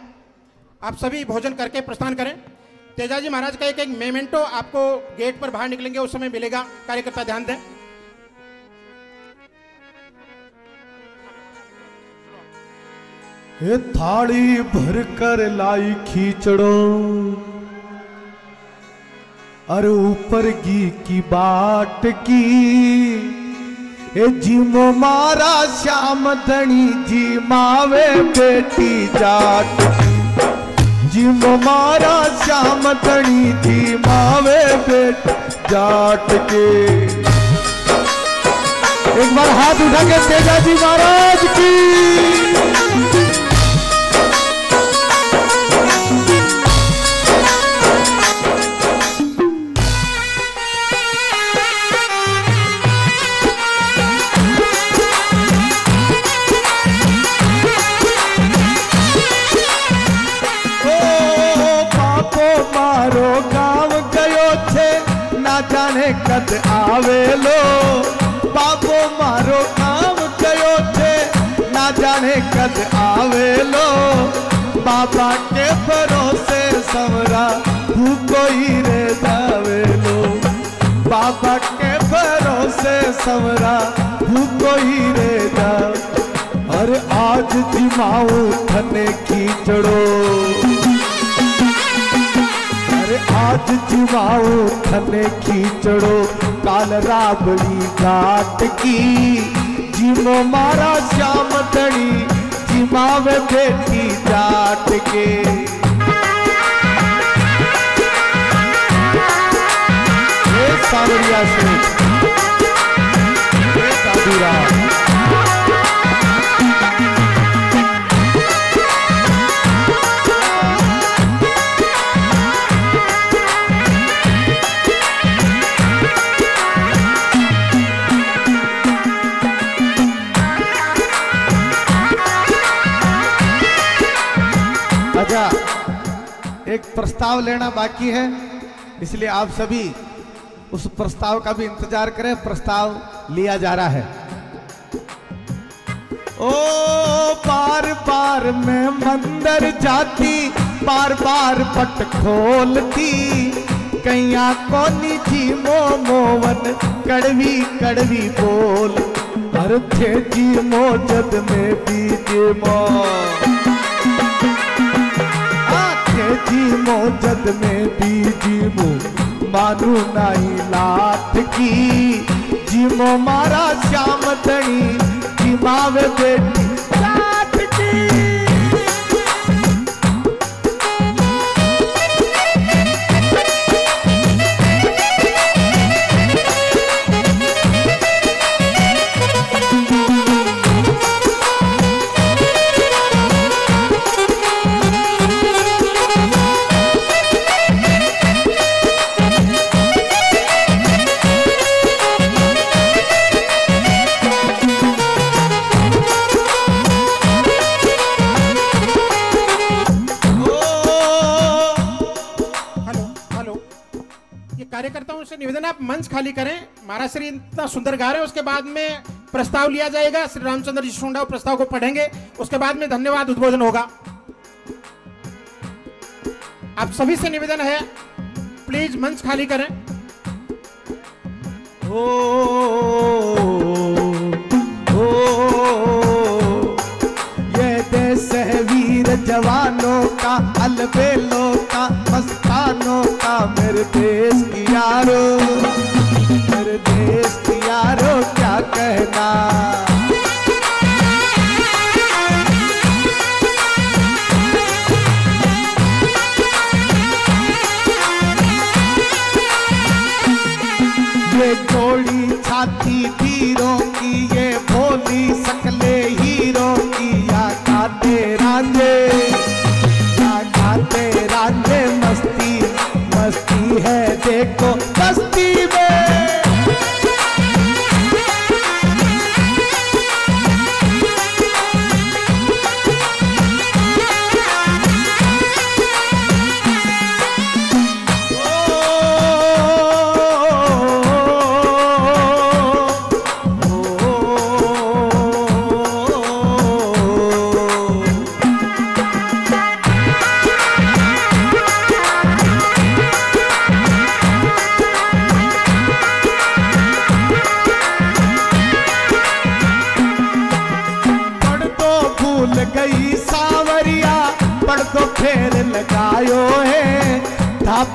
आप सभी भोजन करके प्रस्थान करें तेजाजी महाराज का एक एक मेमेंटो आपको गेट पर बाहर निकलेंगे उस समय मिलेगा कार्यकर्ता ध्यान दें थाली भर कर लाई खींचड़ो और ऊपर घी की बाट की ए जीमो मारा श्याम धनी जी मावे बेटी जाट जिम मारा श्याम तणी थी मावे बेट जाट के एक बार हाथ उठा के तेजा जी महाराज की मेरा तू कोई रे दावेलो बाबा के भरोसे समरा तू कोई रे दाव अरे आज दिमाऊ थने खींचड़ो अरे आज दिमाऊ थने खींचड़ो काल राबड़ी घाट की जिमो मारा श्याम धड़ी जिमावे बेटी जाट के सांवरिया से अच्छा, एक प्रस्ताव लेना बाकी है इसलिए आप सभी उस प्रस्ताव का भी इंतजार करें प्रस्ताव लिया जा रहा है ओ बार बार मैं मंदिर जाती बार बार पट खोलती कैया को जी मो मोवन कड़वी कड़वी बोल हर थे जी मो जद में बीजे मो आखे जी मो जद में बीजी मो मारू नहीं लात की जिमो मारा श्याम तणी जिमावे बेटी लात की आप मंच खाली करें महाराज श्री इतना सुंदर गा रहे हैं उसके बाद में प्रस्ताव लिया जाएगा श्री रामचंद्र जी सुंडा प्रस्ताव को पढ़ेंगे उसके बाद में धन्यवाद उद्बोधन होगा आप सभी से निवेदन है प्लीज मंच खाली करें ओ, ओ, ये देश है वीर जवानों का अलबेलों का मस्त जवानों का मेरे देश की यारो मेरे देश की यारो क्या कहना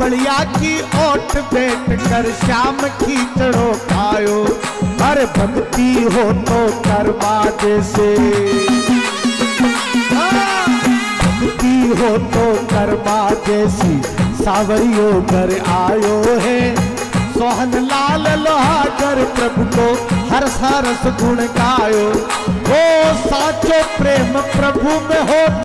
बढ़िया की ओठ बैठ कर श्याम की चढ़ो खायो हर बनती हो तो करवा जैसे बनती हो तो करवा जैसी सावरियो घर आयो है सोहन लाल लोहा कर प्रभु को हर सरस गुण गायो वो साचो प्रेम प्रभु में हो